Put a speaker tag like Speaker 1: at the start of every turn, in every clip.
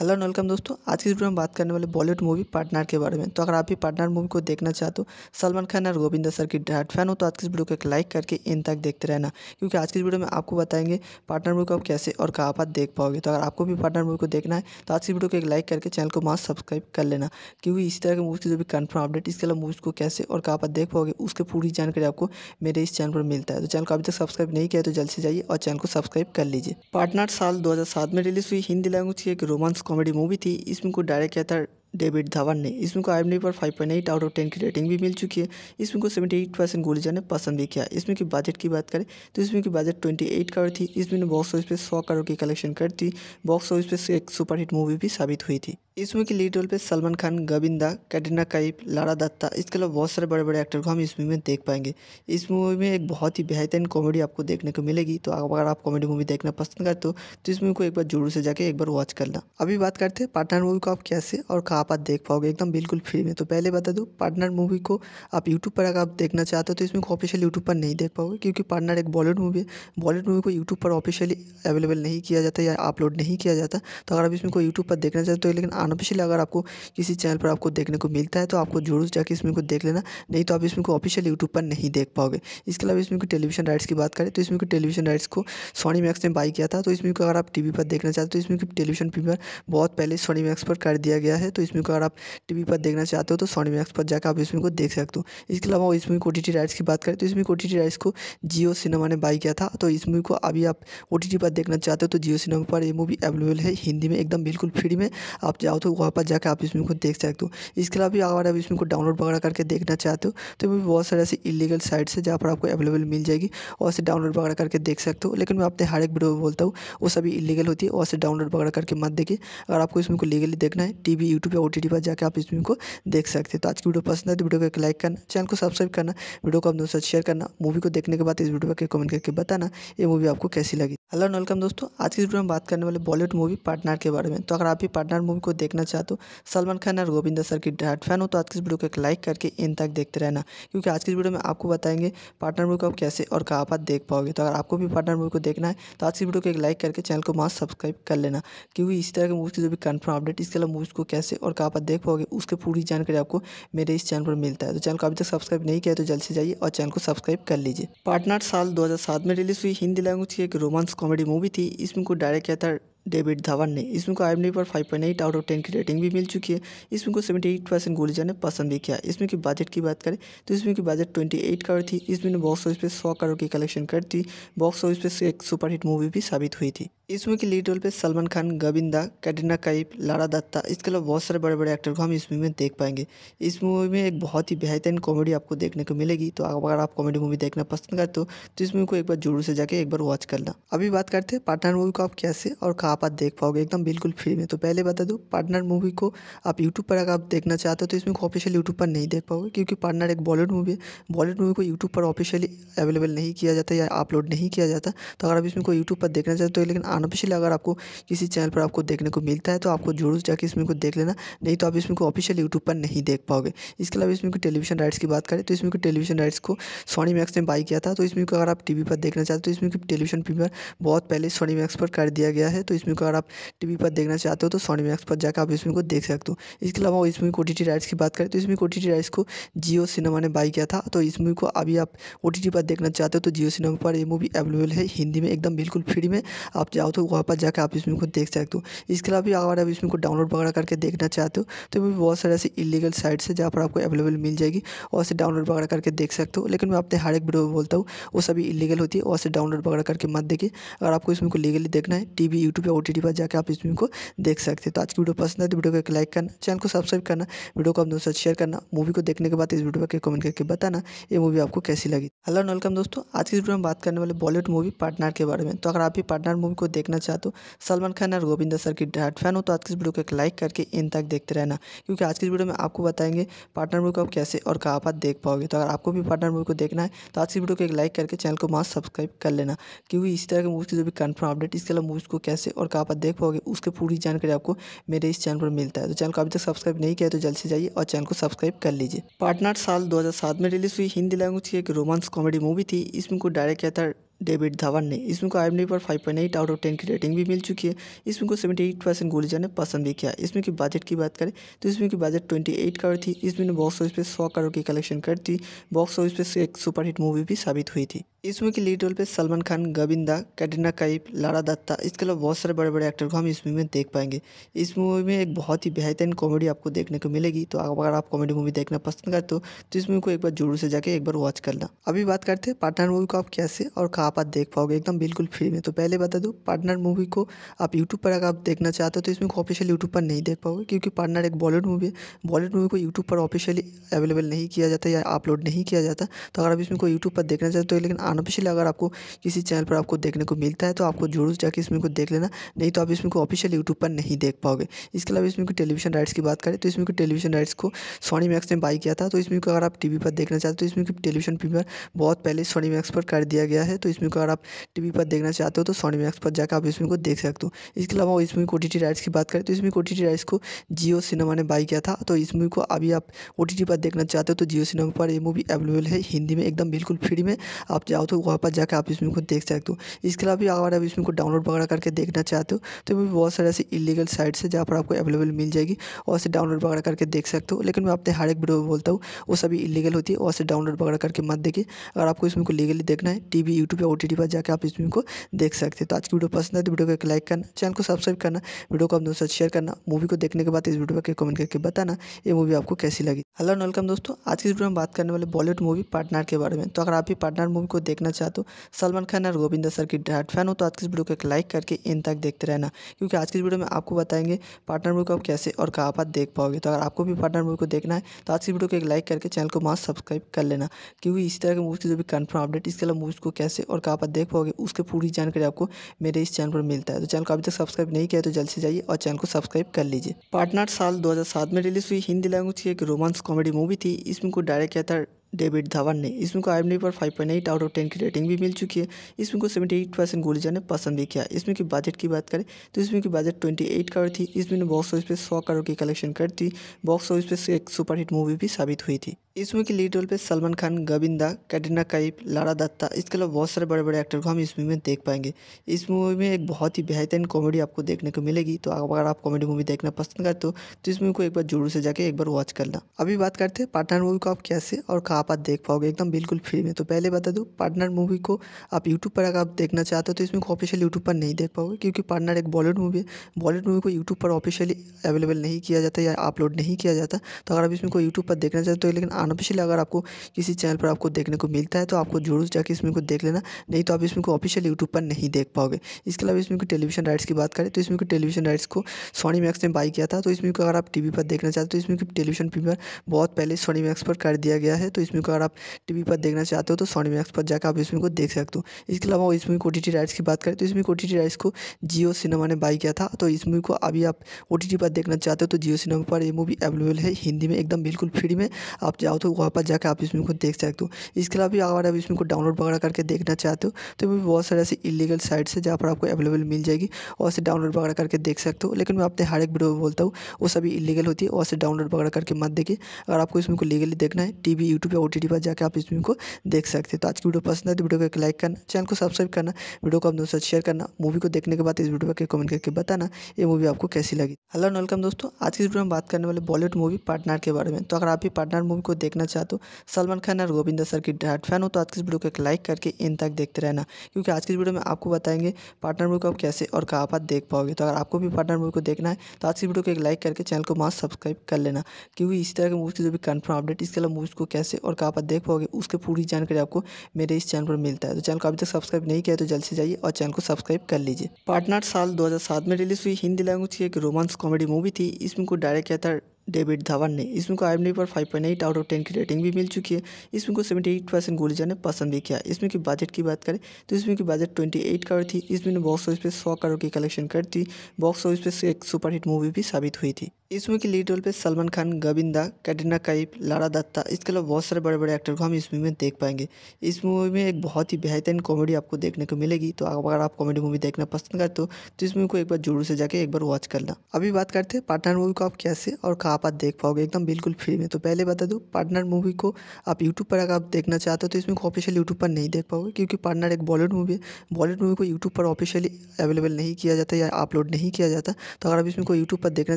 Speaker 1: hello and welcome दोस्तों आज की वीडियो में बात करने वाले बॉलीवुड मूवी पार्टनर के बारे में तो अगर आप भी पार्टनर मूवी को देखना चाहते हो सलमान खान और गोविंदा सर की डायट फैन हो तो आज की वीडियो को एक लाइक करके इन तक देखते रहना क्योंकि आज की वीडियो में आपको बताएंगे पार्टनर मूवी को आप कैसे और कहाँ पर देख पाओगे तो अगर आपको भी पार्टनर मूवी को देखना है तो आज की वीडियो को एक लाइक करके चैनल को मास्क सब्सक्राइब कर लेना क्योंकि इसी तरह की मूवी की जो भी कन्फर्म अपडेट इसके अलावा मूवीज़ को कैसे और कहाँ पर देख पाओगे उसकी पूरी जानकारी आपको मेरे इस चैनल पर मिलता है तो चैनल को अभी तक सब्सक्राइब नहीं किया तो जल्द से जाइए और चैनल को सब्सक्राइब कर लीजिए पार्टनर साल दो में रिलीज हुई हिंदी लैंग्वेज की एक रोमांस कॉमेडी मूवी थी इसमें को डायरेक्ट किया था डेविड धवन ने इसमें को आई पर 5.8 आउट ऑफ 10 की रेटिंग भी मिल चुकी है इसमें को को 78 परसेंट गुलजार ने पसंद भी किया इसमें की बजट की बात करें तो इसमें की बजट 28 करोड़ थी इसमें ने बॉक्स ऑफिस पर सौ करोड़ की कलेक्शन कर दी बॉक्स ऑफिस पर एक सुपरहिट मूवी भी साबित हुई थी इसमें की लीड रोल पर सलमान खान गोविंदा कैटरीना कैफ लारा दत्ता इसके अलावा बहुत सारे बड़े बड़े एक्टर को हम इस मूवी में देख पाएंगे इस मूवी में एक बहुत ही बेहतरीन कॉमेडी आपको देखने को मिलेगी तो अगर आप कॉमेडी मूवी देखना पसंद करते हो तो इस मूवी को एक बार जरूर से जाके एक बार वॉच करना अभी बात करते हैं पार्टनर मूवी को आप कैसे और कहाँ आप आज देख पाओगे एकदम बिल्कुल फ्री में तो पहले बता दूँ पार्टनर मूवी को आप यूट्यूब पर अगर आप देखना चाहते हो तो इसमें ऑफिशियल यूट्यूब पर नहीं देख पाओगे क्योंकि पार्टनर एक बॉलीवुड मूवी है बॉलीवुड मूवी को यूट्यूब पर ऑफिशियली अवेलेबल नहीं किया जाता या अपलोड नहीं किया जाता तो अगर आप इसमें को यूट्यूब पर देखना चाहते हो तो लेकिन अनऑफिशियल अगर आपको किसी चैनल पर आपको देखने को मिलता है तो आपको जरूर जाकर इसमें को देख लेना नहीं तो आप इसमें को ऑफिशियल यूट्यूब पर नहीं देख पाओगे इसके अलावा इसमें को टेलीविजन राइट्स की बात करें तो इसमें को टेलीविजन राइट्स को सोनी मैक्स ने बाई किया था तो इसमें को अगर आप टी पर देखना चाहते हो तो इसमें टेलीविजन प्रीमियर बहुत पहले सोनी मैक्स पर कर दिया गया है तो इस मूवी को अगर आप टी पर देखना चाहते हो तो सोनी मैक्स पर जाकर आप इस मूवी को देख सकते हो इसके अलावा इस मूवी को ओ राइट्स की बात करें तो इस मूवी को ओ राइट्स को जियो सिनेमा ने बाई किया था तो इस मूवी को अभी आप ओ पर देखना चाहते हो तो जियो सिनेमा पर ये मूवी अवेलेबल है हिंदी में एकदम बिल्कुल फ्री में आप जाओ तो वहाँ पर जाकर आप इस मूवी को देख सकते हो इसके अलावा भी अगर आप इस मूवी को डाउनलोड वगैरह करके देखना चाहते हो तो भी बहुत सारे ऐसे इलीगल साइट्स है जहाँ पर आपको अवेलेबल मिल जाएगी और से डाउनलोड वगैरह करके देख सकते हो लेकिन मैं अपने हर एक वीडियो बोलता हूँ वो सभी इलीगल होती है और से डाउनलोड वगैरह करके मत देखिए अगर आपको इसमें को लीगली देखना है टी वी यूट्यूब पे ओ पर जाकर आप इस वीडियो को देख सकते हैं तो आज की वीडियो पसंद है तो वीडियो को एक लाइक करना चैनल को सब्सक्राइब करना वीडियो को आप दोस्तों शेयर करना मूवी को देखने के बाद इस वीडियो पर कमेंट करके बताना ये मूवी आपको कैसी लगी हेलो वेलकम दोस्तों आज की वीडियो में बात करने वाले बॉलीवुड मूवी पार्टनर के बारे में तो अगर आप भी पार्टनर मूवी को देखना चाहते हो सलमान खान और गोविंदा सर की डाट फैन हो तो आज की इस वीडियो को एक लाइक करके इन तक देखते रहना क्योंकि आज की वीडियो में आपको बताएंगे पार्टनर मूवी को आप कैसे और कहाँ पर देख पाओगे तो अगर आपको भी पार्टनर मूवी को देखना है तो आज की वीडियो को एक लाइक करके चैनल को मास्क सब्सक्राइब कर लेना क्योंकि इस तरह की मूवी की जो भी कन्फर्म अपडेट इसके अलावा मूवीज़ को कैसे और कहाँ पर देख पाओगे उसकी पूरी जानकारी आपको मेरे इस चैनल पर मिलता है तो चैनल को अभी तक सब्सक्राइब नहीं किया तो जल्द से जाइए और चैनल को सब्सक्राइब कर लीजिए पार्टनर साल दो में रिलीज हुई हिंदी लैंग्वेज की एक रोमांस कॉमेडी मूवी थी इसमें को डायरेक्ट किया था डेविड धावन ने इसमें को आई एम पर 5.8 आउट ऑफ 10 की रेटिंग भी मिल चुकी है इसमें को को 78 परसेंट गुलिजा ने पसंद भी किया इसमें की बजट की बात करें तो इसमें की बजट 28 करोड़ थी इसमें ने बॉक्स ऑफिस पे 100 करोड़ की कलेक्शन कर थी बॉक्स ऑफिस पे एक सुपरहिट मूवी भी साबित हुई थी इसमें की लीड रोल पे सलमान खान गोविंदा कैटरीना कैफ लारा दत्ता इसके अलावा बहुत सारे बड़े बड़े एक्टर को हम इस मूवी में देख पाएंगे इस मूवी में एक बहुत ही बेहतरीन कॉमेडी आपको देखने को मिलेगी तो अगर आप कॉमेडी मूवी देखना पसंद करते हो तो इस मूवी को एक बार जरूर से जाके एक बार वॉच करना अभी बात करते हैं पार्टनर मूवी को आप कैसे और कहा आप आज देख पाओगे एकदम बिल्कुल फ्री में तो पहले बता दूँ पार्टनर मूवी को आप यूट्यूब पर अगर आप देखना चाहते हो तो इसमें ऑफिशियल यूट्यूब पर नहीं देख पाओगे क्योंकि पार्टनर एक बॉलीवुड मूवी है बॉलीवुड मूवी को यूट्यूब पर ऑफिशियली अवेलेबल नहीं किया जाता या अपलोड नहीं किया जाता तो अगर आप इसमें को यूट्यूब पर देखना चाहते हो लेकिन अनऑफिशियल अगर आपको किसी चैनल पर आपको देखने को मिलता है तो आपको जरूर जाकर इसमें को देख लेना नहीं तो आप इसमें को ऑफिशियल यूट्यूब पर नहीं देख पाओगे इसके अलावा इसमें को टेलीविजन राइट्स की बात करें तो इसमें को टेलीविजन राइट्स को सोनी मैक्स ने बाई किया था तो इसमें को अगर आप टीवी पर देखना चाहते हो तो इसमें टेलीविजन प्रीमियर बहुत पहले सोनी मैक्स पर कर दिया गया है तो इसमें इसमें मूवी को अगर आप टी वी पर देखना चाहते हो तो सोनी मैक्स पर जाकर आप इस मूवी को देख सकते हो इसके अलावा इस मूवी को ओ टी टी राइट्स की बात करें तो इस मूवी को ओ टी टी राइट्स को जियो सिनेमा ने बाई किया था तो इस मूवी को अभी आप ओ टी टी पर देखना चाहते हो तो जियो सिनेमा पर ये मूवी अवेलेबल है हिंदी में एकदम बिल्कुल फ्री में आप जाओ तो वहाँ पर जाकर आप इस मूवी को देख सकते हो इसके अलावा भी अगर आप इस मूवी को डाउनलोड वगैरह करके देखना चाहते हो तो भी बहुत सारे ऐसे इलीगल साइट्स है जहाँ पर आपको अवेलेबल मिल जाएगी और से डाउनलोड वगैरह करके देख सकते हो लेकिन मैं अपने हर एक वीडियो में बोलता हूँ वो सभी इलीगल होती है और से डाउनलोड वगैरह करके मत देखिए अगर आपको इसमें को लीगली देखना है T V YouTube O T पर जाकर आप इस मूवी को देख सकते हैं तो आज की वीडियो पसंद है तो वीडियो को एक लाइक करना चैनल को सब्सक्राइब करना वीडियो को अपने दोस्तों शेयर करना मूवी को देखने के बाद इस वीडियो पर कमेंट करके बताना ये मूवी आपको कैसी लगी हेलो वेलकम दोस्तों आज की वीडियो में बात करने वाले बॉलीवुड मूवी पार्टनर के बारे में तो अगर आप भी पार्टनर मूवी को देखना चाहते हो सलमान खान और गोविंदा सर की डाट फैन हो तो आज की इस वीडियो को एक लाइक करके इन तक देखते रहना क्योंकि आज की वीडियो में आपको बताएंगे पार्टनर मूवी को आप कैसे और कहाँ पर देख पाओगे तो अगर आपको भी पार्टनर मूवी को देखना है तो आज की वीडियो को एक लाइक करके चैनल को मास्ट सब्सक्राइब कर लेना क्योंकि इसी तरह की मूवी की जो भी कन्फर्म अपडेट इसके अलावा मूवीज़ को कैसे और और कहाँ पर देख पाओगे उसकी पूरी जानकारी आपको मेरे इस चैनल पर मिलता है तो चैनल को अभी तक सब्सक्राइब नहीं किया तो जल्द से जाइए और चैनल को सब्सक्राइब कर लीजिए पार्टनर साल दो में रिलीज हुई हिंदी लैंग्वेज की एक रोमांस कॉमेडी मूवी थी इसमें को डायरेक्ट किया था डेविड धवन ने इसमें को आई पर 5.8 आउट ऑफ 10 की रेटिंग भी मिल चुकी है इसमें को को 78 परसेंट गोली जाने पसंद भी किया इसमें की बजट की बात करें तो इसमें की बजट 28 करोड़ थी इसमें बॉक्स ऑफिस पे 100 करोड़ की कलेक्शन कर दी बॉक्स ऑफिस पे एक सुपरहिट मूवी भी साबित हुई थी इस मूवी लीड रोल पे सलमान खान गविंदा कैटरीना कैप लारा दत्ता इसके अलावा बहुत सारे बड़े बड़े एक्टर को हम इस मूवी में देख पाएंगे इस मूवी में एक बहुत ही बेहतरीन कॉमेडी आपको देखने को मिलेगी तो अगर आप कॉमेडी मूवी देखना पसंद करते हो तो इस मूवी को एक बार जोर से जाके एक बार वॉच करना अभी बात करते हैं पार्टनर मूवी को आप कैसे और कहाँ आप आज देख पाओगे एकदम बिल्कुल फ्री में तो पहले बता दूँ पार्टनर मूवी को आप यूट्यूब पर अगर आप देखना चाहते हो तो इसमें ऑफिशियल यूट्यूब पर नहीं देख पाओगे क्योंकि पार्टनर एक बॉलीवुड मूवी है बॉलीवुड मूवी को यूट्यूब पर ऑफिशियली अवेलेबल नहीं किया जाता या अपलोड नहीं किया जाता तो अगर आप इसमें को यूट्यूब पर देखना चाहते हो लेकिन अनऑफिशियली अगर आपको किसी चैनल पर आपको देखने को मिलता है तो आपको जरूर जाकर इसमें को देख लेना नहीं तो आप इसमें को ऑफिशियल यूट्यूब पर नहीं देख पाओगे इसके अलावा इसमें को टेलीविजन राइट्स की बात करें तो इसमें को टेलीविजन राइट्स को सोनी मैक्स ने बाई किया था तो इसमें को अगर आप टी पर देखना चाहते हो तो इसमें टेलीविजन प्रीमियर बहुत पहले सोनी मैक्स पर कर दिया गया है तो इस मूवी को अगर आप टी पर देखना चाहते हो तो सोनी मैक्स पर जाकर आप इस मूवी को देख सकते हो इसके अलावा इस मूवी को ओ राइट्स की बात करें तो इस मूवी को ओ राइट्स को जियो सिनेमा ने बाई किया था तो इस मूवी को अभी आप ओ पर देखना चाहते हो तो जियो सिनेमा पर ये मूवी अवेलेबल है हिंदी में एकदम बिल्कुल फ्री में आप जाओ तो वहाँ पर जाकर आप इस मूवी को देख सकते हो इसके अलावा अगर आप इस मूवी को डाउनलोड वगैरह करके देखना चाहते हो तो भी बहुत सारे ऐसे इलीगल साइट्स है जहाँ पर आपको अवेलेबल मिल जाएगी और से डाउनलोड वगैरह करके देख सकते हो लेकिन मैं आपने हर एक वीडियो में बोलता हूँ वो सभी इलीगल होती है और से डाउनलोड वगैरह करके मत देखिए अगर आपको इसमें को लीगली देखना है टी वी यूट्यूब मिलेगा ओ पर जाकर आप इस वीडियो को देख सकते हैं तो आज की वीडियो पसंद है तो वीडियो को एक लाइक करना चैनल को सब्सक्राइब करना वीडियो को अपने साथ शेयर करना मूवी को देखने के बाद इस वीडियो पर कमेंट करके बताना ये मूवी आपको कैसी लगी हेलो वेलकम दोस्तों आज की वीडियो में बात करने वाले बॉलीवुड मूवी पार्टनर के बारे में तो अगर आप भी पार्टनर मूवी को देखना चाहते हो सलमान खान और गोविंदा सर की डाट फैन हो तो आज की वीडियो को एक लाइक करके इन तक देखते रहना क्योंकि आज की वीडियो में आपको बताएंगे पार्टनर मूवी को आप कैसे और कहाँ पर देख पाओगे तो अगर आपको भी पार्टनर मूवी को देखना है तो आज की वीडियो को एक लाइक करके चैनल को मास्क सब्सक्राइब कर लेना क्योंकि इसी तरह की मूवी की जो भी कन्फर्म अपडेट इसके अलावा मूवीज़ को कैसे और और कहाँ पर देख पाओगे उसकी पूरी जानकारी आपको मेरे इस चैनल पर मिलता है तो चैनल को अभी तक सब्सक्राइब नहीं किया तो जल्द से जाइए और चैनल को सब्सक्राइब कर लीजिए पार्टनर साल दो में रिलीज़ हुई हिंदी लैंग्वेज की एक रोमांस कॉमेडी मूवी थी इसमें को डायरेक्ट किया था डेविड धवन ने इसमें को आई पर five point eight out of ten की रेटिंग भी मिल चुकी है इसमें को सेवेंटी एट परसेंट गुलजा ने पसंद भी किया इसमें की बजट की बात करें तो इसमें की बजट ट्वेंटी एट करोड़ थी इसमें बॉक्स ऑफिस पे सौ करोड़ की कलेक्शन कर दी बॉक्स ऑफिस पे एक सुपरहिट मूवी भी साबित हुई थी इस मूवी लीड रोल पे सलमान खान गोविंदा कैटरीना कैफ लारा दत्ता इसके अलावा बहुत सारे बड़े बड़े एक्टर को हम इस मूवी में देख पाएंगे इस मूवी में एक बहुत ही बेहतरीन कॉमेडी आपको देखने को मिलेगी तो अगर आप कॉमेडी मूवी देखना पसंद करते हो तो इस मूवी को एक बार जोर से जाके एक बार वॉच करना अभी बात करते हैं पार्टनर मूवी को आप कैसे और कहा आप आज देख पाओगे एकदम बिल्कुल फ्री में तो पहले बता दूँ पार्टनर मूवी को आप यूट्यूब पर अगर आप देखना चाहते हो तो इसमें ऑफिशियल यूट्यूब पर नहीं देख पाओगे क्योंकि पार्टनर एक बॉलीवुड मूवी है बॉलीवुड मूवी को यूट्यूब पर ऑफिशियली अवेलेबल नहीं किया जाता या अपलोड नहीं किया जाता तो अगर आप इसमें को यूट्यूब पर देखना चाहते हो लेकिन अनऑफिशियल अगर आपको किसी चैनल पर आपको देखने को मिलता है तो आपको जरूर जाकर इसमें को देख लेना नहीं तो आप इसमें को ऑफिशियल यूट्यूब पर नहीं देख पाओगे इसके अलावा इसमें को टेलीविजन राइट्स की बात करें तो इसमें को टेलीविजन राइट्स को सोनी मैक्स ने बाई किया था तो इसमें को अगर आप टी पर देखना चाहते हो तो इसमें टेलीविजन प्रीमियर बहुत पहले सोनी मैक्स पर कर दिया गया है तो इसमें इसमें को अगर आप टी पर देखना चाहते हो तो सोनी मैक्स पर जाकर आप इसमें को देख सकते हो इसके अलावा मूवी को ओ राइट्स की बात करें तो इसमें ओ राइट्स को जियो सिनेमा ने बाई किया था तो इस मूवी को अभी आप ओ पर देखना चाहते हो तो जियो सिनेमा पर ये मूवी अवेलेबल है हिंदी में एकदम बिल्कुल फ्री में आप जाओ तो वहाँ पर जाकर आप इस मूवी को देख सकते हो इसके अलावा भी अगर आप इस मूवी को डाउनलोड वगैरह करके देखना चाहते हो तो भी बहुत सारे ऐसे इलीगल साइट्स है जहाँ पर आपको अवेलेबल मिल जाएगी और से डाउनलोड वगैरह करके देख सकते हो लेकिन मैं आपने हर एक वीडियो में बोलता हूँ वो सभी इलीगल होती है और से डाउनलोड वगैरह करके मत देखिए अगर आपको इसमें को लीगली देखना है टी यूट्यूब पे ओ पर जाकर आप इस वीडियो को देख सकते हैं तो आज की वीडियो पसंद है तो वीडियो को एक लाइक करना चैनल को सब्सक्राइब करना वीडियो को आप दोस्तों शेयर करना मूवी को देखने के बाद इस वीडियो पर कमेंट करके बताना ये मूवी आपको कैसी लगी हेलो वेलकम दोस्तों आज की वीडियो में बात करने वाले बॉलीवुड मूवी पार्टनर के बारे में तो अगर आप भी पार्टनर मूवी को देखना चाहते हो सलमान खान और गोविंदा सर की डायरेक्ट फैन हो तो आज की वीडियो को एक लाइक करके इन तक देखते रहना क्योंकि आज की वीडियो में आपको बताएंगे पार्टनर मूवी को आप कैसे और कहाँ पर देख पाओगे तो अगर आपको भी पार्टनर मूवी को देखना है तो आज की वीडियो को एक लाइक करके चैनल को मास्क सब्सक्राइब कर लेना क्योंकि इसी तरह के मूवी की जो भी कन्फर्म अपडेट इसके अलावा मूवीज़ को कैसे और कहाँ पर देख पाओगे उसकी पूरी जानकारी आपको मेरे इस चैनल पर मिलता है तो चैनल को अभी तक सब्सक्राइब नहीं किया तो जल्द से जाइए और चैनल को सब्सक्राइब कर लीजिए पार्टनर साल दो में रिलीज हुई हिंदी लैंग्वेज की एक रोमांस कॉमेडी मूवी थी इसमें को डायरेक्ट किया था डेविड धवन ने इसमें को आई पर 5.8 आउट ऑफ 10 की रेटिंग भी मिल चुकी है इसमें को 78 परसेंट गुलिजा ने पसंद भी किया इसमें की बजट की बात करें तो इसमें की बजट 28 करोड़ थी इसमें बॉक्स ऑफिस पे सौ करोड़ की कलेक्शन कर थी बॉक्स ऑफिस पे एक सुपरहिट मूवी भी साबित हुई थी इस मूवी के लीड रोल पे सलमान खान गोविंदा कैटरीना कैफ लारा दत्ता इसके अलावा बहुत सारे बड़े बड़े एक्टर को हम इस मूवी में देख पाएंगे इस मूवी में एक बहुत ही बेहतरीन कॉमेडी आपको देखने को मिलेगी तो अगर आप कॉमेडी मूवी देखना पसंद करते हो तो इस मूवी को एक बार जोर से जाकर एक बार वॉच करना अभी बात करते हैं पार्टनर मूवी को आप कैसे और कहाँ पर देख पाओगे एकदम बिल्कुल फ्री में तो पहले बता दूँ पार्टनर मूवी को आप यूट्यूब पर अगर आप देखना चाहते हो तो इसमें ऑफिशियल यूट्यूब पर नहीं देख पाओगे क्योंकि पार्टनर एक बॉलीवुड मूवी है बॉलीवुड मूवी को यूट्यूब पर ऑफिशियली अवेलेबल नहीं किया जाता या अपलोड नहीं किया जाता तो अगर आप इसमें कोई यूट्यूब पर देखना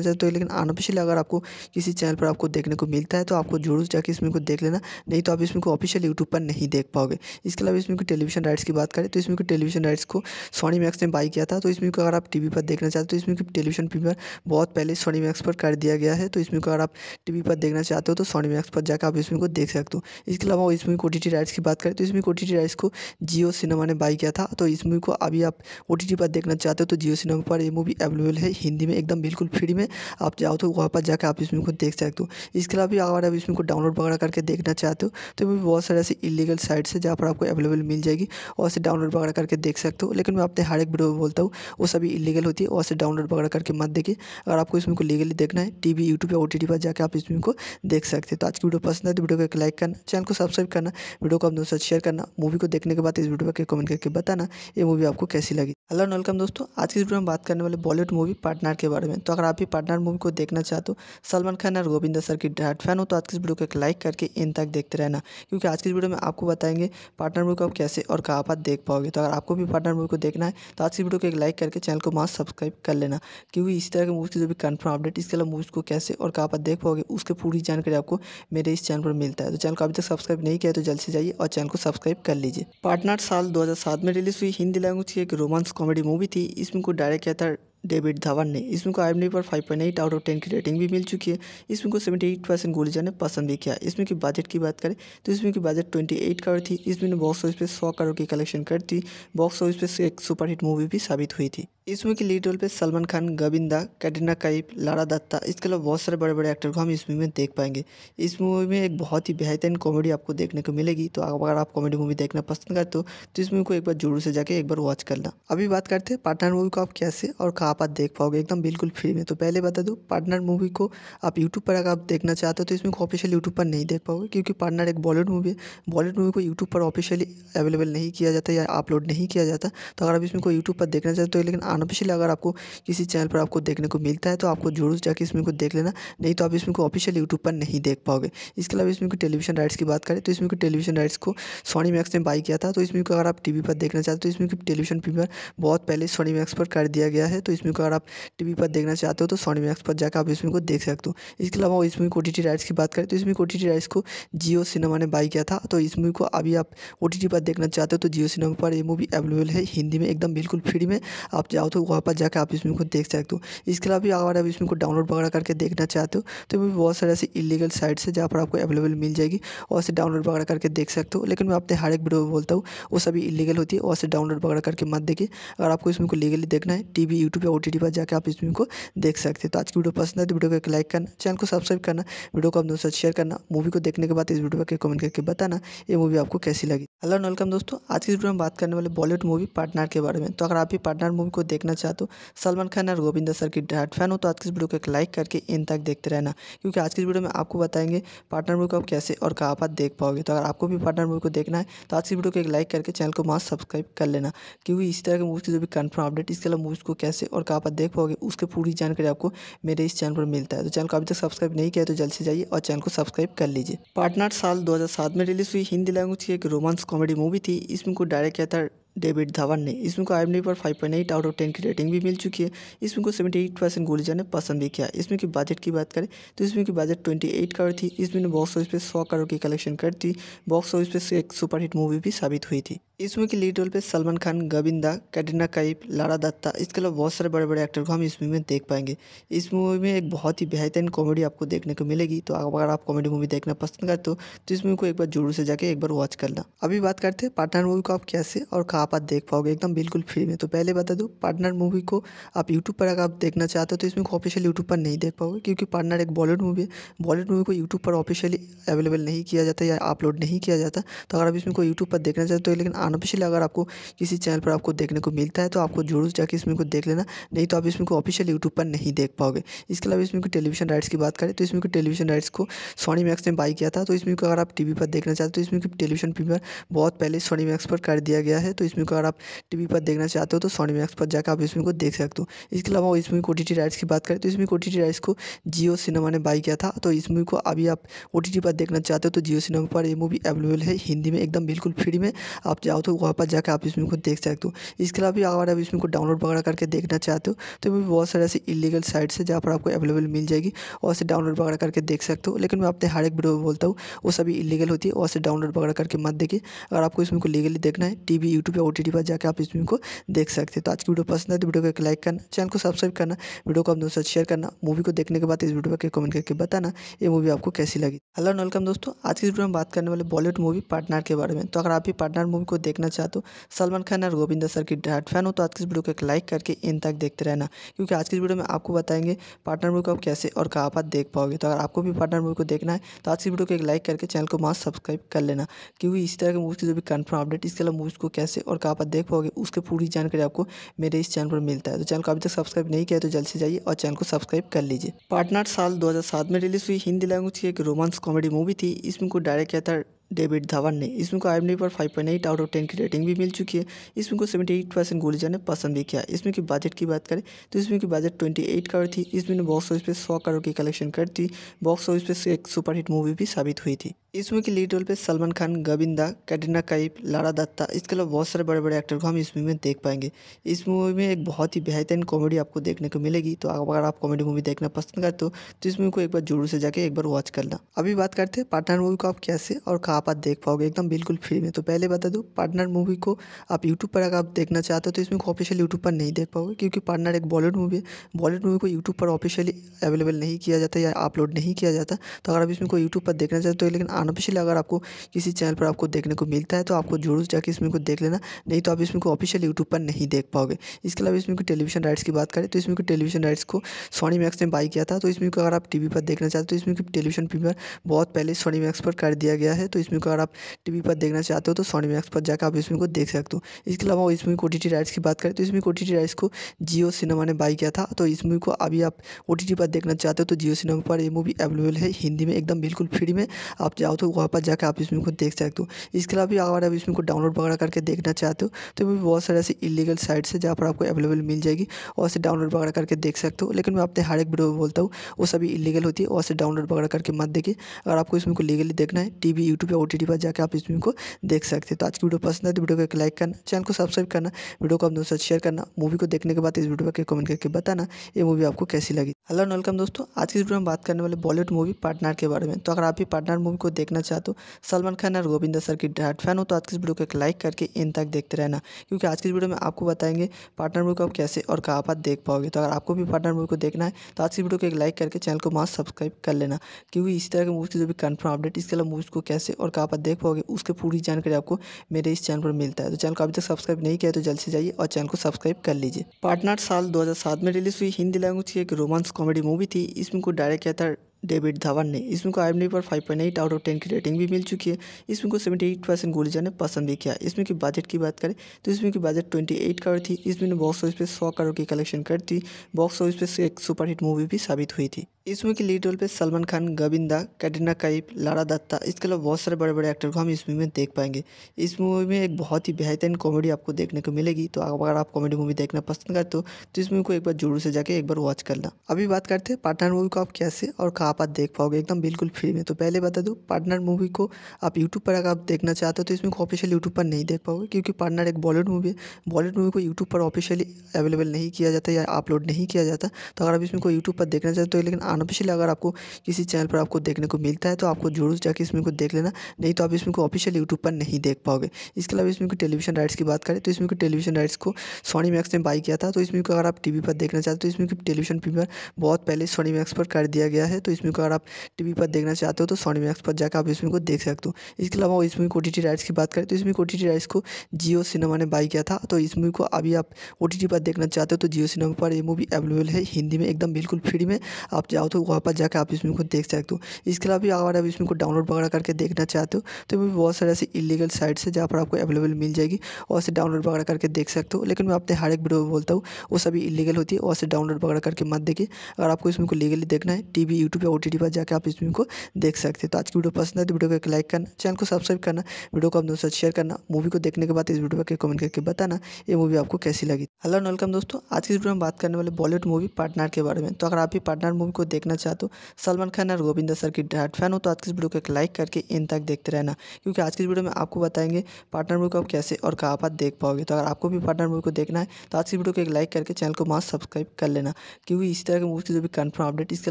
Speaker 1: चाहते हो तो लेकिन अनऑफिशियल अगर आपको किसी चैनल पर आपको देखने को मिलता है तो आपको जरूर जाकर इसमें को देख लेना नहीं तो आप इसमें को ऑफिशियल यूट्यूब पर नहीं देख पाओगे इसके अलावा इसमें को टेलीविजन राइट्स की बात करें तो इसमें को टेलीविजन राइट्स को सोनी मैक्स ने बाई किया था तो इसमें को अगर आप टी पर देखना चाहते हो तो इसमें की टेलीविजन प्रीमियर बहुत पहले सोनी मैक्स पर कर दिया गया है तो इसमें को अगर आप टी पर देखना चाहते हो तो सोनी मैक्स पर जाकर आप इसमें को देख सकते हो इसके अलावा इसमें को टी राइट्स की बात करें तो इसमें को टी राइट्स को जियो सिनेमा ने बाई किया था तो इस मूवी को अभी आप ओ पर देखना चाहते हो तो जियो सिनेमा पर ये मूवी अवेलेबल है हिंदी में एकदम बिल्कुल फ्री में आप चाहो तो वहाँ पर जाकर आप इसमें को देख सकते हो इसके अलावा भी अगर आप इसमें को डाउनलोड वगैरह करके देखना चाहते हो तो भी बहुत सारे ऐसे इलीगल साइट्स है जहाँ पर आपको अवेलेबल मिल जाएगी और उसे डाउनलोड वगैरह करके देख सकते हो लेकिन मैं अपने हर एक वीडियो बोलता हूँ वो सभी इलीगल होती है और उसे डाउनलोड वगैरह करके मत देखिए अगर आपको इसमें को लीगली देखना है टी वी यूट्यूब या ओ पर जाकर आप इसमें को देख सकते हो तो आज की वीडियो पसंद है तो वीडियो को एक लाइक करना चैनल को सब्सक्राइब करना वीडियो को अपने दोस्तों शेयर करना मूवी को देखने के बाद इस वीडियो पर कमेंट करके बताना ये मूवी आपको कैसी लगी हेलो वेलकम दोस्तों आज की वीडियो में बात करने वाले बॉलीवुड मूवी पार्टनर के बारे में तो अगर आप भी पार्टनर मूवी को देखना चाहते हो सलमान खान और गोविंद सर की डायट फैन हो तो आज की इस वीडियो को एक लाइक करके इन तक देखते रहना क्योंकि आज की वीडियो में आपको बताएंगे पार्टनर मूवी को आप कैसे और कहाँ पर देख पाओगे तो अगर आपको भी पार्टनर मूवी को देखना है तो आज की वीडियो को एक लाइक करके चैनल को मास्क सब्सक्राइब कर लेना क्योंकि इसी तरह के मूवी की जो भी कन्फर्म अपडेट इसके अलावा मूवीज़ को कैसे और कहाँ पर देख पाओगे उसकी पूरी जानकारी आपको मेरे इस चैनल पर मिलता है तो चैनल को अभी तक सब्सक्राइब नहीं किया तो जल्द से जाइए और चैनल को सब्सक्राइब कर लीजिए पार्टनर साल दो में रिलीज हुई हिंदी लैंग्वेज की एक रोमांस कॉमेडी मूवी थी इसमें को डायरेक्ट किया था तो डेविड धवन ने इस को आई पर 5.8 आउट ऑफ 10 की रेटिंग भी मिल चुकी है इस फिल्म को 78 परसेंट गोली जाने पसंद भी किया इसमें की बजट की बात करें तो इसमें की बजट 28 करोड़ थी इसमें बॉक्स ऑफिस पे सौ करोड़ की कलेक्शन कर थी बॉक्स ऑफिस पे एक सुपरहिट मूवी भी साबित हुई थी इसमें के लीड रोल पे सलमान खान गोविंदा कैटरीना कैफ लारा दत्ता इसके अलावा बहुत सारे बड़े बड़े एक्टर को हम इस मूवी में देख पाएंगे इस मूवी में एक बहुत ही बेहतरीन कॉमेडी आपको देखने को मिलेगी तो अगर आप कॉमेडी मूवी देखना पसंद करते हो तो इस मूवी को एक बार जरूर से जाके एक बार वॉच करना अभी बात करते हैं पार्टनर मूवी को आप कैसे और कहाँ पर देख पाओगे एकदम बिल्कुल फ्री में तो पहले बता दूँ पार्टनर मूवी को आप यूट्यूब पर अगर आप देखना चाहते हो तो इसमें ऑफिशियल यूट्यूब पर नहीं देख पाओगे क्योंकि पार्टनर एक बॉलीवुड मूवी है बॉलीवुड मूवी को यूट्यूब पर ऑफिशियली अवेलेबल नहीं किया जाता या अपलोड नहीं किया जाता तो अगर आप इसमें कोई यूट्यूब पर देखना चाहते हो तो लेकिन अनऑफिशियल अगर आपको किसी चैनल पर आपको देखने को मिलता है तो आपको जरूर जाकर इसमें को देख लेना नहीं तो आप इसमें को ऑफिशियल यूट्यूब पर नहीं देख पाओगे इसके अलावा इसमें को टेलीविजन राइट्स की बात करें तो इसमें को टेलीविजन राइट्स को सोनी मैक्स ने बाई किया था तो इसमें को अगर आप टीवी पर देखना चाहते हो तो इसमें को टेलीविजन प्रीमियर बहुत पहले सोनी मैक्स पर कर दिया गया है तो इसमें को अगर आप टीवी पर देखना चाहते हो तो सोनी मैक्स पर जाकर आप इसमें को देख सकते हो इसके अलावा इसमें को टी राइट्स की बात करें तो इसमें को टी राइट्स को जियो सिनेमा ने बाई किया था तो इस मूवी को अभी आप ओ पर देखना चाहते हो तो जियो सिनेमा पर ये मूवी अवेलेबल है हिंदी में एकदम बिल्कुल फ्री में आप जाओ तो वहाँ पर जाकर आप इसमें को देख सकते हो इसके अलावा भी अगर आप इसमें को डाउनलोड वगैरह करके देखना चाहते हो तो भी बहुत सारे ऐसे इलीगल साइट्स है जहाँ पर आपको अवेलेबल मिल जाएगी और से डाउनलोड वगैरह करके देख सकते हो लेकिन मैं अपने हर एक वीडियो में बोलता हूँ वो सभी इलीगल होती है और से डाउनलोड वगैरह करके मत देखिए अगर आपको इसमें को लीगली देखना है टी वी यूट्यूब या ओ टी टी पर जाकर आप इसमें को देख सकते हो तो आज की वीडियो पसंद है तो वीडियो को एक लाइक करना चैनल को सब्सक्राइब करना वीडियो को अपने साथ शेयर करना मूवी को देखने के बाद इस वीडियो पर कमेंट करके बताना ये मूवी आपको कैसी लगी हेलो वेलकम दोस्तों आज की वीडियो में बात करने वाले बॉलीवुड मूवी पार्टनर के बारे में तो अगर आप भी पार्टनर मूवी को देखना चाहते हो सलमान खान और गोविंदा सर की डायट फैन हो तो आज की इस वीडियो को एक लाइक करके इन तक देखते रहना क्योंकि आज की इस वीडियो में आपको बताएंगे पार्टनर मूवी को आप कैसे और कहाँ पर देख पाओगे तो अगर आपको भी पार्टनर मूवी को देखना है तो आज की वीडियो को एक लाइक करके चैनल को मास्क सब्सक्राइब कर लेना क्योंकि इसी तरह की मूवीज़ की जो भी कन्फर्म अपडेट इसके अलावा मूवीज़ को कैसे और कहाँ पर देख पाओगे उसकी पूरी जानकारी आपको मेरे इस चैनल पर मिलता है तो चैनल को अभी तक सब्सक्राइब नहीं किया तो जल्द से जाइए और चैनल को सब्सक्राइब कर लीजिए पार्टनर साल दो में रिलीज हुई हिंदी लैंग्वेज की एक रोमांस कॉमेडी मूवी थी इसमें को डायरेक्ट किया था तो डेविड धवन ने इसमें को आई पर five point eight out of ten की रेटिंग भी मिल चुकी है इसमें को सेवेंटी एट परसेंट गुलजा ने पसंद भी किया इसमें की बजट की बात करें तो इसमें की बजट ट्वेंटी एट करोड़ थी इसमें बॉक्स ऑफिस पे सौ करोड़ की कलेक्शन कर दी बॉक्स ऑफिस पे एक सुपरहिट मूवी भी साबित हुई थी इस मूवी लीड रोल पे सलमान खान गोविंदा कैटरीना कैप लारा दत्ता इसके अलावा बहुत सारे बड़े बड़े एक्टर को हम इस मूवी में देख पाएंगे इस मूवी में एक बहुत ही बेहतरीन कॉमेडी आपको देखने को मिलेगी तो अगर आप कॉमेडी मूवी देखना पसंद करते हो तो इस मूवी को एक बार जरूर से जाके एक बार वॉच करना अभी बात करते हैं पार्टनर मूवी को आप कैसे और कहाँ आप आप देख पाओगे एकदम बिल्कुल फ्री में तो पहले बता दूँ पार्टनर मूवी को आप यूट्यूब पर अगर आप देखना चाहते हो तो इसमें ऑफिशियल यूट्यूब पर नहीं देख पाओगे क्योंकि पार्टनर एक बॉलीवुड मूवी है बॉलीवुड मूवी को यूट्यूब पर ऑफिशियली अवेलेबल नहीं किया जाता या अपलोड नहीं किया जाता तो अगर आप इसमें को यूट्यूब पर देखना चाहते हो लेकिन अनऑफिशियल अगर आपको किसी चैनल पर आपको देखने को मिलता है तो आपको जरूर जाकर इसमें को देख लेना नहीं तो आप इसमें को ऑफिशियल यूट्यूब पर नहीं देख पाओगे इसके अलावा इसमें को टेलीविजन राइट्स की बात करें तो इसमें को टेलीविजन राइट्स को सोनी मैक्स ने बाई किया था तो इसमें को अगर आप टी पर देखना चाहते हो तो इसमें टेलीविजन प्रीमियर बहुत पहले सोनी मैक्स पर कर दिया गया है तो इस मूवी को अगर आप टी पर देखना चाहते हो तो सोनी मैक्स पर जाकर आप इस मूवी को देख सकते हो इसके अलावा इस मूवी को ओ राइट्स की बात करें तो इस मूवी को ओ राइट्स को जियो सिनेमा ने बाई किया था तो इस मूवी को अभी आप ओ पर देखना चाहते हो तो जियो सिनेमा पर ये मूवी अवेलेबल है हिंदी में एकदम बिल्कुल फ्री में आप जाओ तो वहाँ पर जाकर आप इस मूवी को देख सकते हो इसके अलावा भी अगर आप इस मूवी को डाउनलोड वगैरह करके देखना चाहते हो तो भी बहुत सारे ऐसे इलीगल साइट्स है जहाँ पर आपको अवेलेबल मिल जाएगी और उसे डाउनलोड वगैरह करके देख सकते हो लेकिन मैं आपने हर एक वीडियो बोलता हूँ वो सभी इलीगल होती है और उसे डाउनलोड वगैरह करके मत देखिए अगर आपको इसमें को लीगली देखना है टी वी यूट्यूब पे ओ पर जाकर आप इस वीडियो को देख सकते हैं तो आज की वीडियो पसंद है तो वीडियो को एक लाइक करना चैनल को सब्सक्राइब करना वीडियो को आप दोस्तों शेयर करना मूवी को देखने के बाद इस वीडियो पर कमेंट करके बताना ये मूवी आपको कैसी लगी हेलो वेलकम दोस्तों आज की वीडियो में बात करने वाले बॉलीवुड मूवी पार्टनर के बारे में तो अगर आप भी पार्टनर मूवी को देखना चाहते हो सलमान खान और गोविंद सर की डाट फैन हो तो आज की वीडियो को एक लाइक करके इन तक देखते रहना क्योंकि आज की वीडियो में आपको बताएंगे पार्टनर मूवी को आप कैसे और कहाँ पर देख पाओगे तो अगर आपको भी पार्टनर मूवी को देखना है तो आज की वीडियो को एक लाइक करके चैनल को मास्क सब्सक्राइब कर लेना क्योंकि इसी तरह की मूवी की जो भी कन्फर्म अपडेट इसके अलावा मूवीज़ को कैसे और कहाँ पर देख पाओगे उसकी पूरी जानकारी आपको मेरे इस चैनल पर मिलता है तो चैनल को अभी तक सब्सक्राइब नहीं किया तो जल्द से जाइए और चैनल को सब्सक्राइब कर लीजिए पार्टनर साल दो में रिलीज हुई हिंदी लैंग्वेज की एक रोमांस कॉमेडी मूवी थी इसमें को डायरेक्ट किया था तो डेविड धवन ने इसमें को आई पर five point eight out of ten की रेटिंग भी मिल चुकी है इसमें को सेवेंटी एट परसेंट गुलजा ने पसंद भी किया इसमें की बजट की बात करें तो इसमें की बजट ट्वेंटी एट करोड़ थी इसमें ने बॉक्स ऑफिस पे सौ करोड़ की कलेक्शन कर थी बॉक्स ऑफिस पे एक सुपरहिट मूवी भी साबित हुई थी इसमें की लीड रोल पे सलमान खान गोविंदा कैटरीना कैफ लारा दत्ता इसके अलावा बहुत सारे बड़े बड़े एक्टर को हम इस मूवी में देख पाएंगे इस मूवी में एक बहुत ही बेहतरीन कॉमेडी आपको देखने को मिलेगी तो अगर आप कॉमेडी मूवी देखना पसंद करते हो तो इस मूवी को एक बार जरूर से जाके एक बार वॉच करना अभी बात करते हैं पार्टनर मूवी को आप कैसे और कहा आप आज देख पाओगे एकदम बिल्कुल फ्री में तो पहले बता दूँ पार्टनर मूवी को आप यूट्यूब पर अगर आप देखना चाहते हो तो इसमें ऑफिशियल यूट्यूब पर नहीं देख पाओगे क्योंकि पार्टनर एक बॉलीवुड मूवी है बॉलीवुड मूवी को यूट्यूब पर ऑफिशियली अवेलेबल नहीं किया जाता या अपलोड नहीं किया जाता तो अगर आप इसमें को यूट्यूब पर देखना चाहते हो तो लेकिन अनऑफिशियल अगर आपको किसी चैनल पर आपको देखने को मिलता है तो आपको जरूर जाकर इसमें को देख लेना नहीं तो आप इसमें को ऑफिशियल यूट्यूब पर नहीं देख पाओगे इसके अलावा इसमें को टेलीविजन राइट्स की बात करें तो इसमें को टेलीविजन राइट्स को सोनी मैक्स ने बाई किया था तो इसमें को अगर आप टीवी पर देखना चाहते हो तो इसमें टेलीविजन प्रीमियर बहुत पहले सोनी मैक्स पर कर दिया गया है तो इस इसमें को अगर आप टी वी पर देखना चाहते हो तो सोनी मैक्स पर जाकर आप इसमें को देख सकते हो इसके अलावा और इसमें ओ टी टी राइट्स की बात करें तो इसमें ओ टी टी राइट्स को जियो सिनेमा ने बाई किया था तो इस मूवी को अभी आप ओ टी टी पर देखना चाहते हो तो जियो सिनेमा पर यह मूवी अवेलेबल है हिंदी में एकदम बिल्कुल फ्री में आप जाओ तो वहाँ पर जाकर आप इस मूवी को देख सकते हो इसके अलावा भी अगर आप इस मूवी को डाउनलोड वगैरह करके देखना चाहते हो तो भी बहुत सारे ऐसे इलीगल साइट्स है जहाँ पर आपको अवेलेबल मिल जाएगी और उसे डाउनलोड वगैरह करके देख सकते हो लेकिन मैं अपने हर एक वीडियो में बोलता हूँ वो सभी इलीगल होती है और उसे डाउनलोड वगैरह करके मत देखिए अगर आपको इसमें को लीगली देखना है T V YouTube O T पर जाकर आप इस मूवी को देख सकते हैं तो आज की वीडियो पसंद है तो वीडियो को एक लाइक करना चैनल को सब्सक्राइब करना वीडियो को अपने दोस्तों शेयर करना मूवी को देखने के बाद इस वीडियो पर कमेंट करके बताना ये मूवी आपको कैसी लगी हेलो वेलकम दोस्तों आज की वीडियो में बात करने वाले बॉलीवुड मूवी पार्टनर के बारे में तो अगर आप भी पार्टनर मूवी को देखना चाहते हो सलमान खान और गोविंदा सर की डायट फैन हो तो आज की इस वीडियो को एक लाइक करके इन तक देखते रहना क्योंकि आज की वीडियो में आपको बताएंगे पार्टनर मूवी को आप कैसे और कहाँ पर देख पाओगे तो अगर आपको भी पार्टनर मूवी को देखना है तो आज की वीडियो को एक लाइक करके चैनल को मास्क सब्सक्राइब कर लेना क्योंकि इसी तरह की मूवी की जो भी कन्फर्म अपडेट इसके अलावा मूवीज़ को कैसे और कहाँ पर देख पाओगे उसकी पूरी जानकारी आपको मेरे इस चैनल पर मिलता है तो चैनल को अभी तक सब्सक्राइब नहीं किया तो जल्द से जाइए और चैनल को सब्सक्राइब कर लीजिए पार्टनर साल दो में रिलीज हुई हिंदी लैंग्वेज की एक रोमांस कॉमेडी मूवी थी इसमें को डायरेक्ट किया था डेविड धवन ने इस को आई पर 5.8 आउट ऑफ 10 की रेटिंग भी मिल चुकी है इस फिल्म को 78 परसेंट गुलजा ने पसंद भी किया इसमें की बजट की बात करें तो इसमें की बजट 28 करोड़ थी इस ने बॉक्स ऑफिस पे 100 करोड़ की कलेक्शन कर दी बॉक्स ऑफिस पे एक सुपरहिट मूवी भी साबित हुई थी इसमें की लीड रोल पे सलमान खान गोविंदा कैटरीना कैफ लारा दत्ता इसके अलावा बहुत सारे बड़े बड़े एक्टर को हम इस मूवी में देख पाएंगे इस मूवी में एक बहुत ही बेहतरीन कॉमेडी आपको देखने को मिलेगी तो अगर आप कॉमेडी मूवी देखना पसंद करते हो तो इस मूवी को एक बार जोर से जाके एक बार वॉच करना अभी बात करते हैं पार्टनर मूवी को आप कैसे और कहा आप आज देख पाओगे एकदम बिल्कुल फ्री में तो पहले बता दूँ पार्टनर मूवी को आप यूट्यूब पर अगर आप देखना चाहते हो तो इसमें ऑफिशियल यूट्यूब पर नहीं देख पाओगे क्योंकि पार्टनर एक बॉलीवुड मूवी है बॉलीवुड मूवी को यूट्यूब पर ऑफिशियली अवेलेबल नहीं किया जाता या अपलोड नहीं किया जाता तो अगर आप इसमें को यूट्यूब पर देखना चाहते हो लेकिन अनऑफिशियल अगर आपको किसी चैनल पर आपको देखने को मिलता है तो आपको जरूर जाकर इसमें को देख लेना नहीं तो आप इसमें को ऑफिशियल यूट्यूब पर नहीं देख पाओगे इसके अलावा इसमें को टेलीविजन राइट्स की बात करें तो इसमें को टेलीविजन राइट्स को सोनी मैक्स ने बाई किया था तो इसमें को अगर आप टी पर देखना चाहते हो तो इसमें टेलीविजन प्रीमियर बहुत पहले सोनी मैक्स पर कर दिया गया है तो इस मूवी को अगर आप टी वी पर देखना चाहते हो तो सोनी मैक्स पर जाकर आप इस मूवी को देख सकते हो इसके अलावा इस मूवी को टी राइट्स की बात करें तो इसमें मूवी को टी राइट्स को जियो सिनेमा ने बाई किया था तो इस मूवी को अभी आप ओ पर देखना चाहते हो तो जियो सिनेमा पर यह मूवी अवेलेबल है हिंदी में एकदम बिल्कुल फ्री में आप जाओ तो वहाँ पर जाकर आप इस मूवी को देख सकते हो इसके अलावा भी अगर आप इसमें को डाउनलोड वगैरह करके देखना चाहते हो तो मूवी बहुत सारे ऐसे इलीगल साइट्स है जहाँ पर आपको अवेलेबल मिल जाएगी और से डाउनलोड वगैरह करके देख सकते हो लेकिन मैं अपने हर एक वीडियो में बोलता हूँ वो सभी इलीगल होती है और से डाउनलोड वगैरह करके मत देखिए अगर आपको इसमें को लीगली देखना है टी वी यूट्यूब ओ पर जाकर आप इस वीडियो को देख सकते हैं तो आज की वीडियो पसंद है तो वीडियो को एक लाइक करना चैनल को सब्सक्राइब करना वीडियो को अपने साथ शेयर करना मूवी को देखने के बाद इस वीडियो पर कमेंट करके बताना ये मूवी आपको कैसी लगी हेलो वेलकम दोस्तों आज की वीडियो में बात करने वाले बॉलीवुड मूवी पार्टनर के बारे में तो अगर आप भी पार्टनर मूवी को देखना चाहते हो सलमान खान और गोविंदा सर की डायट फैन हो तो आज की इस वीडियो को एक लाइक करके इन तक देखते रहना क्योंकि आज की वीडियो में आपको बताएंगे पार्टनर मूवी को आप कैसे और कहाँ पर देख पाओगे तो अगर आपको भी पार्टनर मूवी को देखना है तो आज की वीडियो को एक लाइक करके चैनल को मास्क सब्सक्राइब कर लेना क्योंकि इसी तरह की मूवी की जो भी कन्फर्म अपडेट इसके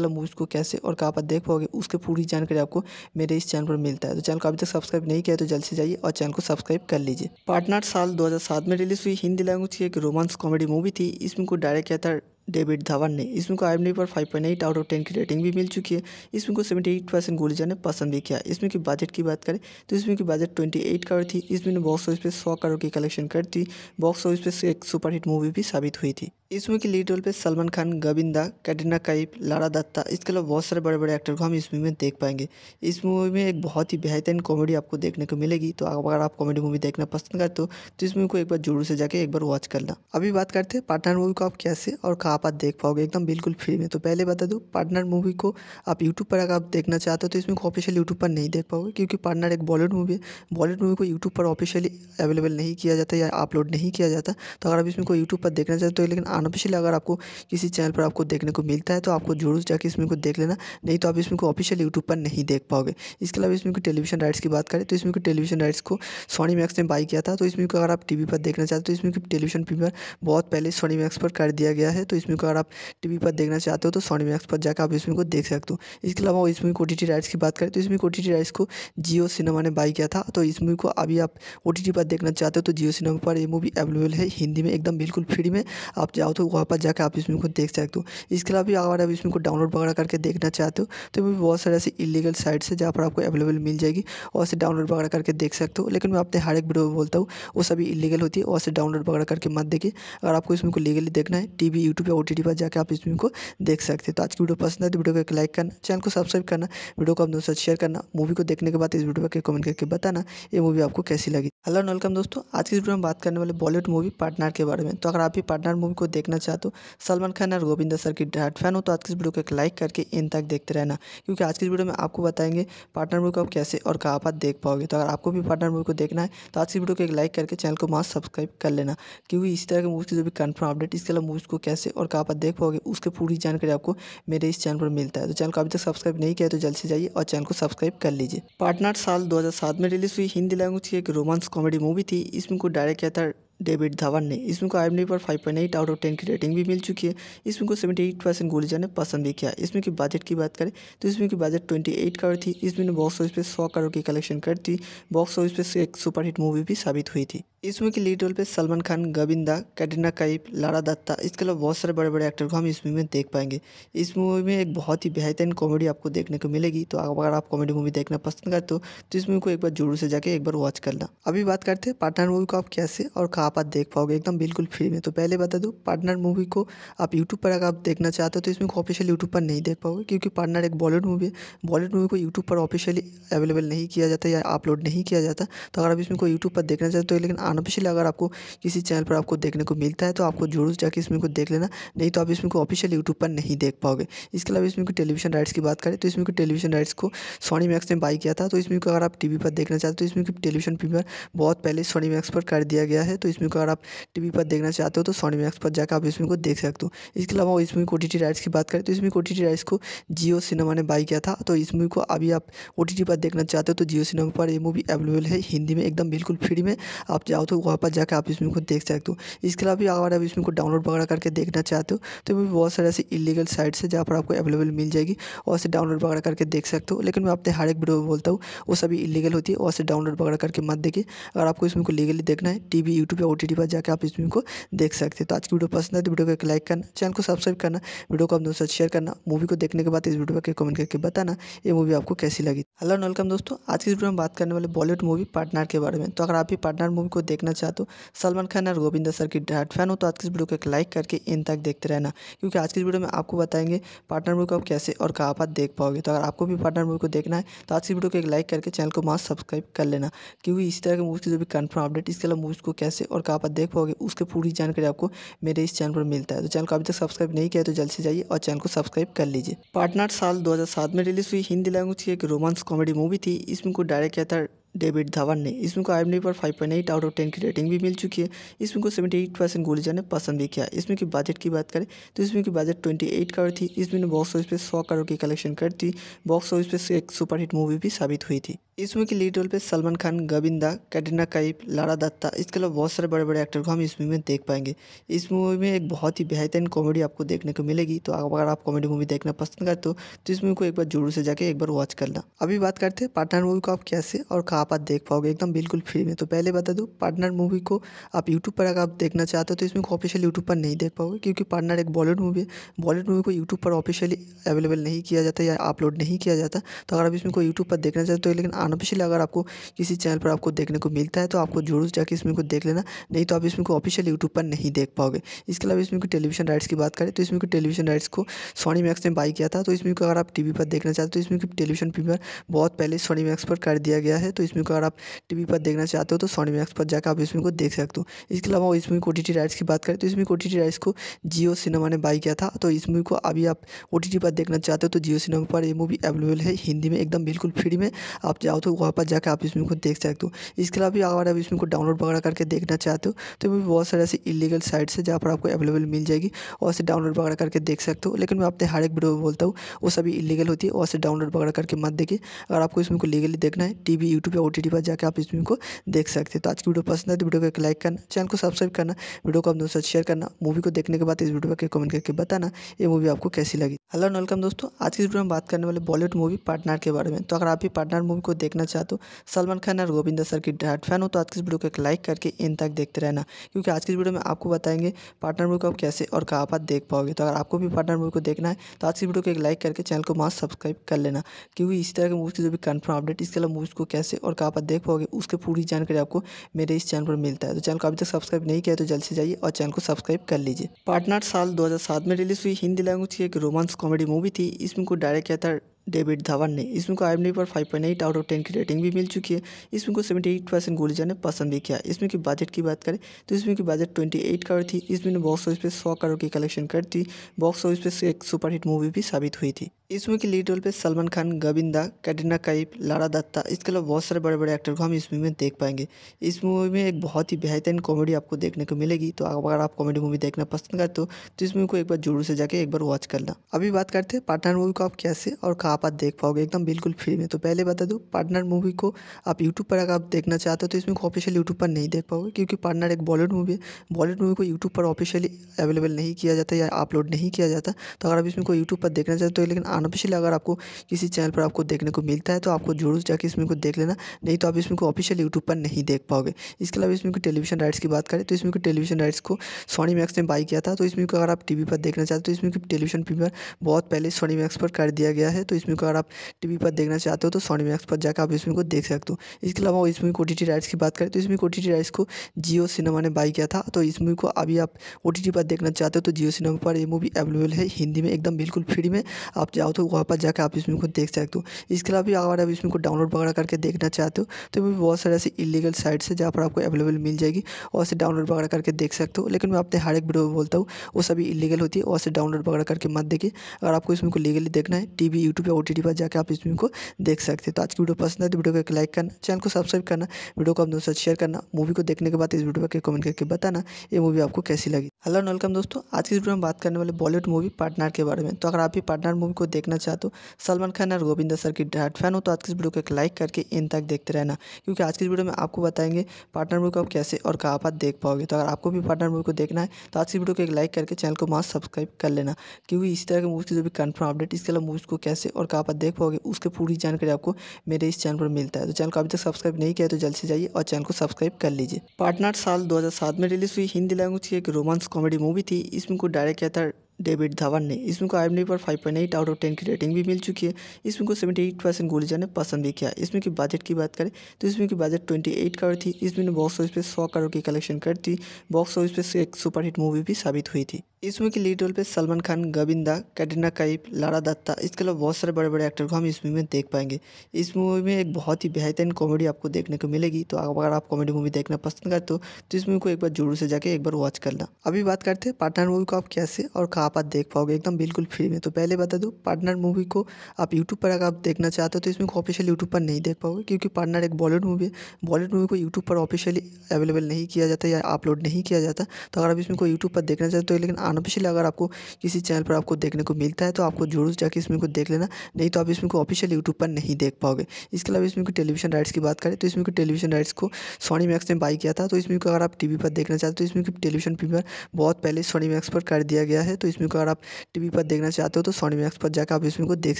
Speaker 1: अलावा मूवीज़ को कैसे और और कहाँ पर देख पाओगे उसकी पूरी जानकारी आपको मेरे इस चैनल पर मिलता है तो चैनल को अभी तक सब्सक्राइब नहीं किया तो जल्द से जाइए और चैनल को सब्सक्राइब कर लीजिए पार्टनर साल दो में रिलीज हुई हिंदी लैंग्वेज की एक रोमांस कॉमेडी मूवी थी इसमें को डायरेक्ट किया था डेविड धवन ने इसमें को आई पर 5.8 आउट ऑफ 10 की रेटिंग भी मिल चुकी है इसमें को 78 परसेंट गुलिजा ने पसंद भी किया इसमें की बजट की बात करें तो इसमें की बजट 28 करोड़ थी इसमें बॉक्स ऑफिस पे 100 करोड़ की कलेक्शन कर थी बॉक्स ऑफिस पे एक सुपरहिट मूवी भी साबित हुई थी इस मूवी के लीड रोल पे सलमान खान गोविंदा कैटरीना कैफ लारा दत्ता इसके अलावा बहुत सारे बड़े बड़े एक्टर को हम इस मूवी में देख पाएंगे इस मूवी में एक बहुत ही बेहतरीन कॉमेडी आपको देखने को मिलेगी तो अगर आप कॉमेडी मूवी देखना पसंद करते हो तो इस मूवी को एक बार जरूर से जाके एक बार वॉच करना अभी बात करते हैं पार्टनर मूवी को आप कैसे और कहाँ आप देख पाओगे एकदम बिल्कुल फ्री में तो पहले बता दूँ पार्टनर मूवी को आप यूट्यूब पर अगर आप देखना चाहते हो तो इसमें ऑफिशियल यूट्यूब पर नहीं देख पाओगे क्योंकि पार्टनर एक बॉलीवुड मूवी है बॉलीवुड मूवी को यूट्यूब पर ऑफिशियली अवेलेबल नहीं किया जाता या अपलोड नहीं किया जाता तो अगर आप इसमें को यूट्यूब पर देखना चाहते हो तो लेकिन अनऑफिशियल अगर आपको किसी चैनल पर आपको देखने को मिलता है तो आपको जरूर जाकर इसमें को देख लेना नहीं तो आप इसमें को ऑफिशियल यूट्यूब पर नहीं देख पाओगे इसके अलावा इसमें को टेलीविजन राइट्स की बात करें तो इसमें को टेलीविजन राइट्स को सोनी मैक्स ने बाई किया था तो इसमें को अगर आप टीवी पर देखना चाहते हो तो इसमें टेलीविजन प्रीमियर बहुत पहले सोनी मैक्स पर कर दिया गया है तो इसमें को अगर आप टीवी पर देखना चाहते हो तो सोनी मैक्स पर जाकर आप इसमें को देख सकते हो इसके अलावा इसमें को टी राइट्स की बात करें तो इसमें को टी राइट्स को जियो सिनेमा ने बाई किया था तो इस मूवी को अभी आप ओ पर देखना चाहते हो तो जियो सिनेमा पर ये मूवी अवेलेबल है हिंदी में एकदम बिल्कुल फ्री में आप जाओ चाहो तो वहाँ पर जाकर आप इस मूवी को देख सकते हो इसके अलावा भी अगर आप इस मूवी को डाउनलोड वगैरह करके देखना चाहते हो तो भी बहुत सारे ऐसे इलीगल साइट्स है जहाँ पर आपको अवेलेबल मिल जाएगी और से डाउनलोड वगैरह करके देख सकते हो लेकिन मैं आपने हर एक वीडियो में बोलता हूँ वो सभी इलीगल होती है और से डाउनलोड वगैरह करके मत देखिए अगर आपको इस मूवी को लीगली देखना है टी वी यूट्यूब या ओ पर जाकर आप इस मूवी को देख सकते हो तो आज की वीडियो पसंद है तो वीडियो को एक लाइक करना चैनल को सब्सक्राइब करना वीडियो को आप दोस्तों शेयर करना मूवी को देखने के बाद इस वीडियो पर कमेंट करके बताना ये मूवी आपको कैसी लगी हेलो वेलकम दोस्तों आज की वीडियो में बात करने वाले बॉलीवुड मूवी पार्टनर के बारे में तो अगर आप भी पार्टनर मूवी को देख देखना चाहते हो सलमान खान और गोविंदा सर की डाट फैन हो तो आज की इस वीडियो को एक लाइक करके इन तक देखते रहना क्योंकि आज की इस वीडियो में आपको बताएंगे पार्टनर मूवी को आप कैसे और कहाँ पर देख पाओगे तो अगर आपको भी पार्टनर मूवी को देखना है तो आज की वीडियो को एक लाइक करके चैनल को मास सब्सक्राइब कर लेना क्योंकि इसी तरह की मूवी की जो भी कन्फर्म अपडेट इसके अलावा मूवीज़ को कैसे और कहाँ पर देख पाओगे उसकी पूरी जानकारी आपको मेरे इस चैनल पर मिलता है तो चैनल को अभी तक सब्सक्राइब नहीं किया तो जल्द से जाइए और चैनल को सब्सक्राइब कर लीजिए पार्टनर साल दो में रिलीज़ हुई हिंदी लैंग्वेज की एक रोमांस कॉमेडी मूवी थी इसमें को डायरेक्ट किया था डेविड धवन ने इसमें को आई एम पर 5.8 आउट ऑफ 10 की रेटिंग भी मिल चुकी है इसमें को को 78 परसेंट गुलिजा ने पसंद भी किया इसमें की बजट की बात करें तो इसमें की बजट 28 करोड़ थी इसमें बॉक्स ऑफिस पे सौ करोड़ की कलेक्शन करती बॉक्स ऑफिस पे एक सुपरहिट मूवी भी साबित हुई थी इस मूवी के लीड रोल पे सलमान खान गोविंदा कैटरीना कैफ लारा दत्ता इसके अलावा बहुत सारे बड़े बड़े एक्टर को हम इस मूवी में देख पाएंगे इस मूवी में एक बहुत ही बेहतरीन कॉमेडी आपको देखने को मिलेगी तो अगर आप कॉमेडी मूवी देखना पसंद करते हो तो इस मूवी को एक बार जरूर से जाके एक बार वॉच करना अभी बात करते हैं पार्टनर मूवी को आप कैसे और कहाँ पर देख पाओगे एकदम बिल्कुल फ्री में तो पहले बता दूँ पार्टनर मूवी को आप यूट्यूब पर अगर आप देखना चाहते हो तो इसमें ऑफिशियल यूट्यूब पर नहीं देख पाओगे क्योंकि पार्टनर एक बॉलीवुड मूवी है बॉलीवुड मूवी को यूट्यूब पर ऑफिशियली अवेलेबल नहीं किया जाता या अपलोड नहीं किया जाता तो अगर आप इसमें को यूट्यूब पर देखना चाहते हो तो लेकिन अनऑफिशियल अगर आपको किसी चैनल पर आपको देखने को मिलता है तो आपको जरूर जाकर इसमें को देख लेना नहीं तो आप इसमें को ऑफिशियल यूट्यूब पर नहीं देख पाओगे इसके अलावा इसमें को टेलीविजन राइट्स की बात करें तो इसमें को टेलीविजन राइट्स को सोनी मैक्स ने बाई किया था तो इसमें को अगर आप टी पर देखना चाहते हो तो इसमें की टेलीविजन प्रीमियर बहुत पहले सोनी मैक्स पर कर दिया गया है तो इसमें को अगर आप टी पर देखना चाहते हो तो सोनी मैक्स पर जाकर आप इसमें को देख सकते हो इसके अलावा इसमें को टी राइट्स की बात करें तो इसमें को टी राइट्स को जियो सिनेमा ने बाई किया था तो इस मूवी को अभी आप ओ पर देखना चाहते हो तो जियो सिनेमा पर ये मूवी अवेलेबल है हिंदी में एकदम बिल्कुल फ्री में आप चाहो तो पर जाकर आप इसमें को देख सकते हो इसके अलावा भी अगर आप इसमें को डाउनलोड वगैरह करके देखना चाहते हो तो भी बहुत सारे ऐसे इलीगल साइट्स है जहाँ पर आपको अवेलेबल मिल जाएगी और उसे डाउनलोड वगैरह करके देख सकते हो लेकिन मैं अपने हर एक वीडियो में बोलता हूँ वो सभी इलीगल होती है और उसे डाउनलोड वगैरह करके मत देखिए अगर आपको इसमें को लीगली देखना है टी वी यूट्यूब या ओ पर जाकर आप इसमें को देख सकते हो तो आज की वीडियो पसंद है तो वीडियो को एक लाइक करना चैनल को सब्सक्राइब करना वीडियो को अपने दोस्तों शेयर करना मूवी को देखने के बाद इस वीडियो पर कमेंट करके बताना ये मूवी आपको कैसी लगी हेलो वेलकम दोस्तों आज की वीडियो में बात करने वाले बॉलीवुड मूवी पार्टनर के बारे में तो अगर आप भी पार्टनर मूवी को देखना चाहते हो तो सलमान खान और गोविंद सर की डायट फैन हो तो आज की इस वीडियो को एक लाइक करके इन तक देखते रहना क्योंकि आज की इस वीडियो में आपको बताएंगे पार्टनर मूवी को आप कैसे और कहाँ पर देख पाओगे तो अगर आपको भी पार्टनर मूवी को देखना है तो आज की वीडियो को एक लाइक करके चैनल को मास्क सब्सक्राइब कर लेना क्योंकि इसी तरह के मूवीज़ की जो भी कन्फर्म अपडेट इसके अलावा मूवीज़ को कैसे और कहाँ पर देख पाओगे उसकी पूरी जानकारी आपको मेरे इस चैनल पर मिलता है तो चैनल को अभी तक सब्सक्राइब नहीं किया तो जल्द से जाइए और चैनल को सब्सक्राइब कर लीजिए पार्टनर साल दो में रिलीज हुई हिंदी लैंग्वेज की एक रोमांस कॉमेडी मूवी थी इसमें को डायरेक्ट किया था तो डेविड धवन ने इसमें को आई पर 5.8 आउट ऑफ 10 की रेटिंग भी मिल चुकी है इसमें को को 78 परसेंट गुलजार ने पसंद भी किया इसमें की बजट की बात करें तो इसमें की बजट 28 करोड़ थी इसमें बॉक्स ऑफिस पे 100 करोड़ की कलेक्शन कर थी बॉक्स ऑफिस पे एक सुपरहिट मूवी भी साबित हुई थी इस मूवी लीड रोल पे सलमान खान गविंदा कैटरीना कईप लारा दत्ता इसके अलावा बहुत सारे बड़े बड़े एक्टर को हम इस मूवी में देख पाएंगे इस मूवी में एक बहुत ही बेहतरीन कॉमेडी आपको देखने को मिलेगी तो अगर आप कॉमेडी मूवी देखना पसंद करते हो तो इस मूवी को एक बार जोर से जाके एक बार वॉच करना अभी बात करते हैं पार्टनर मूवी को आप कैसे और कहाँ आप आज देख पाओगे एकदम बिल्कुल फ्री में तो पहले बता दूँ पार्टनर मूवी को आप यूट्यूब पर अगर आप देखना चाहते हो तो इसमें ऑफिशियल यूट्यूब पर नहीं देख पाओगे क्योंकि पार्टनर एक बॉलीवुड मूवी है बॉलीवुड मूवी को यूट्यूब पर ऑफिशियली अवेलेबल नहीं किया जाता या अपलोड नहीं किया जाता तो अगर आप इसमें को यूट्यूब पर देखना चाहते हो लेकिन अनऑफिशियली अगर आपको किसी चैनल पर आपको देखने को मिलता है तो आपको जरूर जाकर इसमें को देख लेना नहीं तो आप इसमें को ऑफिशियल यूट्यूब पर नहीं देख पाओगे इसके अलावा इसमें को टेलीविजन राइट्स की बात करें तो इसमें को टेलीविजन राइट्स को सोनी मैक्स ने बाई किया था तो इसमें को अगर आप टी पर देखना चाहते हो तो इसमें टेलीविजन प्रीमियर बहुत पहले सोनी मैक्स पर कर दिया गया है तो इस मूवी को अगर आप टी पर देखना चाहते हो तो सोनी मैक्स पर जाकर आप इस मूवी को देख सकते हो इसके अलावा इस मूवी को ओ राइट्स की बात करें तो इस मूवी को ओ राइट्स को जियो सिनेमा ने बाई किया था तो इस मूवी को अभी आप ओ पर देखना चाहते हो तो जियो सिनेमा पर ये मूवी अवेलेबल है हिंदी में एकदम बिल्कुल फ्री में आप जाओ तो वहाँ पर जाकर आप इस मूवी को देख सकते हो इसके अलावा अगर आप इस मूवी को डाउनलोड वगैरह करके देखना चाहते हो तो भी बहुत सारे ऐसे इलीगल साइट्स है जहाँ पर आपको अवेलेबल मिल जाएगी और से डाउनलोड वगैरह करके देख सकते हो लेकिन मैं आपने हर एक वीडियो में बोलता हूँ वो सभी इलीगल होती है और से डाउनलोड वगैरह करके मत देखिए अगर आपको इसमें को लीगली देखना है टी वी यूट्यूब मिलेगा ओ पर जाकर आप इस वीडियो को देख सकते हैं तो आज की वीडियो पसंद है तो वीडियो को एक लाइक करना चैनल को सब्सक्राइब करना वीडियो को अपने दोस्तों शेयर करना मूवी को देखने के बाद इस वीडियो पर कमेंट करके बताना ये मूवी आपको कैसी लगी हेलो वेलकम दोस्तों आज की वीडियो में बात करने वाले बॉलीवुड मूवी पार्टनर के बारे में तो अगर आप भी पार्टनर मूवी को देखना चाहते हो सलमान खान और गोविंदा सर की डाट फैन हो तो आज की वीडियो को एक लाइक करके इन तक देखते रहना क्योंकि आज की वीडियो में आपको बताएंगे पार्टनर मूवी को आप कैसे और कहाँ पर देख पाओगे तो अगर आपको भी पार्टनर मूवी को देखना है तो आज की वीडियो को एक लाइक करके चैनल को मास्क सब्सक्राइब कर लेना क्योंकि इसी तरह की मूवी की जो भी कन्फर्म अपडेट इसके अलावा मूवीज़ को कैसे और और कहाँ पर देख पाओगे उसकी पूरी जानकारी आपको मेरे इस चैनल पर मिलता है तो चैनल को अभी तक सब्सक्राइब नहीं किया तो जल्द से जाइए और चैनल को सब्सक्राइब कर लीजिए पार्टनर साल दो में रिलीज हुई हिंदी लैंग्वेज की एक रोमांस कॉमेडी मूवी थी इसमें को डायरेक्ट किया था डेविड धवन ने इसमें को आई पर 5.8 आउट ऑफ 10 की रेटिंग भी मिल चुकी है इसमें को 78 परसेंट गुलिजा ने पसंद भी किया इसमें की बजट की बात करें तो इसमें की बजट 28 करोड़ थी इसमें बॉक्स ऑफिस पे 100 करोड़ की कलेक्शन कर थी बॉक्स ऑफिस पे एक सुपरहिट मूवी भी साबित हुई थी इस मूवी के लीड रोल पे सलमान खान गोविंदा कैटरीना कैफ लारा दत्ता इसके अलावा बहुत सारे बड़े बड़े एक्टर को हम इस मूवी में देख पाएंगे इस मूवी में एक बहुत ही बेहतरीन कॉमेडी आपको देखने को मिलेगी तो अगर आप कॉमेडी मूवी देखना पसंद करते हो तो इस मूवी को एक बार जरूर से जाके एक बार वॉच करना अभी बात करते हैं पार्टनर मूवी को आप कैसे और कहाँ आप देख पाओगे एकदम बिल्कुल फ्री में तो पहले बता दूँ पार्टनर मूवी को आप यूट्यूब पर अगर आप देखना चाहते हो तो इसमें ऑफिशियल यूट्यूब पर नहीं देख पाओगे क्योंकि पार्टनर एक बॉलीवुड मूवी है बॉलीवुड मूवी को यूट्यूब पर ऑफिशियली अवेलेबल नहीं किया जाता या अपलोड नहीं किया जाता तो अगर आप इसमें को यूट्यूब पर देखना चाहते हो तो लेकिन अनऑफिशियल अगर आपको किसी चैनल पर आपको देखने को मिलता है तो आपको जरूर जाकर इसमें को देख लेना नहीं तो आप इसमें को ऑफिशियल यूट्यूब पर नहीं देख पाओगे इसके अलावा इसमें को टेलीविजन राइट्स की बात करें तो इसमें को टेलीविजन राइट्स को सोनी मैक्स ने बाई किया था तो इसमें को अगर आप टी पर देखना चाहते हो तो इसमें टेलीविजन प्रीमियर बहुत पहले सोनी मैक्स पर कर दिया गया है तो इसमें को अगर आप टी पर देखना चाहते हो तो सोनी मैक्स पर जाकर आप इसमें को देख सकते हो इसके अलावा इसमें को टी राइट्स की बात करें तो इसमें को टी राइट्स को जियो सिनेमा ने बाई किया था तो इस मूवी को अभी आप ओ पर देखना चाहते हो तो जियो सिनेमा पर ये मूवी अवेलेबल है हिंदी में एकदम बिल्कुल फ्री में आप जाओ चाहो तो वहाँ पर जाकर आप इसमें को देख सकते हो इसके अलावा भी अगर आप इसमें को डाउनलोड वगैरह करके देखना चाहते हो तो भी बहुत सारे ऐसे इलीगल साइट्स है जहाँ पर आपको अवेलेबल मिल जाएगी और से डाउनलोड वगैरह करके देख सकते हो लेकिन मैं आपने हर एक वीडियो में बोलता हूँ वो सभी इलीगल होती है और से डाउनलोड वगैरह करके मत देखिए अगर आपको इसमें को लीगली देखना है टी वी यूट्यूब या ओ पर जाकर आप इसमें को देख सकते हो तो आज की वीडियो पसंद है तो वीडियो को एक लाइक करना चैनल को सब्सक्राइब करना वीडियो को आप दोस्तों शेयर करना मूवी को देखने के बाद इस वीडियो पर कमेंट करके बताना ये मूवी आपको कैसी लगी हेलो वेलकम दोस्तों आज की वीडियो में बात करने वाले बॉलीवुड मूवी पार्टनर के बारे में तो अगर आप भी पार्टनर मूवी को देख देखना चाहते हो सलमान खान और गोविंदा सर की डाट फैन हो तो आज की इस वीडियो को एक लाइक करके इन तक देखते रहना क्योंकि आज की इस वीडियो में आपको बताएंगे पार्टनर मूवी को आप कैसे और कहाँ पर देख पाओगे तो अगर आपको भी पार्टनर मूवी को देखना है तो आज की वीडियो को एक लाइक करके चैनल को मास सब्सक्राइब कर लेना क्योंकि इसी तरह की मूवी की जो भी कन्फर्म अपडेट इसके अलावा मूवीज़ को कैसे और कहाँ पर देख पाओगे उसकी पूरी जानकारी आपको मेरे इस चैनल पर मिलता है तो चैनल को अभी तक सब्सक्राइब नहीं किया तो जल्द से जाइए और चैनल को सब्सक्राइब कर लीजिए पार्टनर साल दो में रिलीज हुई हिंदी लैंग्वेज की एक रोमांस कॉमेडी मूवी थी इसमें को डायरेक्ट किया था तो डेविड धवन ने इसमें को आई एम पर five point eight out of ten की रेटिंग भी मिल चुकी है इसमें को सेवेंटी एट परसेंट गुलिजा ने पसंद भी किया इसमें की बजट की बात करें तो इसमें की बजट ट्वेंटी एट करोड़ थी इसमें बॉक्स ऑफिस पे सौ करोड़ की कलेक्शन करती बॉक्स ऑफिस पे एक सुपरहिट मूवी भी साबित हुई थी इस मूवी के लीड रोल पे सलमान खान गोविंदा कैटरीना कैफ लारा दत्ता इसके अलावा बहुत सारे बड़े बड़े एक्टर को हम इस मूवी में देख पाएंगे इस मूवी में एक बहुत ही बेहतरीन कॉमेडी आपको देखने को मिलेगी तो अगर आप कॉमेडी मूवी देखना पसंद करते हो तो इस मूवी को एक बार जरूर से जाके एक बार वॉच करना अभी बात करते हैं पार्टनर मूवी को आप कैसे और कहाँ पर देख पाओगे एकदम बिल्कुल फ्री में तो पहले बता दूँ पार्टनर मूवी को आप यूट्यूब पर अगर आप देखना चाहते हो तो इसमें ऑफिशियल यूट्यूब पर नहीं देख पाओगे क्योंकि पार्टनर एक बॉलीवुड मूवी है बॉलीवुड मूवी को यूट्यूब पर ऑफिशियली अवेलेबल नहीं किया जाता या अपलोड नहीं किया जाता तो अगर आप इसमें को यूट्यूब पर देखना चाहते हो तो लेकिन अनऑफिशियल अगर आपको किसी चैनल पर आपको देखने को मिलता है तो आपको जरूर जाकर इसमें को देख लेना नहीं तो आप इसमें को ऑफिशियल यूट्यूब पर नहीं देख पाओगे इसके अलावा इसमें को टेलीविजन राइट्स की बात करें तो इसमें को टेलीविजन राइट्स को सोनी मैक्स ने बाई किया था तो इसमें को अगर आप टी पर देखना चाहते हो तो इसमें को टेलीविजन प्रीमियर बहुत पहले सोनी मैक्स पर कर दिया गया है तो इसमें को अगर आप टी पर देखना चाहते हो तो सोनी मैक्स पर जाकर आप इसमें को देख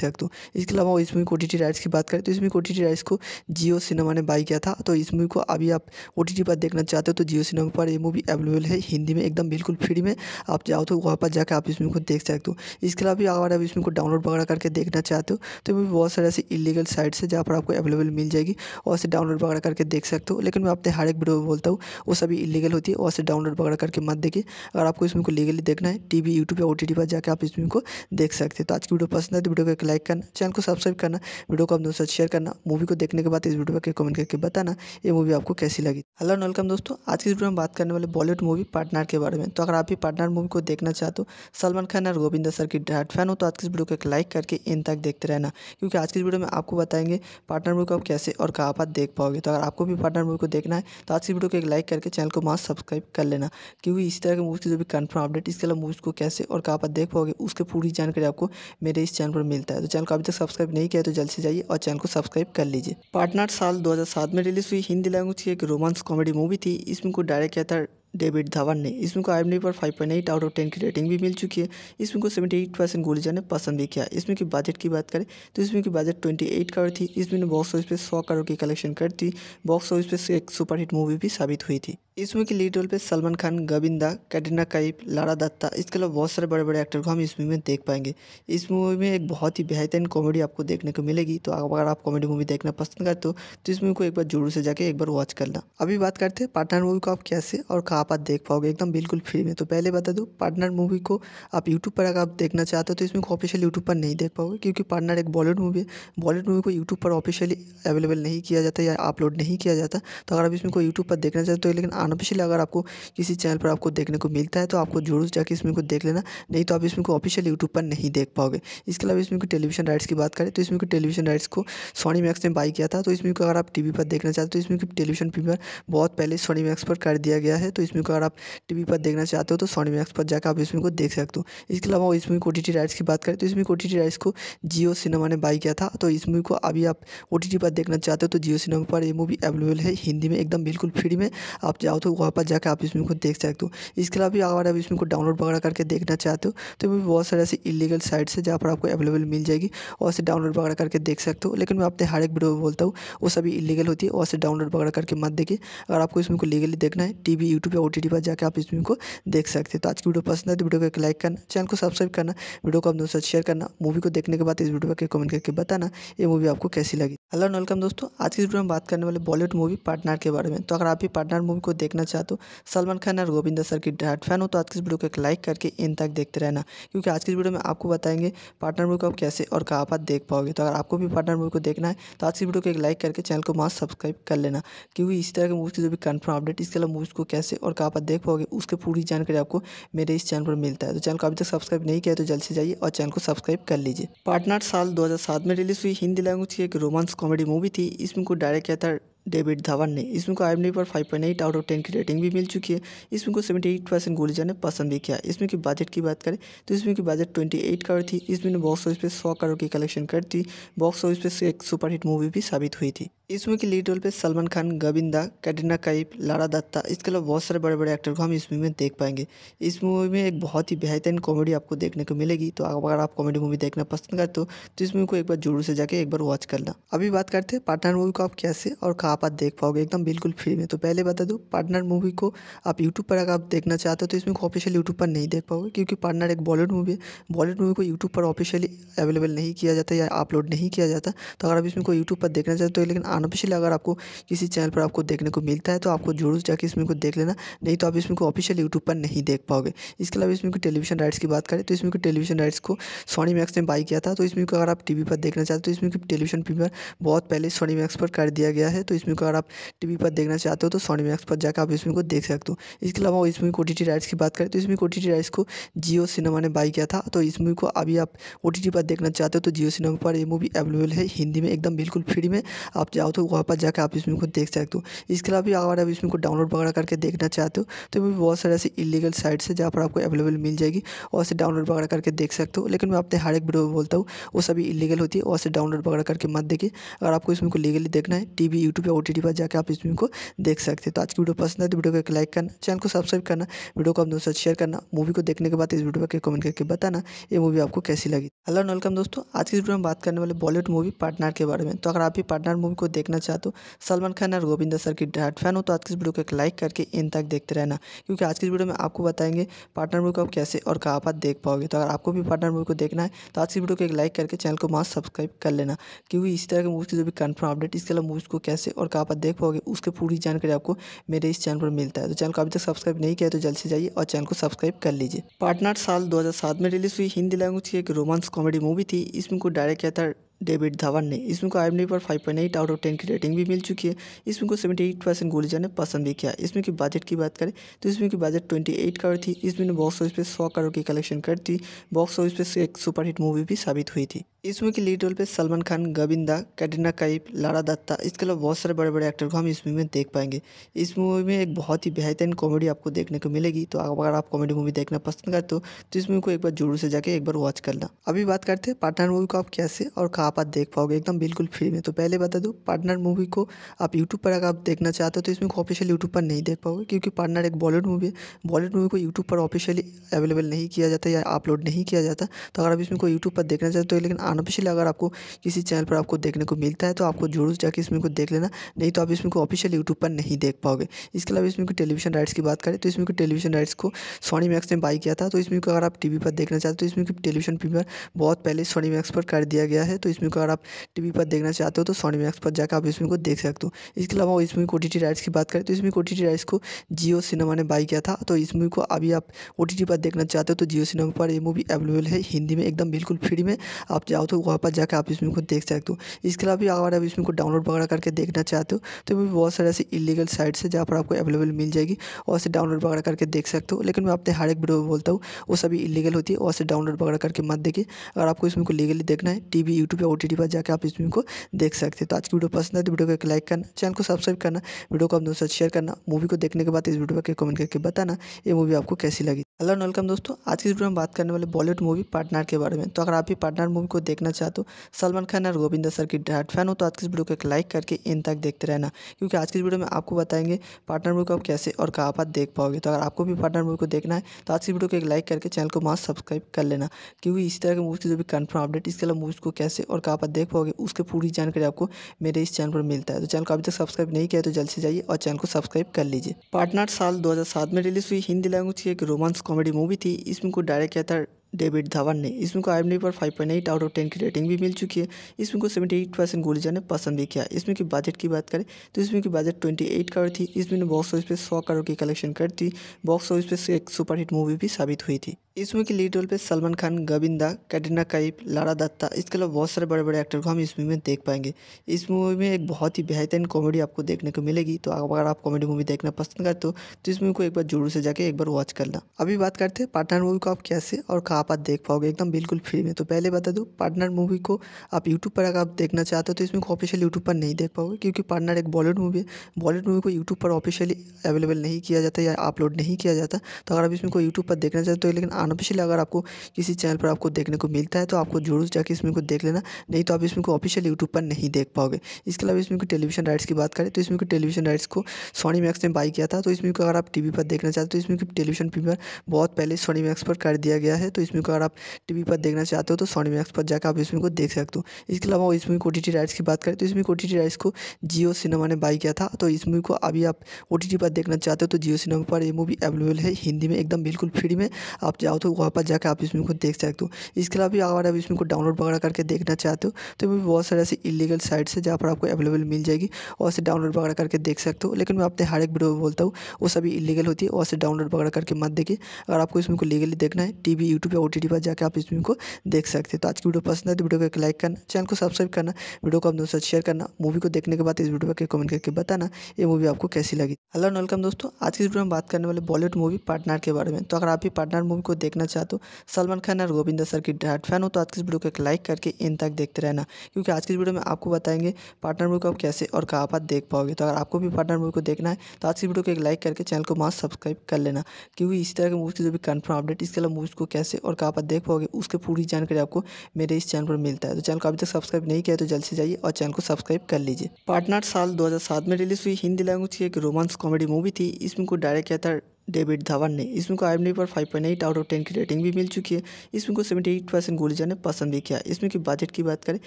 Speaker 1: सकते हो इसके अलावा इसमें को टी राइट्स की बात करें तो इसमें को टी राइट्स को जियो सिनेमा ने बाई किया था तो इस मूवी को अभी आप ओ पर देखना चाहते हो तो जियो सिनेमा पर ये मूवी अवेलेबल है हिंदी में एकदम बिल्कुल फ्री में आप जाओ चाहो तो पर जाकर आप इसमें को देख सकते हो इसके अलावा भी अगर आप इसमें को डाउनलोड वगैरह करके देखना चाहते हो तो भी बहुत सारे ऐसे इलीगल साइट्स है जहाँ पर आपको अवेलेबल मिल जाएगी और उसे डाउनलोड वगैरह करके देख सकते हो लेकिन मैं आपने हर एक वीडियो में बोलता हूँ वो सभी इलीगल होती है और उसे डाउनलोड वगैरह करके मत देखिए अगर आपको इसमें को लीगली देखना है टी वी यूट्यूब या ओ पर जाकर आप इसमें को देख सकते हो तो आज की वीडियो पसंद है तो वीडियो को एक लाइक करना चैनल को सब्सक्राइब करना वीडियो को अपने दोस्तों शेयर करना मूवी को देखने के बाद इस वीडियो पर कमेंट करके बताना ये मूवी आपको कैसी लगी हेलो वेलकम दोस्तों आज की वीडियो में बात करने वाले बॉलीवुड मूवी पार्टनर के बारे में तो अगर आप भी पार्टनर मूवी को देखना चाहते हो सलमान खान और गोविंद सर की डायट फैन हो तो आज की इस वीडियो को एक लाइक करके इन तक देखते रहना क्योंकि आज की वीडियो में आपको बताएंगे पार्टनर मूवी को आप कैसे और कहाँ पर देख पाओगे तो अगर आपको भी पार्टनर मूवी को देखना है तो आज की वीडियो को एक लाइक करके चैनल को मास्क सब्सक्राइब कर लेना क्योंकि इसी तरह के मूवी की जो भी कन्फर्म अपडेट इसके अलावा मूवीज़ को कैसे और कहाँ पर देख पाओगे उसकी पूरी जानकारी आपको मेरे इस चैनल पर मिलता है तो चैनल को अभी तक सब्सक्राइब नहीं किया तो जल्द से जाइए और चैनल को सब्सक्राइब कर लीजिए पार्टनर साल दो में रिलीज हुई हिंदी लैंग्वेज की एक रोमांस कॉमेडी मूवी थी इसमें को डायरेक्ट किया था तो डेविड धवन ने इस को आई पर 5.8 आउट ऑफ 10 की रेटिंग भी मिल चुकी है इस फिल्म को 78 परसेंट गोली जाने पसंद भी किया इसमें की बजट की बात करें तो इसमें की बजट 28 करोड़ थी इसमें बॉक्स ऑफिस पे 100 करोड़ की कलेक्शन कर थी बॉक्स ऑफिस पे एक सुपरहिट मूवी भी साबित हुई थी इसमें के लीड रोल पे सलमान खान गोविंदा कैटरीना कैफ लारा दत्ता इसके अलावा बहुत सारे बड़े बड़े एक्टर को हम इस मूवी में देख पाएंगे इस मूवी में एक बहुत ही बेहतरीन कॉमेडी आपको देखने को मिलेगी तो अगर आप कॉमेडी मूवी देखना पसंद करते हो तो इस मूवी को एक बार जोरू से जाके एक बार वॉच करना अभी बात करते हैं पार्टनर मूवी को आप कैसे और कहाँ पर देख पाओगे एकदम बिल्कुल फ्री में तो पहले बता दूँ पार्टनर मूवी को आप यूट्यूब पर अगर आप देखना चाहते हो तो इसमें ऑफिशियल यूट्यूब पर नहीं देख पाओगे क्योंकि पार्टनर एक बॉलीवुड मूवी है बॉलीवुड मूवी को यूट्यूब पर ऑफिशियली अवेलेबल नहीं किया जाता या अपलोड नहीं किया जाता तो अगर आप इसमें कोई यूट्यूब पर देखना चाहते हो लेकिन अनऑफिशियल अगर आपको किसी चैनल पर आपको देखने को मिलता है तो आपको जरूर जाकर इसमें को देख लेना नहीं तो आप इसमें को ऑफिशियल यूट्यूब पर नहीं देख पाओगे इसके अलावा इसमें को टेलीविजन राइट्स की बात करें तो इसमें को टेलीविजन राइट्स को सोनी मैक्स ने बाई किया था तो इसमें को अगर आप टी पर देखना चाहते हो तो इसमें को टेलीविजन प्रीमियर बहुत पहले सोनी मैक्स पर कर दिया गया है तो इसमें को अगर आप टी पर देखना चाहते हो तो सोनी मैक्स पर जाकर आप इसमें को देख सकते हो इसके अलावा इसमें को टी राइट्स की बात करें तो इसमें को टी राइट्स को जियो सिनेमा ने बाई किया था तो इस मूवी को अभी आप ओ पर देखना चाहते हो तो जियो सिनेमा पर ये मूवी अवेलेबल है हिंदी में एकदम बिल्कुल फ्री में आप जाओ तो वहाँ पर जाकर आप इसमें को देख सकते हो इसके अलावा भी अगर आप इसमें को डाउनलोड वगैरह करके देखना चाहते हो तो भी बहुत सारे ऐसे इलीगल साइट्स है जहाँ पर आपको अवेलेबल मिल जाएगी और से डाउनलोड वगैरह करके देख सकते हो लेकिन मैं अपने हर एक वीडियो में बोलता हूँ वो सभी इलीगल होती है और से डाउनलोड वगैरह करके मत देखिए अगर आपको इसमें को लीगली देखना है टी वी यूट्यूब या ओ टी टी पर जाकर आप इसमें को देख सकते हो तो आज की वीडियो पसंद है तो वीडियो को एक लाइक करना चैनल को सब्सक्राइब करना वीडियो को अपने साथ शेयर करना मूवी को देखने के बाद इस वीडियो पर कमेंट करके बताना ये मूवी आपको कैसी लगी हेलो वेलकम दोस्तों आज की वीडियो में बात करने वाले बॉलीवुड मूवी पार्टनर के बारे में तो अगर आप भी पार्टनर मूवी को देखना चाहते हो सलमान खान और गोविंदा सर की डायट फैन हो तो आज की इस वीडियो को एक लाइक करके इन तक देखते रहना क्योंकि आज की इस वीडियो में आपको बताएंगे पार्टनर मूवी को आप कैसे और कहाँ पर देख पाओगे तो अगर आपको भी पार्टनर मूवी को देखना है तो आज की वीडियो को एक लाइक करके चैनल को मास्क सब्सक्राइब कर लेना क्योंकि इसी तरह की मूवीज़ की जो भी कन्फर्म अपडेट इसके अलावा मूवीज़ को कैसे और कहाँ पर देख पाओगे उसकी पूरी जानकारी आपको मेरे इस चैनल पर मिलता है तो चैनल को अभी तक सब्सक्राइब नहीं किया तो जल्द से जाइए और चैनल को सब्सक्राइब कर लीजिए पार्टनर साल दो में रिलीज हुई हिंदी लैंग्वेज की एक रोमांस कॉमेडी मूवी थी इसमें को डायरेक्ट किया था तो डेविड धवन ने इसमें को आई पर five point eight out of ten की रेटिंग भी मिल चुकी है इसमें को सेवेंटी एट परसेंट गुलजा ने पसंद भी किया इसमें की बजट की बात करें तो इसमें की बजट ट्वेंटी एट करोड़ थी इसमें ने बॉक्स ऑफिस पे सौ करोड़ की कलेक्शन कर थी बॉक्स ऑफिस पे एक सुपरहिट मूवी भी साबित हुई थी इसमें के लीड रोल पे सलमान खान गोविंदा कैटरीना कैफ लारा दत्ता इसके अलावा बहुत सारे बड़े बड़े एक्टर को हम इस मूवी में देख पाएंगे इस मूवी में एक बहुत ही बेहतरीन कॉमेडी आपको देखने को मिलेगी तो अगर आप कॉमेडी मूवी देखना पसंद करते हो तो इस मूवी को एक बार जरूर से जाके एक बार वॉच करना अभी बात करते हैं पार्टनर मूवी को आप कैसे और कहाँ आप देख पाओगे एकदम बिल्कुल फ्री में तो पहले बता दूँ पार्टनर मूवी को आप यूट्यूब पर अगर आप देखना चाहते हो तो इसमें ऑफिशियल यूट्यूब पर नहीं देख पाओगे क्योंकि पार्टनर एक बॉलीवुड मूवी है बॉलीवुड मूवी को यूट्यूब पर ऑफिशियली अवेलेबल नहीं किया जाता या अपलोड नहीं किया जाता तो अगर आप इसमें को यूट्यूब पर देखना चाहते हो तो लेकिन अनऑफिशियल अगर आपको किसी चैनल पर आपको देखने को मिलता है तो आपको जरूर जाकर इसमें को देख लेना नहीं तो आप इसमें को ऑफिशियल यूट्यूब पर नहीं देख पाओगे इसके अलावा इसमें को टेलीविजन राइट्स की बात करें तो इसमें को टेलीविजन राइट्स को सोनी मैक्स ने बाई किया था तो इसमें को अगर आप टीवी पर देखना चाहते हो तो इसमें टेलीविजन प्रीमियर बहुत पहले सोनी मैक्स पर कर दिया गया है तो इसमें को अगर आप टीवी पर देखना चाहते हो तो सोनी मैक्स पर जाकर आप इसमें को देख सकते हो इसके अलावा इसमें को टी राइट्स की बात करें तो इसमें को टी राइट्स को जियो सिनेमा ने बाई किया था तो इस मूवी को अभी आप ओ पर देखना चाहते हो तो जियो सिनेमा पर ये मूवी अवेलेबल है हिंदी में एकदम बिल्कुल फ्री में आप जाओ चाहो तो वहाँ पर जाकर आप इसमें को देख सकते हो इसके अलावा भी अगर आप इसमें को डाउनलोड वगैरह करके देखना चाहते हो तो भी बहुत सारे ऐसे इलीगल साइट्स है जहाँ पर आपको अवेलेबल मिल जाएगी और से डाउनलोड वगैरह करके देख सकते हो लेकिन मैं आपने हर एक वीडियो बोलता हूँ वो सभी इलीगल होती है और से डाउनलोड वगैरह करके मत देखिए अगर आपको इसमें को लीगली देखना है टी वी यूट्यूब या ओ पर जाकर आप इसमें को देख सकते हो तो आज की वीडियो पसंद है तो वीडियो को एक लाइक करना चैनल को सब्सक्राइब करना वीडियो को आप दोस्तों शेयर करना मूवी को देखने के बाद इस वीडियो पर कमेंट करके बताना ये मूवी आपको कैसी लगी हेलो वेलकम दोस्तों आज की वीडियो में बात करने वाले बॉलीवुड मूवी पार्टनर के बारे में तो अगर आप भी पार्टनर मूवी को देख देखना चाहते हो सलमान खान और गोविंदा सर की डायट फैन हो तो आज की इस वीडियो को एक लाइक करके इन तक देखते रहना क्योंकि आज की इस वीडियो में आपको बताएंगे पार्टनर मूवी को आप कैसे और कहाँ पर देख पाओगे तो अगर आपको भी पार्टनर मूवी को देखना है तो आज की वीडियो को एक लाइक करके चैनल को मास सब्सक्राइब कर लेना क्योंकि इसी तरह की मूवीज़ की जो भी कन्फर्म अपडेट इसके अलावा मूवीज़ को कैसे और कहाँ पर देख पाओगे उसकी पूरी जानकारी आपको मेरे इस चैनल पर मिलता है तो चैनल को अभी तक सब्सक्राइब नहीं किया तो जल्द से जाइए और चैनल को सब्सक्राइब कर लीजिए पार्टनर साल दो में रिलीज हुई हिंदी लैंग्वेज की एक रोमांस कॉमेडी मूवी थी इसमें को डायरेक्ट किया था तो डेविड धवन ने इसमें को आई एम पर five point eight out of ten की रेटिंग भी मिल चुकी है इसमें को सेवेंटी एट परसेंट गुर्जा ने पसंद भी किया इसमें की बजट की बात करें तो इसमें की बजट ट्वेंटी एट करोड़ थी इसमें बॉक्स ऑफिस पे सौ करोड़ की कलेक्शन कर थी बॉक्स ऑफिस पे एक सुपरहिट मूवी भी साबित हुई थी इसमें के लीड रोल पे सलमान खान गोविंदा कैटरीना कैफ लारा दत्ता इसके अलावा बहुत सारे बड़े बड़े एक्टर को हम इस मूवी में देख पाएंगे इस मूवी में एक बहुत ही बेहतरीन कॉमेडी आपको देखने को मिलेगी तो अगर आप कॉमेडी मूवी देखना पसंद करते हो तो इस मूवी को एक बार जरूर से जाके एक बार वॉच करना अभी बात करते हैं पार्टनर मूवी को आप कैसे और कहाँ आप देख पाओगे एकदम बिल्कुल फ्री में तो पहले बता दूँ पार्टनर मूवी को आप यूट्यूब पर अगर आप देखना चाहते हो तो इसमें ऑफिशियल यूट्यूब पर नहीं देख पाओगे क्योंकि पार्टनर एक बॉलीवुड मूवी है बॉलीवुड मूवी को यूट्यूब पर ऑफिशियली अवेलेबल नहीं किया जाता या अपलोड नहीं किया जाता तो अगर आप इसमें को यूट्यूब पर देखना चाहते हो तो लेकिन अनऑफिशियल अगर आपको किसी चैनल पर आपको देखने को मिलता है तो आपको जरूर जाकर इसमें को देख लेना नहीं तो आप इसमें को ऑफिशियल यूट्यूब पर नहीं देख पाओगे इसके अलावा इसमें को टेलीविजन राइट्स की बात करें तो इसमें को टेलीविजन राइट्स को सोनी मैक्स ने बाई किया था तो इसमें को अगर आप टी पर देखना चाहते हो तो इसमें को टेलीविजन प्रीमियर बहुत पहले सोनी मैक्स पर कर दिया गया है तो इसमें को अगर आप टी पर देखना चाहते हो तो सोनी मैक्स पर जाकर आप इसमें को देख सकते हो इसके अलावा इसमें को टी राइट्स की बात करें तो इसमें को टी राइट्स को जियो सिनेमा ने बाई किया था तो इस मूवी को अभी आप ओ पर देखना चाहते हो तो जियो सिनेमा पर ये मूवी अवेलेबल है हिंदी में एकदम बिल्कुल फ्री में आप चाहो तो वहाँ पर जाकर आप इस मूवी को देख सकते हो इसके अलावा भी अगर आप इस मूवी को डाउनलोड वगैरह करके देखना चाहते हो तो भी बहुत सारे ऐसे इलीगल साइट्स है जहाँ पर आपको अवेलेबल मिल जाएगी और उसे डाउनलोड वगैरह करके देख सकते हो लेकिन मैं अपने हर एक वीडियो बोलता हूँ वो सभी इलीगल होती है और उसे डाउनलोड वगैरह करके मत देखिए अगर आपको इसमें को लीगली देखना है टी वी यूट्यूब या ओ पर जाकर आप इसमें को देख सकते हो तो आज की वीडियो पसंद है तो वीडियो को एक लाइक करना चैनल को सब्सक्राइब करना वीडियो को अपने साथ शेयर करना मूवी को देखने के बाद इस वीडियो पर कमेंट करके बताना ये मूवी आपको कैसी लगी हेलो वेलकम दोस्तों आज की वीडियो में बात करने वाले बॉलीवुड मूवी पार्टनर के बारे में तो अगर आप भी पार्टनर मूवी को देखना चाहते हो सलमान खान और गोविंदा सर की डायट फैन हो तो आज की इस वीडियो को एक लाइक करके इन तक देखते रहना क्योंकि आज की वीडियो में आपको बताएंगे पार्टनर मूवी को आप कैसे और कहाँ पर देख पाओगे तो अगर आपको भी पार्टनर मूवी को देखना है तो आज की वीडियो को एक लाइक करके चैनल को मास्क सब्सक्राइब कर लेना क्योंकि इसी तरह की मूवी की जो भी कन्फर्म अपडेट इसके अलावा मूवीज़ को कैसे और कहाँ पर देख पाओगे उसकी पूरी जानकारी आपको मेरे इस चैनल पर मिलता है तो चैनल को अभी तक सब्सक्राइब नहीं किया तो जल्द से जाइए और चैनल को सब्सक्राइब कर लीजिए पार्टनर साल दो में रिलीज हुई हिंदी लैंग्वेज की एक रोमांस कॉमेडी मूवी थी इसमें को डायरेक्ट किया था डेविड धवन ने इसमें को आई पर 5.8 आउट ऑफ 10 की रेटिंग भी मिल चुकी है इसमें को को 78 परसेंट गोलीजा ने पसंद भी किया इसमें की बजट की बात करें तो इसमें की बजट 28 करोड़ थी इसमें बॉक्स ऑफिस पे सौ करोड़ की कलेक्शन कर दी बॉक्स ऑफिस पे एक सुपरहिट मूवी भी साबित हुई थी इस मूवी के लीड रोल पे सलमान खान गोविंदा कैटरीना कैफ लारा दत्ता इसके अलावा बहुत सारे बड़े बड़े एक्टर को हम इस मूवी में देख पाएंगे इस मूवी में एक बहुत ही बेहतरीन कॉमेडी आपको देखने को मिलेगी तो अगर आप कॉमेडी मूवी देखना पसंद करते हो तो इस मूवी को एक बार जरूर से जाकर एक बार वॉच करना अभी बात करते हैं पार्टनर मूवी को आप कैसे और कहाँ पर देख पाओगे एकदम बिल्कुल फ्री में तो पहले बता दूँ पार्टनर मूवी को आप यूट्यूब पर अगर आप देखना चाहते हो तो इसमें ऑफिशियल यूट्यूब पर नहीं देख पाओगे क्योंकि पार्टनर एक बॉलीवुड मूवी है बॉलीवुड मूवी को यूट्यूब पर ऑफिशियली अवेलेबल नहीं किया जाता या अपलोड नहीं किया जाता तो अगर आप इसमें को यूट्यूब पर देखना चाहते हो तो लेकिन अनऑफिशियल अगर आपको किसी चैनल पर आपको देखने को मिलता है तो आपको जरूर जाकर इसमें को देख लेना नहीं तो आप इसमें को ऑफिशियल यूट्यूब पर नहीं देख पाओगे इसके अलावा इसमें को टेलीविजन राइट्स की बात करें तो इसमें को टेलीविजन राइट्स को सोनी मैक्स ने बाई किया था तो इसमें को अगर आप टी पर देखना चाहते हो तो इसमें टेलीविजन प्रीमियर बहुत पहले सोनी मैक्स पर कर दिया गया है तो इसमें को अगर आप टी पर देखना चाहते हो तो सोनी मैक्स पर जाकर आप इसमें को देख सकते हो इसके अलावा इसमें ओ टी राइट्स की बात करें तो इसमें ओ टी राइट्स को जियो सिनेमा ने बाई किया था तो इस मूवी को अभी आप ओ पर देखना चाहते हो तो जियो सिनेमा पर ये मूवी अवेलेबल है हिंदी में एकदम बिल्कुल फ्री में आप जाओ तो वहाँ पर जाकर आप इसमें को देख सकते हो इसके अलावा भी अगर आप इसमें को डाउनलोड वगैरह करके देखना चाहते हो तो भी बहुत सारे ऐसे इलीगल साइट्स है जहाँ पर आपको अवेलेबल मिल जाएगी और से डाउनलोड वगैरह करके देख सकते हो लेकिन मैं अपने हर एक वीडियो बोलता हूँ वो सभी इलीगल होती है और से डाउनलोड वगैरह करके मत देखिए अगर आपको इसमें को लीगली देखना है टी वी यूट्यूब या ओ टी टी पर जाकर आप इसमें को देख सकते हो तो आज की वीडियो पसंद है तो वीडियो को एक लाइक करना चैनल को सब्सक्राइब करना वीडियो को अपने साथ शेयर करना मूवी को देखने के बाद इस वीडियो पर कमेंट करके बताना ये मूवी आपको कैसी लगी हेलो वेलकम दोस्तों आज की वीडियो में बात करने वाले बॉलीवुड मूवी पार्टनर के बारे में तो अगर आप भी पार्टनर मूवी को देखना चाहते हो सलमान खान और गोविंदा सर की डाट फैन हो तो आज की वीडियो को एक लाइक करके इन तक देखते रहना क्योंकि आज की वीडियो में आपको बताएंगे पार्टनर मूवी को आप कैसे और कहाँ पर देख पाओगे तो अगर आपको भी पार्टनर मूवी को देखना है तो आज की वीडियो को एक लाइक करके चैनल को मास्क सब्सक्राइब कर लेना क्योंकि इसी तरह की मूवीज़ की जो भी कन्फर्म अपडेट इसके अलावा मूवीज़ को कैसे और कहाँ पर देख पाओगे उसकी पूरी जानकारी आपको मेरे इस चैनल पर मिलता है तो चैनल को अभी तक सब्सक्राइब नहीं किया तो जल्द से जाइए और चैनल को सब्सक्राइब कर लीजिए पार्टनर साल सात में रिलीज़ हुई हिंदी लैंग्वेज की एक रोमांस कॉमेडी मूवी थी इसमें को डायरेक्ट किया था डेविड धवन ने इसमें को आई पर 5.8 आउट ऑफ 10 की रेटिंग भी मिल चुकी है इसमें को को 78 परसेंट गुलजार ने पसंद भी किया इसमें की बजट की बात करें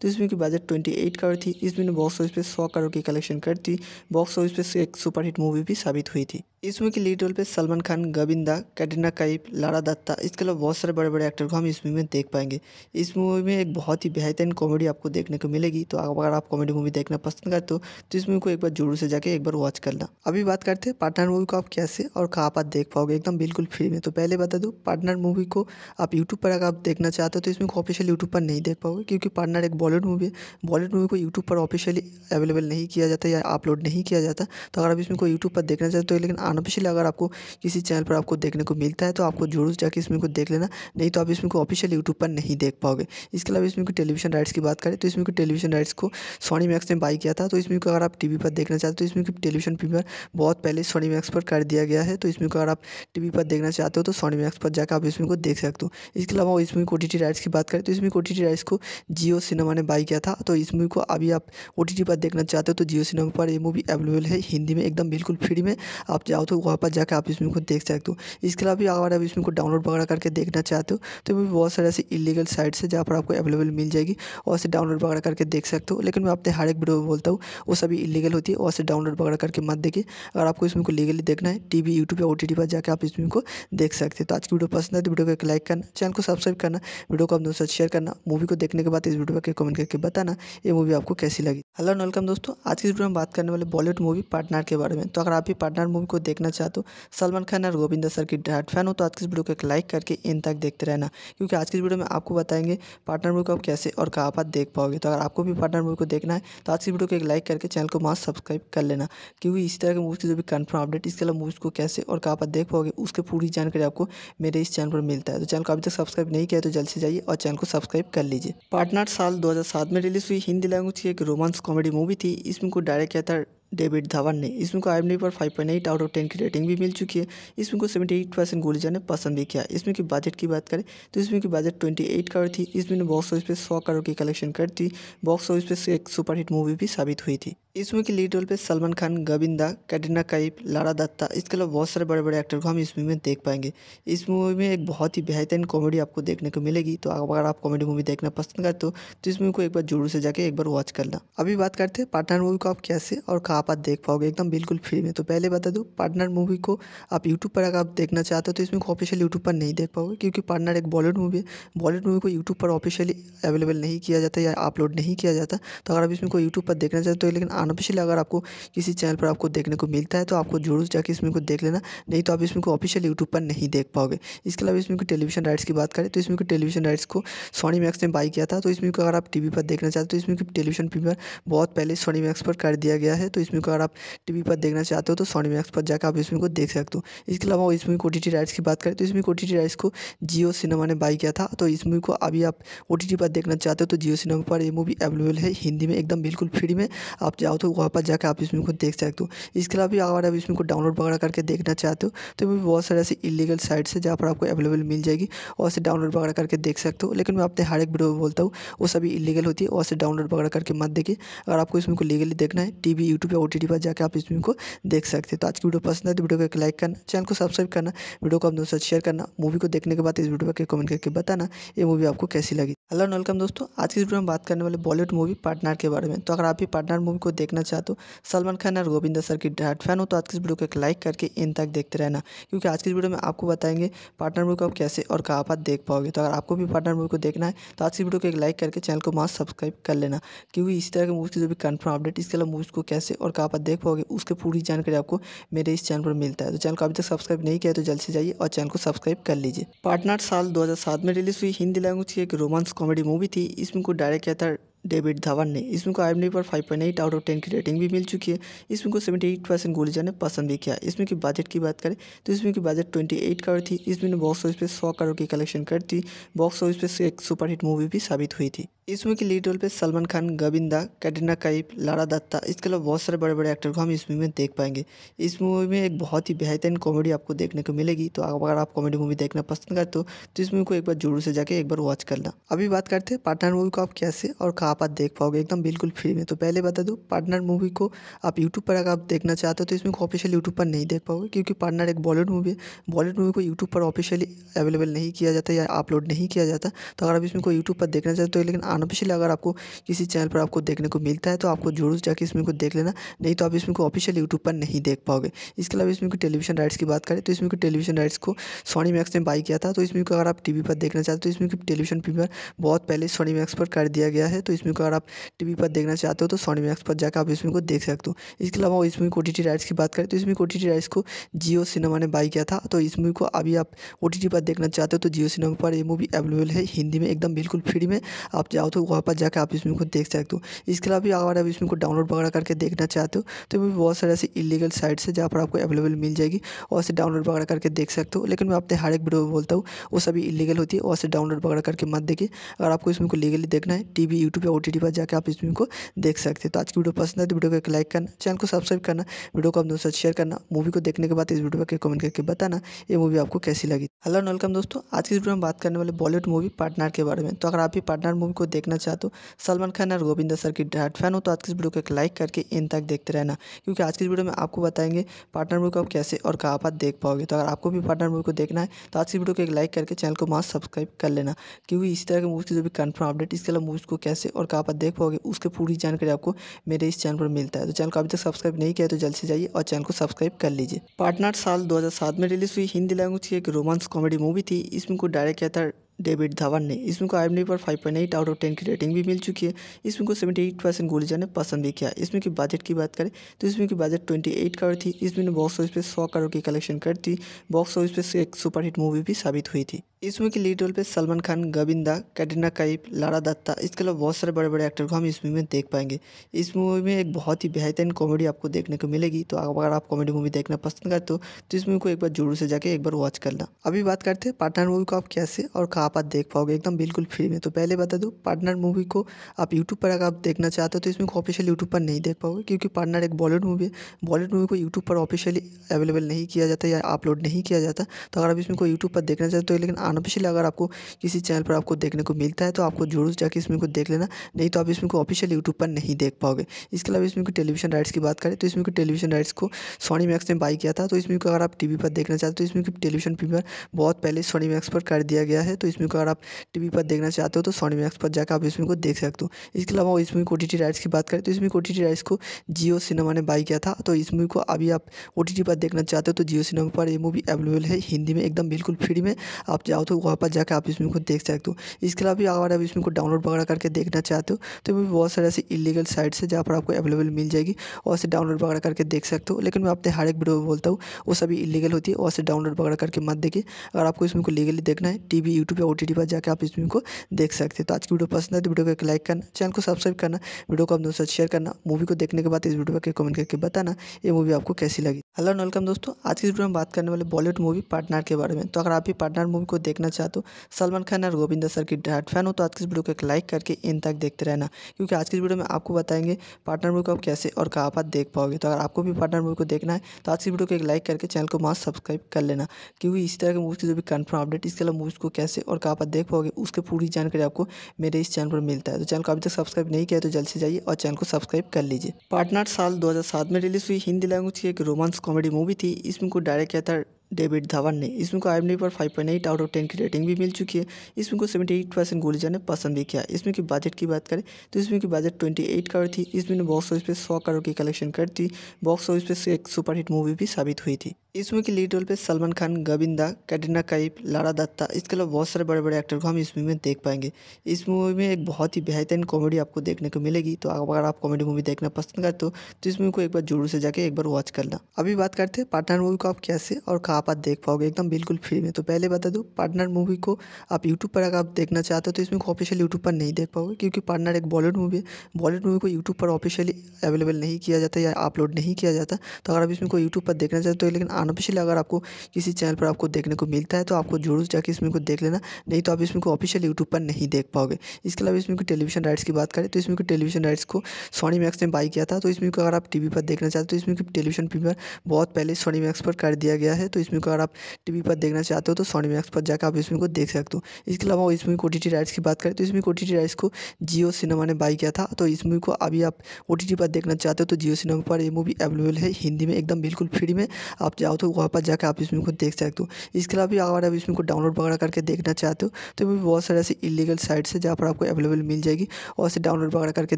Speaker 1: तो इसमें की बजट 28 करोड़ थी इसमें बॉक्स ऑफिस पर सौ करोड़ की कलेक्शन करती बॉक्स ऑफिस पर एक सुपरहिट मूवी भी साबित हुई थी इस मूवी के लीड रोल पे सलमान खान गोविंदा कैटरीना कैफ लारा दत्ता इसके अलावा बहुत सारे बड़े बड़े एक्टर को हम इस मूवी में देख पाएंगे इस मूवी में एक बहुत ही बेहतरीन कॉमेडी आपको देखने को मिलेगी तो अगर आप कॉमेडी मूवी देखना पसंद करते हो तो इस मूवी को एक बार जरूर से जाके एक बार वॉच करना अभी बात करते हैं पार्टनर मूवी को आप कैसे और कहाँ आप देख पाओगे एकदम बिल्कुल फ्री में तो पहले बता दूँ पार्टनर मूवी को आप यूट्यूब पर अगर आप देखना चाहते हो तो इसमें ऑफिशियल यूट्यूब पर नहीं देख पाओगे क्योंकि पार्टनर एक बॉलीवुड मूवी है बॉलीवुड मूवी को यूट्यूब पर ऑफिशियली अवेलेबल नहीं किया जाता या अपलोड नहीं किया जाता तो अगर आप इसमें को यूट्यूब पर देखना चाहते हो तो लेकिन अनऑफिशियल अगर आपको किसी चैनल पर आपको देखने को मिलता है तो आपको जरूर जाकर इसमें को देख लेना नहीं तो आप इसमें को ऑफिशियल यूट्यूब पर नहीं देख पाओगे इसके अलावा इसमें को टेलीविजन राइट्स की बात करें तो इसमें को टेलीविजन राइट्स को सोनी मैक्स ने बाई किया था तो इसमें को अगर आप टीवी पर देखना चाहते हो तो इसमें टेलीविजन प्रीमियर बहुत पहले सोनी मैक्स पर कर दिया गया है तो इसमें को अगर आप टीवी पर देखना चाहते हो तो सोनी मैक्स पर जाकर आप इसमें को देख सकते हो इसके अलावा इसमें को टी राइट्स की बात करें तो इसमें को टी राइट्स को जियो सिनेमा ने बाई किया था तो इस मूवी को अभी आप ओ पर देखना चाहते हो तो जियो सिनेमा पर ये मूवी अवेलेबल है हिंदी में एकदम बिल्कुल फ्री में आप जाओ चाहो तो वहाँ पर जाकर आप इस को देख सकते हो इसके अलावा भी अगर आप इस को डाउनलोड वगैरह करके देखना चाहते हो तो भी बहुत सारे ऐसे इलीगल साइट्स है जहाँ पर आपको अवेलेबल मिल जाएगी और से डाउनलोड वगैरह करके देख सकते हो लेकिन मैं आपने हर एक वीडियो में बोलता हूँ वो सभी इलीगल होती है और से डाउनलोड वगैरह करके मत देखिए अगर आपको इस को लीगली देखना है टी वी यूट्यूब या ओ पर जाकर आप इस को देख सकते हो तो आज की वीडियो पसंद है तो वीडियो को एक लाइक करना चैनल को सब्सक्राइब करना वीडियो को अपने दोस्तों शेयर करना मूवी को देखने के बाद इस वीडियो पर कमेंट करके बताना ये मूवी आपको कैसी लगी हेलो वेलकम दोस्तों आज की वीडियो में बात करने वाले बॉलीवुड मूवी पार्टनर के बारे में तो अगर आप भी पार्टनर मूवी को देख देखना चाहते हो सलमान खान और गोविंदा सर की डाट फैन हो तो आज की इस वीडियो को एक लाइक करके इन तक देखते रहना क्योंकि आज की इस वीडियो में आपको बताएंगे पार्टनर मूवी को आप कैसे और कहाँ पर देख पाओगे तो अगर आपको भी पार्टनर मूवी को देखना है तो आज की वीडियो को एक लाइक करके चैनल को मास सब्सक्राइब कर लेना क्योंकि इसी तरह की मूवी की जो भी कन्फर्म अपडेट इसके अलावा मूवीज़ को कैसे और कहाँ पर देख पाओगे उसकी पूरी जानकारी आपको मेरे इस चैनल पर मिलता है तो चैनल को अभी तक सब्सक्राइब नहीं किया तो जल्द से जाइए और चैनल को सब्सक्राइब कर लीजिए पार्टनर साल सात में रिलीज़ हुई हिंदी लैंग्वेज की एक रोमांस कॉमेडी मूवी थी इसमें को डायरेक्ट किया था डेविड धवन ने इसमें को आई पर five point eight out of ten की रेटिंग भी मिल चुकी है इसमें को सेवेंटी एट परसेंट गुलजा ने पसंद भी किया इसमें की बजट की बात करें तो इसमें की बजट ट्वेंटी एट करोड़ थी इसमें बॉक्स ऑफिस पर सौ करोड़ की कलेक्शन करती बॉक्स ऑफिस पर एक सुपरहिट मूवी भी साबित हुई थी इस मूवी के लीड रोल पे सलमान खान गोविंदा कैटरीना कैफ लारा दत्ता इसके अलावा बहुत सारे बड़े बड़े एक्टर को हम इस मूवी में देख पाएंगे इस मूवी में एक बहुत ही बेहतरीन कॉमेडी आपको देखने को मिलेगी तो अगर आप कॉमेडी मूवी देखना पसंद करते हो तो इस मूवी को एक बार जरूर से जाके एक बार वॉच करना अभी बात करते हैं पार्टनर मूवी को आप कैसे और कहाँ पर देख पाओगे एकदम बिल्कुल फ्री में तो पहले बता दूँ पार्टनर मूवी को आप यूट्यूब पर अगर आप देखना चाहते हो तो इसमें ऑफिशियल यूट्यूब पर नहीं देख पाओगे क्योंकि पार्टनर एक बॉलीवुड मूवी है बॉलीवुड मूवी को यूट्यूब पर ऑफिशियली अवेलेबल नहीं किया जाता या अपलोड नहीं किया जाता तो अगर आप इसमें को यूट्यूब पर देखना चाहते हो तो लेकिन अनऑफिशियल अगर आपको किसी चैनल पर आपको देखने को मिलता है तो आपको जरूर जाकर इसमें को देख लेना नहीं तो आप इसमें को ऑफिशियल यूट्यूब पर नहीं देख पाओगे इसके अलावा इसमें को टेलीविजन राइट्स की बात करें तो इसमें को टेलीविजन राइट्स को सोनी मैक्स ने बाई किया था तो इसमें को अगर आप टी पर देखना चाहते हो तो इसमें की टेलीविजन प्रीमियर बहुत पहले सोनी मैक्स पर कर दिया गया है तो इसमें को अगर आप टी पर देखना चाहते हो तो सोनी मैक्स पर जाकर आप इसमें को देख सकते हो इसके अलावा इसमें को टी राइट्स की बात करें तो इसमें को टी राइट्स को जियो सिनेमा ने बाई किया था तो इस मूवी को अभी आप ओ पर देखना चाहते हो तो जियो सिनेमा पर ये मूवी अवेलेबल है हिंदी में एकदम बिल्कुल फ्री में आप चाहो तो पर जाकर आप इसमें को देख सकते हो इसके अलावा भी अगर आप इसमें को डाउनलोड वगैरह करके देखना चाहते हो तो भी बहुत सारे ऐसे इलीगल साइट्स है जहाँ पर आपको अवेलेबल मिल जाएगी और उसे डाउनलोड वगैरह करके देख सकते हो लेकिन मैं अपने हर एक वीडियो में बोलता हूँ वो सभी इलीगल होती है और उसे डाउनलोड वगैरह करके मत देखिए अगर आपको इसमें को लीगली देखना है टी वी यूट्यूब या ओ पर जाकर आप इसमें को देख सकते हो तो आज की वीडियो पसंद है तो वीडियो को एक लाइक करना चैनल को सब्सक्राइब करना वीडियो को अपने दोस्तों शेयर करना मूवी को देखने के बाद इस वीडियो पर कमेंट करके बताना ये मूवी आपको कैसी लगी हेलो वेलकम दोस्तों आज की वीडियो में बात करने वाले बॉलीवुड मूवी पार्टनर के बारे में तो अगर आप भी पार्टनर मूवी को देखना चाहते हो सलमान खान और गोविंदा सर की डायट फैन हो तो आज की इस वीडियो को एक लाइक करके इन तक देखते रहना क्योंकि आज की इस वीडियो में आपको बताएंगे पार्टनर मूवी को आप कैसे और कहाँ पर देख पाओगे तो अगर आपको भी पार्टनर मूवी को देखना है तो आज की वीडियो को एक लाइक करके चैनल को मास्क सब्सक्राइब कर लेना क्योंकि इसी तरह के मूवीज़ की जो भी कन्फर्म अपडेट इसके अलावा मूवीज़ को कैसे और कहाँ पर देख पाओगे उसकी पूरी जानकारी आपको मेरे इस चैनल पर मिलता है तो चैनल को अभी तक सब्सक्राइब नहीं किया तो जल्द से जाइए और चैनल को सब्सक्राइब कर लीजिए पार्टनर साल सात में रिलीज हुई हिंदी लैंग्वेज की एक रोमांस कॉमेडी मूवी थी इसमें को डायरेक्ट किया था तो डेविड धवन ने इसमें को आई पर five point eight out of ten की रेटिंग भी मिल चुकी है इसमें को सेवेंटी एट परसेंट गुलजा ने पसंद भी किया इसमें की बजट की बात करें तो इसमें की बजट ट्वेंटी एट करोड़ थी इसमें बॉक्स ऑफिस पर सौ करोड़ की कलेक्शन कर थी बॉक्स ऑफिस पर एक सुपरहिट मूवी भी साबित हुई थी इसमें के लीड रोल पे सलमान खान गोविंदा कैटरीना कैफ लारा दत्ता इसके अलावा बहुत सारे बड़े बड़े एक्टर को हम इस मूवी में देख पाएंगे इस मूवी में एक बहुत ही बेहतरीन कॉमेडी आपको देखने को मिलेगी तो अगर आप कॉमेडी मूवी देखना पसंद करते हो तो इस मूवी को एक बार जोर से जाके एक बार वॉच करना अभी बात करते हैं पार्टनर मूवी को आप कैसे और कहाँ आप देख पाओगे एकदम बिल्कुल फ्री में तो पहले बता दूँ पार्टनर मूवी को आप यूट्यूब पर अगर आप देखना चाहते हो तो इसमें ऑफिशियल यूट्यूब पर नहीं देख पाओगे क्योंकि पार्टनर एक बॉलीवुड मूवी है बॉलीवुड मूवी को यूट्यूब पर ऑफिशियली अवेलेबल नहीं किया जाता या अपलोड नहीं किया जाता तो अगर आप इसमें को यूट्यूब पर देखना चाहते हो तो लेकिन अनऑफिशियल अगर आपको किसी चैनल पर आपको देखने को मिलता है तो आपको जरूर जाकर इसमें को देख लेना नहीं तो आप इसमें को ऑफिशियल यूट्यूब पर नहीं देख पाओगे इसके अलावा इसमें को टेलीविजन राइट्स की बात करें तो इसमें को टेलीविजन राइट्स को सोनी मैक्स ने बाई किया था तो इसमें को अगर आप टी पर देखना चाहते हो तो इसमें की टेलीविजन प्रीमियर बहुत पहले सोनी मैक्स पर कर दिया गया है तो इसमें को अगर आप टी पर देखना चाहते हो तो सोनी मैक्स पर जाकर आप इसमें को देख सकते हो इसके अलावा इसमें को टी राइट्स की बात करें तो इसमें को टी राइट्स को जियो सिनेमा ने बाई किया था तो इस मूवी को अभी आप ओ पर देखना चाहते हो तो जियो सिनेमा पर ये मूवी अवेलेबल है हिंदी में एकदम बिल्कुल फ्री में आप आओ तो वहाँ पर जाकर आप इसमें को देख सकते हो इसके अलावा भी अगर आप इसमें को डाउनलोड वगैरह करके देखना चाहते हो तो भी बहुत सारे ऐसे इलीगल साइट्स है जहाँ पर आपको अवेलेबल मिल जाएगी और से डाउनलोड वगैरह करके देख सकते हो लेकिन मैं अपने हर एक वीडियो बोलता हूँ वो सभी इलीगल होती है और से डाउनलोड वगैरह करके मत देखिए अगर आपको इसमें को लीगली देखना है टी वी यूट्यूब या ओ पर जाकर आप इसमें को देख सकते हो तो आज की वीडियो पसंद है तो वीडियो को एक लाइक करना चैनल को सब्सक्राइब करना वीडियो को अपने दोस्तों शेयर करना मूवी को देखने के बाद इस वीडियो पर कमेंट करके बताना ये मूवी आपको कैसी लगी हेलो वेलकम दोस्तों आज की वीडियो में बात करने वाले बॉलीवुड मूवी पार्टनर के बारे में तो अगर आप भी पार्टनर मूवी को देखना चाहते हो सलमान खान और गोविंदा सर की डायट फैन हो तो आज की इस वीडियो को एक लाइक करके इन तक देखते रहना क्योंकि आज की इस वीडियो में आपको बताएंगे पार्टनर मूवी को आप कैसे और कहाँ पर देख पाओगे तो अगर आपको भी पार्टनर मूवी को देखना है तो आज की वीडियो को एक लाइक करके चैनल को मास्क सब्सक्राइब कर लेना क्योंकि इसी तरह की मूवीज़ की जो भी कन्फर्म अपडेट इसके अलावा मूवीज़ को कैसे और कहाँ पर देख पाओगे उसकी पूरी जानकारी आपको मेरे इस चैनल पर मिलता है तो चैनल को अभी तक सब्सक्राइब नहीं किया तो जल्द से जाइए और चैनल को सब्सक्राइब कर लीजिए पार्टनर साल दो में रिलीज हुई हिंदी लैंग्वेज की एक रोमांस कॉमेडी मूवी थी इसमें को डायरेक्ट किया था तो डेविड धवन ने इसमें को आई पर five point eight out of ten की रेटिंग भी मिल चुकी है इसमें को सेवेंटी एट परसेंट गुलजा ने पसंद भी किया इसमें की बजट की बात करें तो इसमें की बजट ट्वेंटी एट करोड़ थी इसमें ने बॉक्स ऑफिस पर सौ करोड़ की कलेक्शन कर थी बॉक्स ऑफिस पर एक सुपरहिट मूवी भी साबित हुई थी इस मूवी के लीड रोल पे सलमान खान गोविंदा कैटरीना कैफ लारा दत्ता इसके अलावा बहुत सारे बड़े बड़े एक्टर को हम इस मूवी में देख पाएंगे इस मूवी में एक बहुत ही बेहतरीन कॉमेडी आपको देखने को मिलेगी तो अगर आप कॉमेडी मूवी देखना पसंद करते हो तो इस मूवी को एक बार जरूर से जाके एक बार वॉच करना अभी बात करते हैं पार्टनर मूवी को आप कैसे और कहाँ आप देख पाओगे एकदम बिल्कुल फ्री में तो पहले बता दूँ पार्टनर मूवी को आप यूट्यूब पर अगर आप देखना चाहते हो तो इसमें ऑफिशियल यूट्यूब पर नहीं देख पाओगे क्योंकि पार्टनर एक बॉलीवुड मूवी है बॉलीवुड मूवी को यूट्यूब पर ऑफिशियली अवेलेबल नहीं किया जाता या अपलोड नहीं किया जाता तो अगर आप इसमें को यूट्यूब पर देखना चाहते हो तो लेकिन अनऑफिशियल अगर आपको किसी चैनल पर आपको देखने को मिलता है तो आपको जरूर जाकर इसमें को देख लेना नहीं तो आप इसमें को ऑफिशियल यूट्यूब पर नहीं देख पाओगे इसके अलावा इसमें को टेलीविजन राइट्स की बात करें तो इसमें को टेलीविजन राइट्स को सोनी मैक्स ने बाई किया था तो इसमें को अगर आप टीवी पर देखना चाहते हो तो इसमें टेलीविजन प्रीमियर बहुत पहले सोनी मैक्स पर कर दिया गया है तो इसमें को अगर आप टीवी पर देखना चाहते हो तो सोनी मैक्स पर जाकर आप इसमें को देख सकते हो इसके अलावा इसमें को टी राइट्स की बात करें तो इसमें को टी राइट्स को जियो सिनेमा ने बाई किया था तो इस मूवी को अभी आप ओ पर देखना चाहते हो तो जियो सिनेमा पर ये मूवी अवेलेबल है हिंदी में एकदम बिल्कुल फ्री में आप जाओ चाहो तो वहाँ पर जाकर आप इसमें को देख सकते हो इसके अलावा भी अगर आप इसमें को डाउनलोड वगैरह करके देखना चाहते हो तो भी बहुत सारे ऐसे इलीगल साइट्स है जहाँ पर आपको अवेलेबल मिल जाएगी और से डाउनलोड वगैरह करके देख सकते हो लेकिन मैं आपने हर एक वीडियो में बोलता हूँ वो सभी इलीगल होती है और से डाउनलोड वगैरह करके मत देखिए अगर आपको इसमें को लीगली देखना है टी वी यूट्यूब या ओ पर जाकर आप इसमें को देख सकते हो तो आज की वीडियो पसंद है तो वीडियो को एक लाइक करना चैनल को सब्सक्राइब करना वीडियो को आप दोस्तों शेयर करना मूवी को देखने के बाद इस वीडियो पर कमेंट करके बताना ये मूवी आपको कैसी लगी हेलो वेलकम दोस्तों आज की वीडियो में बात करने वाले बॉलीवुड मूवी पार्टनर के बारे में तो अगर आप भी पार्टनर मूवी को देख देखना चाहते हो सलमान खान और गोविंदा सर की डाट फैन हो तो आज की इस वीडियो को एक लाइक करके इन तक देखते रहना क्योंकि आज की इस वीडियो में आपको बताएंगे पार्टनर मूवी को आप कैसे और कहाँ पर देख पाओगे तो अगर आपको भी पार्टनर मूवी को देखना है तो आज की वीडियो को एक लाइक करके चैनल को मास सब्सक्राइब कर लेना क्योंकि इसी तरह के मूवी की जो भी कन्फर्म अपडेट इसके अलावा मूवीज़ को कैसे और कहाँ पर देख पाओगे उसकी पूरी जानकारी आपको मेरे इस चैनल पर मिलता है तो चैनल को अभी तक सब्सक्राइब नहीं किया तो जल्द से जाइए और चैनल को सब्सक्राइब कर लीजिए पार्टनर साल दो में रिलीज हुई हिंदी लैंग्वेज की एक रोमांस कॉमेडी मूवी थी इसमें को डायरेक्ट किया था डेविड धवन ने इसमें को आई एम पर five point eight out of ten की रेटिंग भी मिल चुकी है इसमें को सेवेंटी एट परसेंट गुलिजा ने पसंद भी किया इसमें की बजट की बात करें तो इसमें की बजट ट्वेंटी एट करोड़ थी इसमें बॉक्स ऑफिस पे सौ करोड़ की कलेक्शन करती बॉक्स ऑफिस पे एक सुपरहिट मूवी भी साबित हुई थी इस मूवी के लीड रोल पे सलमान खान गोविंदा कैटरीना कैफ लारा दत्ता इसके अलावा बहुत सारे बड़े बड़े एक्टर को हम इस मूवी में देख पाएंगे इस मूवी में एक बहुत ही बेहतरीन कॉमेडी आपको देखने को मिलेगी तो अगर आप कॉमेडी मूवी देखना पसंद करते हो तो इस मूवी को एक बार जरूर से जाके एक बार वॉच करना अभी बात करते हैं पार्टनर मूवी को आप कैसे और कहाँ पर देख पाओगे एकदम बिल्कुल फ्री में तो पहले बता दूँ पार्टनर मूवी को आप यूट्यूब पर अगर आप देखना चाहते हो तो इसमें ऑफिशियल यूट्यूब पर नहीं देख पाओगे क्योंकि पार्टनर एक बॉलीवुड मूवी है बॉलीवुड मूवी को यूट्यूब पर ऑफिशियली अवेलेबल नहीं किया जाता या अपलोड नहीं किया जाता तो अगर आप इसमें को यूट्यूब पर देखना चाहते हो तो लेकिन अनऑफिशियल अगर आपको किसी चैनल पर आपको देखने को मिलता है तो आपको जरूर जाकर इसमें को देख लेना नहीं तो आप इसमें को ऑफिशियल यूट्यूब पर नहीं देख पाओगे इसके अलावा इसमें को टेलीविजन राइट्स की बात करें तो इसमें को टेलीविजन राइट्स को सोनी मैक्स ने बाई किया था तो इसमें को अगर आप टी पर देखना चाहते हो तो इसमें को टेलीविजन प्रीमियर बहुत पहले सोनी मैक्स पर कर दिया गया है तो इसमें को अगर आप टी पर देखना चाहते हो तो सोनी मैक्स पर जाकर आप इसमें को देख सकते हो इसके अलावा इसमें को टी राइट्स की बात करें तो इसमें को टी राइट्स को जियो सिनेमा ने बाई किया था तो इस मूवी को अभी आप ओ पर देखना चाहते हो तो जियो सिनेमा पर ये मूवी अवेलेबल है हिंदी में एकदम बिल्कुल फ्री में आप जाओ चाहो तो पर जाकर आप इसमें को देख सकते हो इसके अलावा भी अगर आप इसमें को डाउनलोड वगैरह करके देखना चाहते हो तो भी बहुत सारे ऐसे इलीगल साइट्स है जहाँ पर आपको अवेलेबल मिल जाएगी और उसे डाउनलोड वगैरह करके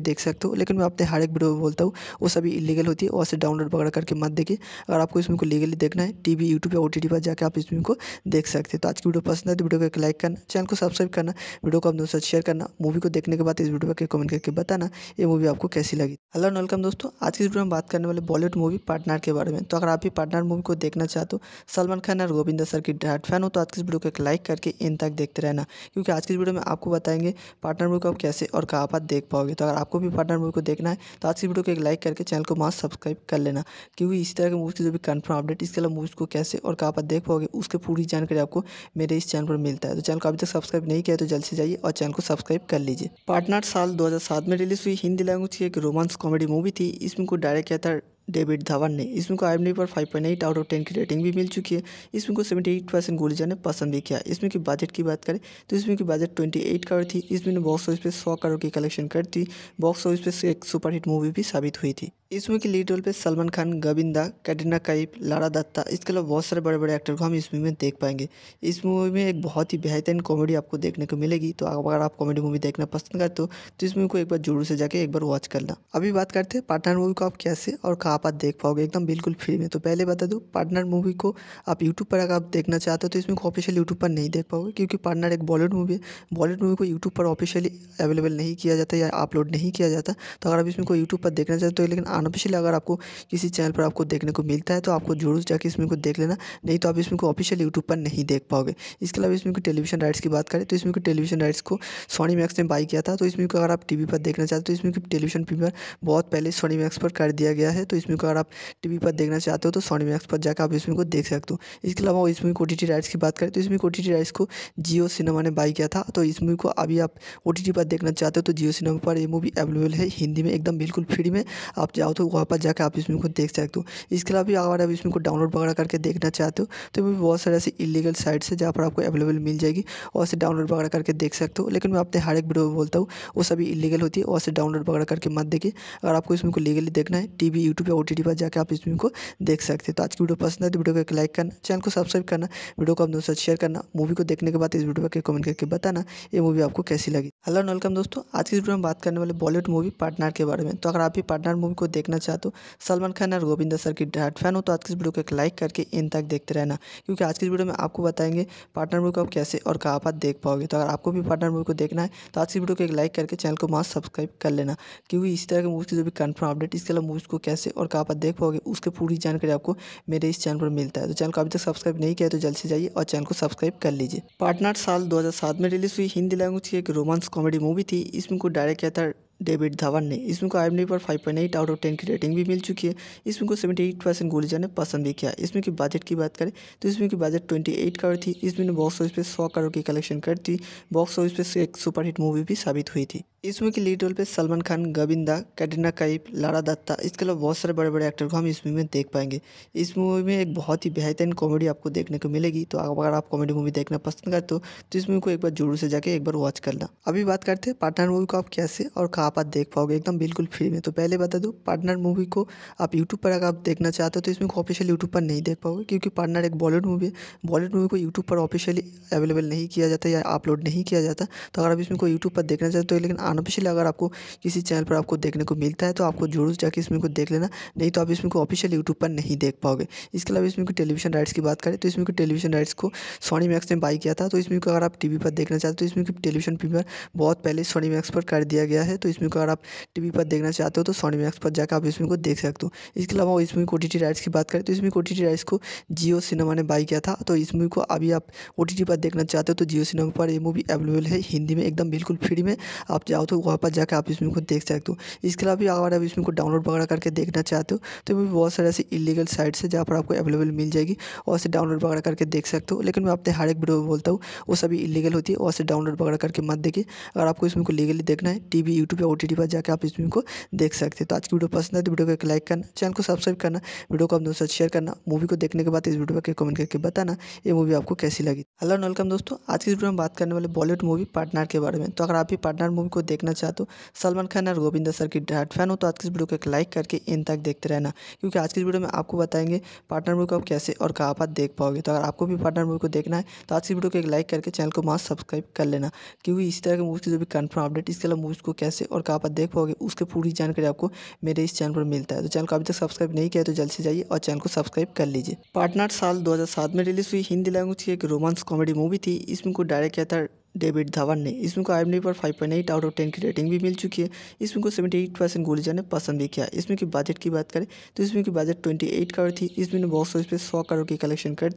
Speaker 1: देख सकते हो लेकिन मैं अपने हर एक वीडियो में बोलता हूँ वो सभी इलीगल होती है और उसे डाउनलोड वगैरह करके मत देखिए अगर आपको इसमें को लीगली देखना है टी वी यूट्यूब या ओ पर जाकर आप इसमें को देख सकते हो तो आज की वीडियो पसंद है तो वीडियो को एक लाइक करना चैनल को सब्सक्राइब करना वीडियो को अपने दोस्तों शेयर करना मूवी को देखने के बाद इस वीडियो पर कमेंट करके बताना ये मूवी आपको कैसी लगी हेलो वेलकम दोस्तों आज की वीडियो में बात करने वाले बॉलीवुड मूवी पार्टनर के बारे में तो अगर आप भी पार्टनर मूवी को देखना चाहते हो सलमान खान और गोविंद सर की डायट फैन हो तो आज की इस वीडियो को एक लाइक करके इन तक देखते रहना क्योंकि आज की वीडियो में आपको बताएंगे पार्टनर मूवी को आप कैसे और कहाँ पर देख पाओगे तो अगर आपको भी पार्टनर मूवी को देखना है तो आज की वीडियो को एक लाइक करके चैनल को मास्क सब्सक्राइब कर लेना क्योंकि इसी तरह के मूवी की जो भी कन्फर्म अपडेट इसके अलावा मूवीज़ को कैसे और कहाँ पर देख पाओगे उसकी पूरी जानकारी आपको मेरे इस चैनल पर मिलता है तो चैनल को अभी तक सब्सक्राइब नहीं किया तो जल्द से जाइए और चैनल को सब्सक्राइब कर लीजिए पार्टनर साल दो में रिलीज हुई हिंदी लैंग्वेज की एक रोमांस कॉमेडी मूवी थी इसमें को डायरेक्ट किया था तो डेविड धवन ने इस को आई पर 5.8 आउट ऑफ 10 की रेटिंग भी मिल चुकी है इस फिल्म को 78 परसेंट गोली ने पसंद भी किया इसमें की बजट की बात करें तो इसमें की बजट 28 करोड़ थी इस ने बॉक्स ऑफिस पे 100 करोड़ की कलेक्शन कर दी बॉक्स ऑफिस पे एक सुपरहिट मूवी भी साबित हुई थी इसमें की लीड रोल पे सलमान खान गोविंदा कैटरीना कैफ लारा दत्ता इसके अलावा बहुत सारे बड़े बड़े एक्टर को हम इस मूवी में देख पाएंगे इस मूवी में एक बहुत ही बेहतरीन कॉमेडी आपको देखने को मिलेगी तो अगर आप कॉमेडी मूवी देखना पसंद करते हो तो इस मूवी को एक बार जोर से जाके एक बार वॉच करना अभी बात करते हैं पार्टनर मूवी को आप कैसे और कहा आप आज देख पाओगे एकदम बिल्कुल फ्री में तो पहले बता दूँ पार्टनर मूवी को आप यूट्यूब पर अगर आप देखना चाहते हो तो इसमें ऑफिशियल यूट्यूब पर नहीं देख पाओगे क्योंकि पार्टनर एक बॉलीवुड मूवी है बॉलीवुड मूवी को यूट्यूब पर ऑफिशियली अवेलेबल नहीं किया जाता या अपलोड नहीं किया जाता तो अगर आप इसमें को यूट्यूब पर देखना चाहते हो लेकिन अनऑफिशियली अगर आपको किसी चैनल पर आपको देखने को मिलता है तो आपको जरूर जाकर इसमें को देख लेना नहीं तो आप इसमें को ऑफिशियल यूट्यूब पर नहीं देख पाओगे इसके अलावा इसमें को टेलीविजन राइट्स की बात करें तो इसमें को टेलीविजन राइट्स को सोनी मैक्स ने बाई किया था तो इसमें को अगर आप टी पर देखना चाहते हो तो इसमें टेलीविजन प्रीमियर बहुत पहले सोनी मैक्स पर कर दिया गया है तो इस मूवी को अगर आप टी वी पर देखना चाहते हो तो सोनी मैक्स पर जाकर आप इस मूवी को देख सकते हो इसके अलावा इस मूवी को ओ टी राइट्स की बात करें तो इसमें को ओ टी टी राइट्स को जियो सिनेमा ने बाई किया था तो इस मूवी को अभी आप ओ टी टी पर देखना चाहते हो तो जियो सिनेमा पर ये मूवी अवेलेबल है हिंदी में एकदम बिल्कुल फ्री में आप जाओ तो वहाँ पर जाकर आप इस मूवी को देख सकते हो इसके अलावा भी अगर आप इसमें को डाउनलोड वगैरह करके देखना चाहते हो तो मूवी बहुत सारे ऐसे इलीगल साइट्स है जहाँ पर आपको अवेलेबल मिल जाएगी और से डाउनलोड वगैरह करके देख सकते हो लेकिन मैं अपने हर एक वीडियो में बोलता हूँ वो सभी इलीगल होती है और से डाउनलोड वगैरह करके मत देखिए अगर आपको इसमें को लीगली देखना है टी वी यूट्यूब मिलेगा ओ पर जाकर आप इस वीडियो को देख सकते हैं तो आज की वीडियो पसंद है तो वीडियो को एक लाइक करना चैनल को सब्सक्राइब करना वीडियो को अपने दोस्तों शेयर करना मूवी को देखने के बाद इस वीडियो पर कमेंट करके बताना ये मूवी आपको कैसी लगी हेलो वेलकम दोस्तों आज की वीडियो में बात करने वाले बॉलीवुड मूवी पार्टनर के बारे में तो अगर आप भी पार्टनर मूवी को देखना चाहते हो सलमान खान और गोविंदा सर की डाट फैन हो तो आज की वीडियो को एक लाइक करके इन तक देखते रहना क्योंकि आज की वीडियो में आपको बताएंगे पार्टनर मूवी को आप कैसे और कहाँ पर देख पाओगे तो अगर आपको भी पार्टनर मूवी को देखना है तो आज की वीडियो को एक लाइक करके चैनल को मास्क सब्सक्राइब कर लेना क्योंकि इसी तरह की मूवी की जो भी कन्फर्म अपडेट इसके अलावा मूवीज़ को कैसे और और कहाँ पर देख पाओगे उसके पूरी जानकारी आपको मेरे इस चैनल पर मिलता है तो चैनल को अभी तक सब्सक्राइब नहीं किया तो जल्द से जाइए और चैनल को सब्सक्राइब कर लीजिए पार्टनर साल दो में रिलीज़ हुई हिंदी लैंग्वेज की एक रोमांस कॉमेडी मूवी थी इसमें को डायरेक्ट किया था डेविड धावन ने इसमें को आई पर five point eight out of ten की रेटिंग भी मिल चुकी है इसमें को सेवेंटी एट परसेंट गुलजा ने पसंद भी किया इसमें की बजट की बात करें तो इसमें की बजट ट्वेंटी एट करोड़ थी इसमें बॉक्स ऑफिस पे सौ करोड़ की कलेक्शन कर दी बॉक्स ऑफिस पे एक सुपरहिट मूवी भी साबित हुई थी इस मूवी लीड रोल पे सलमान खान गोविंदा कैटरीना कैफ लारा दत्ता इसके अलावा बहुत सारे बड़े बड़े एक्टर को हम इस मूवी में देख पाएंगे इस मूवी में एक बहुत ही बेहतरीन कॉमेडी आपको देखने को मिलेगी तो अगर आप कॉमेडी मूवी देखना पसंद करते हो तो इस मूवी को एक बार जोर से जाके एक बार वॉच करना अभी बात करते हैं पार्टनर मूवी को आप कैसे और कहाँ आप आज देख पाओगे एकदम बिल्कुल फ्री में तो पहले बता दूँ पार्टनर मूवी को आप यूट्यूब पर अगर आप देखना चाहते हो तो इसमें ऑफिशियल यूट्यूब पर नहीं देख पाओगे क्योंकि पार्टनर एक बॉलीवुड मूवी है बॉलीवुड मूवी को यूट्यूब पर ऑफिशियली अवेलेबल नहीं किया जाता या अपलोड नहीं किया जाता तो अगर आप इसमें को यूट्यूब पर देखना चाहते हो लेकिन अनऑफिशियल अगर आपको किसी चैनल पर आपको देखने को मिलता है तो आपको जरूर जाकर इसमें को देख लेना नहीं तो आप इसमें को ऑफिशियल यूट्यूब पर नहीं देख पाओगे इसके अलावा इसमें को टेलीविजन राइट्स की बात करें तो इसमें को टेलीविजन राइट्स को सोनी मैक्स ने बाई किया था तो इसमें को अगर आप टी पर देखना चाहते हो तो इसमें टेलीविजन प्रीमियर बहुत पहले सोनी मैक्स पर कर दिया गया है तो इस मूवी को अगर आप टी पर देखना चाहते हो तो सोनी मैक्स पर जाकर आप इस मूवी को देख सकते हो इसके अलावा इस मूवी को ओ राइट्स की बात करें तो इस मूवी को ओ राइट्स को जियो सिनेमा ने बाई किया था तो इस मूवी को अभी आप ओ पर देखना चाहते हो तो जियो सिनेमा पर ये मूवी अवेलेबल है हिंदी में एकदम बिल्कुल फ्री में आप जाओ तो वहाँ पर जाकर आप इस मूवी को देख सकते हो इसके अलावा भी अगर आप इस मूवी को डाउनलोड वगैरह करके देखना चाहते हो तो भी बहुत सारे ऐसे इलीगल साइट्स है जहाँ पर आपको अवेलेबल मिल जाएगी और उसे डाउनलोड वगैरह करके देख सकते हो लेकिन मैं आपने हर एक वीडियो बोलता हूँ वो सभी इलीगल होती है और उसे डाउनलोड वगैरह करके मत देखिए अगर आपको इसमें को लीगली देखना है टी वी यूट्यूब पे ओ पर जाकर आप इस वीडियो को देख सकते हैं तो आज की वीडियो पसंद है तो वीडियो को एक लाइक करना चैनल को सब्सक्राइब करना वीडियो को आप दोस्तों शेयर करना मूवी को देखने के बाद इस वीडियो पर कमेंट करके बताना ये मूवी आपको कैसी लगी हेलो वेलकम दोस्तों आज की वीडियो में बात करने वाले बॉलीवुड मूवी पार्टनर के बारे में तो अगर आप भी पार्टनर मूवी को देखना चाहते हो सलमान खान और गोविंदा सर की डाट फैन हो तो आज की वीडियो को एक लाइक करके इन तक देखते रहना क्योंकि आज की वीडियो में आपको बताएंगे पार्टनर मूवी को आप कैसे और कहाँ पर देख पाओगे तो अगर आपको भी पार्टनर मूवी को देखना है तो आज की वीडियो को एक लाइक करके चैनल को मास्क सब्सक्राइब कर लेना क्योंकि इसी तरह की मूवी की जो भी कन्फर्म अपडेट इसके अलावा मूवीज़ को कैसे और कहाँ पर देख पाओगे उसकी पूरी जानकारी आपको मेरे इस चैनल पर मिलता है तो चैनल को अभी तक सब्सक्राइब नहीं किया तो जल्द से जाइए और चैनल को सब्सक्राइब कर लीजिए पार्टनर साल दो में रिलीज हुई हिंदी लैंग्वेज की एक रोमांस कॉमेडी मूवी थी इसमें को डायरेक्ट किया था डेविड धवन ने इसमें को आई पर 5.8 आउट ऑफ 10 की रेटिंग भी मिल चुकी है इसमें को 78 परसेंट गुलजा ने पसंद भी किया इसमें की बजट की बात करें तो इसमें की बजट 28 करोड़ थी इसमें बॉक्स ऑफिस पे 100 करोड़ की कलेक्शन कर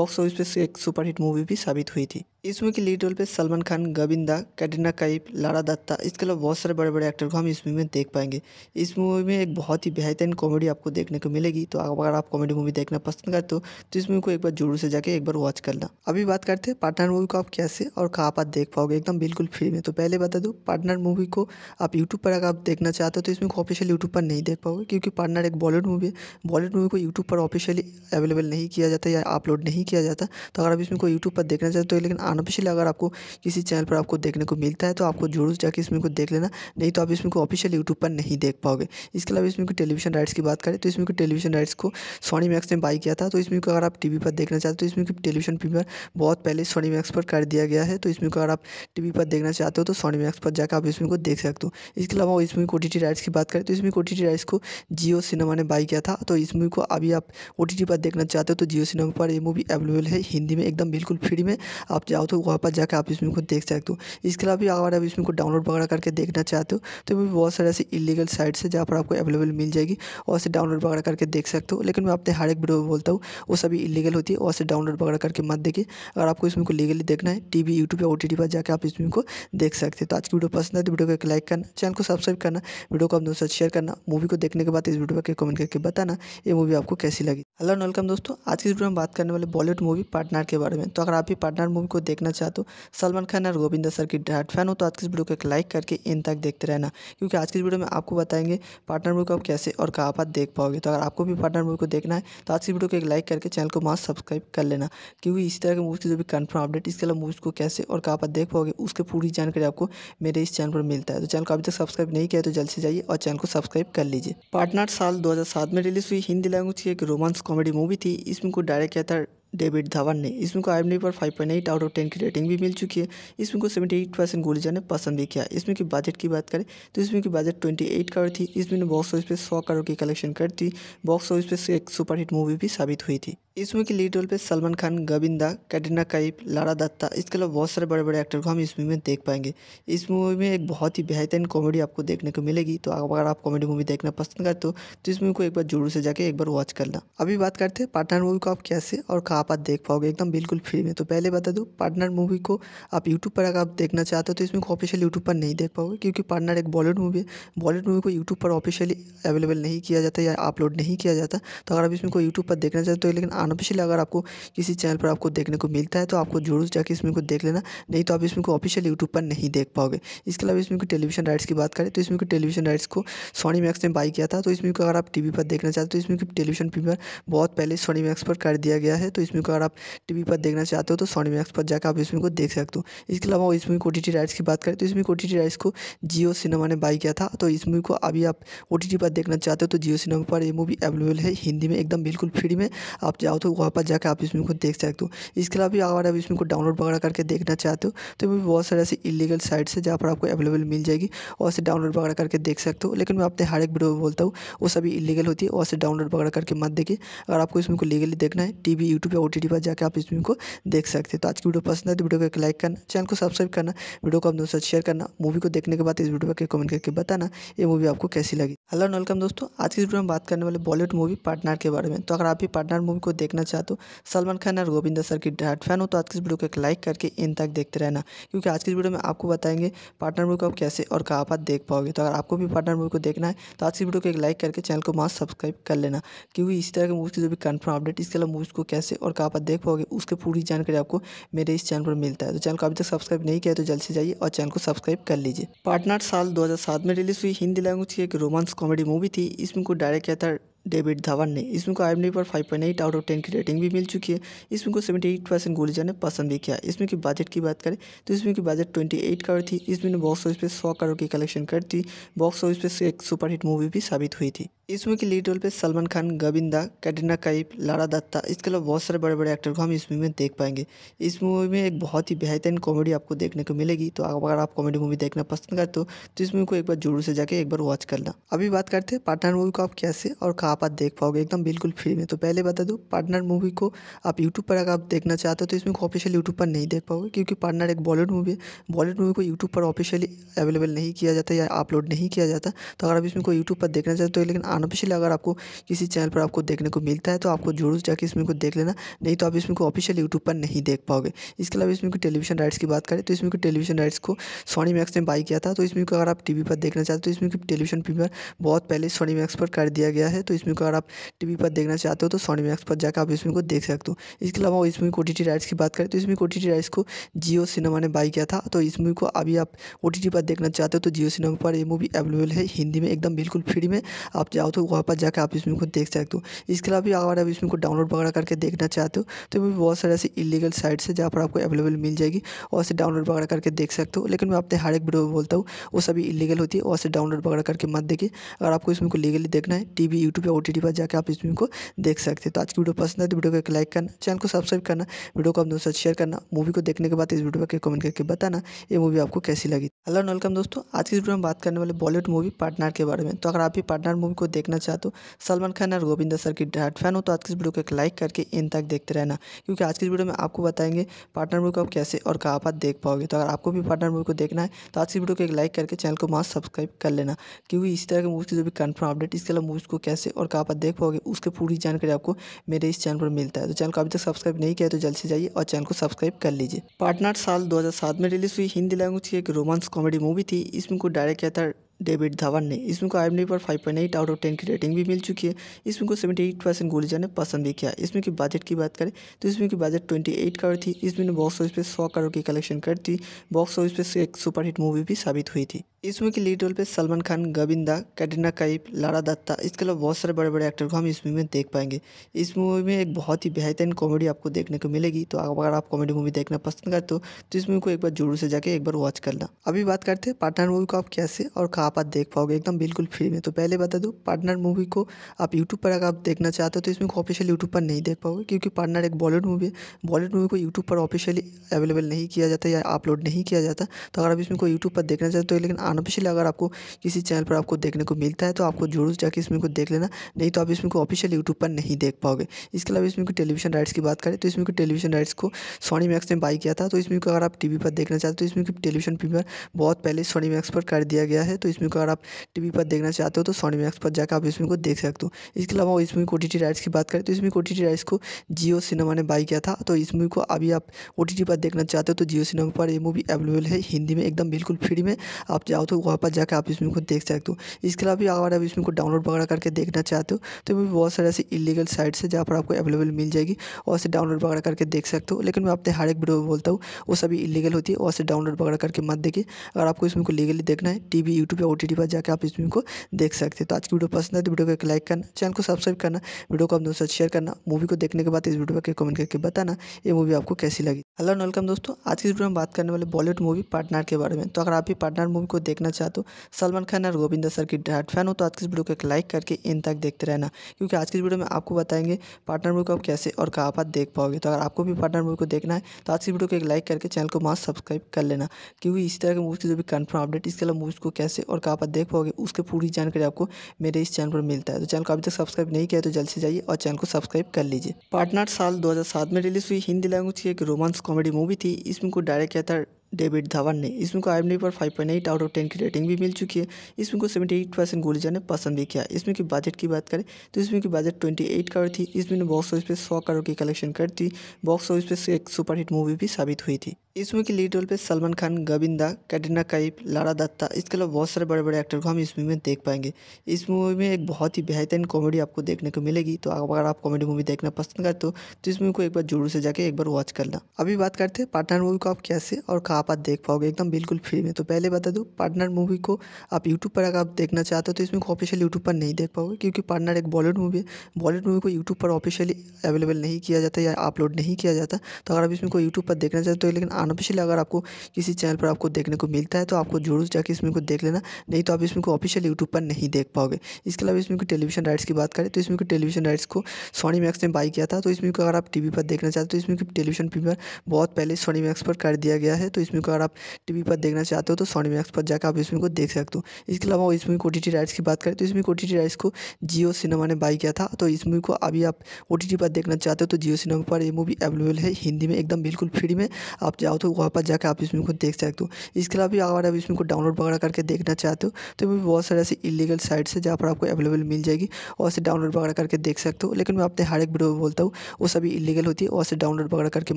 Speaker 1: बॉक्स ऑफिस पे एक सुपरहिट मूवी भी साबित हुई थी इसमें के लीड रोल पे सलमान खान गोविंदा कैटरीना कैफ लारा दत्ता इसके अलावा बहुत सारे बड़े बड़े एक्टर को हम इस मूवी में देख पाएंगे इस मूवी में एक बहुत ही बेहतरीन कॉमेडी आपको देखने को मिलेगी तो अगर आप कॉमेडी मूवी देखना पसंद करते हो तो इस मूवी को एक बार जरूर से जाके एक बार वॉच करना अभी बात करते हैं पार्टनर मूवी को आप कैसे और कहाँ पर देख पाओगे एकदम बिल्कुल फ्री में तो पहले बता दूँ पार्टनर मूवी को आप यूट्यूब पर अगर आप देखना चाहते हो तो इसमें ऑफिशियल यूट्यूब पर नहीं देख पाओगे क्योंकि पार्टनर एक बॉलीवुड मूवी है बॉलीवुड मूवी को यूट्यूब पर ऑफिशियली अवेलेबल नहीं किया जाता या अपलोड नहीं किया जाता तो अगर आप इसमें को यूट्यूब पर देखना चाहते हो तो लेकिन अनऑफिशियल अगर आपको किसी चैनल पर आपको देखने को मिलता है तो आपको जरूर जाकर इसमें को देख लेना नहीं तो आप इसमें को ऑफिशियल यूट्यूब पर नहीं देख पाओगे इसके अलावा इसमें को टेलीविजन राइट्स की बात करें तो इसमें को टेलीविजन राइट्स को सोनी मैक्स ने बाई किया था तो इसमें को अगर आप टी पर देखना चाहते हो तो इसमें की टेलीविजन प्रीमियर बहुत पहले सोनी मैक्स पर कर दिया गया है तो इसमें को अगर आप टी पर देखना चाहते हो तो सोनी मैक्स पर जाकर आप इसमें को देख सकते हो इसके अलावा इसमें को टी राइट्स की बात करें तो इसमें को टी राइट्स को जियो सिनेमा ने बाई किया था तो इस मूवी को अभी आप ओ पर देखना चाहते हो तो जियो सिनेमा पर ये मूवी अवेलेबल है हिंदी में एकदम बिल्कुल फ्री में आप चाहो तो वहाँ पर जाकर आप इसमें को देख सकते हो इसके अलावा भी अगर आप इसमें को डाउनलोड वगैरह करके देखना चाहते हो तो भी बहुत सारे ऐसे इलीगल साइट्स है जहाँ पर आपको अवेलेबल मिल जाएगी और उसे डाउनलोड वगैरह करके देख सकते हो लेकिन मैं अपने हर एक वीडियो बोलता हूँ वो सभी इलीगल होती है और उसे डाउनलोड वगैरह करके मत देखिए अगर आपको इसमें को लीगली देखना है टी वी यूट्यूब या ओ पर जाकर आप इसमें को देख सकते हो तो आज की वीडियो पसंद है तो वीडियो को एक लाइक करना चैनल को सब्सक्राइब करना वीडियो को अपने साथ शेयर करना मूवी को देखने के बाद इस वीडियो पर कमेंट करके बताना ये मूवी आपको कैसी लगी हेलो वेलकम दोस्तों आज की वीडियो में बात करने वाले बॉलीवुड मूवी पार्टनर के बारे में तो अगर आप भी पार्टनर मूवी को देखना चाहते हो सलमान खान और गोविंदा सर की डायट फैन हो तो आज की इस वीडियो को एक लाइक करके इन तक देखते रहना क्योंकि आज की इस वीडियो में आपको बताएंगे पार्टनर मूवी को आप कैसे और कहाँ पर देख पाओगे तो अगर आपको भी पार्टनर मूवी को देखना है तो आज की वीडियो को एक लाइक करके चैनल को मास्क सब्सक्राइब कर लेना क्योंकि इसी तरह के मूवी की जो भी कन्फर्म अपडेट इसके अलावा मूवीज़ को कैसे और कहाँ पर देख पाओगे उसकी पूरी जानकारी आपको मेरे इस चैनल पर मिलता है तो चैनल को अभी तक सब्सक्राइब नहीं किया तो जल्द से जाइए और चैनल को सब्सक्राइब कर लीजिए पार्टनर साल दो में रिलीज हुई हिंदी लैंग्वेज की एक रोमांस कॉमेडी मूवी थी इसमें को डायरेक्ट किया था तो डेविड धवन ने इस को आई पर five point eight out of ten की रेटिंग भी मिल चुकी है इस को सेवेंटी एट परसेंट गुलजा ने पसंद भी किया इसमें की बजट की बात करें तो इसमें की बजट ट्वेंटी एट करोड़ थी इसमें बॉक्स ऑफिस पे सौ करोड़ की कलेक्शन कर दी बॉक्स ऑफिस पे एक सुपरहिट मूवी भी साबित हुई थी इसमें के लीड रोल पे सलमान खान गोविंदा कैटरीना कैफ लारा दत्ता इसके अलावा बहुत सारे बड़े बड़े एक्टर को हम इस मूवी में देख पाएंगे इस मूवी में एक बहुत ही बेहतरीन कॉमेडी आपको देखने को मिलेगी तो अगर आप कॉमेडी मूवी देखना पसंद करते हो तो इस मूवी को एक बार जोर से जाके एक बार वॉच करना अभी बात करते हैं पार्टनर मूवी को आप कैसे और कहाँ पर देख पाओगे एकदम बिल्कुल फ्री में तो पहले बता दूँ पार्टनर मूवी को आप यूट्यूब पर अगर आप देखना चाहते हो तो इसमें ऑफिशियल यूट्यूब पर नहीं देख पाओगे क्योंकि पार्टनर एक बॉलीवुड मूवी है बॉलीवुड मूवी को यूट्यूब पर ऑफिशियली अवेलेबल नहीं किया जाता या अपलोड नहीं किया जाता तो अगर आप इसमें कोई यूट्यूब पर देखना चाहते हो तो लेकिन अनऑफिशियल अगर आपको किसी चैनल पर आपको देखने को मिलता है तो आपको जरूर जाकर इसमें को देख लेना नहीं तो आप इसमें को ऑफिशियल यूट्यूब पर नहीं देख पाओगे इसके अलावा इसमें को टेलीविजन राइट्स की बात करें तो इसमें को टेलीविजन राइट्स को सोनी मैक्स ने बाई किया था तो इसमें को अगर आप टी पर देखना चाहते हो तो इसमें को टेलीविजन प्रीमियर बहुत पहले सोनी मैक्स पर कर दिया गया है तो इसमें को अगर आप टी पर देखना चाहते हो तो सोनी मैक्स पर जाकर आप इसमें को देख सकते हो इसके अलावा इसमें को टी राइट्स की बात करें तो इसमें को टी राइट्स को जियो सिनेमा ने बाई किया था तो इस मूवी को अभी आप ओ पर देखना चाहते हो तो जियो सिनेमा पर ये मूवी अवेलेबल है हिंदी में एकदम बिल्कुल फ्री में आप जाओ तो वहाँ पर जाकर आप इसमें को देख सकते हो इसके अलावा भी अगर आप इसमें को डाउनलोड वगैरह करके देखना चाहते हो तो भी बहुत सारे ऐसे इलीगल साइट्स है जहाँ पर आपको अवेलेबल मिल जाएगी और से डाउनलोड वगैरह करके देख सकते हो लेकिन मैं अपने हर एक वीडियो में बोलता हूँ वो सभी इलीगल होती है और से डाउनलोड वगैरह करके मत देखिए अगर आपको इसमें को लीगली देखना है टी वी यूट्यूब या ओ टी टी पर जाकर आप इसमें को देख सकते हो तो आज की वीडियो पसंद है तो वीडियो को एक लाइक करना चैनल को सब्सक्राइब करना वीडियो को अपने साथ शेयर करना मूवी को देखने के बाद इस वीडियो पर कमेंट करके बताना ये मूवी आपको कैसी लगी हेलो वेलकम दोस्तों आज की वीडियो में बात करने वाले बॉलीवुड मूवी पार्टनर के बारे में तो अगर आप भी पार्टनर मूवी को देखना चाहते हो तो सलमान खान और गोविंद सर की डाट फैन हो तो आज की इस वीडियो को एक लाइक करके इन तक देखते रहना क्योंकि आज की वीडियो में आपको बताएंगे पार्टनर मूवी को आप कैसे और कहाँ पर देख पाओगे तो अगर आपको भी पार्टनर मूवी को देखना है तो आज की वीडियो को एक लाइक करके चैनल को मास्क सब्सक्राइब कर लेना क्योंकि इसी तरह के मूवीज़ की जो भी कन्फर्म अपडेट इसके अलावा मूवीज़ को कैसे और कहाँ पर देख पाओगे उसकी पूरी जानकारी आपको मेरे इस चैनल पर मिलता है तो चैनल को अभी तक सब्सक्राइब नहीं किया तो जल्द से जाइए और चैनल को सब्सक्राइब कर लीजिए पार्टनर साल दो में रिलीज हुई हिंदी लैंग्वेज की एक रोमांस कॉमेडी मूवी थी इसमें को डायरेक्ट किया था तो डेविड धवन ने इसमें को आई पर five point eight out of ten की रेटिंग भी मिल चुकी है इसमें को सेवेंटी एट परसेंट गोली ने पसंद भी किया इसमें की बजट की बात करें तो इसमें की बजट ट्वेंटी एट करोड़ थी इसमें बॉक्स ऑफिस पे सौ करोड़ की कलेक्शन कर थी बॉक्स ऑफिस पे एक सुपरहिट मूवी भी साबित हुई थी इसमें के लीड रोल पे सलमान खान गोविंदा कैटरीना कैफ लारा दत्ता इसके अलावा बहुत सारे बड़े बड़े एक्टर को हम इस मूवी में देख पाएंगे इस मूवी में एक बहुत ही बेहतरीन कॉमेडी आपको देखने को मिलेगी तो अगर आप कॉमेडी मूवी देखना पसंद करते हो तो इस मूवी को एक बार जरूर से जाके एक बार वॉच करना अभी बात करते हैं पार्टनर मूवी को आप कैसे और कहाँ आप देख पाओगे एकदम बिल्कुल फ्री में तो पहले बता दूँ पार्टनर मूवी को आप यूट्यूब पर अगर आप देखना चाहते हो तो इसमें ऑफिशियल यूट्यूब पर नहीं देख पाओगे क्योंकि पार्टनर एक बॉलीवुड मूवी है बॉलीवुड मूवी को यूट्यूब पर ऑफिशियली अवेलेबल नहीं किया जाता या अपलोड नहीं किया जाता तो अगर आप इसमें कोई यूट्यूब पर देखना चाहते हो तो लेकिन अनऑफिशियल अगर आपको किसी चैनल पर आपको देखने को मिलता है तो आपको जरूर जाकर इसमें को देख लेना नहीं तो आप इसमें को ऑफिशियल यूट्यूब पर नहीं देख पाओगे इसके अलावा इसमें को टेलीविजन राइट्स की बात करें तो इसमें को टेलीविजन राइट्स को सोनी मैक्स ने बाई किया था तो इसमें को अगर आप टीवी पर देखना चाहते हो तो इसमें टेलीविजन प्रीमियर बहुत पहले सोनी मैक्स पर कर दिया गया है तो इसमें को अगर आप टीवी पर देखना चाहते हो तो सोनी मैक्स पर जाकर आप इसमें को देख सकते हो इसके अलावा इसमें को टी राइट्स की बात करें तो इसमें को राइट्स को जियो सिनेमा ने बाई किया था तो इस मूवी को अभी आप ओ पर देखना चाहते हो तो जियो सिनेमा पर ये मूवी अवेलेबल है हिंदी में एकदम बिल्कुल फ्री में आप जाओ चाहो तो वहाँ पर जाकर आप इस मूवी को देख सकते हो इसके अलावा भी अगर आप इस मूवी को डाउनलोड वगैरह करके देखना चाहते हो तो भी बहुत सारे ऐसे इलीगल साइट्स है जहाँ पर आपको अवेलेबल मिल जाएगी और से डाउनलोड वगैरह करके देख सकते हो लेकिन मैं आपने हर एक वीडियो बोलता हूँ वो सभी इलीगल होती है और से डाउनलोड वगैरह करके मत देखिए अगर आपको इसमें को लीगली देखना है टी वी यूट्यूब या ओ पर जाकर आप इसमें को देख सकते हो तो आज की वीडियो पसंद है तो वीडियो को एक लाइक करना चैनल को सब्सक्राइब करना वीडियो को अपने साथ शेयर करना मूवी को देखने के बाद इस वीडियो पर कमेंट करके बताना ये मूवी आपको कैसी लगी हेलो वेलकम दोस्तों आज की वीडियो में बात करने वाले बॉलीवुड मूवी पार्टनर के बारे में तो अगर आप भी पार्टनर मूवी को देख देखना चाहते हो सलमान खान और गोविंदा सर की डाट फैन हो तो आज की इस वीडियो को एक लाइक करके इन तक देखते रहना क्योंकि आज की इस वीडियो में आपको बताएंगे पार्टनर मूवी को आप कैसे और कहाँ पर देख पाओगे तो अगर आपको भी पार्टनर मूवी को देखना है तो आज की वीडियो को एक लाइक करके चैनल को मास सब्सक्राइब कर लेना क्योंकि इसी तरह की मूवी की जो भी कन्फर्म अपडेट इसके अलावा मूवीज़ को कैसे और कहाँ पर देख पाओगे उसकी पूरी जानकारी आपको मेरे इस चैनल पर मिलता है तो चैनल को अभी तक सब्सक्राइब नहीं किया तो जल्द से जाइए और चैनल को सब्सक्राइब कर लीजिए पार्टनर साल दो में रिलीज़ हुई हिंदी लैंग्वेज की एक रोमांस कॉमेडी मूवी थी इसमें को डायरेक्ट किया था तो डेविड धवन ने इसमें को आई पर five point eight out of ten की रेटिंग भी मिल चुकी है इसमें को सेवेंटी एट परसेंट गोलीजा ने पसंद भी किया इसमें की बजट की बात करें तो इसमें की बजट ट्वेंटी एट करोड़ थी इसमें बॉक्स ऑफिस पर सौ करोड़ की कलेक्शन करती बॉक्स ऑफिस पर एक सुपरहिट मूवी भी साबित हुई थी इस मूवी के लीड रोल पे सलमान खान गोविंदा कैटरीना कैफ लारा दत्ता इसके अलावा बहुत सारे बड़े बड़े एक्टर को हम इस मूवी में देख पाएंगे इस मूवी में एक बहुत ही बेहतरीन कॉमेडी आपको देखने को मिलेगी तो अगर आप कॉमेडी मूवी देखना पसंद करते हो तो इस मूवी को एक बार जरूर से जाके एक बार वॉच करना अभी बात करते हैं पार्टनर मूवी को आप कैसे और कहाँ पर देख पाओगे एकदम बिल्कुल फ्री में तो पहले बता दूँ पार्टनर मूवी को आप यूट्यूब पर अगर आप देखना चाहते हो तो इसमें ऑफिशियल यूट्यूब पर नहीं देख पाओगे क्योंकि पार्टनर एक बॉलीवुड मूवी है बॉलीवुड मूवी को यूट्यूब पर ऑफिशियली अवेलेबल नहीं किया जाता या अपलोड नहीं किया जाता तो अगर आप इसमें को यूट्यूब पर देखना चाहते हो तो लेकिन अनऑफिशियल अगर आपको किसी चैनल पर आपको देखने को मिलता है तो आपको जरूर जाकर इसमें को देख लेना नहीं तो आप इसमें को ऑफिशियल यूट्यूब पर नहीं देख पाओगे इसके अलावा इसमें को टेलीविजन राइट्स की बात करें तो इसमें को टेलीविजन राइट्स को सोनी मैक्स ने बाई किया था तो इसमें को अगर आप टी पर देखना चाहते हो तो इसमें टेलीविजन प्रीमियर बहुत पहले सोनी मैक्स पर कर दिया गया है तो इसमें को अगर आप टी पर देखना चाहते हो तो सोनी मैक्स पर जाकर आप इसमें को देख सकते हो इसके अलावा इसमें को टी राइट्स की बात करें तो इसमें को टी राइट्स को जियो सिनेमा ने बाई किया था तो इस मूवी को अभी आप ओ पर देखना चाहते हो तो जियो सिनेमा पर ये मूवी अवेलेबल है हिंदी में एकदम बिल्कुल फ्री में आप चाहो तो पर जाकर आप इसमें को देख सकते हो इसके अलावा भी अगर आप इसमें को डाउनलोड वगैरह करके देखना चाहते हो तो भी बहुत सारे ऐसे इलीगल साइट्स है जहाँ पर आपको अवेलेबल मिल जाएगी और उसे डाउनलोड वगैरह करके देख सकते हो लेकिन मैं अपने हर एक वीडियो में बोलता हूँ वो सभी इलीगल होती है और उसे डाउनलोड वगैरह करके मत देखिए अगर आपको इसमें को लीगली देखना है टी वी यूट्यूब या ओ पर जाकर आप इसमें को देख सकते हो तो आज की वीडियो पसंद है तो वीडियो को एक लाइक करना चैनल को सब्सक्राइब करना वीडियो को अपने दोस्तों शेयर करना मूवी को देखने के बाद इस वीडियो पर कमेंट करके बताना ये मूवी आपको कैसी लगी हेलो वेलकम दोस्तों आज की वीडियो में बात करने वाले बॉलीवुड मूवी पार्टनर के बारे में तो अगर आप भी पार्टनर मूवी को देखना चाहते हो सलमान खान और गोविंदा सर की डायट फैन हो तो आज की इस वीडियो को एक लाइक करके इन तक देखते रहना क्योंकि आज की इस वीडियो में आपको बताएंगे पार्टनर मूवी को आप कैसे और कहाँ पर देख पाओगे तो अगर आपको भी पार्टनर मूवी को देखना है तो आज की वीडियो को एक लाइक करके चैनल को मास्क सब्सक्राइब कर लेना क्योंकि इसी तरह के मूवीज़ की जो भी कन्फर्म अपडेट इसके अलावा मूवीज़ को कैसे और कहाँ पर देख पाओगे उसकी पूरी जानकारी आपको मेरे इस चैनल पर मिलता है तो चैनल को अभी तक सब्सक्राइब नहीं किया तो जल्द से जाइए और चैनल को सब्सक्राइब कर लीजिए पार्टनर साल दो में रिलीज हुई हिंदी लैंग्वेज की एक रोमांस कॉमेडी मूवी थी इसमें को डायरेक्ट किया था तो डेविड धवन ने इस को आई पर five point eight out of ten की रेटिंग भी मिल चुकी है इस को सेवेंटी एट परसेंट गोली जाने पसंद भी किया इसमें की बजट की बात करें तो इसमें की बजट ट्वेंटी एट करोड़ थी इसमें बॉक्स ऑफिस पे सौ करोड़ की कलेक्शन करती बॉक्स ऑफिस पे एक सुपरहिट मूवी भी साबित हुई थी इसमें के लीड रोल पे सलमान खान गोविंदा कैटरीना कैफ लारा दत्ता इसके अलावा बहुत सारे बड़े बड़े एक्टर को हम इस मूवी में देख पाएंगे इस मूवी में एक बहुत ही बेहतरीन कॉमेडी आपको देखने को मिलेगी तो अगर आप कॉमेडी मूवी देखना पसंद करते हो तो इस मूवी को एक बार जोर से जाके एक बार वॉच करना अभी बात करते हैं पार्टनर मूवी को आप कैसे और कहाँ आप देख पाओगे एकदम बिल्कुल फ्री में तो पहले बता दूँ पार्टनर मूवी को आप यूट्यूब पर अगर आप देखना चाहते हो तो इसमें ऑफिशियल यूट्यूब पर नहीं देख पाओगे क्योंकि पार्टनर एक बॉलीवुड मूवी है बॉलीवुड मूवी को यूट्यूब पर ऑफिशियली अवेलेबल नहीं किया जाता या अपलोड नहीं किया जाता तो अगर आप इसमें को यूट्यूब पर देखना चाहते हो तो लेकिन अनऑफिशियल अगर आपको किसी चैनल पर आपको देखने को मिलता है तो आपको जरूर जाकर इसमें को देख लेना नहीं तो आप इसमें को ऑफिशियल यूट्यूब पर नहीं देख पाओगे इसके अलावा इसमें को टेलीविजन राइट्स की बात करें तो इसमें को टेलीविजन राइट्स को सोनी मैक्स ने बाई किया था तो इसमें को अगर आप टी पर देखना चाहते हो तो इसमें की टेलीविजन प्रीमियर बहुत पहले सोनी मैक्स पर कर दिया गया है तो इसमें को अगर आप टी पर देखना चाहते हो तो सोनी मैक्स पर जाकर आप इसमें को देख सकते हो इसके अलावा इसमें को टी राइट्स की बात करें तो इसमें को टी राइट्स को जियो सिनेमा ने बाई किया था तो इस मूवी को अभी आप ओ पर देखना चाहते हो तो जियो सिनेमा पर ये मूवी अवेलेबल है हिंदी में एकदम बिल्कुल फ्री में आप आओ तो वहाँ पर जाकर आप इसमें को देख सकते हो इसके अलावा भी अगर आप इसमें को डाउनलोड वगैरह करके देखना चाहते हो तो भी बहुत सारे ऐसे इलीगल साइट्स है जहाँ पर आपको अवेलेबल मिल जाएगी और से डाउनलोड वगैरह करके देख सकते हो लेकिन मैं अपने हर एक वीडियो बोलता हूँ वो सभी इलीगल होती है और से डाउनलोड वगैरह करके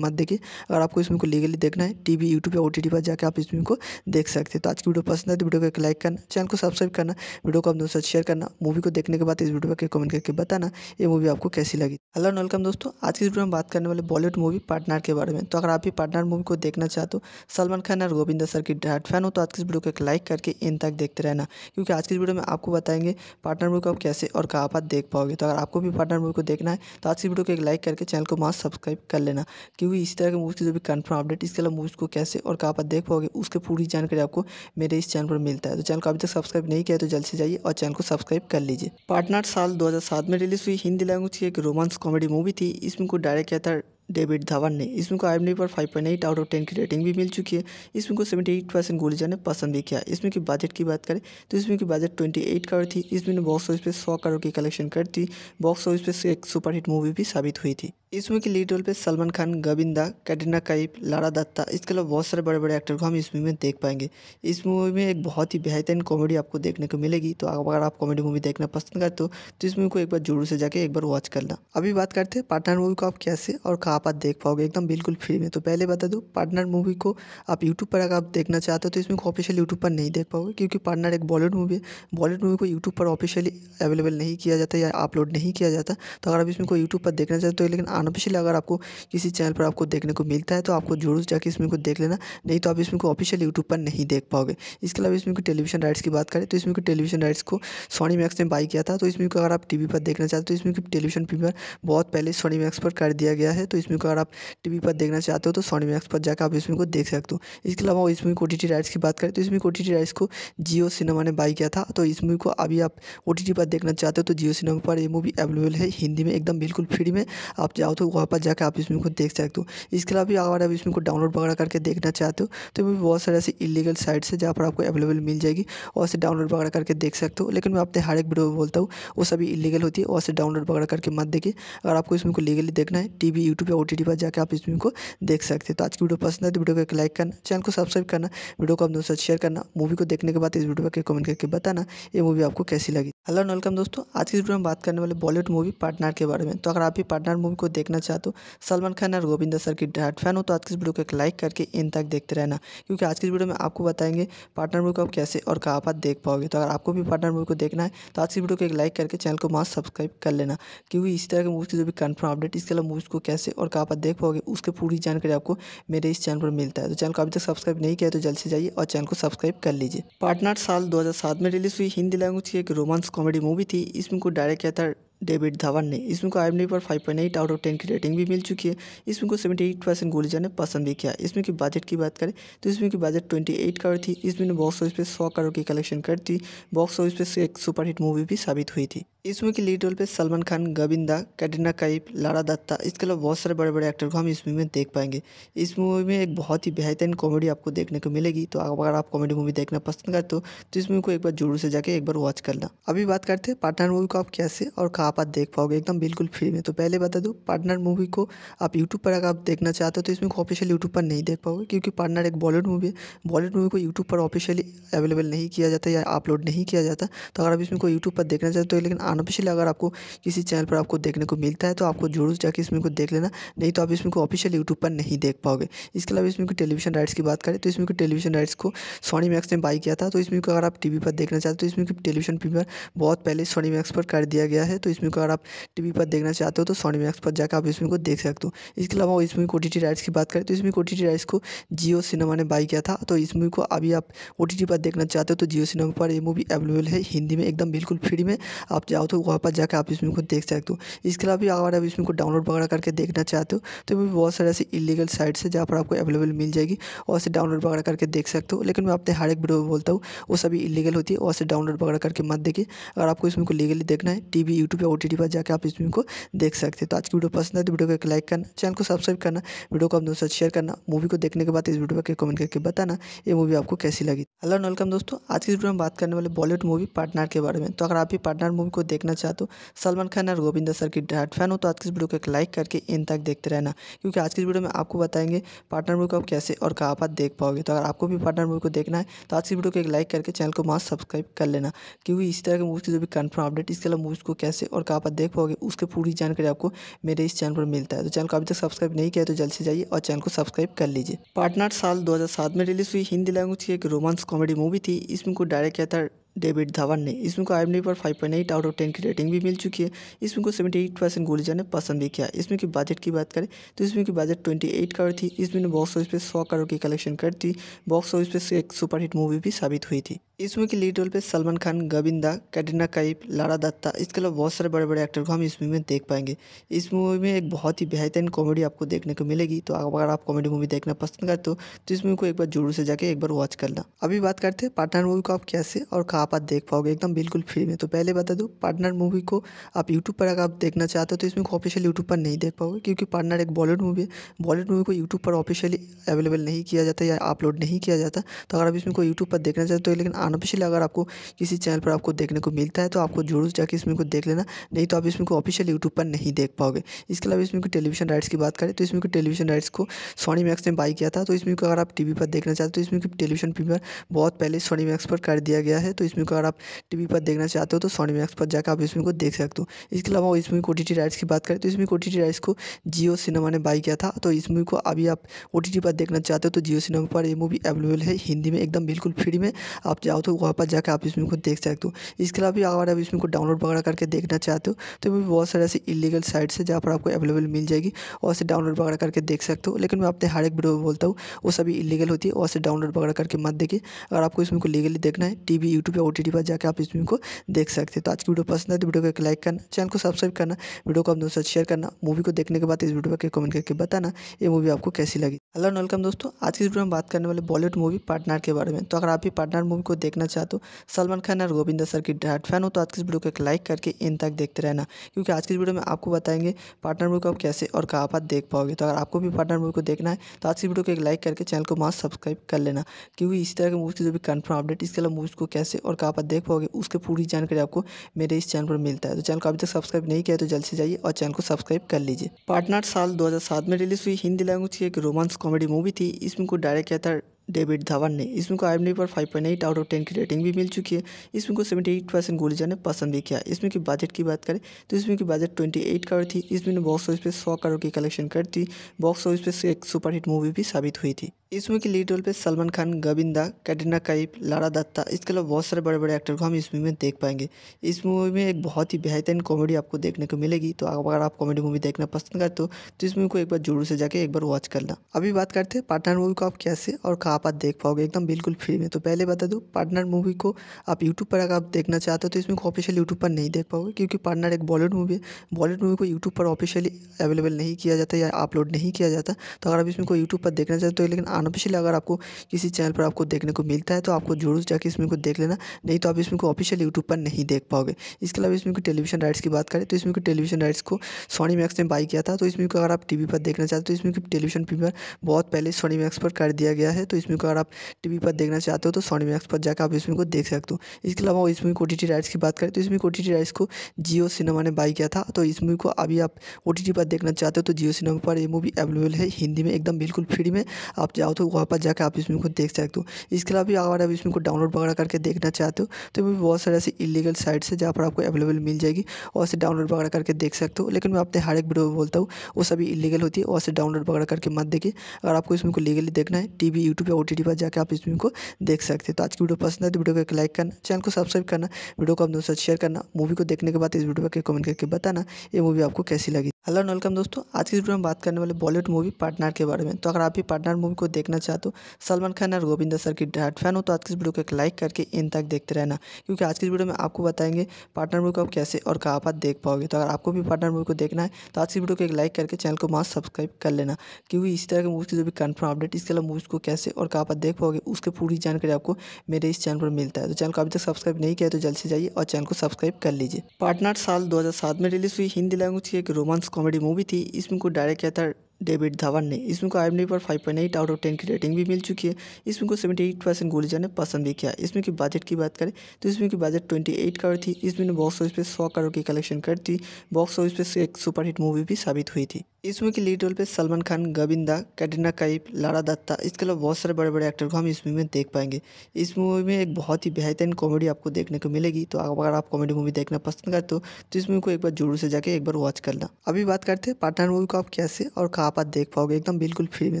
Speaker 1: मत देखिए अगर आपको इसमें को लीगली देखना है टी वी यूट्यूब या ओ पर जाकर आप इसमें को देख सकते हो तो आज की वीडियो पसंद है तो वीडियो को एक लाइक करना चैनल को सब्सक्राइब करना वीडियो को अपने दोस्तों शेयर करना मूवी को देखने के बाद इस वीडियो पर कमेंट करके बताना ये मूवी आपको कैसी लगी हेलो वेलकम दोस्तों आज की वीडियो में बात करने वाले बॉलीवुड मूवी पार्टनर के बारे में तो अगर आप भी पार्टनर मूवी को देखना चाहते हो सलमान खान और गोविंदा सर की डायट फैन हो तो आज की इस वीडियो को एक लाइक करके इन तक देखते रहना क्योंकि आज की इस वीडियो में आपको बताएंगे पार्टनर मूवी को आप कैसे और कहाँ पर देख पाओगे तो अगर आपको भी पार्टनर मूवी को देखना है तो आज की वीडियो को एक लाइक करके चैनल को मास्क सब्सक्राइब कर लेना क्योंकि इसी तरह की मूवीज़ की जो भी कन्फर्म अपडेट इसके अलावा मूवीज़ को कैसे और कहाँ पर देख पाओगे उसकी पूरी जानकारी आपको मेरे इस चैनल पर मिलता है तो चैनल को अभी तक सब्सक्राइब नहीं किया तो जल्द से जाइए और चैनल को सब्सक्राइब कर लीजिए पार्टनर साल दो में रिलीज हुई हिंदी लैंग्वेज की एक रोमांस कॉमेडी मूवी थी इसमें को डायरेक्ट किया था डेविड धवन ने इसमें को आई पर 5.8 आउट ऑफ 10 की रेटिंग भी मिल चुकी है इसमें को 78 परसेंट गुलजार ने पसंद भी किया इसमें की बजट की बात करें तो इसमें की बजट 28 करोड़ थी इसमें ने बॉक्स ऑफिस पर सौ करोड़ की कलेक्शन कर थी बॉक्स ऑफिस पर एक सुपरहिट मूवी भी साबित हुई थी इस मूवी के लीड रोल पे सलमान खान गोविंदा कैटरीना कैफ लारा दत्ता इसके अलावा बहुत सारे बड़े बड़े एक्टर को हम इस मूवी में देख पाएंगे इस मूवी में एक बहुत ही बेहतरीन कॉमेडी आपको देखने को मिलेगी तो अगर आप कॉमेडी मूवी देखना पसंद करते हो तो इस मूवी को एक बार जरूर से जाके एक बार वॉच करना अभी बात करते हैं पार्टनर मूवी को आप कैसे और कहाँ आप देख पाओगे एकदम बिल्कुल फ्री में तो पहले बता दूँ पार्टनर मूवी को आप यूट्यूब पर अगर आप देखना चाहते हो तो इसमें ऑफिशियल यूट्यूब पर नहीं देख पाओगे क्योंकि पार्टनर एक बॉलीवुड मूवी है बॉलीवुड मूवी को यूट्यूब पर ऑफिशियली अवेलेबल नहीं किया जाता या अपलोड नहीं किया जाता तो अगर आप इसमें को यूट्यूब पर देखना चाहते हो तो लेकिन अनऑफिशियली अगर आपको किसी चैनल पर आपको देखने को मिलता है तो आपको जरूर जाकर इसमें को देख लेना नहीं तो आप इसमें को ऑफिशियल यूट्यूब पर नहीं देख पाओगे इसके अलावा इसमें को टेलीविजन राइट्स की बात करें तो इसमें को टेलीविजन राइट्स को सोनी मैक्स ने बाई किया था तो इसमें को अगर आप टीवी पर देखना चाहते हो तो इसमें टेलीविजन प्रीमियर बहुत पहले सोनी मैक्स पर कर दिया गया है तो इसमें को अगर आप टीवी पर देखना चाहते हो तो सोनी मैक्स पर जाकर आप इसमें को देख सकते हो इसके अलावा इसमें को टी राइट्स की बात करें तो इसमें को टी राइट्स को जियो सिनेमा ने बाई किया था तो इस मूवी को अभी आप ओ पर देखना चाहते हो तो जियो सिनेमा पर ये मूवी अवेलेबल है हिंदी में एकदम बिल्कुल फ्री में आप जाओ चाहो तो वहाँ पर जाकर आप इसमें को देख सकते हो इसके अलावा भी अगर आप इसमें को डाउनलोड वगैरह करके देखना चाहते हो तो भी बहुत सारे ऐसे इलीगल साइट्स है जहाँ पर आपको अवेलेबल मिल जाएगी और से डाउनलोड वगैरह करके देख सकते हो लेकिन मैं आपने हर एक वीडियो में बोलता हूँ वो सभी इलीगल होती है और से डाउनलोड वगैरह करके मत देखिए अगर आपको इसमें को लीगली देखना है टी वी यूट्यूब या ओ पर जाकर आप इसमें को देख सकते हो तो आज की वीडियो पसंद है तो वीडियो को एक लाइक करना चैनल को सब्सक्राइब करना वीडियो को आप दोस्तों शेयर करना मूवी को देखने के बाद इस वीडियो पर कमेंट करके बताना ये मूवी आपको कैसी लगी हेलो वेलकम दोस्तों आज की वीडियो में बात करने वाले बॉलीवुड मूवी पार्टनर के बारे में तो अगर आप भी पार्टनर मूवी को देख देखना चाहते हो सलमान खान और गोविंदा सर की डाट फैन हो तो आज की इस वीडियो को एक लाइक करके इन तक देखते रहना क्योंकि आज की इस वीडियो में आपको बताएंगे पार्टनर मूवी को आप कैसे और कहाँ पर देख पाओगे तो अगर आपको भी पार्टनर मूवी को देखना है तो आज की वीडियो को एक लाइक करके चैनल को मास सब्सक्राइब कर लेना क्योंकि इसी तरह की मूवी की जो भी कन्फर्म अपडेट इसके अलावा मूवीज़ को कैसे और कहाँ पर देख पाओगे उसकी पूरी जानकारी आपको मेरे इस चैनल पर मिलता है तो चैनल को अभी तक सब्सक्राइब नहीं किया तो जल्द से जाइए और चैनल को सब्सक्राइब कर लीजिए पार्टनर साल दो में रिलीज हुई हिंदी लैंग्वेज की एक रोमांस कॉमेडी मूवी थी इसमें को डायरेक्ट किया था डेविड धवन ने इसमें को आई एम पर five point eight out of ten की रेटिंग भी मिल चुकी है इसमें को सेवेंटी एट परसेंट गुलिजा ने पसंद भी किया इसमें की बजट की बात करें तो इसमें की बजट ट्वेंटी एट करोड़ थी इसमें बॉक्स ऑफिस पे सौ करोड़ की कलेक्शन कर दी बॉक्स ऑफिस पे एक सुपरहिट मूवी भी साबित हुई थी इसमें की लीड रोल पे सलमान खान गोविंदा कैटरीना कैफ लारा दत्ता इसके अलावा बहुत सारे बड़े बड़े एक्टर को हम इस मूवी में देख पाएंगे इस मूवी में एक बहुत ही बेहतरीन कॉमेडी आपको देखने को मिलेगी तो अगर आप कॉमेडी मूवी देखना पसंद करते हो तो इस मूवी को एक बार जरूर से जाके एक बार वॉच करना अभी बात करते हैं पार्टनर मूवी को आप कैसे और कहा आप आज देख पाओगे एकदम बिल्कुल फ्री में तो पहले बता दूँ पार्टनर मूवी को आप यूट्यूब पर अगर आप देखना चाहते हो तो इसमें ऑफिशियल यूट्यूब पर नहीं देख पाओगे क्योंकि पार्टनर एक बॉलीवुड मूवी है बॉलीवुड मूवी को यूट्यूब पर ऑफिशियली अवेलेबल नहीं किया जाता या अपलोड नहीं किया जाता तो अगर आप इसमें कोई यूट्यूब पर देखना चाहते हो तो लेकिन अनऑफिशियल अगर आपको किसी चैनल पर आपको देखने को मिलता है तो आपको जरूर जाके इसमें को देख लेना नहीं तो आप इसमें को ऑफिशियल यूट्यूब पर नहीं देख पाओगे इसके अलावा इसमें को टेलीविजन राइट्स की बात करें तो इसमें को टेलीविजन राइट्स को सोनी मैक्स ने बाई किया था तो इसमें को अगर आप टीवी पर देखना चाहते हो तो इसमें टेलीविजन पर बहुत पहले सोनी मैक्स पर कर दिया गया है तो इसमें इसमें को अगर आप टी वी पर देखना चाहते हो तो सोनी मैक्स पर जाकर आप इसमें को देख सकते हो इसके अलावा इसमें को ओ टी टी राइट्स की बात करें तो इसमें को ओ टी राइट्स को जियो सिनेमा ने बाई किया था तो इस मूवी को अभी आप ओ टी टी पर देखना चाहते हो तो जियो सिनेमा पर ये मूवी अवेलेबल है हिंदी में एकदम बिल्कुल फ्री में आप जाओ तो वहाँ पर जाकर आप इस मूवी को देख सकते हो इसके अलावा भी अगर आप इसमें को डाउनलोड वगैरह करके देखना चाहते हो तो भी बहुत सारे ऐसे इलीगल साइट्स है जहाँ पर आपको अवेलेबल मिल जाएगी और से डाउनलोड वगैरह करके देख सकते हो लेकिन मैं अपने हर एक वीडियो में बोलता हूँ वो सभी इलीगल होती है और से डाउनलोड वगैरह करके मत देखिए अगर आपको इसमें को लीगली देखना है T V YouTube O T पर जाकर आप इस मूवी को देख सकते हैं तो आज की वीडियो पसंद है तो वीडियो को एक लाइक करना चैनल को सब्सक्राइब करना वीडियो को अपने दोस्तों शेयर करना मूवी को देखने के बाद इस वीडियो पर कमेंट करके बताना ये मूवी आपको कैसी लगी हेलो वेलकम दोस्तों आज की वीडियो में बात करने वाले बॉलीवुड मूवी पार्टनर के बारे में तो अगर आप भी पार्टनर मूवी को देखना चाहते हो सलमान खान और गोविंदा सर की डाट फैन हो तो आज की इस वीडियो को एक लाइक करके इन तक देखते रहना क्योंकि आज की वीडियो में आपको बताएंगे पार्टनर मूवी को आप कैसे और कहाँ पर देख पाओगे तो अगर आपको भी पार्टनर मूवी को देखना है तो आज की वीडियो को एक लाइक करके चैनल को मास्क सब्सक्राइब कर लेना क्योंकि इसी तरह की मूवी की जो भी कन्फर्म अपडेट इसके अलावा मूवीज़ को कैसे और कहाँ पर देख पाओगे उसकी पूरी जानकारी आपको मेरे इस चैनल पर मिलता है तो चैनल को अभी तक सब्सक्राइब नहीं किया तो जल्द से जाइए और चैनल को सब्सक्राइब कर लीजिए पार्टनर साल दो में रिलीज़ हुई हिंदी लैंग्वेज की एक रोमांस कॉमेडी मूवी थी इसमें को डायरेक्ट किया था डेविड धवन ने इसमें को आई पर 5.8 आउट ऑफ 10 की रेटिंग भी मिल चुकी है इसमें को को 78 परसेंट गोली ने पसंद भी किया इसमें की बजट की बात करें तो इसमें की बजट 28 करोड़ थी इसमें बॉक्स ऑफिस पे 100 करोड़ की कलेक्शन कर थी बॉक्स ऑफिस पे एक सुपरहिट मूवी भी साबित हुई थी इसमें के लीड रोल पे सलमान खान गोविंदा कैटरीना कैफ लारा दत्ता इसके अलावा बहुत सारे बड़े बड़े एक्टर को हम इस मूवी में देख पाएंगे इस मूवी में एक बहुत ही बेहतरीन कॉमेडी आपको देखने को मिलेगी तो अगर आप कॉमेडी मूवी देखना पसंद करते हो तो इस मूवी को एक बार जरूर से जाके एक बार वॉच करना अभी बात करते हैं पार्टनर मूवी को आप कैसे और कहाँ पर देख पाओगे एकदम बिल्कुल फ्री में तो पहले बता दो पार्टनर मूवी को आप यूट्यूब पर अगर आप देखना चाहते हो तो इसमें ऑफिशियल यूट्यूब पर नहीं देख पाओगे क्योंकि पार्टनर एक बॉलीवुड मूवी है बॉलीवुड मूवी को यूट्यूब पर ऑफिशियली अवेलेबल नहीं किया जाता या अपलोड नहीं किया जाता तो अगर आप इसमें कोई यूट्यूब पर देखना चाहते हो तो लेकिन अनऑफिशियल अगर आपको किसी चैनल पर आपको देखने को मिलता है तो आपको जरूर जाकर इसमें को देख लेना नहीं तो आप इसमें को ऑफिशियल यूट्यूब पर नहीं देख पाओगे इसके अलावा इसमें को टेलीविजन राइट्स की बात करें तो इसमें को टेलीविजन राइट्स को सोनी मैक्स ने बाई किया था तो इसमें को अगर आप टीवी पर देखना चाहते हो तो इसमें की टेलीविजन प्रीमियर बहुत पहले सोनी मैक्स पर कर दिया गया है तो इसमें को अगर आप टीवी पर देखना चाहते हो तो सोनी मैक्स पर जाकर आप इसमें को देख सकते हो इसके अलावा इसमें ओ टी राइट्स की बात करें तो इसमें ओ टी राइट्स को जियो सिनेमा ने बाई किया था तो इस मूवी को अभी आप ओ पर देखना चाहते हो तो जियो सिनेमा पर ये मूवी अवेलेबल है हिंदी में एकदम बिल्कुल फ्री में आप जाओ चाहो तो वहाँ पर जाकर आप इसमें को देख सकते हो इसके अलावा भी अगर आप इसमें को डाउनलोड वगैरह करके देखना चाहते हो तो भी बहुत सारे ऐसे इलीगल साइट्स है जहाँ पर आपको अवेलेबल मिल जाएगी और से डाउनलोड वगैरह करके देख सकते हो लेकिन मैं अपने हर एक वीडियो बोलता हूँ वो सभी इलीगल होती है और से डाउनलोड वगैरह करके मत देखिए अगर आपको इसमें को लीगली देखना है टी वी यूट्यूब या ओ टी टी पर जाकर आप इसमें को देख सकते हो तो आज की वीडियो पसंद है तो वीडियो को एक लाइक करना चैनल को सब्सक्राइब करना वीडियो को अपने दोस्तों शेयर करना मूवी को देखने के बाद इस वीडियो पर कमेंट करके बताना ये मूवी आपको कैसी लगी हेलो वेलकम दोस्तों आज की वीडियो में बात करने वाले बॉलीवुड मूवी पार्टनर के बारे में तो अगर आप भी पार्टनर मूवी को देखना चाहते हो सलमान खान और गोविंदा सर की डायट फैन हो तो आज की इस वीडियो को एक लाइक करके इन तक देखते रहना क्योंकि आज की इस वीडियो में आपको बताएंगे पार्टनर मूवी को आप कैसे और कहाँ पर देख पाओगे तो अगर आपको भी पार्टनर मूवी को देखना है तो आज की वीडियो को एक लाइक करके चैनल को मास्क सब्सक्राइब कर लेना क्योंकि इसी तरह की मूवीज़ की जो भी कन्फर्म अपडेट इसके अलावा मूवीज़ को कैसे और कहाँ पर देख पाओगे उसकी पूरी जानकारी आपको मेरे इस चैनल पर मिलता है तो चैनल को अभी तक सब्सक्राइब नहीं किया तो जल्द से जाइए और चैनल को सब्सक्राइब कर लीजिए पार्टनर साल दो में रिलीज हुई हिंदी लैंग्वेज की एक रोमांस कॉमेडी मूवी थी इसमें को डायरेक्ट किया था डेविड धवन ने इसमें को आई पर 5.8 आउट ऑफ 10 की रेटिंग भी मिल चुकी है इसमें को 78 परसेंट गुलजार ने पसंद भी किया इसमें की बजट की बात करें तो इसमें की बजट 28 करोड़ थी इसमें ने बॉक्स ऑफिस पे 100 करोड़ की कलेक्शन कर थी बॉक्स ऑफिस पे एक सुपरहिट मूवी भी साबित हुई थी इसमें के लीड रोल पे सलमान खान गोविंदा कैटरीना कैफ लारा दत्ता इसके अलावा बहुत सारे बड़े बड़े एक्टर को हम इस मूवी में देख पाएंगे इस मूवी में एक बहुत ही बेहतरीन कॉमेडी आपको देखने को मिलेगी तो अगर आप कॉमेडी मूवी देखना पसंद करते हो तो इस मूवी को एक बार जरूर से जाके एक बार वॉच करना अभी बात करते हैं पार्टनर मूवी को आप कैसे और कहाँ आप देख पाओगे एकदम बिल्कुल फ्री में तो पहले बता दूँ पार्टनर मूवी को आप यूट्यूब पर अगर आप देखना चाहते हो तो इसमें ऑफिशियल यूट्यूब पर नहीं देख पाओगे क्योंकि पार्टनर एक बॉलीवुड मूवी है बॉलीवुड मूवी को यूट्यूब पर ऑफिशियली अवेलेबल नहीं किया जाता या अपलोड नहीं किया जाता तो अगर आप इसमें को यूट्यूब पर देखना चाहते हो तो लेकिन अनऑफिशियल अगर आपको किसी चैनल पर आपको देखने को मिलता है तो आपको जरूर जाकर इसमें को देख लेना नहीं तो आप इसमें को ऑफिशियल यूट्यूब पर नहीं देख पाओगे इसके अलावा इसमें को टेलीविजन राइट्स की बात करें तो इसमें को टेलीविजन राइट्स को सोनी मैक्स ने बाई किया था तो इसमें को अगर आप टी पर देखना चाहते हो तो इसमें टेलीविजन प्रीमियर बहुत पहले सोनी मैक्स पर कर दिया गया है तो इसमें को अगर आप टी पर देखना चाहते हो तो सोनी मैक्स पर जाकर आप इसमें को देख सकते हो इसके अलावा इसमें को टी राइट्स की बात करें तो इसमें को टी राइट्स को जियो सिनेमा ने बाई किया था तो इस मूवी को अभी आप ओ पर देखना चाहते हो तो जियो सिनेमा पर ये मूवी अवेलेबल है हिंदी में एकदम बिल्कुल फ्री में आप जाओ चाहो तो वहाँ पर जाकर आप इस मूवी को देख सकते हो इसके अलावा भी अगर आप इस मूवी को डाउनलोड वगैरह करके देखना चाहते हो तो भी बहुत सारे ऐसे इलीगल साइट्स है जहाँ पर आपको अवेलेबल मिल जाएगी और से डाउनलोड वगैरह करके देख सकते हो लेकिन मैं आपने हर एक वीडियो बोलता हूँ वो सभी इलीगल होती है और से डाउनलोड वगैरह करके मत देखिए अगर आपको इसमें को लीगली देखना है टी वी यूट्यूब या ओ पर जाकर आप इस को देख सकते हैं तो आज की वीडियो पसंद है तो वीडियो को एक लाइक करना चैनल को सब्सक्राइब करना वीडियो को आप दोस्तों शेयर करना मूवी को देखने के बाद इस वीडियो पर कमेंट करके बताना ये मूवी आपको कैसी लगी हेलो वेलकम दोस्तों आज की वीडियो में बात करने वाले बॉलीवुड मूवी पार्टनर के बारे में तो अगर आप भी पार्टनर मूवी को देखना चाहते हो सलमान खान और गोविंदा सर की डायट फैन हो तो आज की इस वीडियो को एक लाइक करके इन तक देखते रहना क्योंकि आज की इस वीडियो में आपको बताएंगे पार्टनर मूवी को आप कैसे और कहाँ पर देख पाओगे तो अगर आपको भी पार्टनर मूवी को देखना है तो आज की वीडियो को एक लाइक करके चैनल को मास्क सब्सक्राइब कर लेना क्योंकि इसी तरह की मूवी की जो भी कन्फर्म अपडेट इसके अलावा मूवीज़ को कैसे और कहाँ पर देख पाओगे उसकी पूरी जानकारी आपको मेरे इस चैनल पर मिलता है तो चैनल को अभी तक सब्सक्राइब नहीं किया तो जल्द से जाइए और चैनल को सब्सक्राइब कर लीजिए पार्टनर साल दो में रिलीज हुई हिंदी लैंग्वेज की एक रोमांस कॉमेडी मूवी थी इसमें को डायरेक्ट किया था डेविड धावन ने इसमें को आई पर five point eight out of ten की रेटिंग भी मिल चुकी है इसमें को सेवेंटी एट परसेंट गोलिजा ने पसंद भी किया इसमें की बजट की बात करें तो इसमें की बजट ट्वेंटी एट करोड़ थी इसमें बॉक्स ऑफिस पर सौ करोड़ की कलेक्शन करती बॉक्स ऑफिस पर एक सुपरहिट मूवी भी साबित हुई थी इस मूवी के लीड रोल पे सलमान खान गोविंदा कैटरीना कैफ लारा दत्ता इसके अलावा बहुत सारे बड़े बड़े एक्टर को हम इस मूवी में देख पाएंगे इस मूवी में एक बहुत ही बेहतरीन कॉमेडी आपको देखने को मिलेगी तो अगर आप कॉमेडी मूवी देखना पसंद करते हो तो इस मूवी को एक बार जरूर से जाकर एक बार वॉच करना अभी बात करते हैं पार्टनर मूवी को आप कैसे और कहाँ आप देख पाओगे एकदम बिल्कुल फ्री में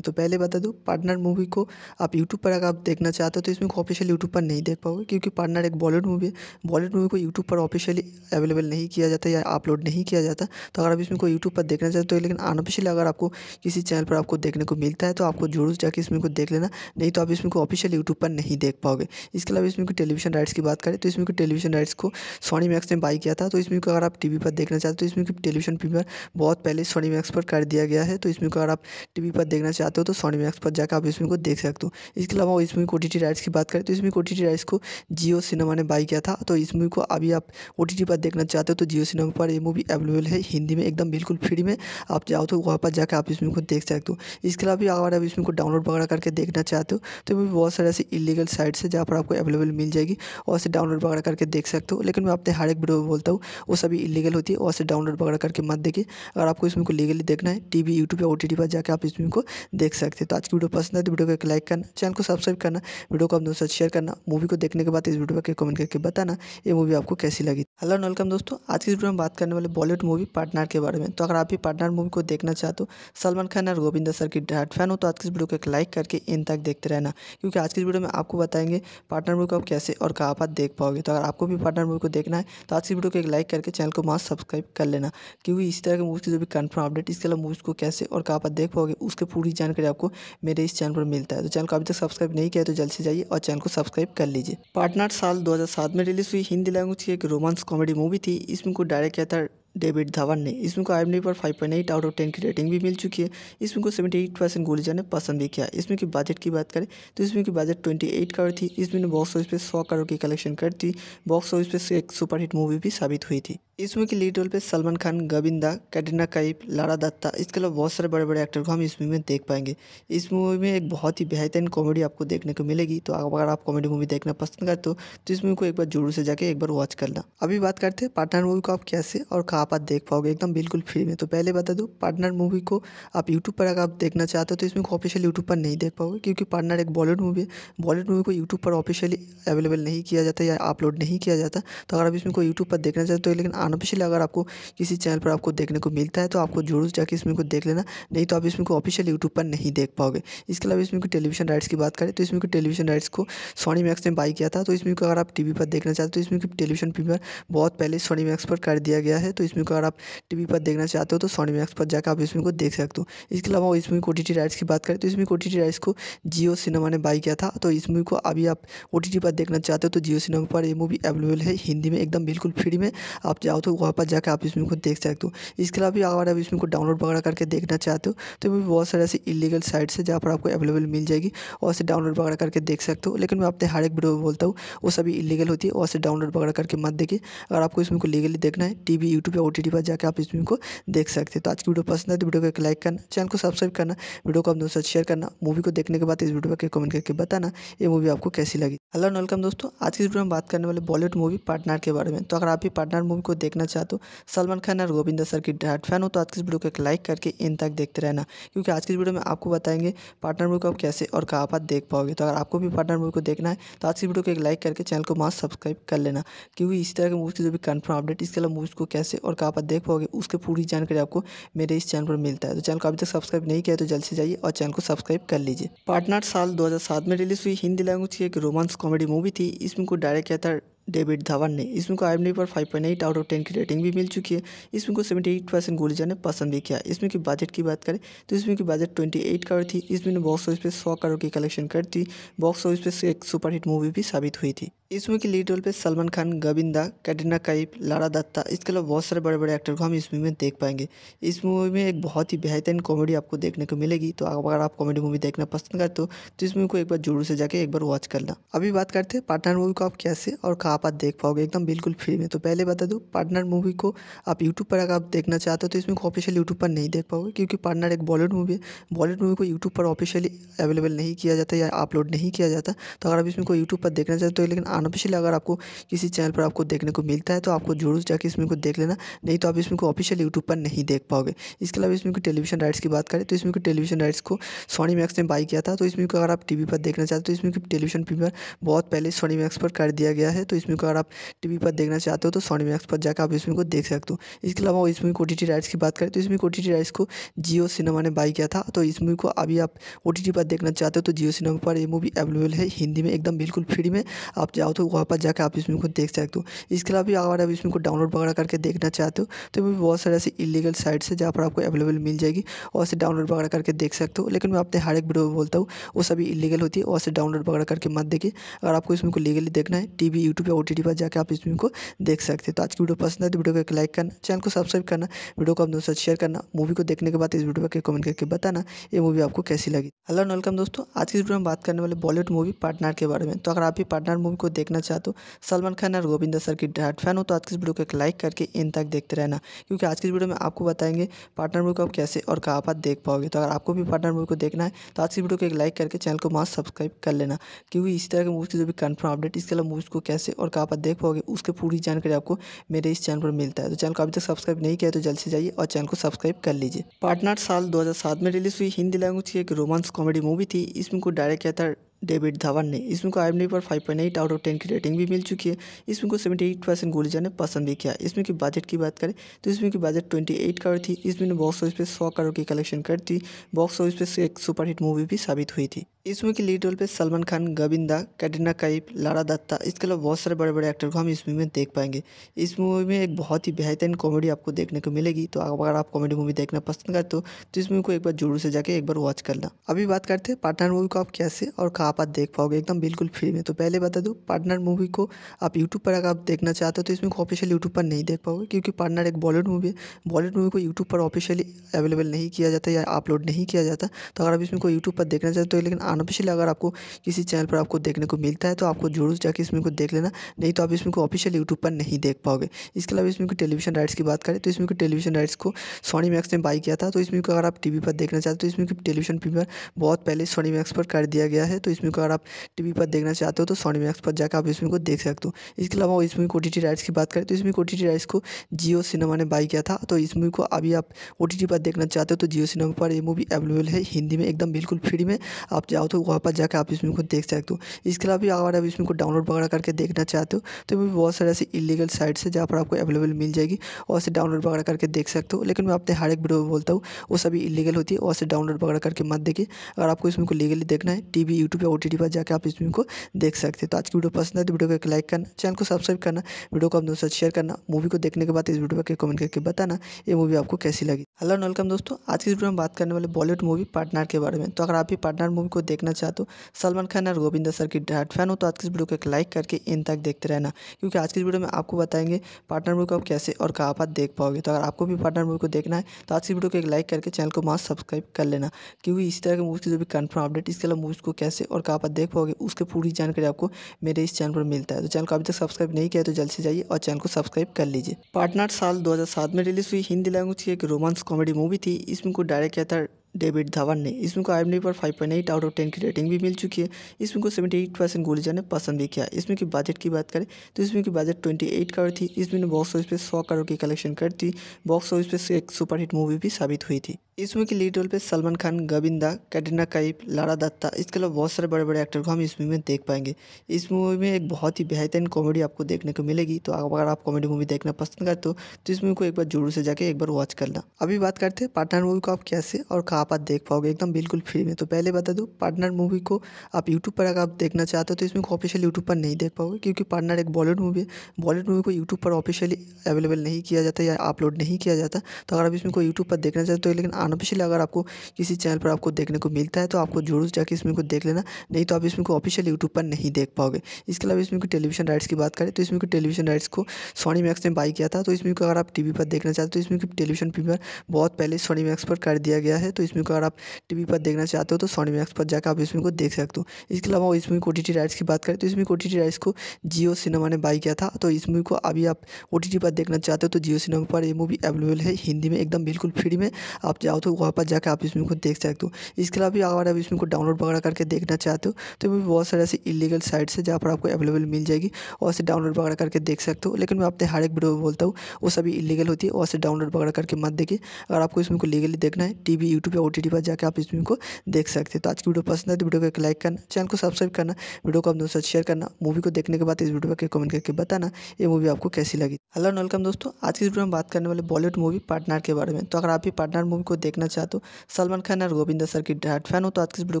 Speaker 1: तो पहले बता दूँ पार्टनर मूवी को आप यूट्यूब पर अगर आप देखना चाहते हो तो इसमें ऑफिशियल यूट्यूब पर नहीं देख पाओगे क्योंकि पार्टनर एक बॉलीवुड मूवी है बॉलीवुड मूवी को यूट्यूब पर ऑफिशियली अवेलेबल नहीं किया जाता या अपलोड नहीं किया जाता तो अगर आप इसमें को यूट्यूब पर देखना चाहते हो तो लेकिन अनऑफिशियल अगर आपको किसी चैनल पर आपको देखने को मिलता है तो आपको जरूर जाकर इसमें को देख लेना नहीं तो आप इसमें को ऑफिशियल यूट्यूब पर नहीं देख पाओगे इसके अलावा इसमें को टेलीविजन राइट्स की बात करें तो इसमें को टेलीविजन राइट्स को सोनी मैक्स ने बाई किया था तो इसमें को अगर आप टी पर देखना चाहते हो तो इसमें टेलीविजन प्रीमियर बहुत पहले सोनी मैक्स पर कर दिया गया है तो इसमें को अगर आप टी पर देखना चाहते हो तो सोनी मैक्स पर जाकर आप इसमें को देख सकते हो इसके अलावा इसमें को टी राइट्स की बात करें तो इसमें को टी राइट्स को जियो सिनेमा ने बाई किया था तो इस मूवी को अभी आप ओ पर देखना चाहते हो तो जियो सिनेमा पर ये मूवी अवेलेबल है हिंदी में एकदम बिल्कुल फ्री में आप जाओ चाहो तो वहाँ पर जाकर आप इसमें को देख सकते हो इसके अलावा भी अगर आप इसमें को डाउनलोड वगैरह करके देखना चाहते हो तो भी बहुत सारे ऐसे इलीगल साइट्स है जहाँ पर आपको अवेलेबल मिल जाएगी और से डाउनलोड वगैरह करके देख सकते हो लेकिन मैं आपने हर एक वीडियो में बोलता हूँ वो सभी इलीगल होती है और से डाउनलोड वगैरह करके मत देखिए अगर आपको इसमें को लीगली देखना है टी वी यूट्यूब या ओ पर जाकर आप इसमें को देख सकते हो तो आज की वीडियो पसंद है तो वीडियो को एक लाइक करना चैनल को सब्सक्राइब करना वीडियो को आप दोस्तों शेयर करना मूवी को देखने के बाद इस वीडियो पर कमेंट करके बताना ये मूवी आपको कैसी लगी हेलो वेलकम दोस्तों आज की वीडियो में बात करने वाले बॉलीवुड मूवी पार्टनर के बारे में तो अगर आप भी पार्टनर मूवी को देखना चाहते हो सलमान खान और गोविंद सर की डायट फैन हो तो आज की इस वीडियो को एक लाइक करके इन तक देखते रहना क्योंकि आज की इस वीडियो में आपको बताएंगे पार्टनर मूवी को आप कैसे और कहाँ पर देख पाओगे तो अगर आपको भी पार्टनर मूवी को देखना है तो आज की वीडियो को एक लाइक करके चैनल को मास्क सब्सक्राइब कर लेना क्योंकि इसी तरह के मूवी की जो भी कन्फर्म अपडेट इसके अलावा मूवीज़ को कैसे और कहाँ पर देख पाओगे उसकी पूरी जानकारी आपको मेरे इस चैनल पर मिलता है तो चैनल को अभी तक सब्सक्राइब नहीं किया तो जल्द से जाइए और चैनल को सब्सक्राइब कर लीजिए पार्टनर साल दो में रिलीज हुई हिंदी लैंग्वेज की एक रोमांस कॉमेडी मूवी थी इसमें को डायरेक्ट किया था तो डेविड धवन ने इस को आई पर 5.8 आउट ऑफ 10 की रेटिंग भी मिल चुकी है इस फिल्म को 78 परसेंट गुलजा ने पसंद भी किया इसमें की बजट की बात करें तो इसमें की बजट 28 करोड़ थी इसमें बॉक्स ऑफिस पे 100 करोड़ की कलेक्शन कर दी बॉक्स ऑफिस पे एक सुपरहिट मूवी भी साबित हुई थी इसमें के लीड रोल पे सलमान खान गोविंदा कैटरीना कैफ लारा दत्ता इसके अलावा बहुत सारे बड़े बड़े एक्टर को हम इस मूवी में देख पाएंगे इस मूवी में एक बहुत ही बेहतरीन कॉमेडी आपको देखने को मिलेगी तो अगर आप कॉमेडी मूवी देखना पसंद करते हो तो इस मूवी को एक बार जोर से जाके एक बार वॉच करना अभी बात करते हैं पार्टनर मूवी को आप कैसे और कहाँ पर देख पाओगे एकदम बिल्कुल फ्री में तो पहले बता दूँ पार्टनर मूवी को आप यूट्यूब पर अगर आप देखना चाहते हो तो इसमें ऑफिशियल यूट्यूब पर नहीं देख पाओगे क्योंकि पार्टनर एक बॉलीवुड मूवी है बॉलीवुड मूवी को यूट्यूब पर ऑफिशियली अवेलेबल नहीं किया जाता या अपलोड नहीं किया जाता तो अगर आप इसमें कोई यूट्यूब पर देखना चाहते हो तो लेकिन अनऑफिशियल अगर आपको किसी चैनल पर आपको देखने को मिलता है तो आपको जरूर जाकर इसमें को देख लेना नहीं तो आप इसमें को ऑफिशियल यूट्यूब पर नहीं देख पाओगे इसके अलावा इसमें को टेलीविजन राइट्स की बात करें तो इसमें को टेलीविजन राइट्स को सोनी मैक्स ने बाई किया था तो इसमें को अगर आप टी पर देखना चाहते हो तो इसमें को टेलीविजन प्रीमियर बहुत पहले सोनी मैक्स पर कर दिया गया है तो इसमें को अगर आप टी पर देखना चाहते हो तो सोनी मैक्स पर जाकर आप इसमें को देख सकते हो इसके अलावा इसमें को टी राइट्स की बात करें तो इसमें को टी राइट्स को जियो सिनेमा ने बाई किया था तो इस मूवी को अभी आप ओ पर देखना चाहते हो तो जियो सिनेमा पर ये मूवी अवेलेबल है हिंदी में एकदम बिल्कुल फ्री में आप जाओ तो वहाँ पर जाकर आप इसमें को देख सकते हो इसके अलावा भी अगर आप इसमें को डाउनलोड वगैरह करके देखना चाहते हो तो भी बहुत सारे ऐसे इलीगल साइट्स है जहाँ पर आपको अवेलेबल मिल जाएगी और से डाउनलोड वगैरह करके देख सकते हो लेकिन मैं अपने हर एक वीडियो में बोलता हूँ वो सभी इलीगल होती है और से डाउनलोड वगैरह करके मत देखिए अगर आपको इसमें को लीगली देखना है टी वी यूट्यूब या ओ टी टी पर जाकर आप इसमें को देख सकते हो तो आज की वीडियो पसंद है तो वीडियो को एक लाइक करना चैनल को सब्सक्राइब करना वीडियो को आप साथ शेयर करना मूवी को देखने के बाद इस वीडियो पर कमेंट करके बताना ये मूवी आपको कैसी लगी हेलो वेलकम दोस्तों आज की वीडियो में बात करने वाले बॉलीवुड मूवी पार्टनर के बारे में तो अगर आप भी पार्टनर मूवी को देखना चाहते हो तो सलमान खान और गोविंदा सर की डाट फैन हो तो आज की इस वीडियो को एक लाइक करके इन तक देखते रहना क्योंकि आज की वीडियो में आपको बताएंगे पार्टनर मूवी को आप कैसे और कहाँ पर देख पाओगे तो अगर आपको भी पार्टनर मूवी को देखना है तो आज की वीडियो को एक लाइक करके चैनल को मास्क सब्सक्राइब कर लेना क्योंकि इसी तरह की मूवीज़ की जो भी कन्फर्म अपडेट इसके अलावा मूवीज़ को कैसे और कहाँ पर देख पाओगे उसकी पूरी जानकारी आपको मेरे इस चैनल पर मिलता है तो चैनल को अभी तक सब्सक्राइब नहीं किया तो जल्द से जाइए और चैनल को सब्सक्राइब कर लीजिए पार्टनर साल दो में रिलीज़ हुई हिंदी लैंग्वेज की एक रोमांस कॉमेडी मूवी थी इसमें को डायरेक्ट किया था तो डेविड धवन ने इसमें को आई पर five point eight out of ten की रेटिंग भी मिल चुकी है इसमें को सेवेंटी एट परसेंट गोली ने पसंद भी किया इसमें की बजट की बात करें तो इसमें की बजट ट्वेंटी एट करोड़ थी इसमें बॉक्स ऑफिस पे सौ करोड़ की कलेक्शन कर थी बॉक्स ऑफिस पे एक सुपरहिट मूवी भी साबित हुई थी इसमें की लीड रोल पे सलमान खान गोविंदा कैटरीना कैफ लारा दत्ता इसके अलावा बहुत सारे बड़े बड़े एक्टर को हम इस मूवी में देख पाएंगे इस मूवी में एक बहुत ही बेहतरीन कॉमेडी आपको देखने को मिलेगी तो अगर आप कॉमेडी मूवी देखना पसंद करते हो तो इस मूवी को एक बार जरूर से जाके एक बार वॉच करना अभी बात करते हैं पार्टनर मूवी को आप कैसे और कहाँ आप देख पाओगे एकदम बिल्कुल फ्री में तो पहले बता दूँ पार्टनर मूवी को आप यूट्यूब पर अगर आप देखना चाहते हो तो इसमें ऑफिशियल यूट्यूब पर नहीं देख पाओगे क्योंकि पार्टनर एक बॉलीवुड मूवी है बॉलीवुड मूवी को यूट्यूब पर ऑफिशियली अवेलेबल नहीं किया जाता या अपलोड नहीं किया जाता तो अगर आप इसमें कोई यूट्यूब पर देखना चाहते हो तो लेकिन अनऑफिशियल अगर आपको किसी चैनल पर आपको देखने को मिलता है तो आपको जरूर जाकर इसमें को देख लेना नहीं तो आप इसमें को ऑफिशियल यूट्यूब पर नहीं देख पाओगे इसके अलावा इसमें को टेलीविजन राइट्स की बात करें तो इसमें को टेलीविजन राइट्स को सोनी मैक्स ने बाई किया था तो इसमें को अगर आप टीवी पर देखना चाहते हो तो इसमें टेलीविजन प्रीमियर बहुत पहले सोनी मैक्स पर कर दिया गया है तो इसमें को अगर आप टीवी पर देखना चाहते हो तो सोनी मैक्स पर जाकर आप इसमें को देख सकते हो इसके अलावा इसमें को टी राइट्स की बात करें तो इसमें को राइट्स को जियो सिनेमा ने बाई किया था तो इस मूवी को अभी आप ओ पर देखना चाहते हो तो जियो सिनेमा पर ये मूवी अवेलेबल है हिंदी में एकदम बिल्कुल फ्री में आप जाओ चाहो तो वहाँ पर जाकर आप इसमें को देख सकते हो इसके अलावा भी अगर आप इसमें को डाउनलोड वगैरह करके देखना चाहते हो तो भी बहुत सारे ऐसे इलीगल साइट्स है जहाँ पर आपको अवेलेबल मिल जाएगी और से डाउनलोड वगैरह करके देख सकते हो लेकिन मैं अपने हर एक वीडियो बोलता हूँ वो सभी इलीगल होती है और से डाउनलोड वगैरह करके मत देखिए अगर आपको इसमें को लीगली देखना है टी वी यूट्यूब या ओ पर जाकर आप इसमें को देख सकते हो तो आज की वीडियो पसंद है तो वीडियो को एक लाइक करना चैनल को सब्सक्राइब करना वीडियो को अपने साथ शेयर करना मूवी को देखने के बाद इस वीडियो पर कमेंट करके बताना ये मूवी आपको कैसी लगी हेलो वेलकम दोस्तों आज की वीडियो में बात करने वाले बॉलीवुड मूवी पार्टनर के बारे में तो अगर आप भी पार्टनर मूवी को देख देखना चाहते हो सलमान खान और गोविंदा सर की डायट फैन हो तो आज की इस वीडियो को एक लाइक करके इन तक देखते रहना क्योंकि आज की इस वीडियो में आपको बताएंगे पार्टनर मूवी को आप कैसे और कहाँ पर देख पाओगे तो अगर आपको भी पार्टनर मूवी को देखना है तो आज की वीडियो को एक लाइक करके चैनल को मास सब्सक्राइब कर लेना क्योंकि इसी तरह की मूवीज़ की जो भी कन्फर्म अपडेट इसके अलावा मूवीज़ को कैसे और कहाँ पर देख पाओगे उसकी पूरी जानकारी आपको मेरे इस चैनल पर मिलता है तो चैनल को अभी तक सब्सक्राइब नहीं किया तो जल्द से जाइए और चैनल को सब्सक्राइब कर लीजिए पार्टनर साल सात में रिलीज़ हुई हिंदी लैंग्वेज की एक रोमांस कॉमेडी मूवी थी इसमें को डायरेक्ट किया था तो डेविड धवन ने इसमें को आई एम पर 5.8 आउट ऑफ 10 की रेटिंग भी मिल चुकी है इसमें को को 78 परसेंट गुलिजा ने पसंद भी किया इसमें की बजट की बात करें तो इसमें की बजट 28 करोड़ थी इसमें बॉक्स ऑफिस पे सौ करोड़ की कलेक्शन करती बॉक्स ऑफिस पे एक सुपरहिट मूवी भी साबित हुई थी इस मूवी के लीड रोल पे सलमान खान गोविंदा कैटरीना कैफ लारा दत्ता इसके अलावा बहुत सारे बड़े बड़े एक्टर को हम इस मूवी में देख पाएंगे इस मूवी में एक बहुत ही बेहतरीन कॉमेडी आपको देखने को मिलेगी तो अगर आप कॉमेडी मूवी देखना पसंद करते हो तो इस मूवी को एक बार जरूर से जाके एक बार वॉच करना अभी बात करते हैं पार्टनर मूवी को आप कैसे और कहाँ पर देख पाओगे एकदम बिल्कुल फ्री में तो पहले बता दूँ पार्टनर मूवी को आप यूट्यूब पर अगर आप देखना चाहते हो तो इसमें ऑफिशियल यूट्यूब पर नहीं देख पाओगे क्योंकि पार्टनर एक बॉलीवुड मूवी है बॉलीवुड मूवी को यूट्यूब पर ऑफिशियली अवेलेबल नहीं किया जाता या अपलोड नहीं किया जाता तो अगर आप इसमें को यूट्यूब पर देखना चाहते हो तो लेकिन अनऑफिशियल अगर आपको किसी चैनल पर आपको देखने को मिलता है तो आपको जरूर जाकर इसमें को देख लेना नहीं तो आप इसमें को ऑफिशियल यूट्यूब पर नहीं देख पाओगे इसके अलावा इसमें को टेलीविजन राइट्स की बात करें तो इसमें को टेलीविजन राइट्स को सोनी मैक्स ने बाई किया था तो इसमें को अगर आप टी पर देखना चाहते हो तो इसमें की टेलीविजन प्रीमियर बहुत पहले सोनी मैक्स पर कर दिया गया है तो इसमें को अगर आप टी पर देखना चाहते हो तो सोनी मैक्स पर जाकर आप इसमें को देख सकते हो इसके अलावा इसमें को टी राइट्स की बात करें तो इसमें को टी राइट्स को जियो सिनेमा ने बाई किया था तो इस मूवी को अभी आप ओ पर देखना चाहते हो तो जियो सिनेमा पर ये मूवी अवेलेबल है हिंदी में एकदम बिल्कुल फ्री में आप चाहो तो वहाँ पर जाकर आप इस मूवी को देख सकते हो इसके अलावा भी अगर आप इसमें को डाउनलोड वगैरह करके देखना चाहते हो तो भी बहुत सारे ऐसे इलीगल साइट्स है जहाँ पर आपको अवेलेबल मिल जाएगी और उसे डाउनलोड वगैरह करके देख सकते हो लेकिन मैं अपने हर एक वीडियो में बोलता हूँ वो सभी इलीगल होती है और उसे डाउनलोड वगैरह करके मत देखिए अगर आपको इसमें को लीगली देखना है टी वी यूट्यूब या ओ पर जाकर आप इसमें को देख सकते हो तो आज की वीडियो पसंद है तो वीडियो को एक लाइक करना चैनल को सब्सक्राइब करना वीडियो को अपने दोस्तों शेयर करना मूवी को देखने के बाद इस वीडियो पर कमेंट करके बताना ये मूवी आपको कैसी लगी हेलो वेलकम दोस्तों आज की वीडियो में बात करने वाले बॉलीवुड मूवी पार्टनर के बारे में तो अगर आप भी पार्टनर मूवी को देखना चाहते हो सलमान खान और गोविंदा सर की डायट फैन हो तो आज की इस वीडियो को एक लाइक करके इन तक देखते रहना क्योंकि आज की इस वीडियो में आपको बताएंगे पार्टनर मूवी को आप कैसे और कहाँ पर देख पाओगे तो अगर आपको भी पार्टनर मूवी को देखना है तो आज की वीडियो को एक लाइक करके चैनल को मास्क सब्सक्राइब कर लेना क्योंकि इसी तरह के मूवी की जो भी कन्फर्म अपडेट इसके अलावा मूवीज़ को कैसे और कहाँ पर देख पाओगे उसकी पूरी जानकारी आपको मेरे इस चैनल पर मिलता है तो चैनल को अभी तक सब्सक्राइब नहीं किया तो जल्द से जाइए और चैनल को सब्सक्राइब कर लीजिए पार्टनर साल दो में रिलीज हुई हिंदी लैंग्वेज की एक रोमांस कॉमेडी मूवी थी इसमें को डायरेक्ट किया था तो डेविड धवन ने इस को आई एम पर five point eight out of ten की रेटिंग भी मिल चुकी है इस को सेवेंटी एट परसेंट गुलजा ने पसंद भी किया इसमें की बजट की बात करें तो इसमें की बजट ट्वेंटी एट करोड़ थी इसमें बॉक्स ऑफिस पे सौ करोड़ की कलेक्शन कर दी बॉक्स ऑफिस पे एक सुपरहिट मूवी भी साबित हुई थी इसमें के लीड रोल पे सलमान खान गोविंदा कैटरीना कैफ लारा दत्ता इसके अलावा बहुत सारे बड़े बड़े एक्टर को हम इस मूवी में देख पाएंगे इस मूवी में एक बहुत ही बेहतरीन कॉमेडी आपको देखने को मिलेगी तो अगर आप कॉमेडी मूवी देखना पसंद करते हो तो इस मूवी को एक बार जरूर से जाके एक बार वॉच करना अभी बात करते हैं पार्टनर मूवी को आप कैसे और कहाँ आप देख पाओगे एकदम बिल्कुल फ्री में तो पहले बता दूँ पार्टनर मूवी को आप यूट्यूब पर अगर आप देखना चाहते हो तो इसमें ऑफिशियल यूट्यूब पर नहीं देख पाओगे क्योंकि पार्टनर एक बॉलीवुड मूवी है बॉलीवुड मूवी को यूट्यूब पर ऑफिशियली अवेलेबल नहीं किया जाता या अपलोड नहीं किया जाता तो अगर आप इसमें को यूट्यूब पर देखना चाहते हो तो लेकिन अनऑफिशियल अगर आपको किसी चैनल पर आपको देखने को मिलता है तो आपको जरूर जाकर इसमें को देख लेना नहीं तो आप इसमें को ऑफिशियल यूट्यूब पर नहीं देख पाओगे इसके अलावा इसमें को टेलीविजन राइट्स की बात करें तो इसमें को टेलीविजन राइट्स को सोनी मैक्स ने बाई किया था तो इसमें को अगर आप टी पर देखना चाहते हो तो इसमें की टेलीविजन प्रीमियर बहुत पहले सोनी मैक्स पर कर दिया गया है तो इसमें को अगर आप टी पर देखना चाहते हो तो सोनी मैक्स पर जाकर आप इसमें को देख सकते हो इसके अलावा इसमें को टी राइट्स की बात करें तो इसमें को टी राइट्स को जियो सिनेमा ने बाई किया था तो इस मूवी को अभी आप ओ पर देखना चाहते हो तो जियो सिनेमा पर ये मूवी अवेलेबल है हिंदी में एकदम बिल्कुल फ्री में आप आओ तो वहाँ पर जाकर आप इसमें को देख सकते हो इसके अलावा भी अगर आप इसमें को डाउनलोड वगैरह करके देखना चाहते हो तो भी बहुत सारे ऐसे इलीगल साइट्स है जहाँ पर आपको अवेलेबल मिल जाएगी और से डाउनलोड वगैरह करके देख सकते हो लेकिन मैं अपने हर एक वीडियो बोलता हूँ वो सभी इलीगल होती है और से डाउनलोड वगैरह करके मत देखिए अगर आपको इसमें को लीगली देखना है टी वी यूट्यूब या ओ पर जाकर आप इसमें को देख सकते हो तो आज की वीडियो पसंद है तो वीडियो को एक लाइक करना चैनल को सब्सक्राइब करना वीडियो को अपने दोस्तों शेयर करना मूवी को देखने के बाद इस वीडियो पर कमेंट करके बताना ये मूवी आपको कैसी लगी हेलो वेलकम दोस्तों आज की वीडियो में बात करने वाले बॉलीवुड मूवी पार्टनर के बारे में तो अगर आप भी पार्टनर मूवी को देखना चाहते हो सलमान खान और गोविंदा सर की डाट फैन हो तो आज की इस वीडियो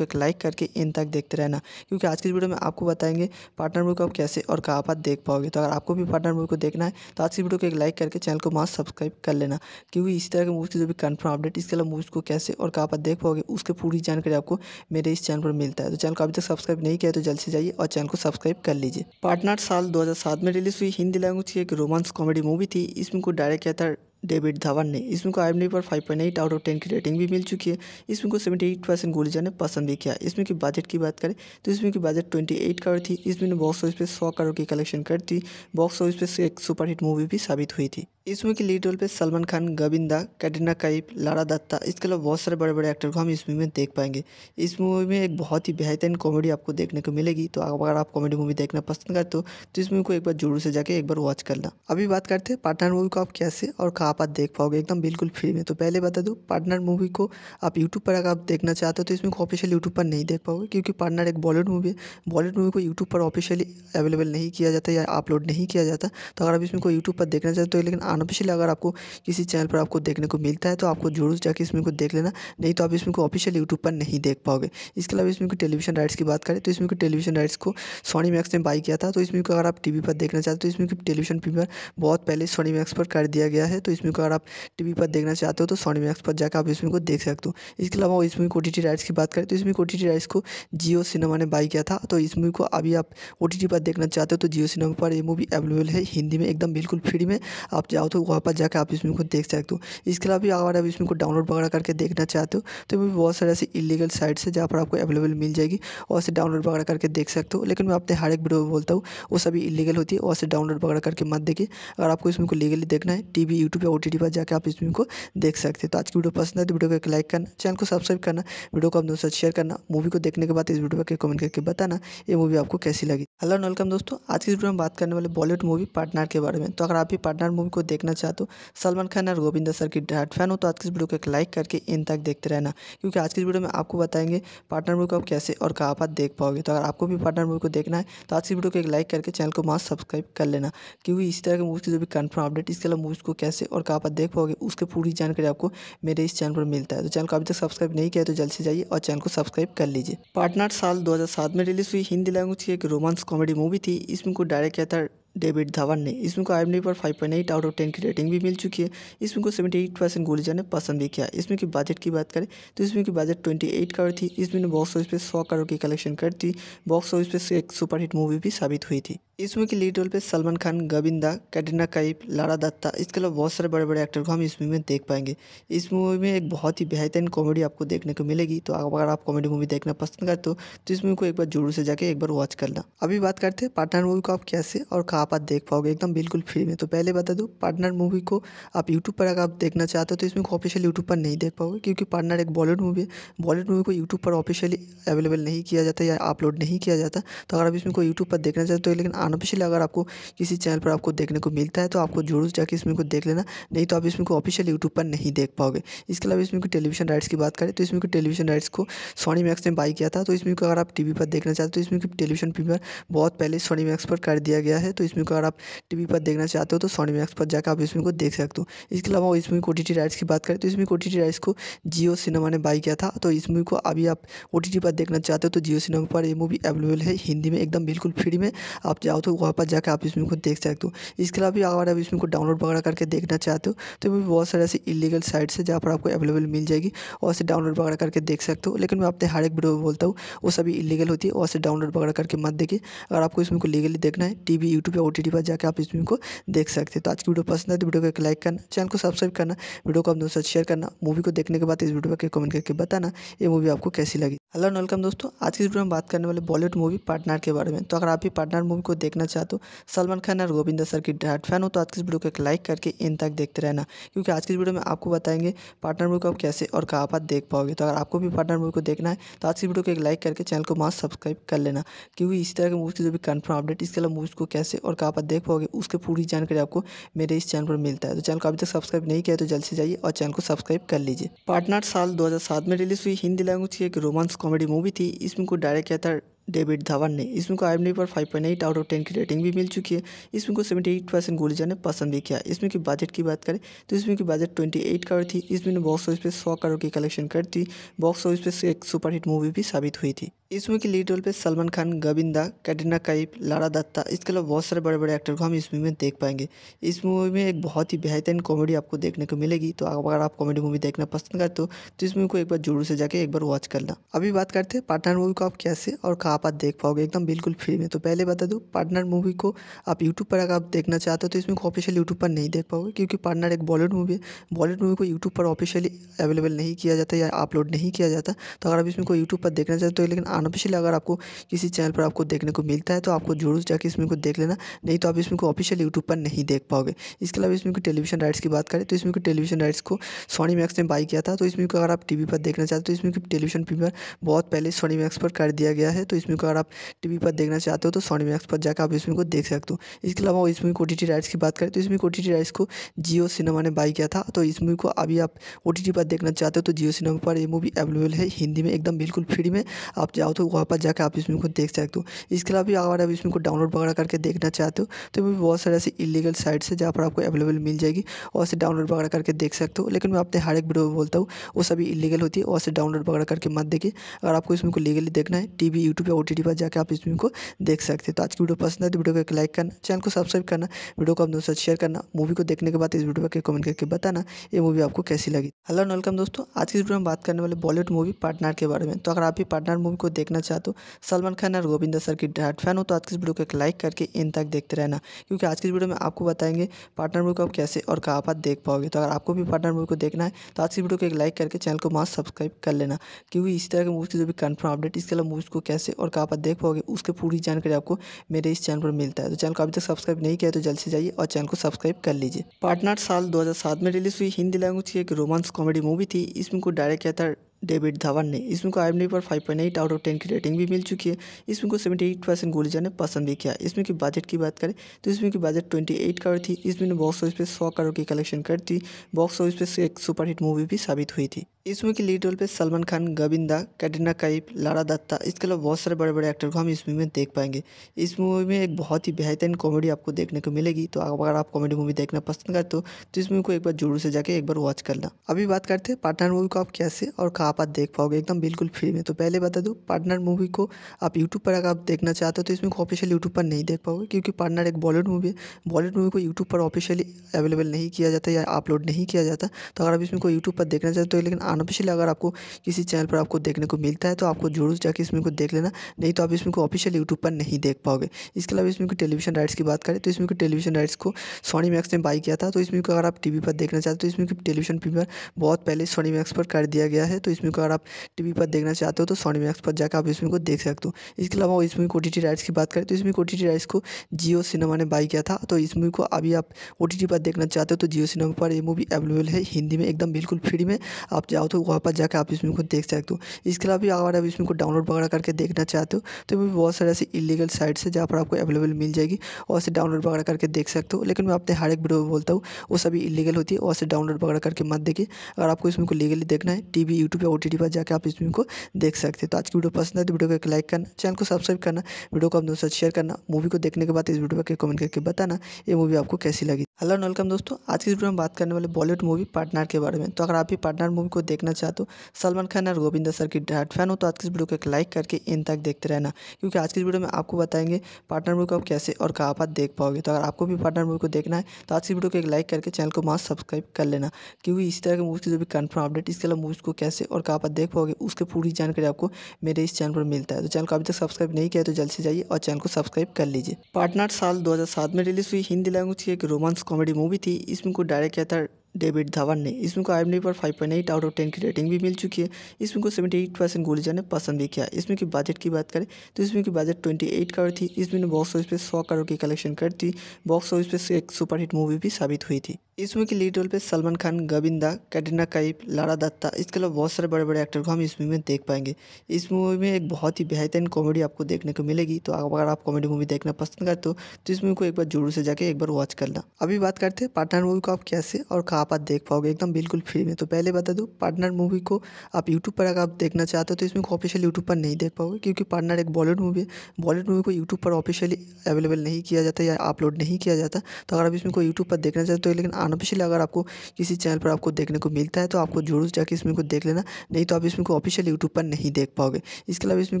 Speaker 1: को एक लाइक करके इन तक देखते रहना क्योंकि आज की इस वीडियो में आपको बताएंगे पार्टनर मूवी को आप कैसे और कहाँ पर देख पाओगे तो अगर आपको भी पार्टनर मूवी को देखना है तो आज की वीडियो को एक लाइक करके चैनल को मास्क सब्सक्राइब कर लेना क्योंकि इसी तरह की मूवीज़ की जो भी कन्फर्म अपडेट इसके अलावा मूवीज़ को कैसे और कहाँ पर देख पाओगे उसकी पूरी जानकारी आपको मेरे इस चैनल पर मिलता है तो चैनल को अभी तक सब्सक्राइब नहीं किया तो जल्द से जाइए और चैनल को सब्सक्राइब कर लीजिए पार्टनर साल दो में रिलीज हुई हिंदी लैंग्वेज की एक रोमांस कॉमेडी मूवी थी इसमें को डायरेक्ट किया था तो डेविड धवन ने इसमें को आई पर five point eight out of ten की रेटिंग भी मिल चुकी है इसमें को सेवेंटी एट परसेंट गुलजा ने पसंद भी किया इसमें की बजट की बात करें तो इसमें की बजट ट्वेंटी एट करोड़ थी इसमें ने बॉक्स ऑफिस पर सौ करोड़ की कलेक्शन कर थी बॉक्स ऑफिस पर एक सुपरहिट मूवी भी साबित हुई थी इस मूवी के लीड रोल पे सलमान खान गोविंदा कैटरीना कैफ लारा दत्ता इसके अलावा बहुत सारे बड़े बड़े एक्टर को हम इस मूवी में देख पाएंगे इस मूवी में एक बहुत ही बेहतरीन कॉमेडी आपको देखने को मिलेगी तो अगर आप कॉमेडी मूवी देखना पसंद करते हो तो इस मूवी को एक बार जरूर से जाके एक बार वॉच करना अभी बात करते हैं पार्टनर मूवी को आप कैसे और कहाँ आप देख पाओगे एकदम बिल्कुल फ्री में तो पहले बता दूँ पार्टनर मूवी को आप यूट्यूब पर अगर आप देखना चाहते हो तो इसमें ऑफिशियल यूट्यूब पर नहीं देख पाओगे क्योंकि पार्टनर एक बॉलीवुड मूवी है बॉलीवुड मूवी को यूट्यूब पर ऑफिशियली अवेलेबल नहीं किया जाता या अपलोड नहीं किया जाता तो अगर आप इसमें को यूट्यूब पर देखना चाहते हो तो लेकिन अनऑफिशियली अगर आपको किसी चैनल पर आपको देखने को मिलता है तो आपको जरूर जाकर इसमें को देख लेना नहीं तो आप इसमें को ऑफिशियल यूट्यूब पर नहीं देख पाओगे इसके अलावा इसमें को टेलीविजन राइट्स की बात करें तो इसमें को टेलीविजन राइट्स को सोनी मैक्स ने बाई किया था तो इसमें को अगर आप टीवी पर देखना चाहते हो तो इसमें टेलीविजन प्रीमियर बहुत पहले सोनी मैक्स पर कर दिया गया है तो इसमें को अगर आप टीवी पर देखना चाहते हो तो सोनी मैक्स पर जाकर आप इसमें को देख सकते हो इसके अलावा इसमें को टी राइट्स की बात करें तो इसमें को टी राइट्स को जियो सिनेमा ने बाई किया था तो इस मूवी को अभी आप ओ पर देखना चाहते हो तो जियो सिनेमा पर ये मूवी अवेलेबल है हिंदी में एकदम बिल्कुल फ्री में आप जाओ चाहो तो वहाँ पर जाकर आप इसमें को देख सकते हो इसके अलावा भी अगर आप इसमें को डाउनलोड वगैरह करके देखना चाहते हो तो भी बहुत सारे ऐसे इलीगल साइट्स है जहाँ पर आपको अवेलेबल मिल जाएगी और से डाउनलोड वगैरह करके देख सकते हो लेकिन मैं आपने हर एक वीडियो में बोलता हूँ वो सभी इलीगल होती है और से डाउनलोड वगैरह करके मत देखिए अगर आपको इसमें को लीगली देखना है टी वी यूट्यूब या ओ पर जाकर आप इसमें को देख सकते हो तो आज की वीडियो पसंद है तो वीडियो को एक लाइक करना चैनल को सब्सक्राइब करना वीडियो को आप दोस्तों शेयर करना मूवी को देखने के बाद इस वीडियो पर कमेंट करके बताना ये मूवी आपको कैसी लगी हेलो वेलकम दोस्तों आज की वीडियो में बात करने वाले बॉलीवुड मूवी पार्टनर के बारे में तो अगर आप भी पार्टनर मूवी को देख देखना चाहते हो सलमान खान और गोविंदा सर की डाट फैन हो तो आज की इस वीडियो को एक लाइक करके इन तक देखते रहना क्योंकि आज की इस वीडियो में आपको बताएंगे पार्टनर मूवी को आप कैसे और कहाँ पर देख पाओगे तो अगर आपको भी पार्टनर मूवी को देखना है तो आज की वीडियो को एक लाइक करके चैनल को मास सब्सक्राइब कर लेना क्योंकि इसी तरह के मूवी की जो भी कन्फर्म अपडेट इसके अलावा मूवीज़ को कैसे और कहाँ पर देख पाओगे उसकी पूरी जानकारी आपको मेरे इस चैनल पर मिलता है तो चैनल को अभी तक सब्सक्राइब नहीं किया तो जल्द से जाइए और चैनल को सब्सक्राइब कर लीजिए पार्टनर साल दो में रिलीज हुई हिंदी लैंग्वेज की एक रोमांस कॉमेडी मूवी थी इसमें को डायरेक्ट किया था डेविड धवन ने इसमें को आई एम पर five point eight out of ten की रेटिंग भी मिल चुकी है इसमें को सेवेंटी एट परसेंट गुलिजा ने पसंद भी किया इसमें की बजट की बात करें तो इसमें की बजट ट्वेंटी एट करोड़ थी इसमें बॉक्स ऑफिस पे सौ करोड़ की कलेक्शन कर थी बॉक्स ऑफिस पे एक सुपरहिट मूवी भी साबित हुई थी इसमें की लीड रोल पे सलमान खान गोविंदा कैटरीना कैफ लारा दत्ता इसके अलावा बहुत सारे बड़े बड़े एक्टर को हम इस मूवी में देख पाएंगे इस मूवी में एक बहुत ही बेहतरीन कॉमेडी आपको देखने को मिलेगी तो अगर आप कॉमेडी मूवी देखना पसंद करते हो तो इस मूवी को एक बार जरूर से जाके एक बार वॉच करना अभी बात करते हैं पार्टनर मूवी को आप कैसे और कहा आप आज देख पाओगे एकदम बिल्कुल फ्री में तो पहले बता दूँ पार्टनर मूवी को आप यूट्यूब पर अगर आप देखना चाहते हो तो इसमें ऑफिशियल यूट्यूब पर नहीं देख पाओगे क्योंकि पार्टनर एक बॉलीवुड मूवी है बॉलीवुड मूवी को यूट्यूब पर ऑफिशियली अवेलेबल नहीं किया जाता या अपलोड नहीं किया जाता तो अगर आप इसमें को यूट्यूब पर देखना चाहते हो तो लेकिन अनऑफिशियल अगर आपको किसी चैनल पर आपको देखने को मिलता है तो आपको जरूर जाके इसमें को देख लेना नहीं तो आप इसमें को ऑफिशियल यूट्यूब पर नहीं देख पाओगे इसके अलावा इसमें को टेलीविजन राइट्स की बात करें तो इसमें को टेलीविजन राइट्स को सोनी मैक्स ने बाई किया था तो इसमें को अगर आप टीवी पर देखना चाहते हो तो इसमें टेलीविजन प्रीमियर बहुत पहले सोनी मैक्स पर कर दिया गया है तो इसमें इसमें को अगर आप टी वी पर देखना चाहते हो तो सोनी मैक्स पर जाकर आप इसमें को देख सकते हो इसके अलावा इसमें को ओ टी टी राइट्स की बात करें तो इसमें को ओ टी टी राइट्स को जियो सिनेमा ने बाई किया था तो इस मूवी को अभी आप ओ टी टी पर देखना चाहते हो तो जियो सिनेमा पर ये मूवी अवेलेबल है हिंदी में एकदम बिल्कुल फ्री में आप जाओ तो वहाँ पर जाकर आप इस मूवी को देख सकते हो इसके अलावा भी अगर आप इसमें को डाउनलोड वगैरह करके देखना चाहते हो तो भी बहुत सारे ऐसे इलीगल साइट्स है जहाँ पर आपको अवेलेबल मिल जाएगी और से डाउनलोड वगैरह करके देख सकते हो लेकिन मैं अपने हर एक वीडियो में बोलता हूँ वो सभी इलीगल होती है और से डाउनलोड वगैरह करके मत देखिए अगर आपको इसमें को लीगली देखना है टी वी यूट्यूब पे ओ पर जाकर आप इस मूवी को देख सकते हैं तो आज की वीडियो पसंद है तो वीडियो को एक लाइक करना चैनल को सब्सक्राइब करना वीडियो को अपने दोस्तों शेयर करना मूवी को देखने के बाद इस वीडियो पर कमेंट करके बताना ये मूवी आपको कैसी लगी हेलो वेलकम दोस्तों आज की वीडियो में बात करने वाले बॉलीवुड मूवी पार्टनर के बारे में तो अगर आप भी पार्टनर मूवी को देखना चाहते हो सलमान खान और गोविंदा सर की डायरेक्ट फैन हो तो आज की इस वीडियो को एक लाइक करके इन तक देखते रहना क्योंकि आज की वीडियो में आपको बताएंगे पार्टनर मूवी को आप कैसे और कहाँ पर देख पाओगे तो अगर आपको भी पार्टनर मूवी को देखना है तो आज की वीडियो को एक लाइक करके चैनल को मास्क सब्सक्राइब कर लेना क्योंकि इसी तरह के मूवी की जो भी कन्फर्म अपडेट इसके अलावा मूवीज़ को कैसे और कहाँ पर देख पाओगे उसकी पूरी जानकारी आपको मेरे इस चैनल पर मिलता है तो चैनल को अभी तक सब्सक्राइब नहीं किया तो जल्द से जाइए और चैनल को सब्सक्राइब कर लीजिए पार्टनर साल दो में रिलीज हुई हिंदी लैंग्वेज की एक रोमांस कॉमेडी मूवी थी इसमें को डायरेक्ट किया था डेविड धवन ने इसमें को आई पर 5.8 आउट ऑफ 10 की रेटिंग भी मिल चुकी है इसमें को 78 परसेंट गुलिजा ने पसंद भी किया इसमें की बजट की बात करें तो इसमें की बजट 28 करोड़ थी इसमें बॉक्स ऑफिस पे सौ करोड़ की कलेक्शन कर थी बॉक्स ऑफिस पे एक सुपरहिट मूवी भी साबित हुई थी इस मूवी के लीड रोल पे सलमान खान गोविंदा कैटरीना कैफ लारा दत्ता इसके अलावा बहुत सारे बड़े बड़े एक्टर को हम इस मूवी में देख पाएंगे इस मूवी में एक बहुत ही बेहतरीन कॉमेडी आपको देखने को मिलेगी तो अगर आप कॉमेडी मूवी देखना पसंद करते हो तो इस मूवी को एक बार जरूर से जाके एक बार वॉच करना अभी बात करते हैं पार्टनर मूवी को आप कैसे और कहाँ पर देख पाओगे एकदम बिल्कुल फ्री में तो पहले बता दूँ पार्टनर मूवी को आप यूट्यूब पर अगर आप देखना चाहते हो तो इसमें ऑफिशियल यूट्यूब पर नहीं देख पाओगे क्योंकि पार्टनर एक बॉलीवुड मूवी है बॉलीवुड मूवी को यूट्यूब पर ऑफिशियली अवेलेबल नहीं किया जाता या अपलोड नहीं किया जाता तो अगर आप इसमें कोई यूट्यूब पर देखना चाहते हो तो लेकिन अनऑफिशियल अगर आपको किसी चैनल पर आपको देखने को मिलता है तो आपको जरूर जाकर इसमें को देख लेना नहीं तो आप इसमें को ऑफिशियल यूट्यूब पर नहीं देख पाओगे इसके अलावा इसमें को टेलीविजन राइट्स की बात करें तो इसमें को टेलीविजन राइट्स को सोनी मैक्स ने बाई किया था तो इसमें को अगर आप टी पर देखना चाहते हो तो इसमें की टेलीविजन प्रीमियर बहुत पहले सोनी मैक्स पर कर दिया गया है तो इसमें को अगर आप टी पर देखना चाहते हो तो सोनी मैक्स पर जाकर आप इसमें को देख सकते हो इसके अलावा इसमें को टी राइट्स की बात करें तो इसमें को टी राइट्स को जियो सिनेमा ने बाई किया था तो इस मूवी को अभी आप ओ पर देखना चाहते हो तो जियो सिनेमा पर ये मूवी अवेलेबल है हिंदी में एकदम बिल्कुल फ्री में आप जाओ तो वहाँ पर जाकर आप इसमें को देख सकते हो इसके अलावा भी अगर आप इसमें को डाउनलोड वगैरह करके देखना चाहते हो तो भी बहुत सारे ऐसे इलीगल साइट्स है जहाँ पर आपको अवेलेबल मिल जाएगी और उसे डाउनलोड वगैरह करके देख सकते हो लेकिन मैं अपने हर एक वीडियो में बोलता हूँ वो सभी इलीगल होती है और उसे डाउनलोड वगैरह करके मत देखिए अगर आपको इसमें को लीगली देखना है टी वी यूट्यूब या ओ पर जाकर आप इसमें को देख सकते हो तो आज की वीडियो पसंद है तो वीडियो को एक लाइक करना चैनल को सब्सक्राइब करना वीडियो को अपने दोस्तों शेयर करना मूवी को देखने के बाद इस वीडियो पर कमेंट करके बताना ये मूवी आपको कैसी लगी हेलो वेलकम दोस्तों आज की वीडियो में बात करने वाले बॉलीवुड मूवी पार्टनर के बारे में तो अगर आप भी पार्टनर मूवी को देखना चाहते हो सलमान खान और गोविंदा सर की डायट फैन हो तो आज की इस वीडियो को एक लाइक करके इन तक देखते रहना क्योंकि आज की इस वीडियो में आपको बताएंगे पार्टनर मूवी को आप कैसे और कहाँ पर देख पाओगे तो अगर आपको भी पार्टनर मूवी को देखना है तो आज की वीडियो को एक लाइक करके चैनल को मास्क सब्सक्राइब कर लेना क्योंकि इसी तरह की मूवीज़ की जो भी कन्फर्म अपडेट इसके अलावा मूवीज़ को कैसे और कहाँ पर देख पाओगे उसकी पूरी जानकारी आपको मेरे इस चैनल पर मिलता है तो चैनल को अभी तक सब्सक्राइब नहीं किया तो जल्द से जाइए और चैनल को सब्सक्राइब कर लीजिए पार्टनर साल दो में रिलीज हुई हिंदी लैंग्वेज की एक रोमांस कॉमेडी मूवी थी इसमें को डायरेक्ट किया था तो डेविड धवन ने इसमें को आई पर 5.8 आउट ऑफ 10 की रेटिंग भी मिल चुकी है इसमें को 78 परसेंट गुलजार ने पसंद भी किया इसमें की बजट की बात करें तो इसमें की बजट 28 करोड़ थी इसमें ने बॉक्स ऑफिस पे 100 करोड़ की कलेक्शन कर दी बॉक्स ऑफिस पे एक सुपरहिट मूवी भी साबित हुई थी इस मूवी लीड रोल पे सलमान खान गोविंदा कैटरीना कैप लारा दत्ता इसके अलावा बहुत सारे बड़े बड़े एक्टर को हम इस मूवी में देख पाएंगे इस मूवी में एक बहुत ही बेहतरीन कॉमेडी आपको देखने को मिलेगी तो अगर आप कॉमेडी मूवी देखना पसंद करते हो तो इस मूवी को एक बार जरूर से जाके एक बार वॉच करना अभी बात करते हैं पार्टनर मूवी को आप कैसे और कहाँ आप आप देख पाओगे एकदम बिल्कुल फ्री में तो पहले बता दूँ पार्टनर मूवी को आप यूट्यूब पर अगर आप देखना चाहते हो तो इसमें ऑफिशियल यूट्यूब पर नहीं देख पाओगे क्योंकि पार्टनर एक बॉलीवुड मूवी है बॉलीवुड मूवी को यूट्यूब पर ऑफिशियली अवेलेबल नहीं किया जाता या अपलोड नहीं किया जाता तो अगर आप इसमें को यूट्यूब पर देखना चाहते हो लेकिन अनऑफिशियल अगर आपको किसी चैनल पर आपको देखने को मिलता है तो आपको जरूर जाकर इसमें को देख लेना नहीं तो आप इसमें को ऑफिशियल यूट्यूब पर नहीं देख पाओगे इसके अलावा इसमें को टेलीविजन राइट्स की बात करें तो इसमें को टेलीविजन राइट्स को सोनी मैक्स ने बाई किया था तो इसमें को अगर आप टीवी पर देखना चाहते हो तो इसमें टेलीविजन प्रीमियर बहुत पहले सोनी मैक्स पर कर दिया गया है तो इस मूवी को अगर आप टी पर देखना चाहते हो तो सोनी मैक्स पर जाकर आप इस मूवी को देख सकते हो इसके अलावा इस मूवी को ओ राइट्स की बात करें तो इस मूवी को ओ राइट्स को जियो सिनेमा ने बाई किया था तो इस मूवी को अभी आप ओ पर देखना चाहते हो तो जियो सिनेमा पर ये मूवी अवेलेबल है हिंदी में एकदम बिल्कुल फ्री में आप जाओ तो वहाँ पर जाकर आप इस मूवी को देख सकते हो इसके अलावा अगर आप इस मूवी को डाउनलोड वगैरह करके देखना चाहते हो तो भी बहुत सारे ऐसे इलीगल साइट्स है जहाँ पर आपको अवेलेबल मिल जाएगी और उसे डाउनलोड वगैरह करके देख सकते हो लेकिन मैं आपने हर एक वीडियो बोलता हूँ वो सभी इलीगल होती है और उसे डाउनलोड वगैरह करके मत देखिए अगर आपको इसमें को लीगली देखना है टी वी यूट्यूब पे ओ पर जाकर आप इस वीडियो को देख सकते हैं तो आज की वीडियो पसंद है तो वीडियो को एक लाइक करना चैनल को सब्सक्राइब करना वीडियो को आप दोस्तों शेयर करना मूवी को देखने के बाद इस वीडियो पर कमेंट करके बताना ये मूवी आपको कैसी लगी हेलो वेलकम दोस्तों आज की वीडियो में बात करने वाले बॉलीवुड मूवी पार्टनर के बारे में तो अगर आप भी पार्टनर मूवी को देखना चाहते हो सलमान खान और गोविंदा सर की डाट फैन हो तो आज की वीडियो को एक लाइक करके इन तक देखते रहना क्योंकि आज की वीडियो में आपको बताएंगे पार्टनर मूवी को आप कैसे और कहाँ पर देख पाओगे तो अगर आपको भी पार्टनर मूवी को देखना है तो आज की वीडियो को एक लाइक करके चैनल को मास्क सब्सक्राइब कर लेना क्योंकि इसी तरह की मूवी की जो भी कन्फर्म अपडेट इसके अलावा मूवीज़ को कैसे और कहाँ पर देख पाओगे उसकी पूरी जानकारी आपको मेरे इस चैनल पर मिलता है तो चैनल को अभी तक सब्सक्राइब नहीं किया तो जल्द से जाइए और चैनल को सब्सक्राइब कर लीजिए पार्टनर साल दो में रिलीज हुई हिंदी लैंग्वेज की एक रोमांस कॉमेडी मूवी थी इसमें को डायरेक्ट किया था डेविड धावन ने इसमें को आई पर five point eight out of ten की रेटिंग भी मिल चुकी है इसमें को सेवेंटी एट परसेंट गोलिजा ने पसंद भी किया इसमें की बजट की बात करें तो इसमें की बजट ट्वेंटी एट करोड़ थी इसमें बॉक्स ऑफिस पे सौ करोड़ की कलेक्शन कर दी बॉक्स ऑफिस पे एक सुपरहिट मूवी भी साबित हुई थी इसमें की लीड रोल पे सलमान खान गोविंदा कैटरीना कैफ लारा दत्ता इसके अलावा बहुत सारे बड़े बड़े एक्टर को हम इस मूवी में देख पाएंगे इस मूवी में एक बहुत ही बेहतरीन कॉमेडी आपको देखने को मिलेगी तो अगर आप कॉमेडी मूवी देखना पसंद करते हो तो इस मूवी को एक बार जरूर से जाके एक बार वॉच करना अभी बात करते हैं पार्टनर मूवी को आप कैसे और कहा आप आज देख पाओगे एकदम बिल्कुल फ्री में तो पहले बता दूँ पार्टनर मूवी को आप यूट्यूब पर अगर आप देखना चाहते हो तो इसमें ऑफिशियल यूट्यूब पर नहीं देख पाओगे क्योंकि पार्टनर एक बॉलीवुड मूवी है बॉलीवुड मूवी को यूट्यूब पर ऑफिशियली अवेलेबल नहीं किया जाता या अपलोड नहीं किया जाता तो अगर आप इसमें को यूट्यूब पर देखना चाहते हो लेकिन अनऑफिशियल अगर आपको किसी चैनल पर आपको देखने को मिलता है तो आपको जरूर जाकर इसमें को देख लेना नहीं तो आप इसमें को ऑफिशियल यूट्यूब पर नहीं देख पाओगे इसके अलावा इसमें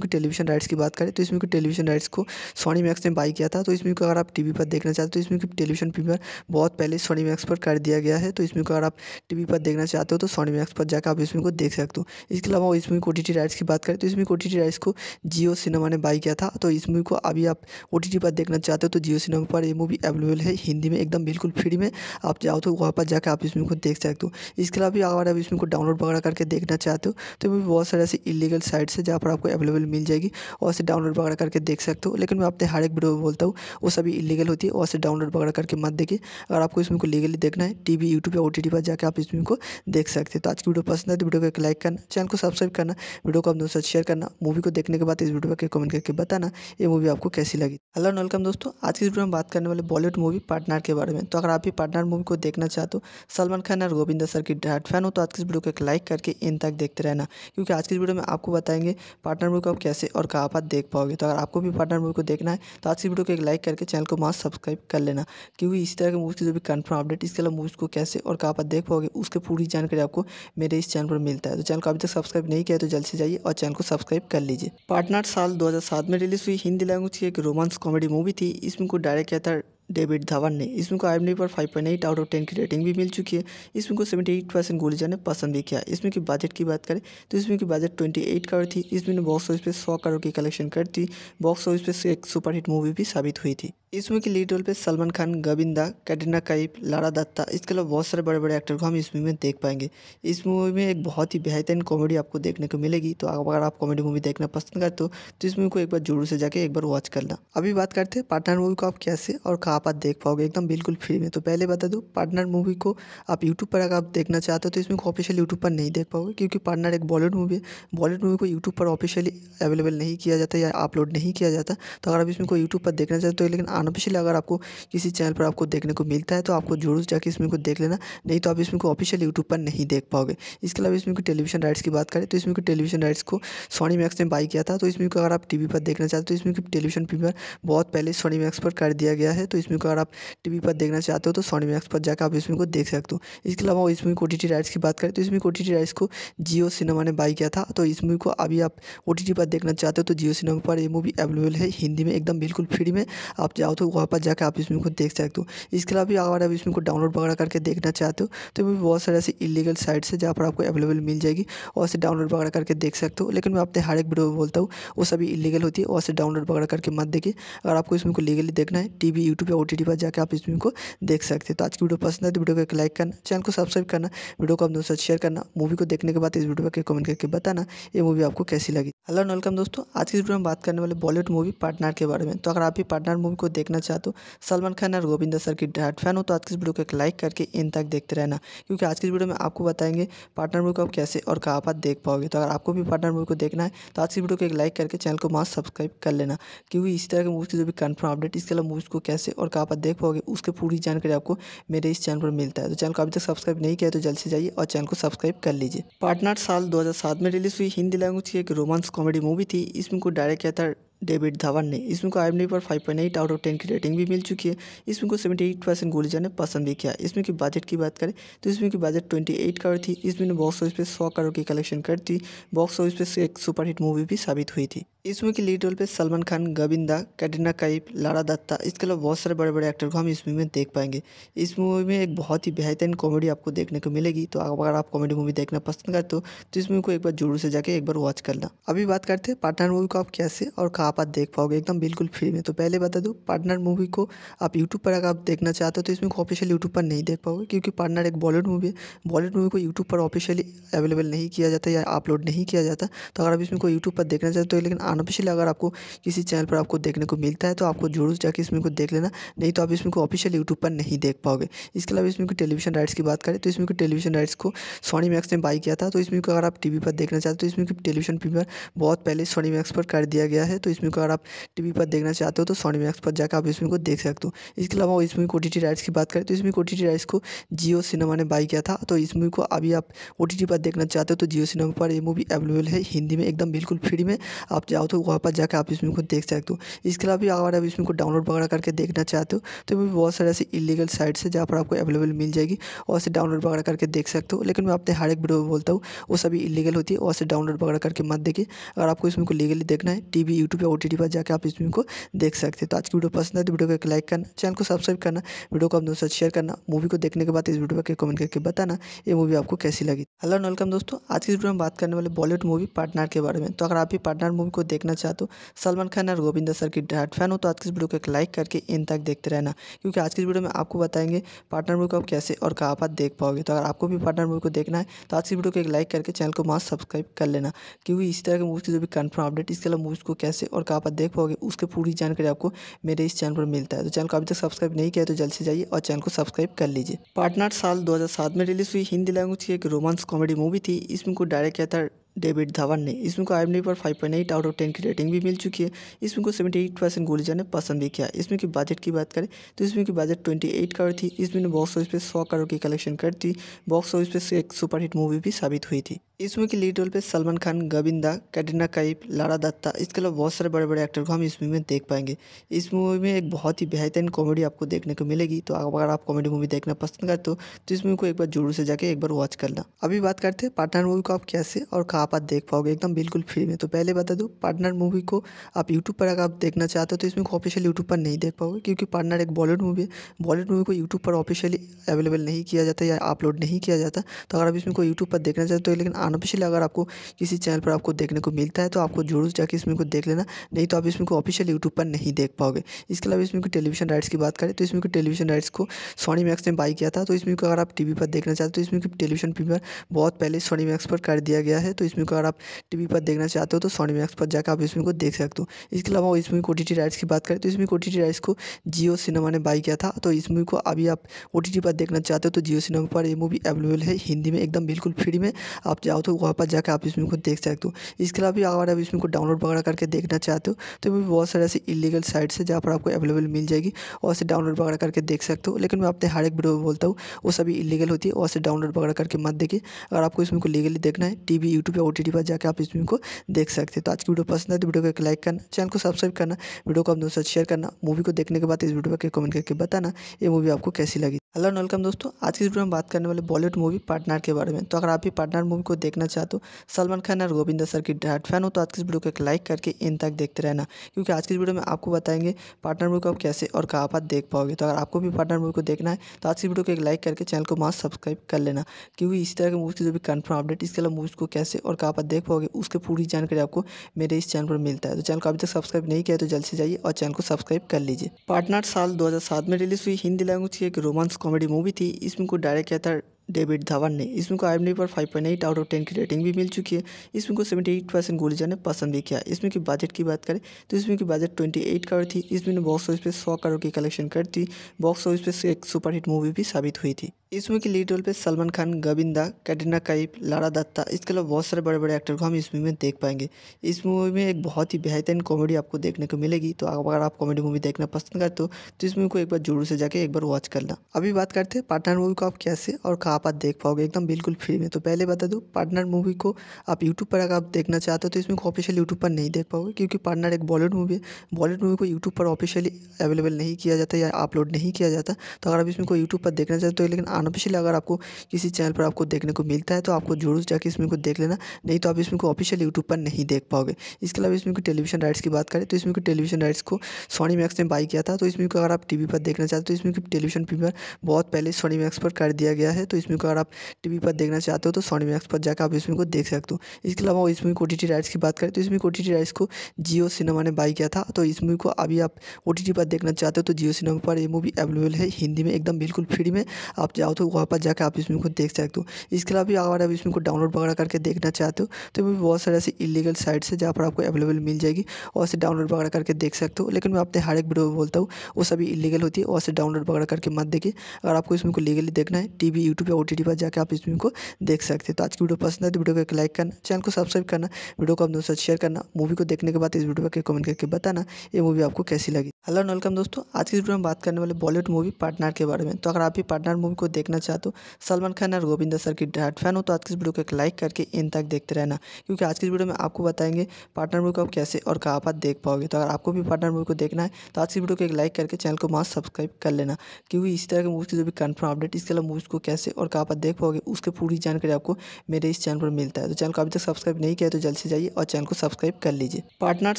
Speaker 1: को टेलीविजन राइट्स की बात करें तो इसमें को टेलीविजन राइट्स को सोनी मैक्स ने बाई किया था तो इसमें को अगर आप टीवी पर देखना चाहते हो तो इसमें टेलीविजन प्रीमियर बहुत पहले सोनी मैक्स पर कर दिया गया है तो इसमें इसमें को अगर आप टी वी पर देखना चाहते हो तो सोनी मैक्स पर जाकर आप इसमें को देख सकते हो इसके अलावा इसमें को टी टी राइट्स की बात करें तो इसमें को टी टी राइट्स को जियो सिनेमा ने बाई किया था तो इस मूवी को अभी आप ओ टी टी पर देखना चाहते हो तो जियो सिनेमा पर ये मूवी अवेलेबल है हिंदी में एकदम बिल्कुल फ्री में आप जाओ तो वहाँ पर जाकर आप इस मूवी को देख सकते हो इसके अलावा अगर आप इसमें को डाउनलोड वगैरह करके देखना चाहते हो तो भी बहुत सारे ऐसे इलीगल साइट्स है जहाँ पर आपको अवेलेबल मिल जाएगी और उसे डाउनलोड वगैरह करके देख सकते हो लेकिन मैं आपने हर एक वीडियो में बोलता हूँ वो सभी इलीगल होती है और उसे डाउनलोड वगैरह करके मत देखिए अगर आपको इसमें को लीगली देखना है टी वी यूट्यूब ओ पर जाकर आप इस मूवी को देख सकते हैं तो आज की वीडियो पसंद है तो वीडियो को एक लाइक करना चैनल को सब्सक्राइब करना वीडियो को अपने दोस्तों शेयर करना मूवी को देखने के बाद इस वीडियो पर कमेंट करके बताना ये मूवी आपको कैसी लगी हेलो वेलकम दोस्तों आज की वीडियो में बात करने वाले बॉलीवुड मूवी पार्टनर के बारे में तो अगर आप भी पार्टनर मूवी को देखना चाहते हो सलमान खान और गोविंदा सर की डायट फैन हो तो आज की इस वीडियो को एक लाइक करके इन तक देखते रहना क्योंकि आज की वीडियो में आपको बताएंगे पार्टनर मूवी को आप कैसे और कहाँ पर देख पाओगे तो अगर आपको भी पार्टनर मूवी को देखना है तो आज की वीडियो को एक लाइक करके चैनल को मस्त सब्सक्राइब कर लेना क्योंकि इसी तरह की मूवी की जो भी कन्फर्म अपडेट इसके अलावा मूवीज़ को कैसे और कहाँ पर देख पाओगे उसकी पूरी जानकारी आपको मेरे इस चैनल पर मिलता है तो चैनल को अभी तक सब्सक्राइब नहीं किया तो जल्द से जाइए और चैनल को सब्सक्राइब कर लीजिए पार्टनर साल दो में रिलीज हुई हिंदी लैंग्वेज की एक रोमांस कॉमेडी मूवी थी इसमें को डायरेक्ट किया था तो डेविड धवन ने इस को आई एम पर 5.8 आउट ऑफ टेन की रेटिंग भी मिल चुकी है इस फिल्म को 78 परसेंट गोली ने पसंद भी किया इसमें की बजट की बात करें तो इसमें की बजट 28 करोड़ थी इस ने बॉक्स ऑफिस पे 100 करोड़ की कलेक्शन कर दी बॉक्स ऑफिस पे एक सुपरहिट मूवी भी साबित हुई थी इसमें की लीड रोल पे सलमान खान गोविंदा कैटरीना कैफ लारा दत्ता इसके अलावा बहुत सारे बड़े बड़े एक्टर को हम इस मूवी में देख पाएंगे इस मूवी में एक बहुत ही बेहतरीन कॉमेडी आपको देखने को मिलेगी तो अगर आप कॉमेडी मूवी देखना पसंद करते हो तो इस मूवी को एक बार जोर से जाके एक बार वॉच करना अभी बात करते हैं पार्टनर मूवी को आप कैसे और कहा आप आप देख पाओगे एकदम बिल्कुल फ्री में तो पहले बता दूँ पार्टनर मूवी को आप यूट्यूब पर अगर आप देखना चाहते हो तो इसमें ऑफिशियल यूट्यूब पर नहीं देख पाओगे क्योंकि पार्टनर एक बॉलीवुड मूवी है बॉलीवुड मूवी को यूट्यूब पर ऑफिशियली अवेलेबल नहीं किया जाता या अपलोड नहीं किया जाता तो अगर आप इसमें को यूट्यूब पर देखना चाहते हो तो लेकिन अनऑफिशियल अगर आपको किसी चैनल पर आपको देखने को मिलता है तो आपको जरूर जाकर इसमें को देख लेना नहीं तो आप इसमें को ऑफिशियल यूट्यूब पर नहीं देख पाओगे इसके अलावा इसमें को टेलीविजन राइट्स की बात करें तो इसमें को टेलीविजन राइट्स को सोनी मैक्स ने बाई किया था तो इसमें को अगर आप टी पर देखना चाहते हो तो इसमें टेलीविजन प्रीमियर बहुत पहले सोनी मैक्स पर कर दिया गया है तो इस मूवी को अगर आप टी वी पर देखना चाहते हो तो सोनी मैक्स पर जाकर आप इस मूवी को देख सकते हो इसके अलावा इस मूवी को टी राइट्स की बात करें तो इसमें मूवी को ओ राइट्स को जियो सिनेमा ने बाई किया था तो इस मूवी को अभी आप ओ पर देखना चाहते हो तो जियो सिनेमा पर यह मूवी अवेलेबल है हिंदी में एकदम बिल्कुल फ्री में आप जाओ तो वहाँ पर जाकर आप इस मूवी को देख सकते हो इसके अलावा भी अगर आप इसमें को डाउनलोड वगैरह करके देखना चाहते हो तो भी बहुत सारे ऐसे इलीगल साइट्स है जहाँ पर आपको अवेलेबल मिल जाएगी और से डाउनलोड वगैरह करके देख सकते हो लेकिन मैं अपने हर एक वीडियो में बोलता हूँ वो सभी इलीगल होती है और से डाउनलोड वगैरह करके मत देखिए अगर आपको इसमें को लीगली देखना है टी वी यूट्यूब ओ पर जाकर आप इस वीडियो को देख सकते हैं तो आज की वीडियो पसंद है तो वीडियो को एक लाइक करना चैनल को सब्सक्राइब करना वीडियो को अपने साथ शेयर करना मूवी को देखने के बाद इस वीडियो पर कमेंट करके बताना ये मूवी आपको कैसी लगी हेलो वेलकम दोस्तों आज की वीडियो में बात करने वाले बॉलीवुड मूवी पार्टनर के बारे में तो अगर आप भी पार्टनर मूवी को देखना चाहते हो सलमान खान और गोविंद सर की डायरेक्ट फैन हो तो आज की वीडियो को एक लाइक करके इन तक देखते रहना क्योंकि आज की वीडियो में आपको बताएंगे पार्टनर मूवी को आप कैसे और कहाँ पर देख पाओगे तो अगर आपको भी पार्टनर मूवी को देखना है तो आज की वीडियो को एक लाइक करके चैनल को मास्क सब्सक्राइब कर लेना क्योंकि इसी तरह की मूवी की जो भी कन्फर्म अपडेट इसके अलावा मूवीज़ को कैसे और और कहाँ पर देख पाओगे उसकी पूरी जानकारी आपको मेरे इस चैनल पर मिलता है तो चैनल को अभी तक सब्सक्राइब नहीं किया तो जल्द से जाइए और चैनल को सब्सक्राइब कर लीजिए पार्टनर साल दो में रिलीज़ हुई हिंदी लैंग्वेज की एक रोमांस कॉमेडी मूवी थी इसमें को डायरेक्ट किया था डेविड धावन ने इसमें को आई पर five point eight out of ten की रेटिंग भी मिल चुकी है इसमें को सेवेंटी एट परसेंट गुलजा ने पसंद भी किया इसमें की बजट की बात करें तो इसमें की बजट ट्वेंटी एट करोड़ थी इसमें बॉक्स ऑफिस पे सौ करोड़ की कलेक्शन कर थी बॉक्स ऑफिस पे एक सुपरहिट मूवी भी साबित हुई थी इसमें की लीड रोल पे सलमान खान गोविंदा कैटरीना कैप लारा दत्ता इसके अलावा बहुत सारे बड़े बड़े एक्टर को हम इस मूवी में देख पाएंगे इस मूवी में एक बहुत ही बेहतरीन कॉमेडी आपको देखने को मिलेगी तो अगर आप कॉमेडी मूवी देखना पसंद करते हो तो इस मूवी को एक बार जोर से जाके एक बार वॉच करना अभी बात करते हैं पार्टनर मूवी को आप कैसे और कहाँ आप आज देख पाओगे एकदम बिल्कुल फ्री में तो पहले बता दूँ पार्टनर मूवी को आप यूट्यूब पर अगर आप देखना चाहते हो तो इसमें ऑफिशियल यूट्यूब पर नहीं देख पाओगे क्योंकि पार्टनर एक बॉलीवुड मूवी है बॉलीवुड मूवी को यूट्यूब पर ऑफिशियली अवेलेबल नहीं किया जाता या अपलोड नहीं किया जाता तो अगर आप इसमें को यूट्यूब पर देखना चाहते हो लेकिन अनऑफिशियल अगर आपको किसी चैनल पर आपको देखने को मिलता है तो आपको जरूर जाकर इसमें को देख लेना नहीं तो आप इसमें को ऑफिशियल यूट्यूब पर नहीं देख पाओगे इसके अलावा इसमें को टेलीविजन राइट्स की बात करें तो इसमें को टेलीविजन राइट्स को सोनी मैक्स ने बाई किया था तो इसमें को अगर आप टी पर देखना चाहते हो तो इसमें टेलीविजन प्रीमियर बहुत पहले सोनी मैक्स पर कर दिया गया है तो इस मूवी को अगर आप टी पर देखना चाहते हो तो सोनी मैक्स पर जाकर आप इस मूवी को देख सकते हो इसके अलावा इस मूवी को ओ राइट्स की बात करें तो इस मूवी को ओ राइट्स को जियो सिनेमा ने बाई किया था तो इस मूवी को अभी आप ओ पर देखना चाहते हो तो जियो सिनेमा पर ये मूवी अवेलेबल है हिंदी में एकदम बिल्कुल फ्री में आप जाओ तो वहाँ पर जाकर आप इस मूवी को देख सकते हो इसके अलावा अगर आप इस मूवी को डाउनलोड वगैरह करके देखना चाहते हो तो भी बहुत सारे ऐसे इलीगल साइट्स है जहाँ पर आपको अवेलेबल मिल जाएगी और से डाउनलोड वगैरह करके देख सकते हो लेकिन मैं आपने हर एक वीडियो बोलता हूँ वो सभी इलीगल होती है और से डाउनलोड वगैरह करके मत देखिए अगर आपको इसमें को लीगली देखना है टी वी यूट्यूब पे ओ पर जाकर आप इस वीडियो को देख सकते हैं तो आज की वीडियो पसंद है तो वीडियो को एक लाइक करना चैनल को सब्सक्राइब करना वीडियो को अपने दोस्तों शेयर करना मूवी को देखने के बाद इस वीडियो पर कमेंट करके बताना ये मूवी आपको कैसी लगी हेलो वेलकम दोस्तों आज की वीडियो में बात करने वाले बॉलीवुड मूवी पार्टनर के बारे में तो अगर आप भी पार्टनर मूवी को देखना चाहते हो सलमान खान और गोविंदा सर की डाट फैन हो तो आज की इस वीडियो को एक लाइक करके इन तक देखते रहना क्योंकि आज की वीडियो में आपको बताएंगे पार्टनर मूवी को आप कैसे और कहाँ पर देख पाओगे तो अगर आपको भी पार्टनर मूवी को देखना है तो आज की वीडियो को एक लाइक करके चैनल को मास्क सब्सक्राइब कर लेना क्योंकि इस तरह की मूवी की जो भी कन्फर्म अपडेट इसके अलावा मूवीज़ को कैसे और कहाँ पर देख पाओगे उसकी पूरी जानकारी आपको मेरे इस चैनल पर मिलता है तो चैनल को अभी तक सब्सक्राइब नहीं किया तो जल्द से जाइए और चैनल को सब्सक्राइब कर लीजिए पार्टनर साल दो में रिलीज हुई हिंदी लैंग्वेज की एक रोमांस कॉमेडी मूवी थी इसमें को डायरेक्ट किया था डेविड धावन ने इसमें को आई पर five point eight out of ten की रेटिंग भी मिल चुकी है इसमें को सेवेंटी एट परसेंट गोलीजा ने पसंद भी किया इसमें की बजट की बात करें तो इसमें की बजट ट्वेंटी एट करोड़ थी इसमें ने बॉक्स ऑफिस पे सौ करोड़ की कलेक्शन कर दी बॉक्स ऑफिस पर एक सुपरहिट मूवी भी साबित हुई थी इसमें की लीड रोल पे सलमान खान गोविंदा कैटरीना कैफ लारा दत्ता इसके अलावा बहुत सारे बड़े बड़े एक्टर को हम इस मूवी में देख पाएंगे इस मूवी में एक बहुत ही बेहतरीन कॉमेडी आपको देखने को मिलेगी तो अगर आप कॉमेडी मूवी देखना पसंद करते हो तो इस मूवी को एक बार जरूर से जाके एक बार वॉच करना अभी बात करते हैं पार्टनर मूवी को आप कैसे और कहा आप आज देख पाओगे एकदम बिल्कुल फ्री में तो पहले बता दूँ पार्टनर मूवी को आप यूट्यूब पर अगर आप देखना चाहते हो तो इसमें ऑफिशियल यूट्यूब पर नहीं देख पाओगे क्योंकि पार्टनर एक बॉलीवुड मूवी है बॉलीवुड मूवी को यूट्यूब पर ऑफिशियली अवेलेबल नहीं किया जाता या अपलोड नहीं किया जाता तो अगर आप इसमें को यूट्यूब पर देखना चाहते हो तो लेकिन अनऑफिशियल अगर आपको किसी चैनल पर आपको देखने को मिलता है तो आपको जरूर जाकर इसमें को देख लेना नहीं तो आप इसमें को ऑफिशियल यूट्यूब पर नहीं देख पाओगे इसके अलावा इसमें को टेलीविजन राइट्स की बात करें तो इसमें को टेलीविजन राइट्स को सोनी मैक्स ने बाई किया था तो इसमें को अगर आप टीवी पर देखना चाहते हो तो इसमें टेलीविजन प्रीमियर बहुत पहले सोनी मैक्स पर कर दिया गया है तो इसमें इसमें मूवी को अगर आप टी वी पर देखना चाहते हो तो सोनी मैक्स पर जाकर आप इस मूवी को देख सकते हो इसके अलावा इस मूवी को टी राइट्स की बात करें तो इस मूवी को टी राइट्स को जियो सिनेमा ने बाई किया था तो इस मूवी को अभी आप ओ पर देखना चाहते हो तो जियो सिनेमा पर ये मूवी अवेलेबल है हिंदी में एकदम बिल्कुल फ्री में आप जाओ तो वहाँ पर जाकर आप इस मूवी को देख सकते हो इसके अलावा भी अगर आप इस मूवी को डाउनलोड वगैरह करके देखना चाहते हो तो भी बहुत सारे ऐसे इलीगल साइट्स है जहाँ पर आपको अवेलेबल मिल जाएगी और उसे डाउनलोड वगैरह करके देख सकते हो लेकिन मैं अपने हर एक वीडियो में बोलता हूँ वो सभी इलीगल होती है और उसे डाउनलोड वगैरह करके मत देखिए अगर आपको इसमें को लीगली देखना है T V YouTube O T पर जाकर आप इस मूवी को देख सकते हैं तो आज की वीडियो पसंद है तो वीडियो को एक लाइक करना चैनल को सब्सक्राइब करना वीडियो को अपने दोस्तों शेयर करना मूवी को देखने के बाद इस वीडियो पर कमेंट करके बताना ये मूवी आपको कैसी लगी हेलो वेलकम दोस्तों आज की वीडियो में बात करने वाले बॉलीवुड मूवी पार्टनर के बारे में तो अगर आप भी पार्टनर मूवी को देखना चाहते हो सलमान खान और गोविंदा सर की डाट फैन हो तो आज की इस वीडियो को एक लाइक करके इन तक देखते रहना क्योंकि आज की इस वीडियो में आपको बताएंगे पार्टनर मूवी को आप कैसे और कहाँ पर देख पाओगे तो अगर आपको भी पार्टनर मूवी को देखना है तो आज की वीडियो को एक लाइक करके चैनल को मास्क सब्सक्राइब कर लेना क्योंकि इसी तरह की मूवी की जो भी कन्फर्म अपडेट इसके अलावा मूवीज़ को कैसे और और कहाँ पर देख पाओगे उसकी पूरी जानकारी आपको मेरे इस चैनल पर मिलता है तो चैनल को अभी तक सब्सक्राइब नहीं किया तो जल्द से जाइए और चैनल को सब्सक्राइब कर लीजिए पार्टनर साल दो में रिलीज हुई हिंदी लैंग्वेज की एक रोमांस कॉमेडी मूवी थी इसमें को डायरेक्ट किया था तो डेविड धवन ने इस को आई पर five point eight out of ten की रेटिंग भी मिल चुकी है इस को सेवेंटी एट परसेंट गोली ने पसंद भी किया इसमें की बजट की बात करें तो इसमें की बजट ट्वेंटी एट करोड़ थी इसमें ने बॉक्स ऑफिस पे सौ करोड़ की कलेक्शन कर दी बॉक्स ऑफिस पे एक सुपरहिट मूवी भी साबित हुई थी इस मूवी के लीड रोल पे सलमान खान गोविंदा कैटरीना कैफ लारा दत्ता इसके अलावा बहुत सारे बड़े बड़े एक्टर को हम इस मूवी में देख पाएंगे इस मूवी में एक बहुत ही बेहतरीन कॉमेडी आपको देखने को मिलेगी तो अगर आप कॉमेडी मूवी देखना पसंद करते हो तो इस मूवी को एक बार जोर से जाके एक बार वॉच करना अभी बात करते हैं पार्टनर मूवी को आप कैसे और कहा आप आज देख पाओगे एकदम बिल्कुल फ्री में तो पहले बता दूँ पार्टनर मूवी को आप यूट्यूब पर अगर आप देखना चाहते हो तो इसमें ऑफिशियल यूट्यूब पर नहीं देख पाओगे क्योंकि पार्टनर एक बॉलीवुड मूवी है बॉलीवुड मूवी को यूट्यूब पर ऑफिशियली अवेलेबल नहीं किया जाता या अपलोड नहीं किया जाता तो अगर आप इसमें को यूट्यूब पर देखना चाहते हो तो लेकिन अनऑफिशियली अगर आपको किसी चैनल पर आपको देखने को मिलता है तो आपको जरूर जाकर इसमें को देख लेना नहीं तो आप इसमें को ऑफिशियल यूट्यूब पर नहीं देख पाओगे इसके अलावा इसमें को टेलीविजन राइट्स की बात करें तो इसमें को टेलीविजन राइट्स को सोनी मैक्स ने बाई किया था तो इसमें को अगर आप टी पर देखना चाहते हो तो इसमें टेलीविजन पर बहुत पहले सोनी मैक्स पर कर दिया गया है तो इस मूवी को अगर आप टी वी पर देखना चाहते हो तो सोनी मैक्स पर जाकर आप इस मूवी को देख सकते हो इसके अलावा इस मूवी को टी राइट्स की बात करें तो इसमें मूवी को टी राइट्स को जियो सिनेमा ने बाई किया था तो इस मूवी को अभी आप ओ पर देखना चाहते हो तो जियो सिनेमा पर ये मूवी अवेलेबल है हिंदी में एकदम बिल्कुल फ्री में आप जाओ तो वहाँ पर जाकर आप इस मूवी को देख सकते हो इसके अलावा भी अगर आप इसमें को डाउनलोड वगैरह करके देखना चाहते हो तो भी बहुत सारे ऐसे इलीगल साइट्स है जहाँ पर आपको अवेलेबल मिल जाएगी और से डाउनलोड वगैरह करके देख सकते हो लेकिन मैं अपने हर एक वीडियो बोलता हूँ वो सभी इलीगल होती है और से डाउनलोड वगैरह करके मत देखिए अगर आपको इसमें को लीगली देखना है T V YouTube O T पर जाकर आप इस फिल्म को देख सकते हैं तो आज की वीडियो पसंद है तो वीडियो को एक लाइक करना चैनल को सब्सक्राइब करना वीडियो को अपने दोस्तों शेयर करना मूवी को देखने के बाद इस वीडियो पर कमेंट करके बताना ये मूवी आपको कैसी लगी हेलो वेलकम दोस्तों आज की वीडियो में बात करने वाले बॉलीवुड मूवी पार्टनर के बारे में तो अगर आप भी पार्टनर मूवी को देखना चाहते हो सलमान खान और गोविंदा सर की डाट फैन हो तो आज की इस वीडियो को एक लाइक करके इन तक देखते रहना क्योंकि आज की वीडियो में आपको बताएंगे पार्टनर मूवी को आप कैसे और कहाँ पर देख पाओगे तो अगर आपको भी पार्टनर मूवी को देखना है तो आज की वीडियो को एक लाइक करके चैनल को मास्क सब्सक्राइब कर लेना क्योंकि इसी तरह की मूवी की जो भी कन्फर्म अपडेट इसके अलावा मूवीज़ को कैसे और और कहाँ पर देख पाओगे उसकी पूरी जानकारी आपको मेरे इस चैनल पर मिलता है तो चैनल को अभी तक सब्सक्राइब नहीं किया तो जल्द से जाइए और चैनल को सब्सक्राइब कर लीजिए पार्टनर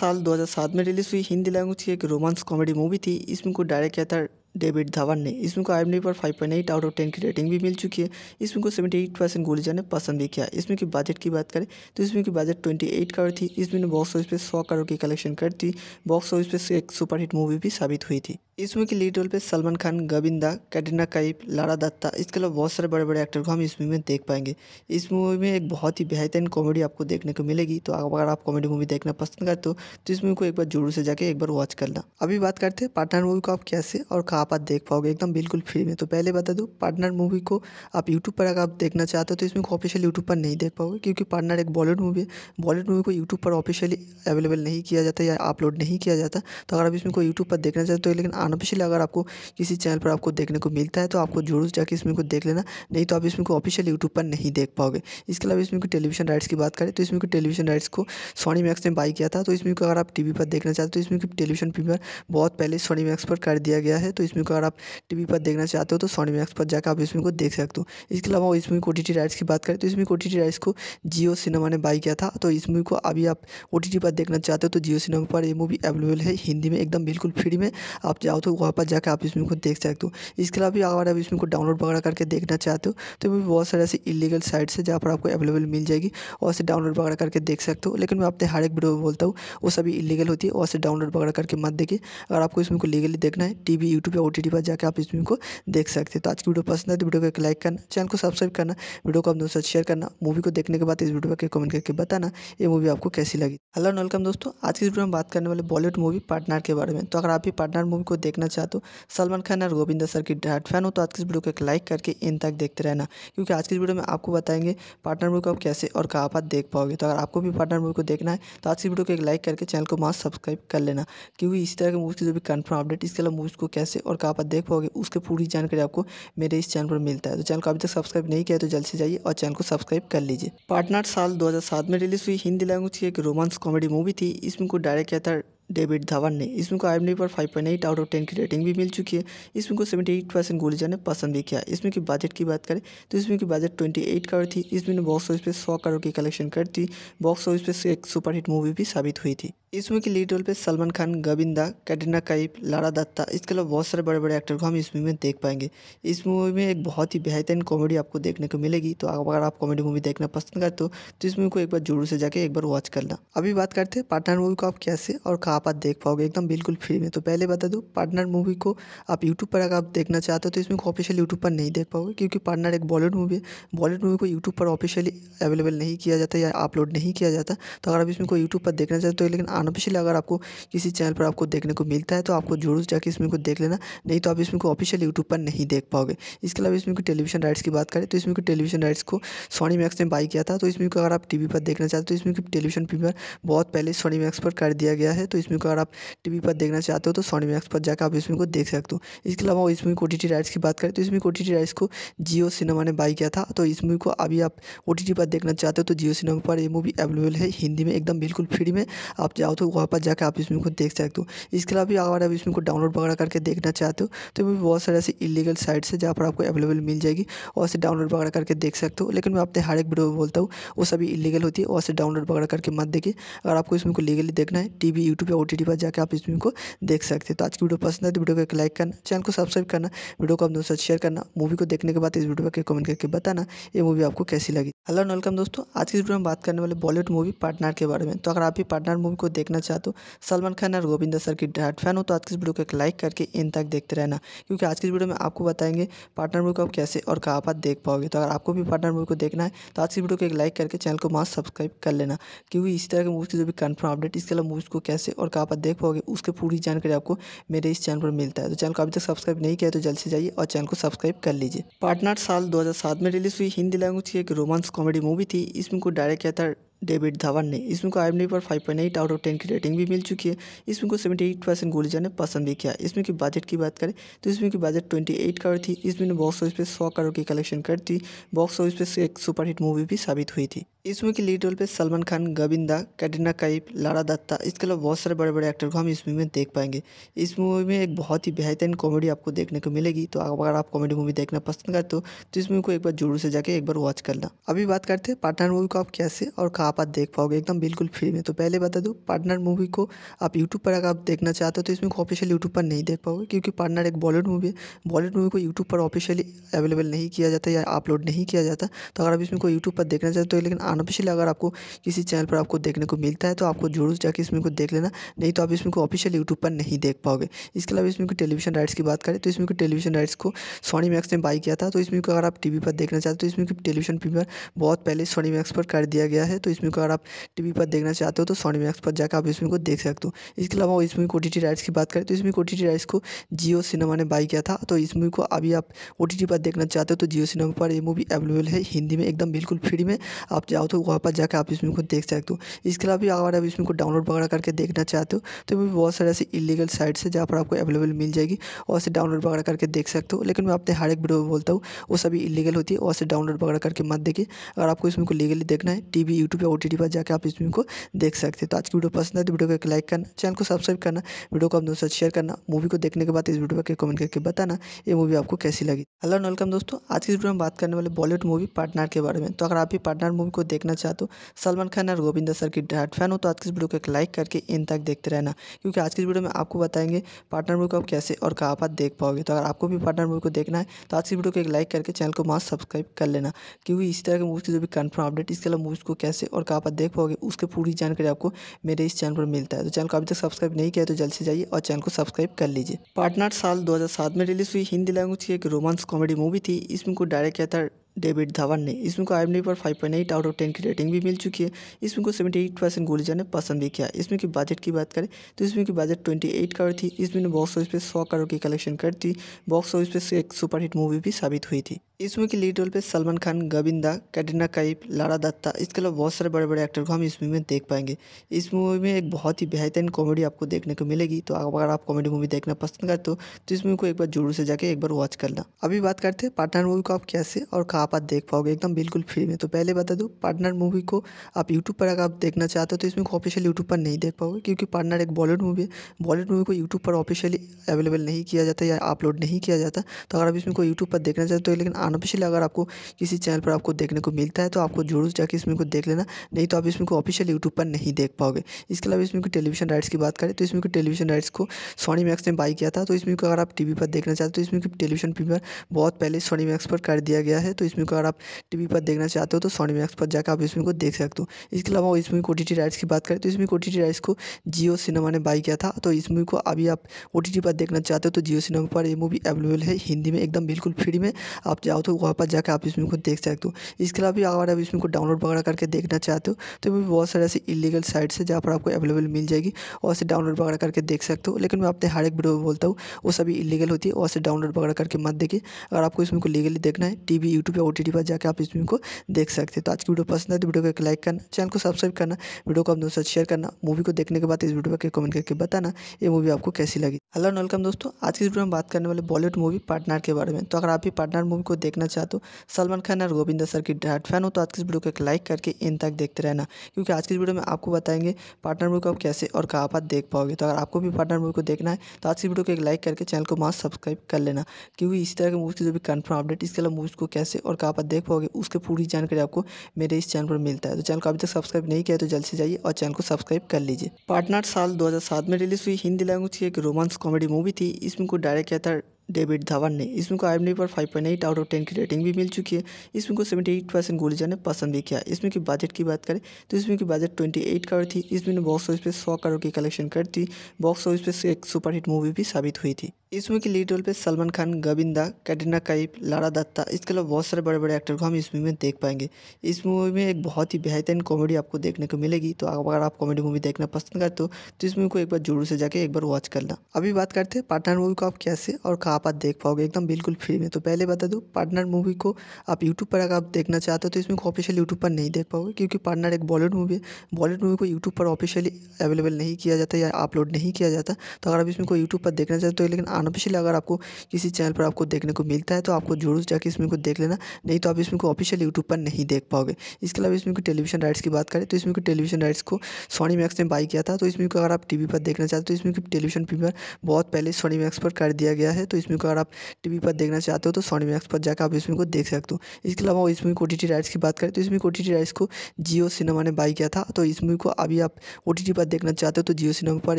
Speaker 1: साल दो में रिलीज हुई हिंदी लैंग्वेज की एक रोमांस कॉमेडी मूवी थी इसमें को डायरेक्ट किया था डेविड धवन ने इसमें को आई पर five point eight out of ten की रेटिंग भी मिल चुकी है इसमें को सेवेंटी एट परसेंट गुलजार ने पसंद भी किया इसमें की बजट की बात करें तो इसमें की बजट ट्वेंटी एट करोड़ थी इसमें बॉक्स ऑफिस पे सौ करोड़ की कलेक्शन कर दी बॉक्स ऑफिस पे एक सुपरहिट मूवी भी साबित हुई थी इस मूवी लीड रोल पे सलमान खान गविंदा कैटरीना कैप लारा दत्ता इसके अलावा बहुत सारे बड़े बड़े एक्टर को हम इस मूवी में देख पाएंगे इस मूवी में एक बहुत ही बेहतरीन कॉमेडी आपको देखने को मिलेगी तो अगर आप कॉमेडी मूवी देखना पसंद करते हो तो इस मूवी को एक बार जोर से जाके एक बार वॉच करना अभी बात करते हैं पार्टनर मूवी को आप कैसे और कहाँ आप आज देख पाओगे एकदम बिल्कुल फ्री में तो पहले बता दूँ पार्टनर मूवी को आप यूट्यूब पर अगर आप देखना चाहते हो तो इसमें ऑफिशियल यूट्यूब पर नहीं देख पाओगे क्योंकि पार्टनर एक बॉलीवुड मूवी है बॉलीवुड मूवी को यूट्यूब पर ऑफिशियली अवेलेबल नहीं किया जाता या अपलोड नहीं किया जाता तो अगर आप इसमें कोई यूट्यूब पर देखना चाहते हो लेकिन अनऑफिशियल अगर आपको किसी चैनल पर आपको देखने को मिलता है तो आपको जरूर जाकर इसमें को देख लेना नहीं तो आप इसमें को ऑफिशियल यूट्यूब पर नहीं देख पाओगे इसके अलावा इसमें को टेलीविजन राइट्स की बात करें तो इसमें को टेलीविजन राइट्स को सोनी मैक्स ने बाई किया था तो इसमें को अगर आप टी पर देखना चाहते हो तो इसमें टेलीविजन प्रीमियर बहुत पहले सोनी मैक्स पर कर दिया गया है तो इस मूवी को अगर आप टी पर देखना चाहते हो तो सोनी मैक्स पर जाकर आप इस मूवी को देख सकते हो इसके अलावा इस मूवी को ओ राइट्स की बात करें तो इस मूवी को ओ राइट्स को जियो सिनेमा ने बाई किया था तो इस मूवी को अभी आप ओ पर देखना चाहते हो तो जियो सिनेमा पर ये मूवी अवेलेबल है हिंदी में एकदम बिल्कुल फ्री में आप जाओ तो वहाँ पर जाकर आप इस मूवी को देख सकते हो इसके अलावा अगर आप इस मूवी को डाउनलोड वगैरह करके देखना चाहते हो तो भी बहुत सारे ऐसे इलीगल साइट्स है जहाँ पर आपको अवेलेबल मिल जाएगी और से डाउनलोड वगैरह करके देख सकते हो लेकिन मैं आपने हर एक वीडियो में बोलता हूँ वो सभी इलीगल होती है और से डाउनलोड वगैरह करके मत देखिए अगर आपको इसमें को लीगली देखना है टी वी यूट्यूब मिलेगा ओ पर जाकर आप इस वीडियो को देख सकते हैं तो आज की वीडियो पसंद है तो वीडियो को एक लाइक करना चैनल को सब्सक्राइब करना वीडियो को अपने दोस्तों शेयर करना मूवी को देखने के बाद इस वीडियो पर कमेंट करके बताना ये मूवी आपको कैसी लगी हेलो वेलकम दोस्तों आज की वीडियो में बात करने वाले बॉलीवुड मूवी पार्टनर के बारे में तो अगर आप भी पार्टनर मूवी को देखना चाहते हो सलमान खान और गोविंदा सर की डाट फैन हो तो आज की इस वीडियो को एक लाइक करके इन तक देखते रहना क्योंकि आज की वीडियो में आपको बताएंगे पार्टनर मूवी को आप कैसे और कहाँ पर देख पाओगे तो अगर आपको भी पार्टनर मूवी को देखना है तो आज की वीडियो को एक लाइक करके चैनल को मास्क सब्सक्राइब कर लेना क्योंकि इसी तरह की मूवी की जो भी कन्फर्म अपडेट इसके अलावा मूवीज़ को कैसे और कहाँ पर देख पाओगे उसकी पूरी जानकारी आपको मेरे इस चैनल पर मिलता है तो चैनल को अभी तक सब्सक्राइब नहीं किया तो जल्द से जाइए और चैनल को सब्सक्राइब कर लीजिए पार्टनर साल दो में रिलीज हुई हिंदी लैंग्वेज की एक रोमांस कॉमेडी मूवी थी इसमें को डायरेक्ट किया था डेविड धवन ने इसमें को आई एम पर five point eight out of ten की रेटिंग भी मिल चुकी है इसमें को सेवेंटी एट परसेंट गुलिजा ने पसंद भी किया इसमें की बजट की बात करें तो इसमें की बजट ट्वेंटी एट करोड़ थी इसमें बॉक्स ऑफिस पे सौ करोड़ की कलेक्शन कर दी बॉक्स ऑफिस पे एक सुपरहिट मूवी भी साबित हुई थी इसमें की लीड रोल पे सलमान खान गोविंदा कैटरीना कैफ लारा दत्ता इसके अलावा बहुत सारे बड़े बड़े एक्टर को हम इस मूवी में देख पाएंगे इस मूवी में एक बहुत ही बेहतरीन कॉमेडी आपको देखने को मिलेगी तो अगर आप कॉमेडी मूवी देखना पसंद करते हो तो इस मूवी को एक बार जरूर से जाके एक बार वॉच करना अभी बात करते हैं पार्टनर मूवी को आप कैसे और कहा आप आज देख पाओगे एकदम बिल्कुल फ्री में तो पहले बता दूँ पार्टनर मूवी को आप यूट्यूब पर अगर आप देखना चाहते हो तो इसमें ऑफिशियल यूट्यूब पर नहीं देख पाओगे क्योंकि पार्टनर एक बॉलीवुड मूवी है बॉलीवुड मूवी को यूट्यूब पर ऑफिशियली अवेलेबल नहीं किया जाता या अपलोड नहीं किया जाता तो अगर आप इसमें को यूट्यूब पर देखना चाहते हो लेकिन अनऑफिशियल अगर आपको किसी चैनल पर आपको देखने को मिलता है तो आपको जरूर जाकर इसमें को देख लेना नहीं तो आप इसमें को ऑफिशियल यूट्यूब पर नहीं देख पाओगे इसके अलावा इसमें को टेलीविजन राइट्स की बात करें तो इसमें को टेलीविजन राइट्स को सोनी मैक्स ने बाई किया था तो इसमें को अगर आप टीवी पर देखना चाहते हो तो इसमें टेलीविजन प्रीमियर बहुत पहले सोनी मैक्स पर कर दिया गया है तो इसमें इसमें को अगर आप टी वी पर देखना चाहते हो तो सोनी मैक्स पर जाकर आप इसमें को देख सकते हो इसके अलावा इसमें को ओ टी टी राइट्स की बात करें तो इसमें ओ टी टी राइट्स को जियो सिनेमा ने बाई किया था तो इस मूवी को अभी आप ओ टी टी पर देखना चाहते हो तो जियो सिनेमा पर ये मूवी अवेलेबल है हिंदी में एकदम बिल्कुल फ्री में आप जाओ तो वहाँ पर जाकर आप इस मूवी को देख सकते हो इसके अलावा भी अगर आप इसमें को डाउनलोड वगैरह करके देखना चाहते हो तो भी बहुत सारे ऐसे इलीगल साइट्स है जहाँ पर आपको अवेलेबल मिल जाएगी और से डाउनलोड वगैरह करके देख सकते हो लेकिन मैं अपने हर एक वीडियो में बोलता हूँ वो सभी इलीगल होती है और से डाउनलोड वगैरह करके मत देखिए अगर आपको इसमें को लीगली देखना है टी वी यूट्यूब पे ओ पर जाकर आप इस मूवी को देख सकते हैं तो आज की वीडियो पसंद है तो वीडियो को एक लाइक करना चैनल को सब्सक्राइब करना वीडियो को अपने दोस्तों शेयर करना मूवी को देखने के बाद इस वीडियो पर कमेंट करके बताना ये मूवी आपको कैसी लगी हेलो वेलकम दोस्तों आज की वीडियो में बात करने वाले बॉलीवुड मूवी पार्टनर के बारे में तो अगर आप भी पार्टनर मूवी को देखना चाहते हो सलमान खान और गोविंदा सर की डायरेक्ट फैन हो तो आज की इस वीडियो को एक लाइक करके इन तक देखते रहना क्योंकि आज की वीडियो में आपको बताएंगे पार्टनर मूवी को आप कैसे और कहाँ पर देख पाओगे तो अगर आपको भी पार्टनर मूवी को देखना है तो आज की वीडियो को एक लाइक करके चैनल को मास्क सब्सक्राइब कर लेना क्योंकि इसी तरह की मूवी की जो भी कन्फर्म अपडेट इसके अलावा मूवीज़ को कैसे और कहाँ पर देख पाओगे उसकी पूरी जानकारी आपको मेरे इस चैनल पर मिलता है तो चैनल को अभी तक सब्सक्राइब नहीं किया तो जल्द से जाइए और चैनल को सब्सक्राइब कर लीजिए पार्टनर साल दो में रिलीज हुई हिंदी लैंग्वेज की एक रोमांस कॉमेडी मूवी थी इसमें को डायरेक्ट किया था तो डेविड धवन ने इसमें को आई एम पर five point eight out of ten की रेटिंग भी मिल चुकी है इसमें को सेवेंटी एट परसेंट गोली ने पसंद भी किया इसमें की बजट की बात करें तो इसमें की बजट ट्वेंटी एट करोड़ थी इसमें ने बॉक्स ऑफिस पे सौ करोड़ की कलेक्शन कर थी बॉक्स ऑफिस पे एक सुपरहिट मूवी भी साबित हुई थी इसमें की लीड रोल पे सलमान खान गोविंदा कैटरीना कैफ लारा दत्ता इसके अलावा बहुत सारे बड़े बड़े एक्टर को हम इस मूवी में देख पाएंगे इस मूवी में एक बहुत ही बेहतरीन कॉमेडी आपको देखने को मिलेगी तो अगर आप कॉमेडी मूवी देखना पसंद करते हो तो इस मूवी को एक बार जोर से जाके एक बार वॉच करना अभी बात करते हैं पार्टनर मूवी को आप कैसे और कहा आप आज देख पाओगे एकदम बिल्कुल फ्री में तो पहले बता दूँ पार्टनर मूवी को आप यूट्यूब पर अगर आप देखना चाहते हो तो इसमें ऑफिशियल यूट्यूब पर नहीं देख पाओगे क्योंकि पार्टनर एक बॉलीवुड मूवी है बॉलीवुड मूवी को यूट्यूब पर ऑफिशियली अवेलेबल नहीं किया जाता या अपलोड नहीं किया जाता तो अगर आप इसमें कोई यूट्यूब पर देखना चाहते हो तो लेकिन अनऑफिशियल अगर आपको किसी चैनल पर आपको देखने को मिलता है तो आपको जरूर जाकर इसमें को देख लेना नहीं तो आप इसमें को ऑफिशियल यूट्यूब पर नहीं देख पाओगे इसके अलावा इसमें को टेलीविजन राइट्स की बात करें तो इसमें को टेलीविजन राइट्स को सोनी मैक्स ने बाई किया था तो इसमें को अगर आप टीवी पर देखना चाहते हो तो इसमें टेलीविजन प्रीमियर बहुत पहले सोनी मैक्स पर कर दिया गया है तो इस इसमें को अगर आप टी पर देखना चाहते हो तो सोनी मैक्स पर जाकर आप इसमें को देख सकते हो इसके अलावा इसमें ओ टी राइट्स की बात करें तो इसमें को टी राइट्स को जियो सिनेमा ने बाई किया था तो इस मूवी को अभी आप ओ पर देखना चाहते हो तो जियो सिनेमा पर ये मूवी अवेलेबल है हिंदी में एकदम बिल्कुल फ्री में आप जाओ तो वहाँ पर जाकर आप इस मूवी को देख सकते हो इसके अलावा भी अगर आप इसमें को डाउनलोड वगैरह करके देखना चाहते हो तो भी बहुत सारे ऐसे इलीगल साइट्स है जहाँ पर आपको अवेलेबल मिल जाएगी और से डाउनलोड वगैरह करके देख सकते हो लेकिन मैं अपने हर एक वीडियो बोलता हूँ वो सभी इलीगल होती है और से डाउनलोड वगैरह करके मत देखिए अगर आपको इसमें को लीगली देखना है T V YouTube O T पर जाकर आप इस फिल्म को देख सकते हैं तो आज की वीडियो पसंद है तो वीडियो को एक लाइक करना चैनल को सब्सक्राइब करना वीडियो को अपने दोस्तों शेयर करना मूवी को देखने के बाद इस वीडियो पर कमेंट करके बताना ये मूवी आपको कैसी लगी हेलो वेलकम दोस्तों आज की वीडियो में बात करने वाले बॉलीवुड मूवी पार्टनर के बारे में तो अगर आप भी पार्टनर मूवी को देखना चाहते हो सलमान खान और गोविंदा सर की डाट फैन हो तो आज की वीडियो को एक लाइक करके इन तक देखते रहना क्योंकि आज की वीडियो में आपको बताएंगे पार्टनर मूवी को आप कैसे और कहाँ पर देख पाओगे तो अगर आपको भी पार्टनर मूवी को देखना है तो आज की वीडियो को एक लाइक करके चैनल को मास्क सब्सक्राइब कर लेना क्योंकि इसी तरह की मूवी की जो भी कन्फर्म अपडेट इसके अलावा मूवीज़ को कैसे और और कहाँ पर देख पाओगे उसके पूरी जानकारी आपको मेरे इस चैनल पर मिलता है तो चैनल को अभी तक सब्सक्राइब नहीं किया तो जल्द से जाइए और चैनल को सब्सक्राइब कर लीजिए पार्टनर साल दो में रिलीज़ हुई हिंदी लैंग्वेज की एक रोमांस कॉमेडी मूवी थी इसमें को डायरेक्ट किया था डेविड धवन ने इसमें को आई पर 5.8 आउट ऑफ 10 की रेटिंग भी मिल चुकी है इस को 78 परसेंट गुलिजा ने पसंद भी किया इसमें की बजट की बात करें तो इसमें की बजट 28 करोड़ थी इसमें ने बॉक्स ऑफिस पे 100 करोड़ की कलेक्शन कर दी बॉक्स ऑफिस पे एक सुपरहिट मूवी भी साबित हुई थी इस मूवी लीड रोल पे सलमान खान गोविंदा कैटरीना कैप लारा दत्ता इसके अलावा बहुत सारे बड़े बड़े एक्टर को हम इस मूवी में देख पाएंगे इस मूवी में एक बहुत ही बेहतरीन कॉमेडी आपको देखने को मिलेगी तो अगर आप कॉमेडी मूवी देखना पसंद करते हो तो इस मूवी को एक बार जरूर से जाके एक बार वॉच करना अभी बात करते हैं पार्टनर मूवी को आप कैसे और कहाँ आप आप देख पाओगे एकदम बिल्कुल फ्री में तो पहले बता दूँ पार्टनर मूवी को आप यूट्यूब पर अगर आप देखना चाहते हो तो इसमें ऑफिशियल यूट्यूब पर नहीं देख पाओगे क्योंकि पार्टनर एक बॉलीवुड मूवी है बॉलीवुड मूवी को यूट्यूब पर ऑफिशियली अवेलेबल नहीं किया जाता या अपलोड नहीं किया जाता तो अगर आप इसमें को यूट्यूब पर देखना चाहते हो लेकिन अनऑफिशियल अगर आपको किसी चैनल पर आपको देखने को मिलता है तो आपको जरूर जाकर इसमें को देख लेना नहीं तो आप इसमें को ऑफिशियल यूट्यूब पर नहीं देख पाओगे इसके अलावा इसमें को टेलीविजन राइट्स की बात करें तो इसमें को टेलीविजन राइट्स को सोनी मैक्स ने बाई किया था तो इसमें को अगर आप टी पर देखना चाहते हो तो इसमें टेलीविजन प्रीमियर बहुत पहले सोनी मैक्स पर कर दिया गया है तो इस मूवी को अगर आप टी पर देखना चाहते हो तो सोनी मैक्स पर जाकर आप इस मूवी को देख सकते हो इसके अलावा इस मूवी को ओ राइट्स की बात करें तो इस मूवी को ओ राइट्स को जियो सिनेमा ने बाई किया था तो इस मूवी को अभी आप ओ पर देखना चाहते हो तो जियो सिनेमा पर ये मूवी अवेलेबल है हिंदी में एकदम बिल्कुल फ्री में आप जाओ तो वहाँ पर जाकर आप इस मूवी को देख सकते हो इसके अलावा अगर आप इस मूवी को डाउनलोड वगैरह करके देखना चाहते हो तो भी बहुत सारे ऐसे इलीगल साइट्स है जहाँ पर आपको अवेलेबल मिल जाएगी और उसे डाउनलोड वगैरह करके देख सकते हो लेकिन मैं आपने हर एक वीडियो बोलता हूँ वो सभी इलीगल होती है और उसे डाउनलोड वगैरह करके मत देखिए अगर आपको इसमें को लीगली देखना है टी वी यूट्यूब पे ओ पर जाकर आप इस वीडियो को देख सकते हैं तो आज की वीडियो पसंद है तो वीडियो को एक लाइक करना चैनल को सब्सक्राइब करना वीडियो को आप दोस्तों शेयर करना मूवी को देखने के बाद इस वीडियो पर कमेंट करके बताना ये मूवी आपको कैसी लगी हेलो वेलकम दोस्तों आज की वीडियो में बात करने वाले बॉलीवुड मूवी पार्टनर के बारे में तो अगर आप भी पार्टनर मूवी को देखना चाहते हो सलमान खान और गोविंदा सर की डाट फैन हो तो आज की वीडियो को एक लाइक करके इन तक देखते रहना क्योंकि आज की वीडियो में आपको बताएंगे पार्टनर मूवी को आप कैसे और कहाँ पर देख पाओगे तो अगर आपको भी पार्टनर मूवी को देखना है तो आज की वीडियो को एक लाइक करके चैनल को मास्क सब्सक्राइब कर लेना क्योंकि इसी तरह की मूवी की जो भी कन्फर्म अपडेट इसके अलावा मूवीज़ को कैसे और कहाँ पर देख पाओगे उसकी पूरी जानकारी आपको मेरे इस चैनल पर मिलता है तो चैनल को अभी तक सब्सक्राइब नहीं किया तो जल्द से जाइए और चैनल को सब्सक्राइब कर लीजिए पार्टनर साल दो में रिलीज हुई हिंदी लैंग्वेज की एक रोमांस कॉमेडी मूवी थी इसमें को डायरेक्ट किया था डेविड धावन ने इसमें को आई पर five point eight out of ten की रेटिंग भी मिल चुकी है इसमें को सेवेंटी एट परसेंट गोलिजा ने पसंद भी किया इसमें की बजट की बात करें तो इसमें की बजट ट्वेंटी एट करोड़ थी इसमें बॉक्स ऑफिस पे सौ करोड़ की कलेक्शन कर दी बॉक्स ऑफिस पे एक सुपरहिट मूवी भी साबित हुई थी इसमें की लीड रोल पे सलमान खान गोविंदा कैटरीना कैफ लारा दत्ता इसके अलावा बहुत सारे बड़े बड़े एक्टर को हम इस मूवी में देख पाएंगे इस मूवी में एक बहुत ही बेहतरीन कॉमेडी आपको देखने को मिलेगी तो अगर आप कॉमेडी मूवी देखना पसंद करते हो तो इस मूवी को एक बार जरूर से जाके एक बार वॉच करना अभी बात करते हैं पार्टनर मूवी को आप कैसे और कहा आप आज देख पाओगे एकदम बिल्कुल फ्री में तो पहले बता दूँ पार्टनर मूवी को आप यूट्यूब पर अगर आप देखना चाहते हो तो इसमें ऑफिशियल यूट्यूब पर नहीं देख पाओगे क्योंकि पार्टनर एक बॉलीवुड मूवी है बॉलीवुड मूवी को यूट्यूब पर ऑफिशियली अवेलेबल नहीं किया जाता या अपलोड नहीं किया जाता तो अगर आप इसमें कोई यूट्यूब पर देखना चाहते हो लेकिन अनऑफिशियल अगर आपको किसी चैनल पर आपको देखने को मिलता है तो आपको जरूर जाकर इसमें को देख लेना नहीं तो आप इसमें को ऑफिशियल यूट्यूब पर नहीं देख पाओगे इसके अलावा इसमें को टेलीविजन राइट्स की बात करें तो इसमें को टेलीविजन राइट्स को सोनी मैक्स ने बाई किया था तो इसमें को अगर आप टीवी पर देखना चाहते हो तो इसमें टेलीविजन प्रीमियर बहुत पहले सोनी मैक्स पर कर दिया गया है तो इसमें इसमें को अगर आप टी वी पर देखना चाहते हो तो सोनी मैक्स पर जाकर आप इसमें को देख सकते हो इसके अलावा इसमें को ओ टी टी राइट्स की बात करें तो इसमें ओ टी टी राइट्स को जियो सिनेमा ने बाई किया था तो इस मूवी को अभी आप ओ टी टी पर देखना चाहते हो तो जियो सिनेमा पर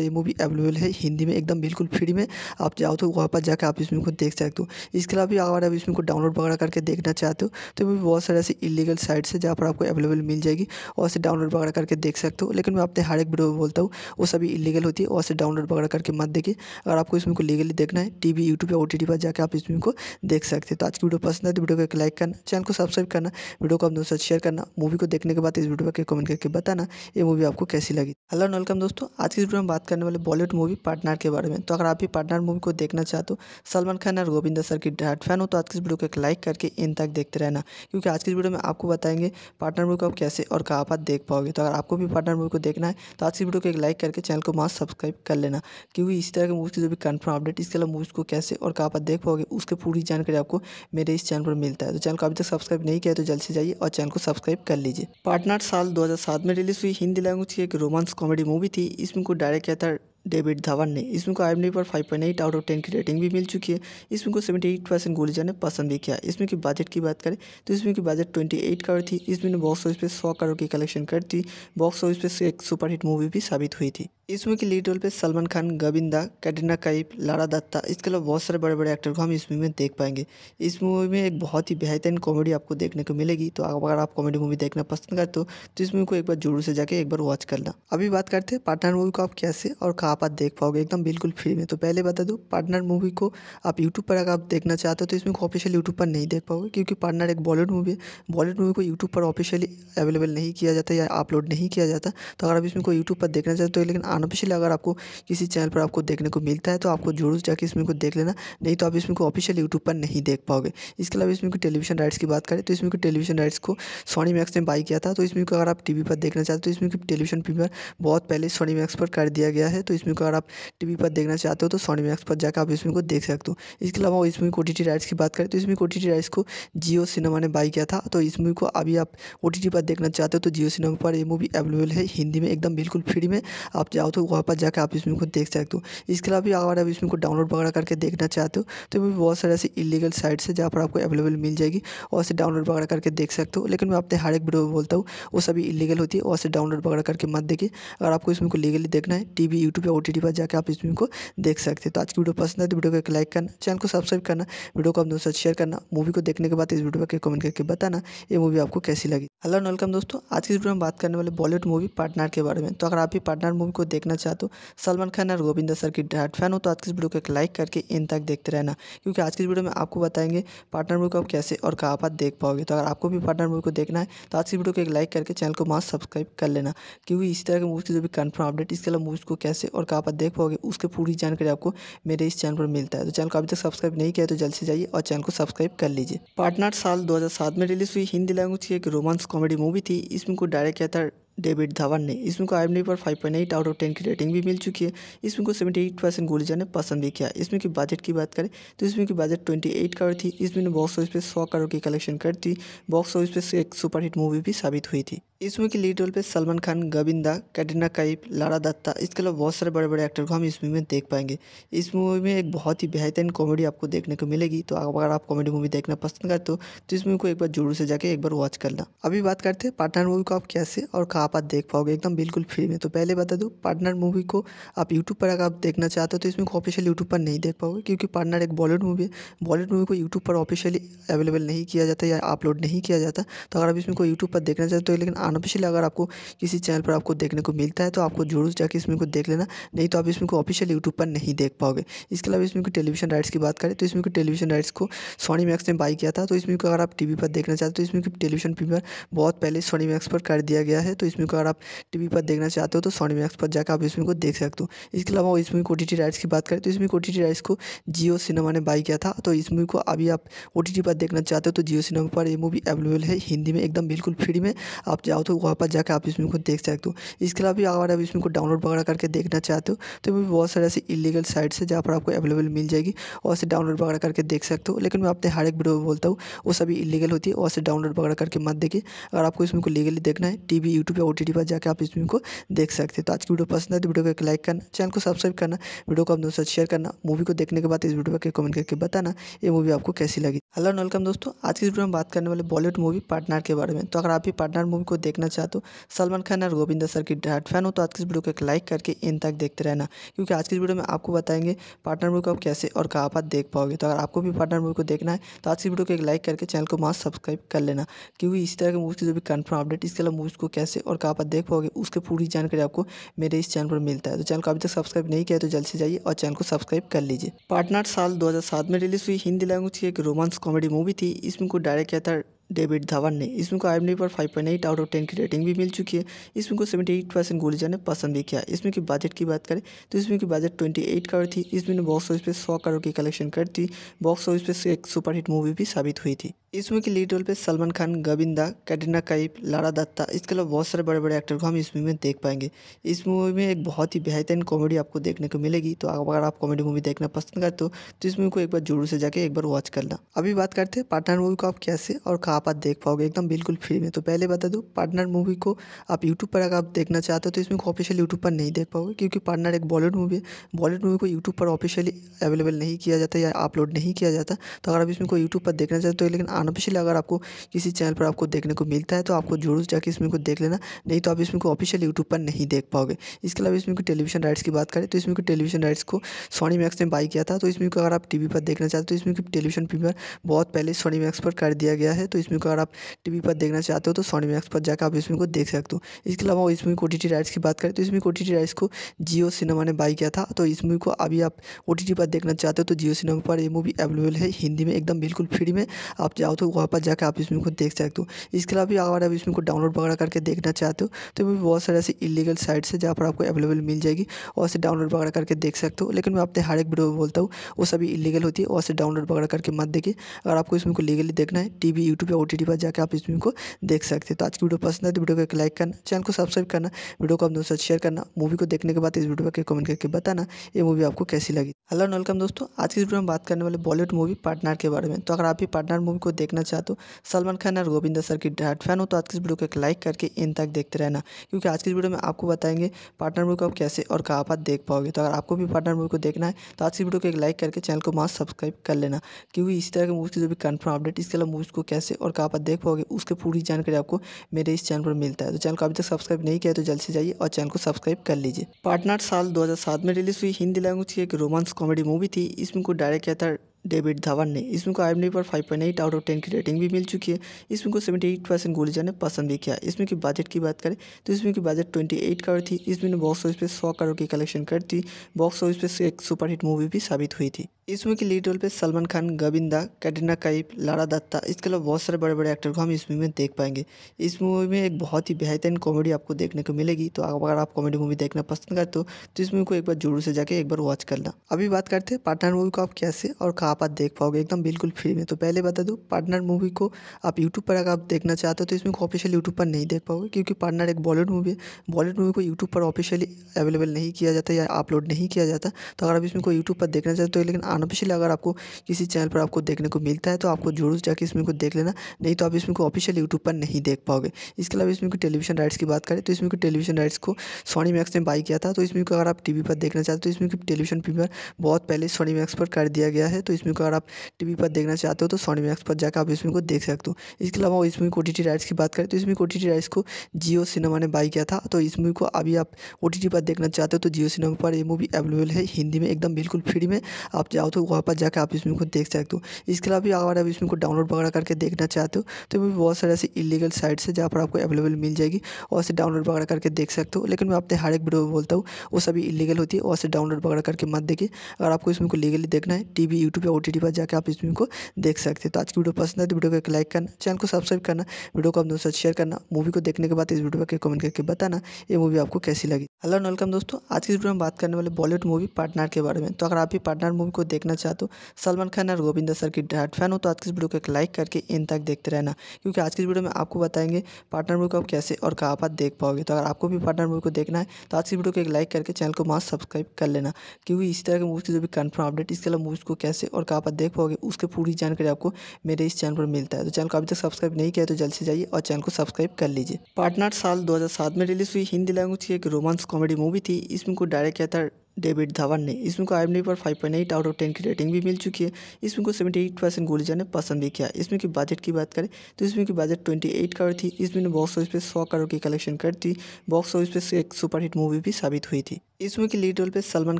Speaker 1: ये मूवी अवेलेबल है हिंदी में एकदम बिल्कुल फ्री में आप जाओ तो वहाँ पर जाकर आप इस मूवी को देख सकते हो इसके अलावा अगर आप इसमें को डाउनलोड वगैरह करके देखना चाहते हो तो भी बहुत सारे ऐसे इलीगल साइट्स है जहाँ पर आपको अवेलेबल मिल जाएगी और से डाउनलोड वगैरह करके देख सकते हो लेकिन मैं आपने हर एक वीडियो में बोलता हूँ वो सभी इलीगल होती है और से डाउनलोड वगैरह करके मत देखिए अगर आपको इसमें को लीगली देखना है टी वी यूट्यूब पे ओ पर जाकर आप इस वीडियो को देख सकते हैं तो आज की वीडियो पसंद है तो वीडियो को एक लाइक करना चैनल को सब्सक्राइब करना वीडियो को अपने दोस्तों शेयर करना मूवी को देखने के बाद इस वीडियो पर कमेंट करके बताना ये मूवी आपको कैसी लगी हेलो वेलकम दोस्तों आज की वीडियो में बात करने वाले बॉलीवुड मूवी पार्टनर के बारे में तो अगर आप भी पार्टनर मूवी को देखना चाहते हो सलमान खान और गोविंदा सर की डायट फैन हो तो आज की इस वीडियो को एक लाइक करके इन तक देखते रहना क्योंकि आज की वीडियो में आपको बताएंगे पार्टनर मूवी को आप कैसे और कहाँ पर देख पाओगे तो अगर आपको भी पार्टनर मूवी को देखना है तो आज की वीडियो को एक लाइक करके चैनल को मास्क सब्सक्राइब कर लेना क्योंकि इसी तरह की मूवी की जो भी कन्फर्म अपडेट इसके अलावा मूवीज़ को कैसे और कहाँ पर देख पाओगे उसकी पूरी जानकारी आपको मेरे इस चैनल पर मिलता है तो चैनल को अभी तक सब्सक्राइब नहीं किया तो जल्द से जाइए और चैनल को सब्सक्राइब कर लीजिए पार्टनर साल दो में रिलीज हुई हिंदी लैंग्वेज की एक रोमांस कॉमेडी मूवी थी इसमें को डायरेक्ट किया था डेविड धवन ने इसमें को आई पर 5.8 आउट ऑफ 10 की रेटिंग भी मिल चुकी है इसमें को 78 परसेंट गोली ने पसंद भी किया इसमें की बजट की बात करें तो इसमें की बजट 28 करोड़ थी इसमें बॉक्स ऑफिस पे सौ करोड़ की कलेक्शन कर दी बॉक्स ऑफिस पे एक सुपरहिट मूवी भी साबित हुई थी इसमें के लीड रोल पे सलमान खान गोविंदा कैटरीना कैफ लारा दत्ता इसके अलावा बहुत सारे बड़े बड़े एक्टर को हम इस मूवी में देख पाएंगे इस मूवी में एक बहुत ही बेहतरीन कॉमेडी आपको देखने को मिलेगी तो अगर आप कॉमेडी मूवी देखना पसंद करते हो तो इस मूवी को एक बार जरूर से जाके एक बार वॉच करना अभी बात करते हैं पार्टनर मूवी को आप कैसे और कहाँ पर देख पाओगे एकदम बिल्कुल फ्री में तो पहले बता दूँ पार्टनर मूवी को आप यूट्यूब पर अगर आप देखना चाहते हो तो इसमें ऑफिशियल यूट्यूब पर नहीं देख पाओगे क्योंकि पार्टनर एक बॉलीवुड मूवी है बॉलीवुड मूवी को यूट्यूब पर ऑफिशियली अवेलेबल नहीं किया जाता या अपलोड नहीं किया जाता तो अगर आप इसमें को यूट्यूब पर देखना चाहते हो तो लेकिन अनऑफिशियल अगर आपको किसी चैनल पर आपको देखने को मिलता है तो आपको जरूर जाकर इसमें को देख लेना नहीं तो आप इसमें को ऑफिशियल यूट्यूब पर नहीं देख पाओगे इसके अलावा इसमें को टेलीविजन राइट्स की बात करें तो इसमें को टेलीविजन राइट्स को सोनी मैक्स ने बाई किया था तो इसमें को अगर आप टीवी पर देखना चाहते हो तो इसमें को टेलीविजन प्रीमियर बहुत पहले सोनी मैक्स पर कर दिया गया है तो इसमें को अगर आप टीवी पर देखना चाहते हो तो सोनी मैक्स पर जाकर आप इसमें को देख सकते हो इसके अलावा इसमें को टी राइट्स की बात करें तो इसमें को टी राइट्स को जियो सिनेमा ने बाई किया था तो इस मूवी को अभी आप ओ पर देखना चाहते हो तो जियो सिनेमा पर ये मूवी अवेलेबल है हिंदी में एकदम बिल्कुल फ्री में आप जाओ तो वहाँ पर जाकर आप इसमें को देख सकते हो इसके अलावा भी अगर आप इसमें को डाउनलोड वगैरह करके देखना चाहते हो तो भी बहुत सारे ऐसे इलीगल साइट्स है जहाँ पर आपको अवेलेबल मिल जाएगी और से डाउनलोड वगैरह करके देख सकते हो लेकिन मैं अपने हर एक वीडियो में बोलता हूँ वो सभी इलीगल होती है और से डाउनलोड वगैरह करके मत देखिए अगर आपको इसमें को लीगली देखना है टी वी यूट्यूब या ओ टी टी पर जाकर आप इसमें को देख सकते हो तो आज की वीडियो पसंद है तो वीडियो को एक लाइक करना चैनल को सब्सक्राइब करना वीडियो को अपने साथ शेयर करना मूवी को देखने के बाद इस वीडियो पर कमेंट करके बताना ये मूवी आपको कैसी लगी हेलो वेलकम दोस्तों आज की वीडियो में बात करने वाले बॉलीवुड मूवी पार्टनर के बारे में तो अगर आप भी पार्टनर मूवी को देखना चाहते हो तो सलमान खान और गोविंद सर की डाट फैन हो तो आज की इस वीडियो को एक लाइक करके इन तक देखते रहना क्योंकि आज की इस वीडियो में आपको बताएंगे पार्टनर मूवी को आप कैसे और कहाँ पर देख पाओगे तो अगर आपको भी पार्टनर मूवी को देखना है तो आज की वीडियो को एक लाइक करके चैनल को मास्क सब्सक्राइब कर लेना क्योंकि इसी तरह की मूवीज़ की जो भी कन्फर्म अपडेट इसके अलावा मूवीज़ को कैसे और कहाँ पर देख पाओगे उसकी पूरी जानकारी आपको मेरे इस चैनल पर मिलता है तो चैनल को अभी तक सब्सक्राइब नहीं किया तो जल्द से जाइए और चैनल को सब्सक्राइब कर लीजिए पार्टनर साल दो में रिलीज हुई हिंदी लैंग्वेज की एक रोमांस कॉमेडी मूवी थी इसमें को डायरेक्ट किया था तो डेविड धवन ने इसमें को आई पर five point eight out of ten की रेटिंग भी मिल चुकी है इसमें को सेवेंटी एट परसेंट गोली ने पसंद भी किया इसमें की बजट की बात करें तो इसमें की बजट ट्वेंटी एट करोड़ थी इसमें बॉक्स ऑफिस पे 100 करोड़ की कलेक्शन कर थी बॉक्स ऑफिस पे एक सुपरहिट मूवी भी साबित हुई थी इसमें की लीड रोल पे सलमान खान गोविंदा कैटरीना कैफ लारा दत्ता इसके अलावा बहुत सारे बड़े बड़े एक्टर को हम इस मूवी में देख पाएंगे इस मूवी में एक बहुत ही बेहतरीन कॉमेडी आपको देखने को मिलेगी तो अगर आप कॉमेडी मूवी देखना पसंद करते हो तो इस मूवी को एक बार जरूर से जाके एक बार वॉच करना अभी बात करते हैं पार्टनर मूवी को आप कैसे और कहाँ आप देख पाओगे एकदम बिल्कुल फ्री में तो पहले बता दूँ पार्टनर मूवी को आप यूट्यूब पर अगर आप देखना चाहते हो तो इसमें ऑफिशियल यूट्यूब पर नहीं देख पाओगे क्योंकि पार्टनर एक बॉलीवुड मूवी है बॉलीवुड मूवी को यूट्यूब पर ऑफिशियली अवेलेबल नहीं किया जाता या अपलोड नहीं किया जाता तो अगर आप इसमें कोई यूट्यूब पर देखना चाहते हो तो लेकिन अनऑफिशियल अगर आपको किसी चैनल पर आपको देखने को मिलता है तो आपको जरूर जाकर इसमें को देख लेना नहीं तो आप इसमें को ऑफिशियल यूट्यूब पर नहीं देख पाओगे इसके अलावा इसमें को टेलीविजन राइट्स की बात करें तो इसमें को टेलीविजन राइट्स को सोनी मैक्स ने बाई किया था तो इसमें को अगर आप टीवी पर देखना चाहते हो तो इसमें टेलीविजन प्रीमियर बहुत पहले सोनी मैक्स पर कर दिया गया है तो इसमें को अगर आप टीवी पर देखना चाहते हो तो सोनी मैक्स पर जाकर आप इसमें को देख सकते हो इसके अलावा इसमें को टी राइट्स की बात करें तो इसमें को राइट्स को जियो सिनेमा ने बाई किया था तो इस मूवी को अभी आप ओ पर देखना चाहते हो तो जियो सिनेमा पर ये मूवी अवेलेबल है हिंदी में एकदम बिल्कुल फ्री में आप जाओ तो वहाँ पर जाकर आप इस मूवी को देख सकते हो इसके अलावा भी अगर आप इस मूवी को डाउनलोड वगैरह करके देखना चाहते हो तो भी बहुत सारे ऐसे इलीगल साइट्स है जहाँ पर आपको अवेलेबल मिल जाएगी और से डाउनलोड वगैरह करके देख सकते हो लेकिन मैं आपने हर एक वीडियो में बोलता हूँ वो सभी इलीगल होती है और से डाउनलोड वगैरह करके मत देखिए अगर आपको इसमें को लीगली देखना है टी वी यूट्यूब या ओ पर जाकर आप इस मूवी को देख सकते हो तो आज की वीडियो पसंद है तो वीडियो को एक लाइक करना चैनल को सब्सक्राइब करना वीडियो को अपने दोस्तों शेयर करना मूवी को देखने के बाद इस वीडियो पर कमेंट करके बताना ये मूवी आपको कैसी लगी हेलो वेलकम दोस्तों आज की वीडियो में बात करने वाले बॉलीवुड मूवी पार्टनर के बारे में तो अगर आप भी पार्टनर मूवी को देखना चाहते हो सलमान खान और गोविंदा सर की डायट फैन हो तो आज की वीडियो को एक लाइक करके इन तक देखते रहना क्योंकि आज की वीडियो में आपको बताएंगे पार्टनर मूवी को आप कैसे और कहाँ पर देख पाओगे तो अगर आपको भी पार्टनर मूवी को देखना है तो आज की वीडियो को एक लाइक करके चैनल को मास्क सब्सक्राइब कर लेना क्योंकि इसी तरह की मूवी की जो भी कन्फर्म अपडेट इसके अलावा मूवीज़ को कैसे और कहाँ पर देख पाओगे उसकी पूरी जानकारी आपको मेरे इस चैनल पर मिलता है तो चैनल को अभी तक सब्सक्राइब नहीं किया तो जल्द से जाइए और चैनल को सब्सक्राइब कर लीजिए पार्टनर साल सात में रिलीज़ हुई हिंदी लैंग्वेज की एक रोमांस कॉमेडी मूवी थी इसमें को डायरेक्ट किया था डेविड धवन ने इसमें को आई पर 5.8 आउट ऑफ 10 की रेटिंग भी मिल चुकी है इसमें को को 78 परसेंट गुलजार ने पसंद भी किया इसमें की बजट की बात करें तो इसमें की बजट 28 करोड़ थी इसमें बॉक्स ऑफिस पे सौ करोड़ की कलेक्शन कर थी बॉक्स ऑफिस पे एक सुपरहिट मूवी भी साबित हुई थी इसमें के लीड रोल पे सलमान खान गोविंदा कैटरीना कैफ लारा दत्ता इसके अलावा बहुत सारे बड़े बड़े एक्टर को हम इस मूवी में देख पाएंगे इस मूवी में एक बहुत ही बेहतरीन कॉमेडी आपको देखने को मिलेगी तो अगर आप कॉमेडी मूवी देखना पसंद करते हो तो इस मूवी को एक बार जरूर से जाके एक बार वॉच करना अभी बात करते हैं पार्टनर मूवी को आप कैसे और कहाँ आप देख पाओगे एकदम बिल्कुल फ्री में तो पहले बता दूँ पार्टनर मूवी को आप यूट्यूब पर अगर आप देखना चाहते हो तो इसमें ऑफिशियल यूट्यूब पर नहीं देख पाओगे क्योंकि पार्टनर एक बॉलीवुड मूवी है बॉलीवुड मूवी को यूट्यूब पर ऑफिशियली अवेलेबल नहीं किया जाता या अपलोड नहीं किया जाता तो अगर आप इसमें कोई यूट्यूब पर देखना चाहते हो तो लेकिन अनऑफिशियल अगर आपको किसी चैनल पर आपको देखने को मिलता है तो आपको जरूर जाकर इसमें को देख लेना नहीं तो आप इसमें को ऑफिशियल यूट्यूब पर नहीं देख पाओगे इसके अलावा इसमें को टेलीविजन राइट्स की बात करें तो इसमें को टेलीविजन राइट्स को सोनी मैक्स ने बाई किया था तो इसमें को अगर आप टी पर देखना चाहते हो तो इसमें टेलीविजन प्रीमियर बहुत पहले सोनी मैक्स पर कर दिया गया है तो इसमें को अगर आप टी पर देखना चाहते हो तो सोनी मैक्स पर जाकर आप इसमें को देख सकते हो इसके अलावा इसमें को टी राइट्स की बात करें तो इसमें को टी राइट्स को जियो सिनेमा ने बाई किया था तो इस मूवी को अभी आप ओ पर देखना चाहते हो तो जियो सिनेमा पर ये मूवी अवेलेबल है हिंदी में एकदम बिल्कुल फ्री में आप जाओ चाहो तो वहाँ पर जाकर आप इसमें को देख सकते हो इसके अलावा भी अगर आप इसमें को डाउनलोड वगैरह करके देखना चाहते हो तो भी बहुत सारे ऐसे इलीगल साइट्स है जहाँ पर आपको अवेलेबल मिल जाएगी और से डाउनलोड वगैरह करके देख सकते हो लेकिन मैं आपने हर एक वीडियो में बोलता हूँ वो सभी इलीगल होती है और से डाउनलोड वगैरह करके मत देखिए अगर आपको इसमें को लीगली देखना है टी वी यूट्यूब या ओ पर जाकर आप इसमें को देख सकते हो तो आज की वीडियो पसंद है तो वीडियो को एक लाइक करना चैनल को सब्सक्राइब करना वीडियो को आप दोस्तों शेयर करना मूवी को देखने के बाद इस वीडियो पर कमेंट करके बताना ये मूवी आपको कैसी लगी हेलो वेलकम दोस्तों आज की वीडियो में बात करने वाले बॉलीवुड मूवी पार्टनर के बारे में तो अगर आप भी पार्टनर मूवी को देखना चाहते हो सलमान खान और गोविंद सर की डायट फैन हो तो आज की इस वीडियो को एक लाइक करके इन तक देखते रहना क्योंकि आज की इस वीडियो में आपको बताएंगे पार्टनर मूवी को आप कैसे और कहाँ पर देख पाओगे तो अगर आपको भी पार्टनर मूवी को देखना है तो आज की वीडियो को एक लाइक करके चैनल को मास्क सब्सक्राइब कर लेना क्योंकि इसी तरह के मूवीज़ की जो भी कन्फर्म अपडेट इसके अलावा मूवीज़ को कैसे और कहाँ पर देख पाओगे उसकी पूरी जानकारी आपको मेरे इस चैनल पर मिलता है तो चैनल को अभी तक सब्सक्राइब नहीं किया तो जल्द से जाइए और चैनल को सब्सक्राइब कर लीजिए पार्टनर साल सात में रिलीज हुई हिंदी लैंग्वेज की एक रोमांस कॉमेडी मूवी थी इसमें को डायरेक्ट किया था तो डेविड धवन ने इस को आई पर five point eight out of ten की रेटिंग भी मिल चुकी है इसमें को सेवेंटी एट परसेंट गोली जाने पसंद भी किया इसमें की बजट की बात करें तो इसमें की बजट ट्वेंटी एट करोड़ थी इसमें बॉक्स ऑफिस पर सौ करोड़ की कलेक्शन कर दी बॉक्स ऑफिस पर एक सुपरहिट मूवी भी साबित हुई थी इसमें के लीड रोल पे सलमान खान गोविंदा कैटरीना कैफ लारा दत्ता इसके अलावा बहुत सारे बड़े बड़े एक्टर को हम इस मूवी में देख पाएंगे इस मूवी में एक बहुत ही बेहतरीन कॉमेडी आपको देखने को मिलेगी तो अगर आप कॉमेडी मूवी देखना पसंद करते हो तो इस मूवी को एक बार जोर से जाके एक बार वॉच करना अभी बात करते हैं पार्टनर मूवी को आप कैसे और कहाँ आप देख पाओगे एकदम बिल्कुल फ्री में तो पहले बता दूँ पार्टनर मूवी को आप यूट्यूब पर अगर आप देखना चाहते हो तो इसमें ऑफिशियल यूट्यूब पर नहीं देख पाओगे क्योंकि पार्टनर एक बॉलीवुड मूवी है बॉलीवुड मूवी को यूट्यूब पर ऑफिशियली अवेलेबल नहीं किया जाता या अपलोड नहीं किया जाता तो अगर आप इसमें कोई यूट्यूब पर देखना चाहते हो तो लेकिन अनऑफिशियली अगर आपको किसी चैनल पर आपको देखने को मिलता है तो आपको जरूर जाकर इसमें को देख लेना नहीं तो आप इसमें को ऑफिशियल यूट्यूब पर नहीं देख पाओगे इसके अलावा इसमें को टेलीविजन राइट्स की बात करें तो इसमें को टेलीविजन राइट्स को सोनी मैक्स ने बाई किया था तो इसमें को अगर आप टी पर देखना चाहते हो तो इसमें की टेलीविजन प्रीमियर बहुत पहले सोनी मैक्स पर कर दिया गया है तो इसमें को अगर आप टी पर देखना चाहते हो तो सोनी मैक्स पर जाकर आप इसमें को देख सकते हो इसके अलावा इसमें को टी राइट्स की बात करें तो इसमें को टी राइट्स को जियो सिनेमा ने बाई किया था तो इस मूवी को अभी आप ओ पर देखना चाहते हो तो जियो सिनेमा पर ये मूवी अवेलेबल है हिंदी में एकदम बिल्कुल फ्री में आप जाओ तो वहाँ पर जाकर आप इसमें को देख सकते हो इसके अलावा भी अगर आप इसमें को डाउनलोड वगैरह करके देखना चाहते हो तो भी बहुत सारे ऐसे इलीगल साइट्स है जहाँ पर आपको अवेलेबल मिल जाएगी और से डाउनलोड वगैरह करके देख सकते हो लेकिन मैं अपने हर एक वीडियो बोलता हूँ वो सभी इलीगल होती है और से डाउनलोड वगैरह करके मत देखिए अगर आपको इसमें को लीगली देखना है टी वी यूट्यूब या ओ टी टी पर जाकर आप इसमें को देख सकते हो तो आज की वीडियो पसंद है तो वीडियो को एक लाइक करना चैनल को सब्सक्राइब करना वीडियो को आप दोस्तों शेयर करना मूवी को देखने के बाद इस वीडियो पर कमेंट करके बताना ये मूवी आपको कैसी लगी हेलो वेलकम दोस्तों आज की वीडियो में बात करने वाले बॉलीवुड मूवी पार्टनर के बारे में तो अगर आप भी पार्टनर मूवी को देखना चाहते हो तो सलमान खान और गोविंद सर की डाट फैन हो तो आज की इस वीडियो को एक लाइक करके इन तक देखते रहना क्योंकि आज की वीडियो में आपको बताएंगे पार्टनर मूवी को आप कैसे और कहाँ पर देख पाओगे तो अगर आपको भी पार्टनर मूवी को देखना है तो आज की वीडियो को एक लाइक करके चैनल को मास्क सब्सक्राइब कर लेना क्योंकि इसी तरह की मूवीज़ की जो भी कन्फर्म अपडेट इसके अलावा मूवीज़ को कैसे और कहाँ पर देख पाओगे उसकी पूरी जानकारी आपको मेरे इस चैनल पर मिलता है तो चैनल को अभी तक सब्सक्राइब नहीं किया तो जल्द से जाइए और चैनल को सब्सक्राइब कर लीजिए पार्टनर साल दो में रिलीज़ हुई हिंदी लैंग्वेज की एक रोमांस कॉमेडी मूवी थी इसमें को डायरेक्ट किया था तो डेविड धवन ने इसमें को आई पर five point eight out of ten की रेटिंग भी मिल चुकी है इसमें को सेवेंटी एट परसेंट गुलजार ने पसंद भी किया इसमें की बजट की बात करें तो इसमें की बजट ट्वेंटी एट करोड़ थी इसमें बॉक्स ऑफिस पे सौ करोड़ की कलेक्शन कर थी बॉक्स ऑफिस पे एक सुपरहिट मूवी भी साबित हुई थी इसमें के लीड रोल पे सलमान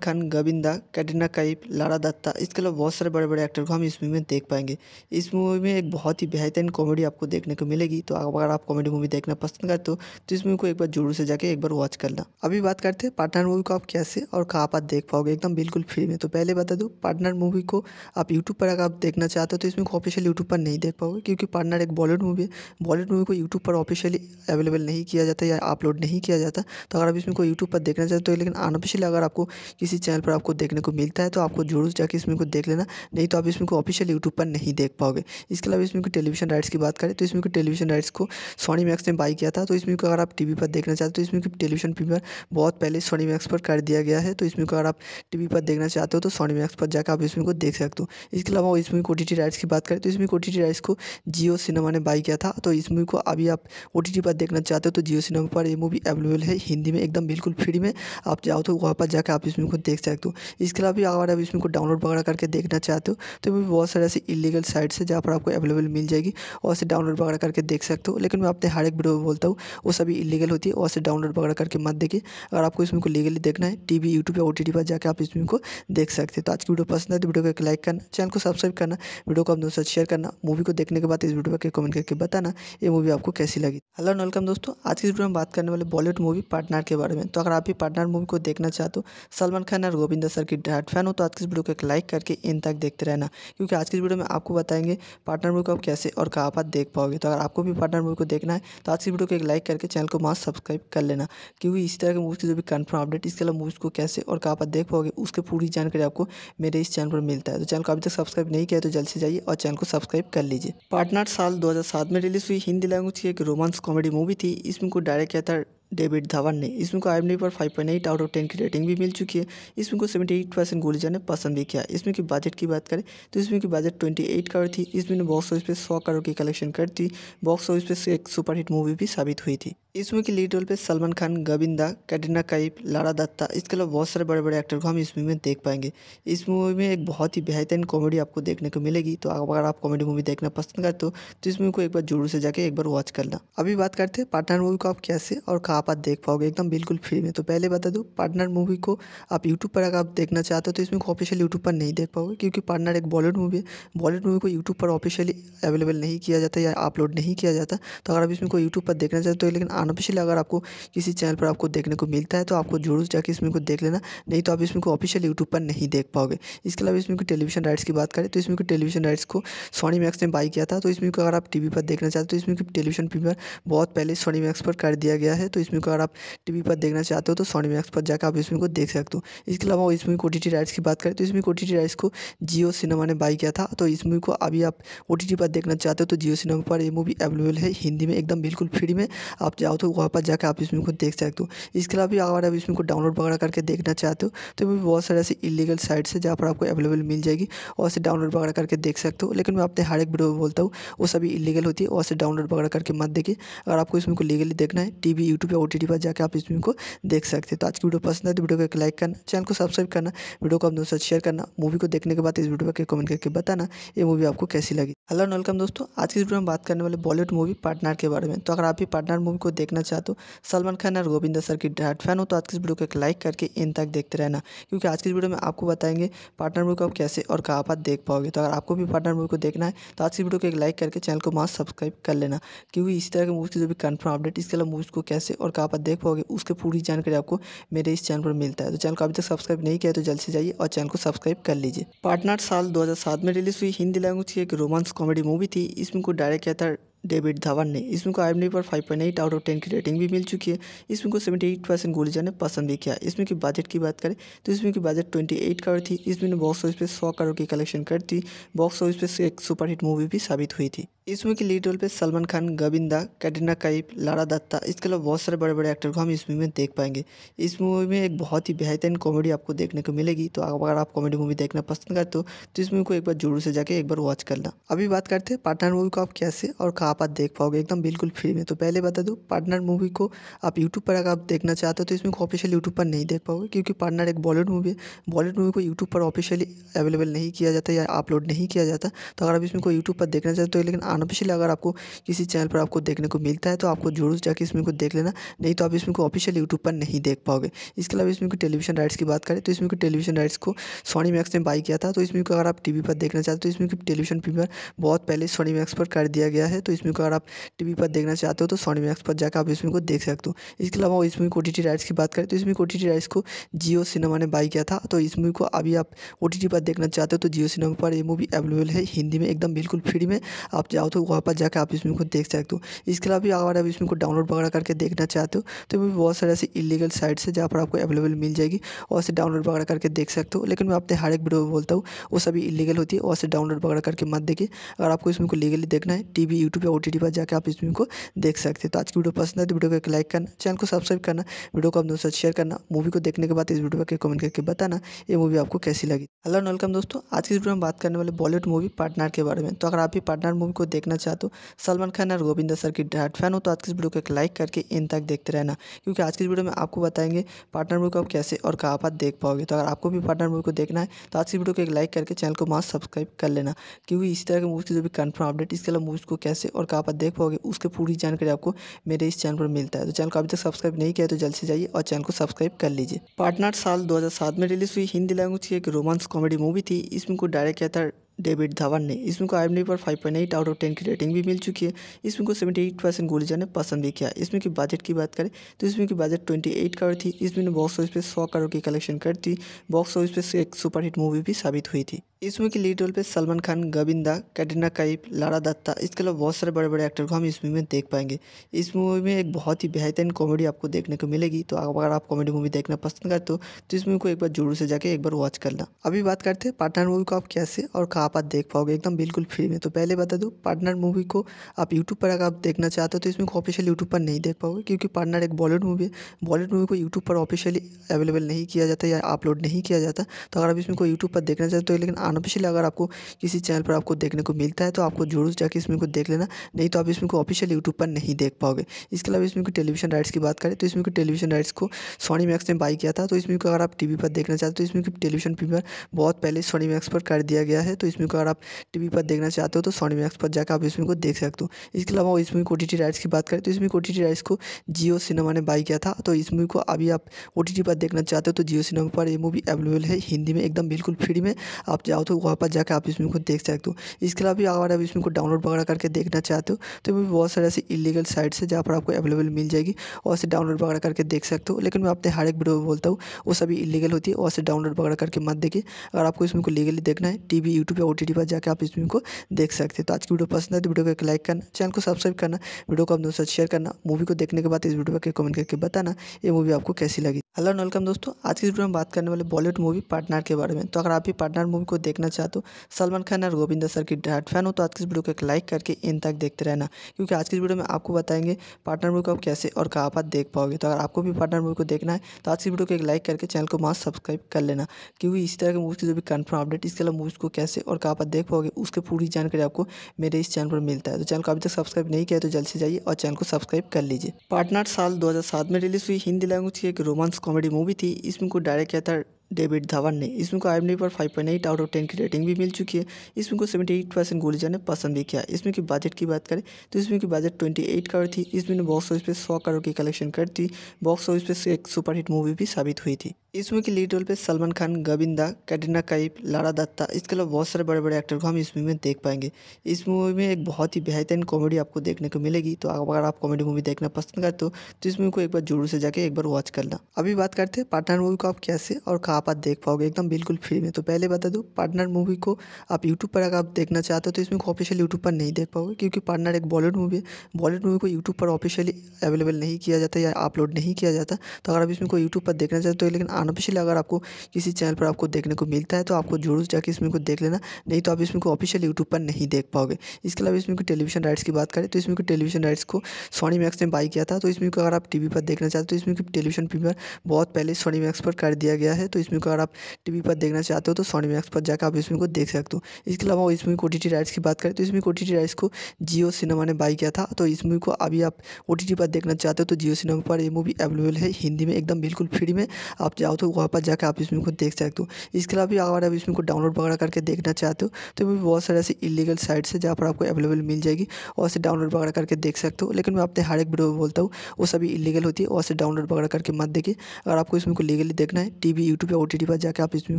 Speaker 1: खान गविंदा कैटरीना कैफ लारा दत्ता इसके अलावा बहुत सारे बड़े बड़े एक्टर को हम इस मूवी में देख पाएंगे इस मूवी में एक बहुत ही बेहतरीन कॉमेडी आपको देखने को मिलेगी तो अगर आप कॉमेडी मूवी देखना पसंद करते हो तो इस मूवी को एक बार जोर से जाके एक बार वॉच करना अभी बात करते हैं पार्टनर मूवी को आप कैसे और कहाँ पर देख पाओगे एकदम बिल्कुल फ्री में तो पहले बता दूँ पार्टनर मूवी को आप यूट्यूब पर अगर आप देखना चाहते हो तो इसमें ऑफिशियल यूट्यूब पर नहीं देख पाओगे क्योंकि पार्टनर एक बॉलीवुड मूवी है बॉलीवुड मूवी को यूट्यूब पर ऑफिशियली अवेलेबल नहीं किया जाता या अपलोड नहीं किया जाता तो अगर आप इसमें कोई यूट्यूब पर देखना चाहते हो तो लेकिन ऑफिशियल अगर आपको किसी चैनल पर आपको देखने को मिलता है तो आपको जरूर जाकर इसमें को देख लेना नहीं तो आप इसमें को ऑफिशियल यूट्यूब पर नहीं देख पाओगे इसके अलावा इसमें को टेलीविजन राइट्स की बात करें तो इसमें को टेलीविजन राइट्स को सोनी मैक्स ने बाई किया था तो इसमें को अगर आप टी पर देखना चाहते हो तो इसमें टेलीविजन प्रीमियर बहुत पहले सोनी मैक्स पर कर दिया गया है तो इसमें को अगर आप टी पर देखना चाहते हो तो सोनी मैक्स पर जाकर आप इसमें को देख सकते हो इसके अलावा इसमें को टी राइट्स की बात करें तो इसमें को टी राइट्स को जियो सिनेमा ने बाई किया था तो इस मूवी को अभी आप ओ पर देखना चाहते हो तो जियो सिनेमा पर ये मूवी अवेलेबल है हिंदी में एकदम बिल्कुल फ्री में आप जाओ चाहो तो वहाँ पर जाकर आप इसमें को देख सकते हो इसके अलावा भी अगर आप इसमें को डाउनलोड वगैरह करके देखना चाहते हो तो भी बहुत सारे ऐसे इलीगल साइट्स है जहाँ पर आपको अवेलेबल मिल जाएगी और से डाउनलोड वगैरह करके देख सकते हो लेकिन मैं अपने हर एक वीडियो बोलता हूँ वो सभी इलीगल होती है और से डाउनलोड वगैरह करके मत देखिए अगर आपको इसमें को लीगली देखना है टी वी यूट्यूब या ओ पर जाकर आप इसमें को देख सकते हो तो आज की वीडियो पसंद है तो वीडियो को एक लाइक करना चैनल को सब्सक्राइब करना वीडियो को अपने साथ शेयर करना मूवी को देखने के बाद इस वीडियो पर कमेंट करके बताना ये मूवी आपको कैसी लगी हेलो वेलकम दोस्तों आज की वीडियो में बात करने वाले बॉलीवुड मूवी पार्टनर के बारे में तो अगर आप भी पार्टनर मूवी को देखना चाहते हो सलमान खान और गोविंदा सर की डाट फैन हो तो आज की इस वीडियो को एक लाइक करके इन तक देखते रहना क्योंकि आज की इस वीडियो में आपको बताएंगे पार्टनर मूवी को आप कैसे और कहाँ पर देख पाओगे तो अगर आपको भी पार्टनर मूवी को देखना है तो आज की वीडियो को एक लाइक करके चैनल को मास सब्सक्राइब कर लेना क्योंकि इस तरह की मूवी की जो भी कन्फर्म अपडेट इसके अलावा मूवीज़ को कैसे और कहाँ पर देख पाओगे उसकी पूरी जानकारी आपको मेरे इस चैनल पर मिलता है तो चैनल को अभी तक सब्सक्राइब नहीं किया तो जल्द से जाइए और चैनल को सब्सक्राइब कर लीजिए पार्टनर साल दो में रिलीज हुई हिंदी लैंग्वेज की एक रोमांस कॉमेडी मूवी थी इसमें को डायरेक्ट किया था तो डेविड धवन ने इसमें को आई एम पर five point eight out of ten की रेटिंग भी मिल चुकी है इसमें को सेवेंटी एट परसेंट गोल ने पसंद भी किया इसमें की बजट की बात करें तो इसमें की बजट ट्वेंटी एट करोड़ थी इसमें बॉक्स ऑफिस पर सौ करोड़ की कलेक्शन करती बॉक्स ऑफिस पर एक सुपरहिट मूवी भी साबित हुई थी इस मूवी के लीड रोल पे सलमान खान गोविंदा कैटरीना कैफ लारा दत्ता इसके अलावा बहुत सारे बड़े बड़े एक्टर को हम इस मूवी में देख पाएंगे इस मूवी में एक बहुत ही बेहतरीन कॉमेडी आपको देखने को मिलेगी तो अगर आप कॉमेडी मूवी देखना पसंद करते हो तो इस मूवी को एक बार जरूर से जाके एक बार वॉच करना अभी बात करते हैं पार्टनर मूवी को आप कैसे और कहाँ पर देख पाओगे एकदम बिल्कुल फ्री में तो पहले बता दूँ पार्टनर मूवी को आप यूट्यूब पर अगर आप देखना चाहते हो तो इसमें ऑफिशियल यूट्यूब पर नहीं देख पाओगे क्योंकि पार्टनर एक बॉलीवुड मूवी है बॉलीवुड मूवी को यूट्यूब पर ऑफिशियली अवेलेबल नहीं किया जाता या अपलोड नहीं किया जाता तो अगर आप इसमें को यूट्यूब पर देखना चाहते हो तो लेकिन अनऑफिशियल अगर आपको किसी चैनल पर आपको देखने को मिलता है तो आपको जरूर जाकर इसमें को देख लेना नहीं तो आप इसमें को ऑफिशियल यूट्यूब पर नहीं देख पाओगे इसके अलावा इसमें को टेलीविजन राइट्स की बात करें तो इसमें को टेलीविजन राइट्स को सोनी मैक्स ने बाई किया था तो इसमें को अगर आप टी पर देखना चाहते हो तो इसमें को टेलीविजन प्रीमियर बहुत पहले सोनी मैक्स पर कर दिया गया है तो इसमें को अगर आप टी पर देखना चाहते हो तो सोनी मैक्स पर जाकर आप इसमें को देख सकते हो इसके अलावा इसमें को टी राइट्स की बात करें तो इसमें को टी राइट्स को जियो सिनेमा ने बाई किया था तो इस मूवी को अभी आप ओ पर देखना चाहते हो तो जियो सिनेमा पर ये मूवी अवेलेबल है हिंदी में एकदम बिल्कुल फ्री में आप जाओ चाहो तो पर जाकर आप इसमें को देख सकते हो इसके अलावा भी अगर आप इसमें को डाउनलोड वगैरह करके देखना चाहते हो तो भी बहुत सारे ऐसे इलीगल साइट्स है जहाँ पर आपको अवेलेबल मिल जाएगी और उसे डाउनलोड वगैरह करके देख सकते हो लेकिन मैं अपने हर एक वीडियो में बोलता हूँ वो सभी इलीगल होती है और उसे डाउनलोड वगैरह करके मत देखिए अगर आपको इसमें को लीगली देखना है टी वी यूट्यूब या ओ पर जाकर आप इसमें को देख सकते हो तो आज की वीडियो पसंद है तो वीडियो को एक लाइक करना चैनल को सब्सक्राइब करना वीडियो को अपने दोस्तों शेयर करना मूवी को देखने के बाद इस वीडियो पर कमेंट करके बताना ये मूवी आपको कैसी लगी हेलो वेलकम दोस्तों आज की वीडियो में बात करने वाले बॉलीवुड मूवी पार्टनर के बारे में तो अगर आप भी पार्टनर मूवी को देखना चाहते हो सलमान खान और गोविंदा सर की डायट फैन हो तो आज की इस वीडियो को एक लाइक करके इन तक देखते रहना क्योंकि आज की इस वीडियो में आपको बताएंगे पार्टनर मूवी को आप कैसे और कहाँ पर देख पाओगे तो अगर आपको भी पार्टनर मूवी को देखना है तो आज की वीडियो को एक लाइक करके चैनल को मास सब्सक्राइब कर लेना क्योंकि इसी तरह की मूवीज़ की जो भी कन्फर्म अपडेट इसके अलावा मूवीज़ को कैसे और कहाँ पर देख पाओगे उसकी पूरी जानकारी आपको मेरे इस चैनल पर मिलता है तो चैनल को अभी तक सब्सक्राइब नहीं किया तो जल्द से जाइए और चैनल को सब्सक्राइब कर लीजिए पार्टनर साल सात में रिलीज हुई हिंदी लैंग्वेज की एक रोमांस कॉमेडी मूवी थी इसमें को डायरेक्ट किया था तो डेविड धवन ने इसमें को आई पर 5.8 आउट ऑफ 10 की रेटिंग भी मिल चुकी है इसमें को को 78 परसेंट गुलिजा ने पसंद भी किया इसमें की बजट की बात करें तो इसमें की बजट 28 करोड़ थी इसमें बॉक्स ऑफिस पर सौ करोड़ की कलेक्शन कर दी बॉक्स ऑफिस पर एक सुपरहिट मूवी भी साबित हुई थी इसमें के लीड रोल पे सलमान खान गोविंदा कैटरीना कैफ लारा दत्ता इसके अलावा बहुत सारे बड़े बड़े एक्टर को हम इस मूवी में देख पाएंगे इस मूवी में एक बहुत ही बेहतरीन कॉमेडी आपको देखने को मिलेगी तो अगर आप कॉमेडी मूवी देखना पसंद करते हो तो इस मूवी को एक बार जोर से जाके एक बार वॉच करना अभी बात करते हैं पार्टनर मूवी को आप कैसे और कहाँ पर देख पाओगे एकदम बिल्कुल फ्री में तो पहले बता दूँ पार्टनर मूवी को आप यूट्यूब पर अगर आप देखना चाहते हो तो इसमें ऑफिशियल यूट्यूब पर नहीं देख पाओगे क्योंकि पार्टनर एक बॉलीवुड मूवी है बॉलीवुड मूवी को यूट्यूब पर ऑफिशियली अवेलेबल नहीं किया जाता या अपलोड नहीं किया जाता तो अगर आप इसमें कोई यूट्यूब पर देखना चाहते हो तो लेकिन अनऑफिशियल अगर आपको किसी चैनल पर आपको देखने को मिलता है तो आपको जरूर जाकर इसमें को देख लेना नहीं तो आप इसमें को ऑफिशियल यूट्यूब पर नहीं देख पाओगे इसके अलावा इसमें को टेलीविजन राइट्स की बात करें तो इसमें को टेलीविजन राइट्स को सोनी मैक्स ने बाई किया था तो इसमें को अगर आप टी पर देखना चाहते हो तो इसमें की टेलीविजन प्रीमियर बहुत पहले सोनी मैक्स पर कर दिया गया है तो इसमें को अगर आप टी पर देखना चाहते हो तो सोनी मैक्स पर जाकर आप इसमें को देख सकते हो इसके अलावा इसमें को टी राइट्स की बात करें तो इसमें को टी राइट्स को जियो सिनेमा ने बाई किया था तो इस मूवी को अभी आप ओ पर देखना चाहते हो तो जियो सिनेमा पर ये मूवी अवेलेबल है हिंदी में एकदम बिल्कुल फ्री में आप जाओ तो वहाँ पर जाकर आप इसमें को देख सकते हो इसके अलावा भी अगर आप इसमें को डाउनलोड वगैरह करके देखना चाहते हो तो भी बहुत सारे ऐसे इलीगल साइट्स है जहाँ पर आपको अवेलेबल मिल जाएगी और से डाउनलोड वगैरह करके देख सकते हो लेकिन मैं अपने हर एक वीडियो बोलता हूँ वो सभी इलीगल होती है और से डाउनलोड वगैरह करके मत देखिए अगर आपको इसमें को लीगली देखना है टी वी यूट्यूब या ओ पर जाकर आप इसमें को देख सकते हो तो आज की वीडियो पसंद है तो वीडियो को एक लाइक करना चैनल को सब्सक्राइब करना वीडियो को अपने दोस्तों शेयर करना मूवी को देखने के बाद इस वीडियो पर कमेंट करके बताना ये मूवी आपको कैसी लगी हेलो वेलकम दोस्तों आज की वीडियो में बात करने वाले बॉलीवुड मूवी पार्टनर के बारे में तो अगर आप भी पार्टनर मूवी को देखना चाहते हो सलमान खान और गोविंदा सर की डायट फैन हो तो आज की इस वीडियो को एक लाइक करके इन तक देखते रहना क्योंकि आज की इस वीडियो में आपको बताएंगे पार्टनर मूवी को आप कैसे और कहाँ पर देख पाओगे तो अगर आपको भी पार्टनर मूवी को देखना है तो आज की वीडियो को एक लाइक करके चैनल को मास्क सब्सक्राइब कर लेना क्योंकि इसी तरह की मूवीज़ की जो भी कन्फर्म अपडेट इसके अलावा मूवीज़ को कैसे और कहाँ पर देख पाओगे उसकी पूरी जानकारी आपको मेरे इस चैनल पर मिलता है तो चैनल को अभी तक सब्सक्राइब नहीं किया तो जल्द से जाइए और चैनल को सब्सक्राइब कर लीजिए पार्टनर साल दो में रिलीज़ हुई हिंदी लैंग्वेज की एक रोमांस कॉमेडी मूवी थी इसमें को डायरेक्ट किया था डेविड धावन ने इसमें को आई पर five point eight out of ten की रेटिंग भी मिल चुकी है इसमें को सेवेंटी एट परसेंट गुलजा ने पसंद भी किया इसमें की बजट की बात करें तो इसमें की बजट ट्वेंटी एट करोड़ थी इसमें ने बॉक्स ऑफिस पर सौ करोड़ की कलेक्शन कर दी बॉक्स ऑफिस पर एक सुपरहिट मूवी भी साबित हुई थी इसमें के लीड रोल पे सलमान खान गोविंदा कैटरीना कैफ लारा दत्ता इसके अलावा बहुत सारे बड़े बड़े एक्टर को हम इस मूवी में देख पाएंगे इस मूवी में एक बहुत ही बेहतरीन कॉमेडी आपको देखने को मिलेगी तो अगर आप कॉमेडी मूवी देखना पसंद करते हो तो इस मूवी को एक बार जरूर से जाके एक बार वॉच करना अभी बात करते हैं पार्टनर मूवी को आप कैसे और कहाँ आप देख पाओगे एकदम बिल्कुल फ्री में तो पहले बता दूँ पार्टनर मूवी को आप यूट्यूब पर अगर आप देखना चाहते हो तो इसमें ऑफिशियल यूट्यूब पर नहीं देख पाओगे क्योंकि पार्टनर एक बॉलीवुड मूवी है बॉलीवुड मूवी को यूट्यूब पर ऑफिशियली अवेलेबल नहीं किया जाता या अपलोड नहीं किया जाता तो अगर आप इसमें को यूट्यूब पर देखना चाहते हो तो लेकिन अनऑफिशियल अगर आपको किसी चैनल पर आपको देखने को मिलता है तो आपको जरूर जाकर इसमें को देख लेना नहीं तो आप इसमें को ऑफिशियल यूट्यूब पर नहीं देख पाओगे इसके अलावा इसमें को टेलीविजन राइट्स की बात करें तो इसमें को टेलीविजन राइट्स को सोनी मैक्स ने बाई किया था तो इसमें को अगर आप टी पर देखना चाहते हो तो इसमें टेलीविजन प्रीमियर बहुत पहले सोनी मैक्स पर कर दिया गया है तो इसमें को अगर आप टी पर देखना चाहते हो तो सोनी मैक्स पर जाकर आप इसमें को देख सकते हो इसके अलावा इसमें को टी राइट्स की बात करें तो इसमें को टी राइट्स को जियो सिनेमा ने बाई किया था तो इस मूवी को अभी आप ओ पर देखना चाहते हो तो जियो सिनेमा पर ये मूवी अवेलेबल है हिंदी में एकदम बिल्कुल फ्री में आप जाओ चाहो तो वहाँ पर जाकर आप इसमें को देख सकते हो इसके अलावा भी अगर आप इसमें को डाउनलोड वगैरह करके देखना चाहते हो तो भी बहुत सारे ऐसे इलीगल साइट्स है जहाँ पर आपको अवेलेबल मिल जाएगी और से डाउनलोड वगैरह करके देख सकते हो लेकिन मैं आपने हर एक वीडियो बोलता हूँ वो सभी इलीगल होती है और से डाउनलोड वगैरह करके मत देखिए अगर आपको इसमें को लीगली देखना है टी वी यूट्यूब या ओ पर जाकर आप इसमें को देख सकते हो तो आज की वीडियो पसंद है तो वीडियो को एक लाइक करना चैनल को सब्सक्राइब करना वीडियो को अपने दोस्तों शेयर करना मूवी को देखने के बाद इस वीडियो पर कमेंट करके बताना ये मूवी आपको कैसी लगी हेलो एंड वेलकम दोस्तों आज की वीडियो में बात करने वाले बॉलीवुड मूवी पार्टनर के बारे में तो अगर आप भी पार्टनर मूवी को देखना चाहते हो सलमान खान और गोविंदा सर की डाट फैन हो तो आज की वीडियो को एक लाइक करके इन तक देखते रहना क्योंकि आज की वीडियो में आपको बताएंगे पार्टनर मूवी को आप कैसे और कहाँ पर देख पाओगे तो अगर आपको भी पार्टनर मूवी को देखना है तो आज की वीडियो को एक लाइक करके चैनल को मास सब्सक्राइब कर लेना क्योंकि इसी तरह की मूवी की जो भी कन्फर्म अपडेट इसके अलावा मूवीज़ को कैसे और कहाँ पर देख पाओगे उसकी पूरी जानकारी आपको मेरे इस चैनल पर मिलता है तो चैनल को अभी तक सब्सक्राइब नहीं किया तो जल्द से जाइए और चैनल को सब्सक्राइब कर लीजिए पार्टनर साल दो में रिलीज हुई हिंदी लैंग्वेज की एक रोमांस कॉमेडी मूवी थी इसमें को डायरेक्ट किया था डेविड धवन ने इसमें को आई पर 5.8 आउट ऑफ 10 की रेटिंग भी मिल चुकी है इसमें को को 78 परसेंट गोली ने पसंद भी किया इसमें की बजट की बात करें तो इसमें की बजट 28 करोड़ थी इसमें बॉक्स ऑफिस पे 100 करोड़ की कलेक्शन थी बॉक्स ऑफिस पे एक सुपरहिट मूवी भी साबित हुई थी इस मूवी के लीड रोल पे सलमान खान गोविंदा कैटरीना कैफ लारा दत्ता इसके अलावा बहुत सारे बड़े बड़े एक्टर को हम इस मूवी में देख पाएंगे इस मूवी में एक बहुत ही बेहतरीन कॉमेडी आपको देखने को मिलेगी तो अगर आप कॉमेडी मूवी देखना पसंद करते हो तो इस मूवी को एक बार जरूर से जाकर एक बार वॉच करना अभी बात करते हैं पार्टनर मूवी को आप कैसे और कहाँ आप देख पाओगे एकदम बिल्कुल फ्री में तो पहले बता दूँ पार्टनर मूवी को आप यूट्यूब पर अगर आप देखना चाहते हो तो इसमें ऑफिशियल यूट्यूब पर नहीं देख पाओगे क्योंकि पार्टनर एक बॉलीवुड मूवी है बॉलीवुड मूवी को यूट्यूब पर ऑफिशियली अवेलेबल नहीं किया जाता या अपलोड नहीं किया जाता तो अगर आप इसमें को यूट्यूब पर देखना चाहते हो तो लेकिन अनऑफिशियल अगर आपको किसी चैनल पर आपको देखने को मिलता है तो आपको जरूर जाकर इसमें को देख लेना नहीं तो आप इसमें को ऑफिशियल यूट्यूब पर नहीं देख पाओगे इसके अलावा इसमें को टेलीविजन राइट्स की बात करें तो इसमें को टेलीविजन राइट्स को सोनी मैक्स ने बाई किया था तो इसमें को अगर आप टी पर देखना चाहते हो तो इसमें टेलीविजन प्रीमियर बहुत पहले सोनी मैक्स पर कर दिया गया है तो इसमें को अगर आप टी पर देखना चाहते हो तो सोनी मैक्स पर जाकर आप इसमें को देख सकते हो इसके अलावा इसमें को टी राइट्स की बात करें तो इसमें को टी राइट्स को जियो सिनेमा ने बाई किया था तो इस मूवी को अभी आप ओ पर देखना चाहते हो तो जियो सिनेमा पर ये मूवी अवेलेबल है हिंदी में एकदम बिल्कुल फ्री में आप जाओ चाहो तो पर जाकर आप इसमें को देख सकते हो इसके अलावा भी अगर आप इसमें को डाउनलोड वगैरह करके देखना चाहते हो तो भी बहुत सारे ऐसे इलीगल साइट्स है जहाँ पर आपको अवेलेबल मिल जाएगी और से डाउनलोड वगैरह करके देख सकते हो लेकिन मैं अपने हर एक वीडियो में बोलता हूँ वो सभी इलीगल होती है और से डाउनलोड वगैरह करके मत देखिए अगर आपको इसमें को लीगली देखना है टी वी यूट्यूब या ओ पर जाकर आप इसमें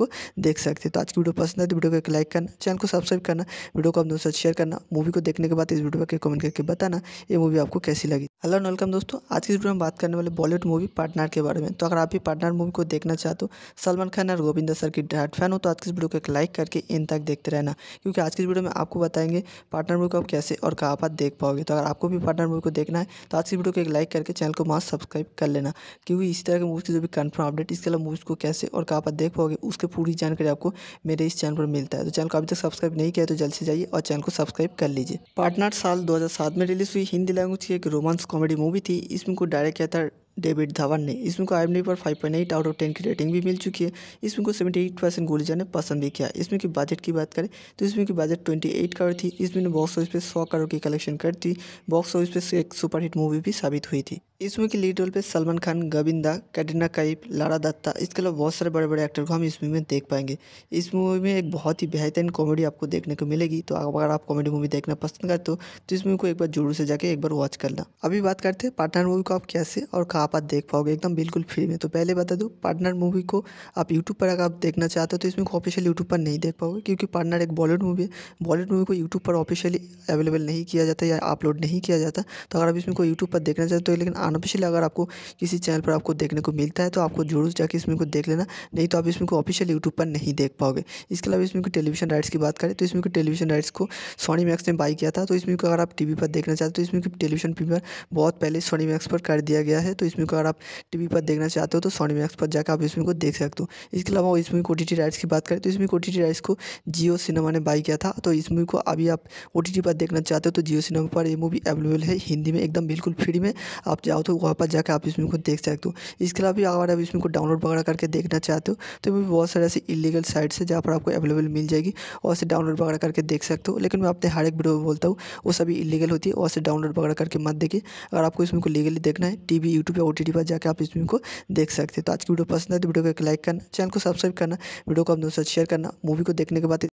Speaker 1: को देख सकते हो तो आज की वीडियो पसंद है तो वीडियो को एक लाइक करना चैनल को सब्सक्राइब करना वीडियो को अपने दोस्तों शेयर करना मूवी को देखने के बाद इस वीडियो पर कमेंट करके बताना ये मूवी आपको कैसी लगी हेलो वेलकम दोस्तों आज की वीडियो में बात करने वाले बॉलीवुड मूवी पार्टनर के बारे में तो अगर आप भी पार्टनर मूवी को देख देखना चाहते हो सलमान खान और गोविंदा सर की डायट फैन हो तो आज की इस वीडियो को एक लाइक करके इन तक देखते रहना क्योंकि आज की इस वीडियो में आपको बताएंगे पार्टनर मूवी को आप कैसे और कहाँ पर देख पाओगे तो अगर आपको भी पार्टनर मूवी को देखना है तो आज की वीडियो को एक लाइक करके चैनल को मास सब्सक्राइब कर लेना क्योंकि इसी तरह की मूवी की जो भी कन्फर्म अपडेट इसके अलावा मूवीज़ को कैसे और कहाँ पर देख पाओगे उसकी पूरी जानकारी आपको मेरे इस चैनल पर मिलता है तो चैनल को अभी तक सब्सक्राइब नहीं किया तो जल्द से जाइए और चैनल को सब्सक्राइब कर लीजिए पार्टनर साल दो में रिलीज हुई हिंदी लैंग्वेज की एक रोमांस कॉमेडी मूवी थी इसमें को डायरेक्ट किया था तो डेविड धवन ने इसमें को आई पर five point eight out of ten की रेटिंग भी मिल चुकी है इसमें को सेवेंटी एट परसेंट गुलजा ने पसंद भी किया इसमें की बजट की बात करें तो इसमें की बजट ट्वेंटी एट करोड़ थी इसमें बॉक्स ऑफिस पे सौ करोड़ की कलेक्शन कर थी बॉक्स ऑफिस पे एक सुपरहिट मूवी भी साबित हुई थी इस मूवी के लीड रोल पे सलमान खान गोविंदा कैटरीना कैफ लारा दत्ता इसके अलावा बहुत सारे बड़े बड़े एक्टर को हम इस मूवी में देख पाएंगे इस मूवी में एक बहुत ही बेहतरीन कॉमेडी आपको देखने को मिलेगी तो अगर आप कॉमेडी मूवी देखना पसंद करते हो तो इस मूवी को एक बार जरूर से जाके एक बार वॉच करना अभी बात करते हैं पार्टनर मूवी को आप कैसे और कहाँ पर देख पाओगे एकदम बिल्कुल फ्री में तो पहले बता दूँ पार्टनर मूवी को आप यूट्यूब पर अगर आप देखना चाहते हो तो इसमें ऑफिशियल यूट्यूब पर नहीं देख पाओगे क्योंकि पार्टनर एक बॉलीवुड मूवी है बॉलीवुड मूवी को यूट्यूब पर ऑफिशियली अवेलेबल नहीं किया जाता या अपलोड नहीं किया जाता तो अगर आप इसमें को यूट्यूब पर देखना चाहते हो तो लेकिन अनऑफिशियल अगर आपको किसी चैनल पर आपको देखने को मिलता है तो आपको जरूर जाकर इसमें को देख लेना नहीं तो आप इसमें को ऑफिशियल यूट्यूब पर नहीं देख पाओगे इसके अलावा इसमें को टेलीविजन राइट्स की बात करें तो इसमें को टेलीविजन राइट्स को सोनी मैक्स ने बाई किया था तो इसमें को अगर आप टी पर देखना चाहते हो तो इसमें की टेलीविजन प्रीमियर बहुत पहले सोनी मैक्स पर कर दिया गया है तो इसमें को अगर आप टी पर देखना चाहते हो तो सोनी मैक्स पर जाकर आप इसमें को देख सकते हो इसके अलावा इसमें को टी राइट्स की बात करें तो इसमें को टी राइट्स को जियो सिनेमा ने बाई किया था तो इस मूवी को अभी आप ओ पर देखना चाहते हो तो जियो सिनेमा पर ये मूवी अवेलेबल है हिंदी में एकदम बिल्कुल फ्री में आप चाहो तो वहाँ पर जाकर आप इसमें को देख सकते हो इसके अलावा भी अगर आप इसमें को डाउनलोड वगैरह करके देखना चाहते हो तो भी बहुत सारे ऐसे इलीगल साइट्स है जहाँ पर आपको अवेलेबल मिल जाएगी और उसे डाउनलोड वगैरह करके देख सकते हो लेकिन मैं अपने हर एक वीडियो बोलता हूँ वो सभी इलीगल होती है और उसे डाउनलोड वगैरह करके मत देखिए अगर आपको इसमें को लीगली देखना है टी वी यूट्यूब या ओ पर जाकर आप इसमें को देख सकते हो तो आज की वीडियो पसंद है तो वीडियो को एक लाइक करना चैनल को सब्सक्राइब करना वीडियो को अपने साथ शेयर करना मूवी को देखने के बाद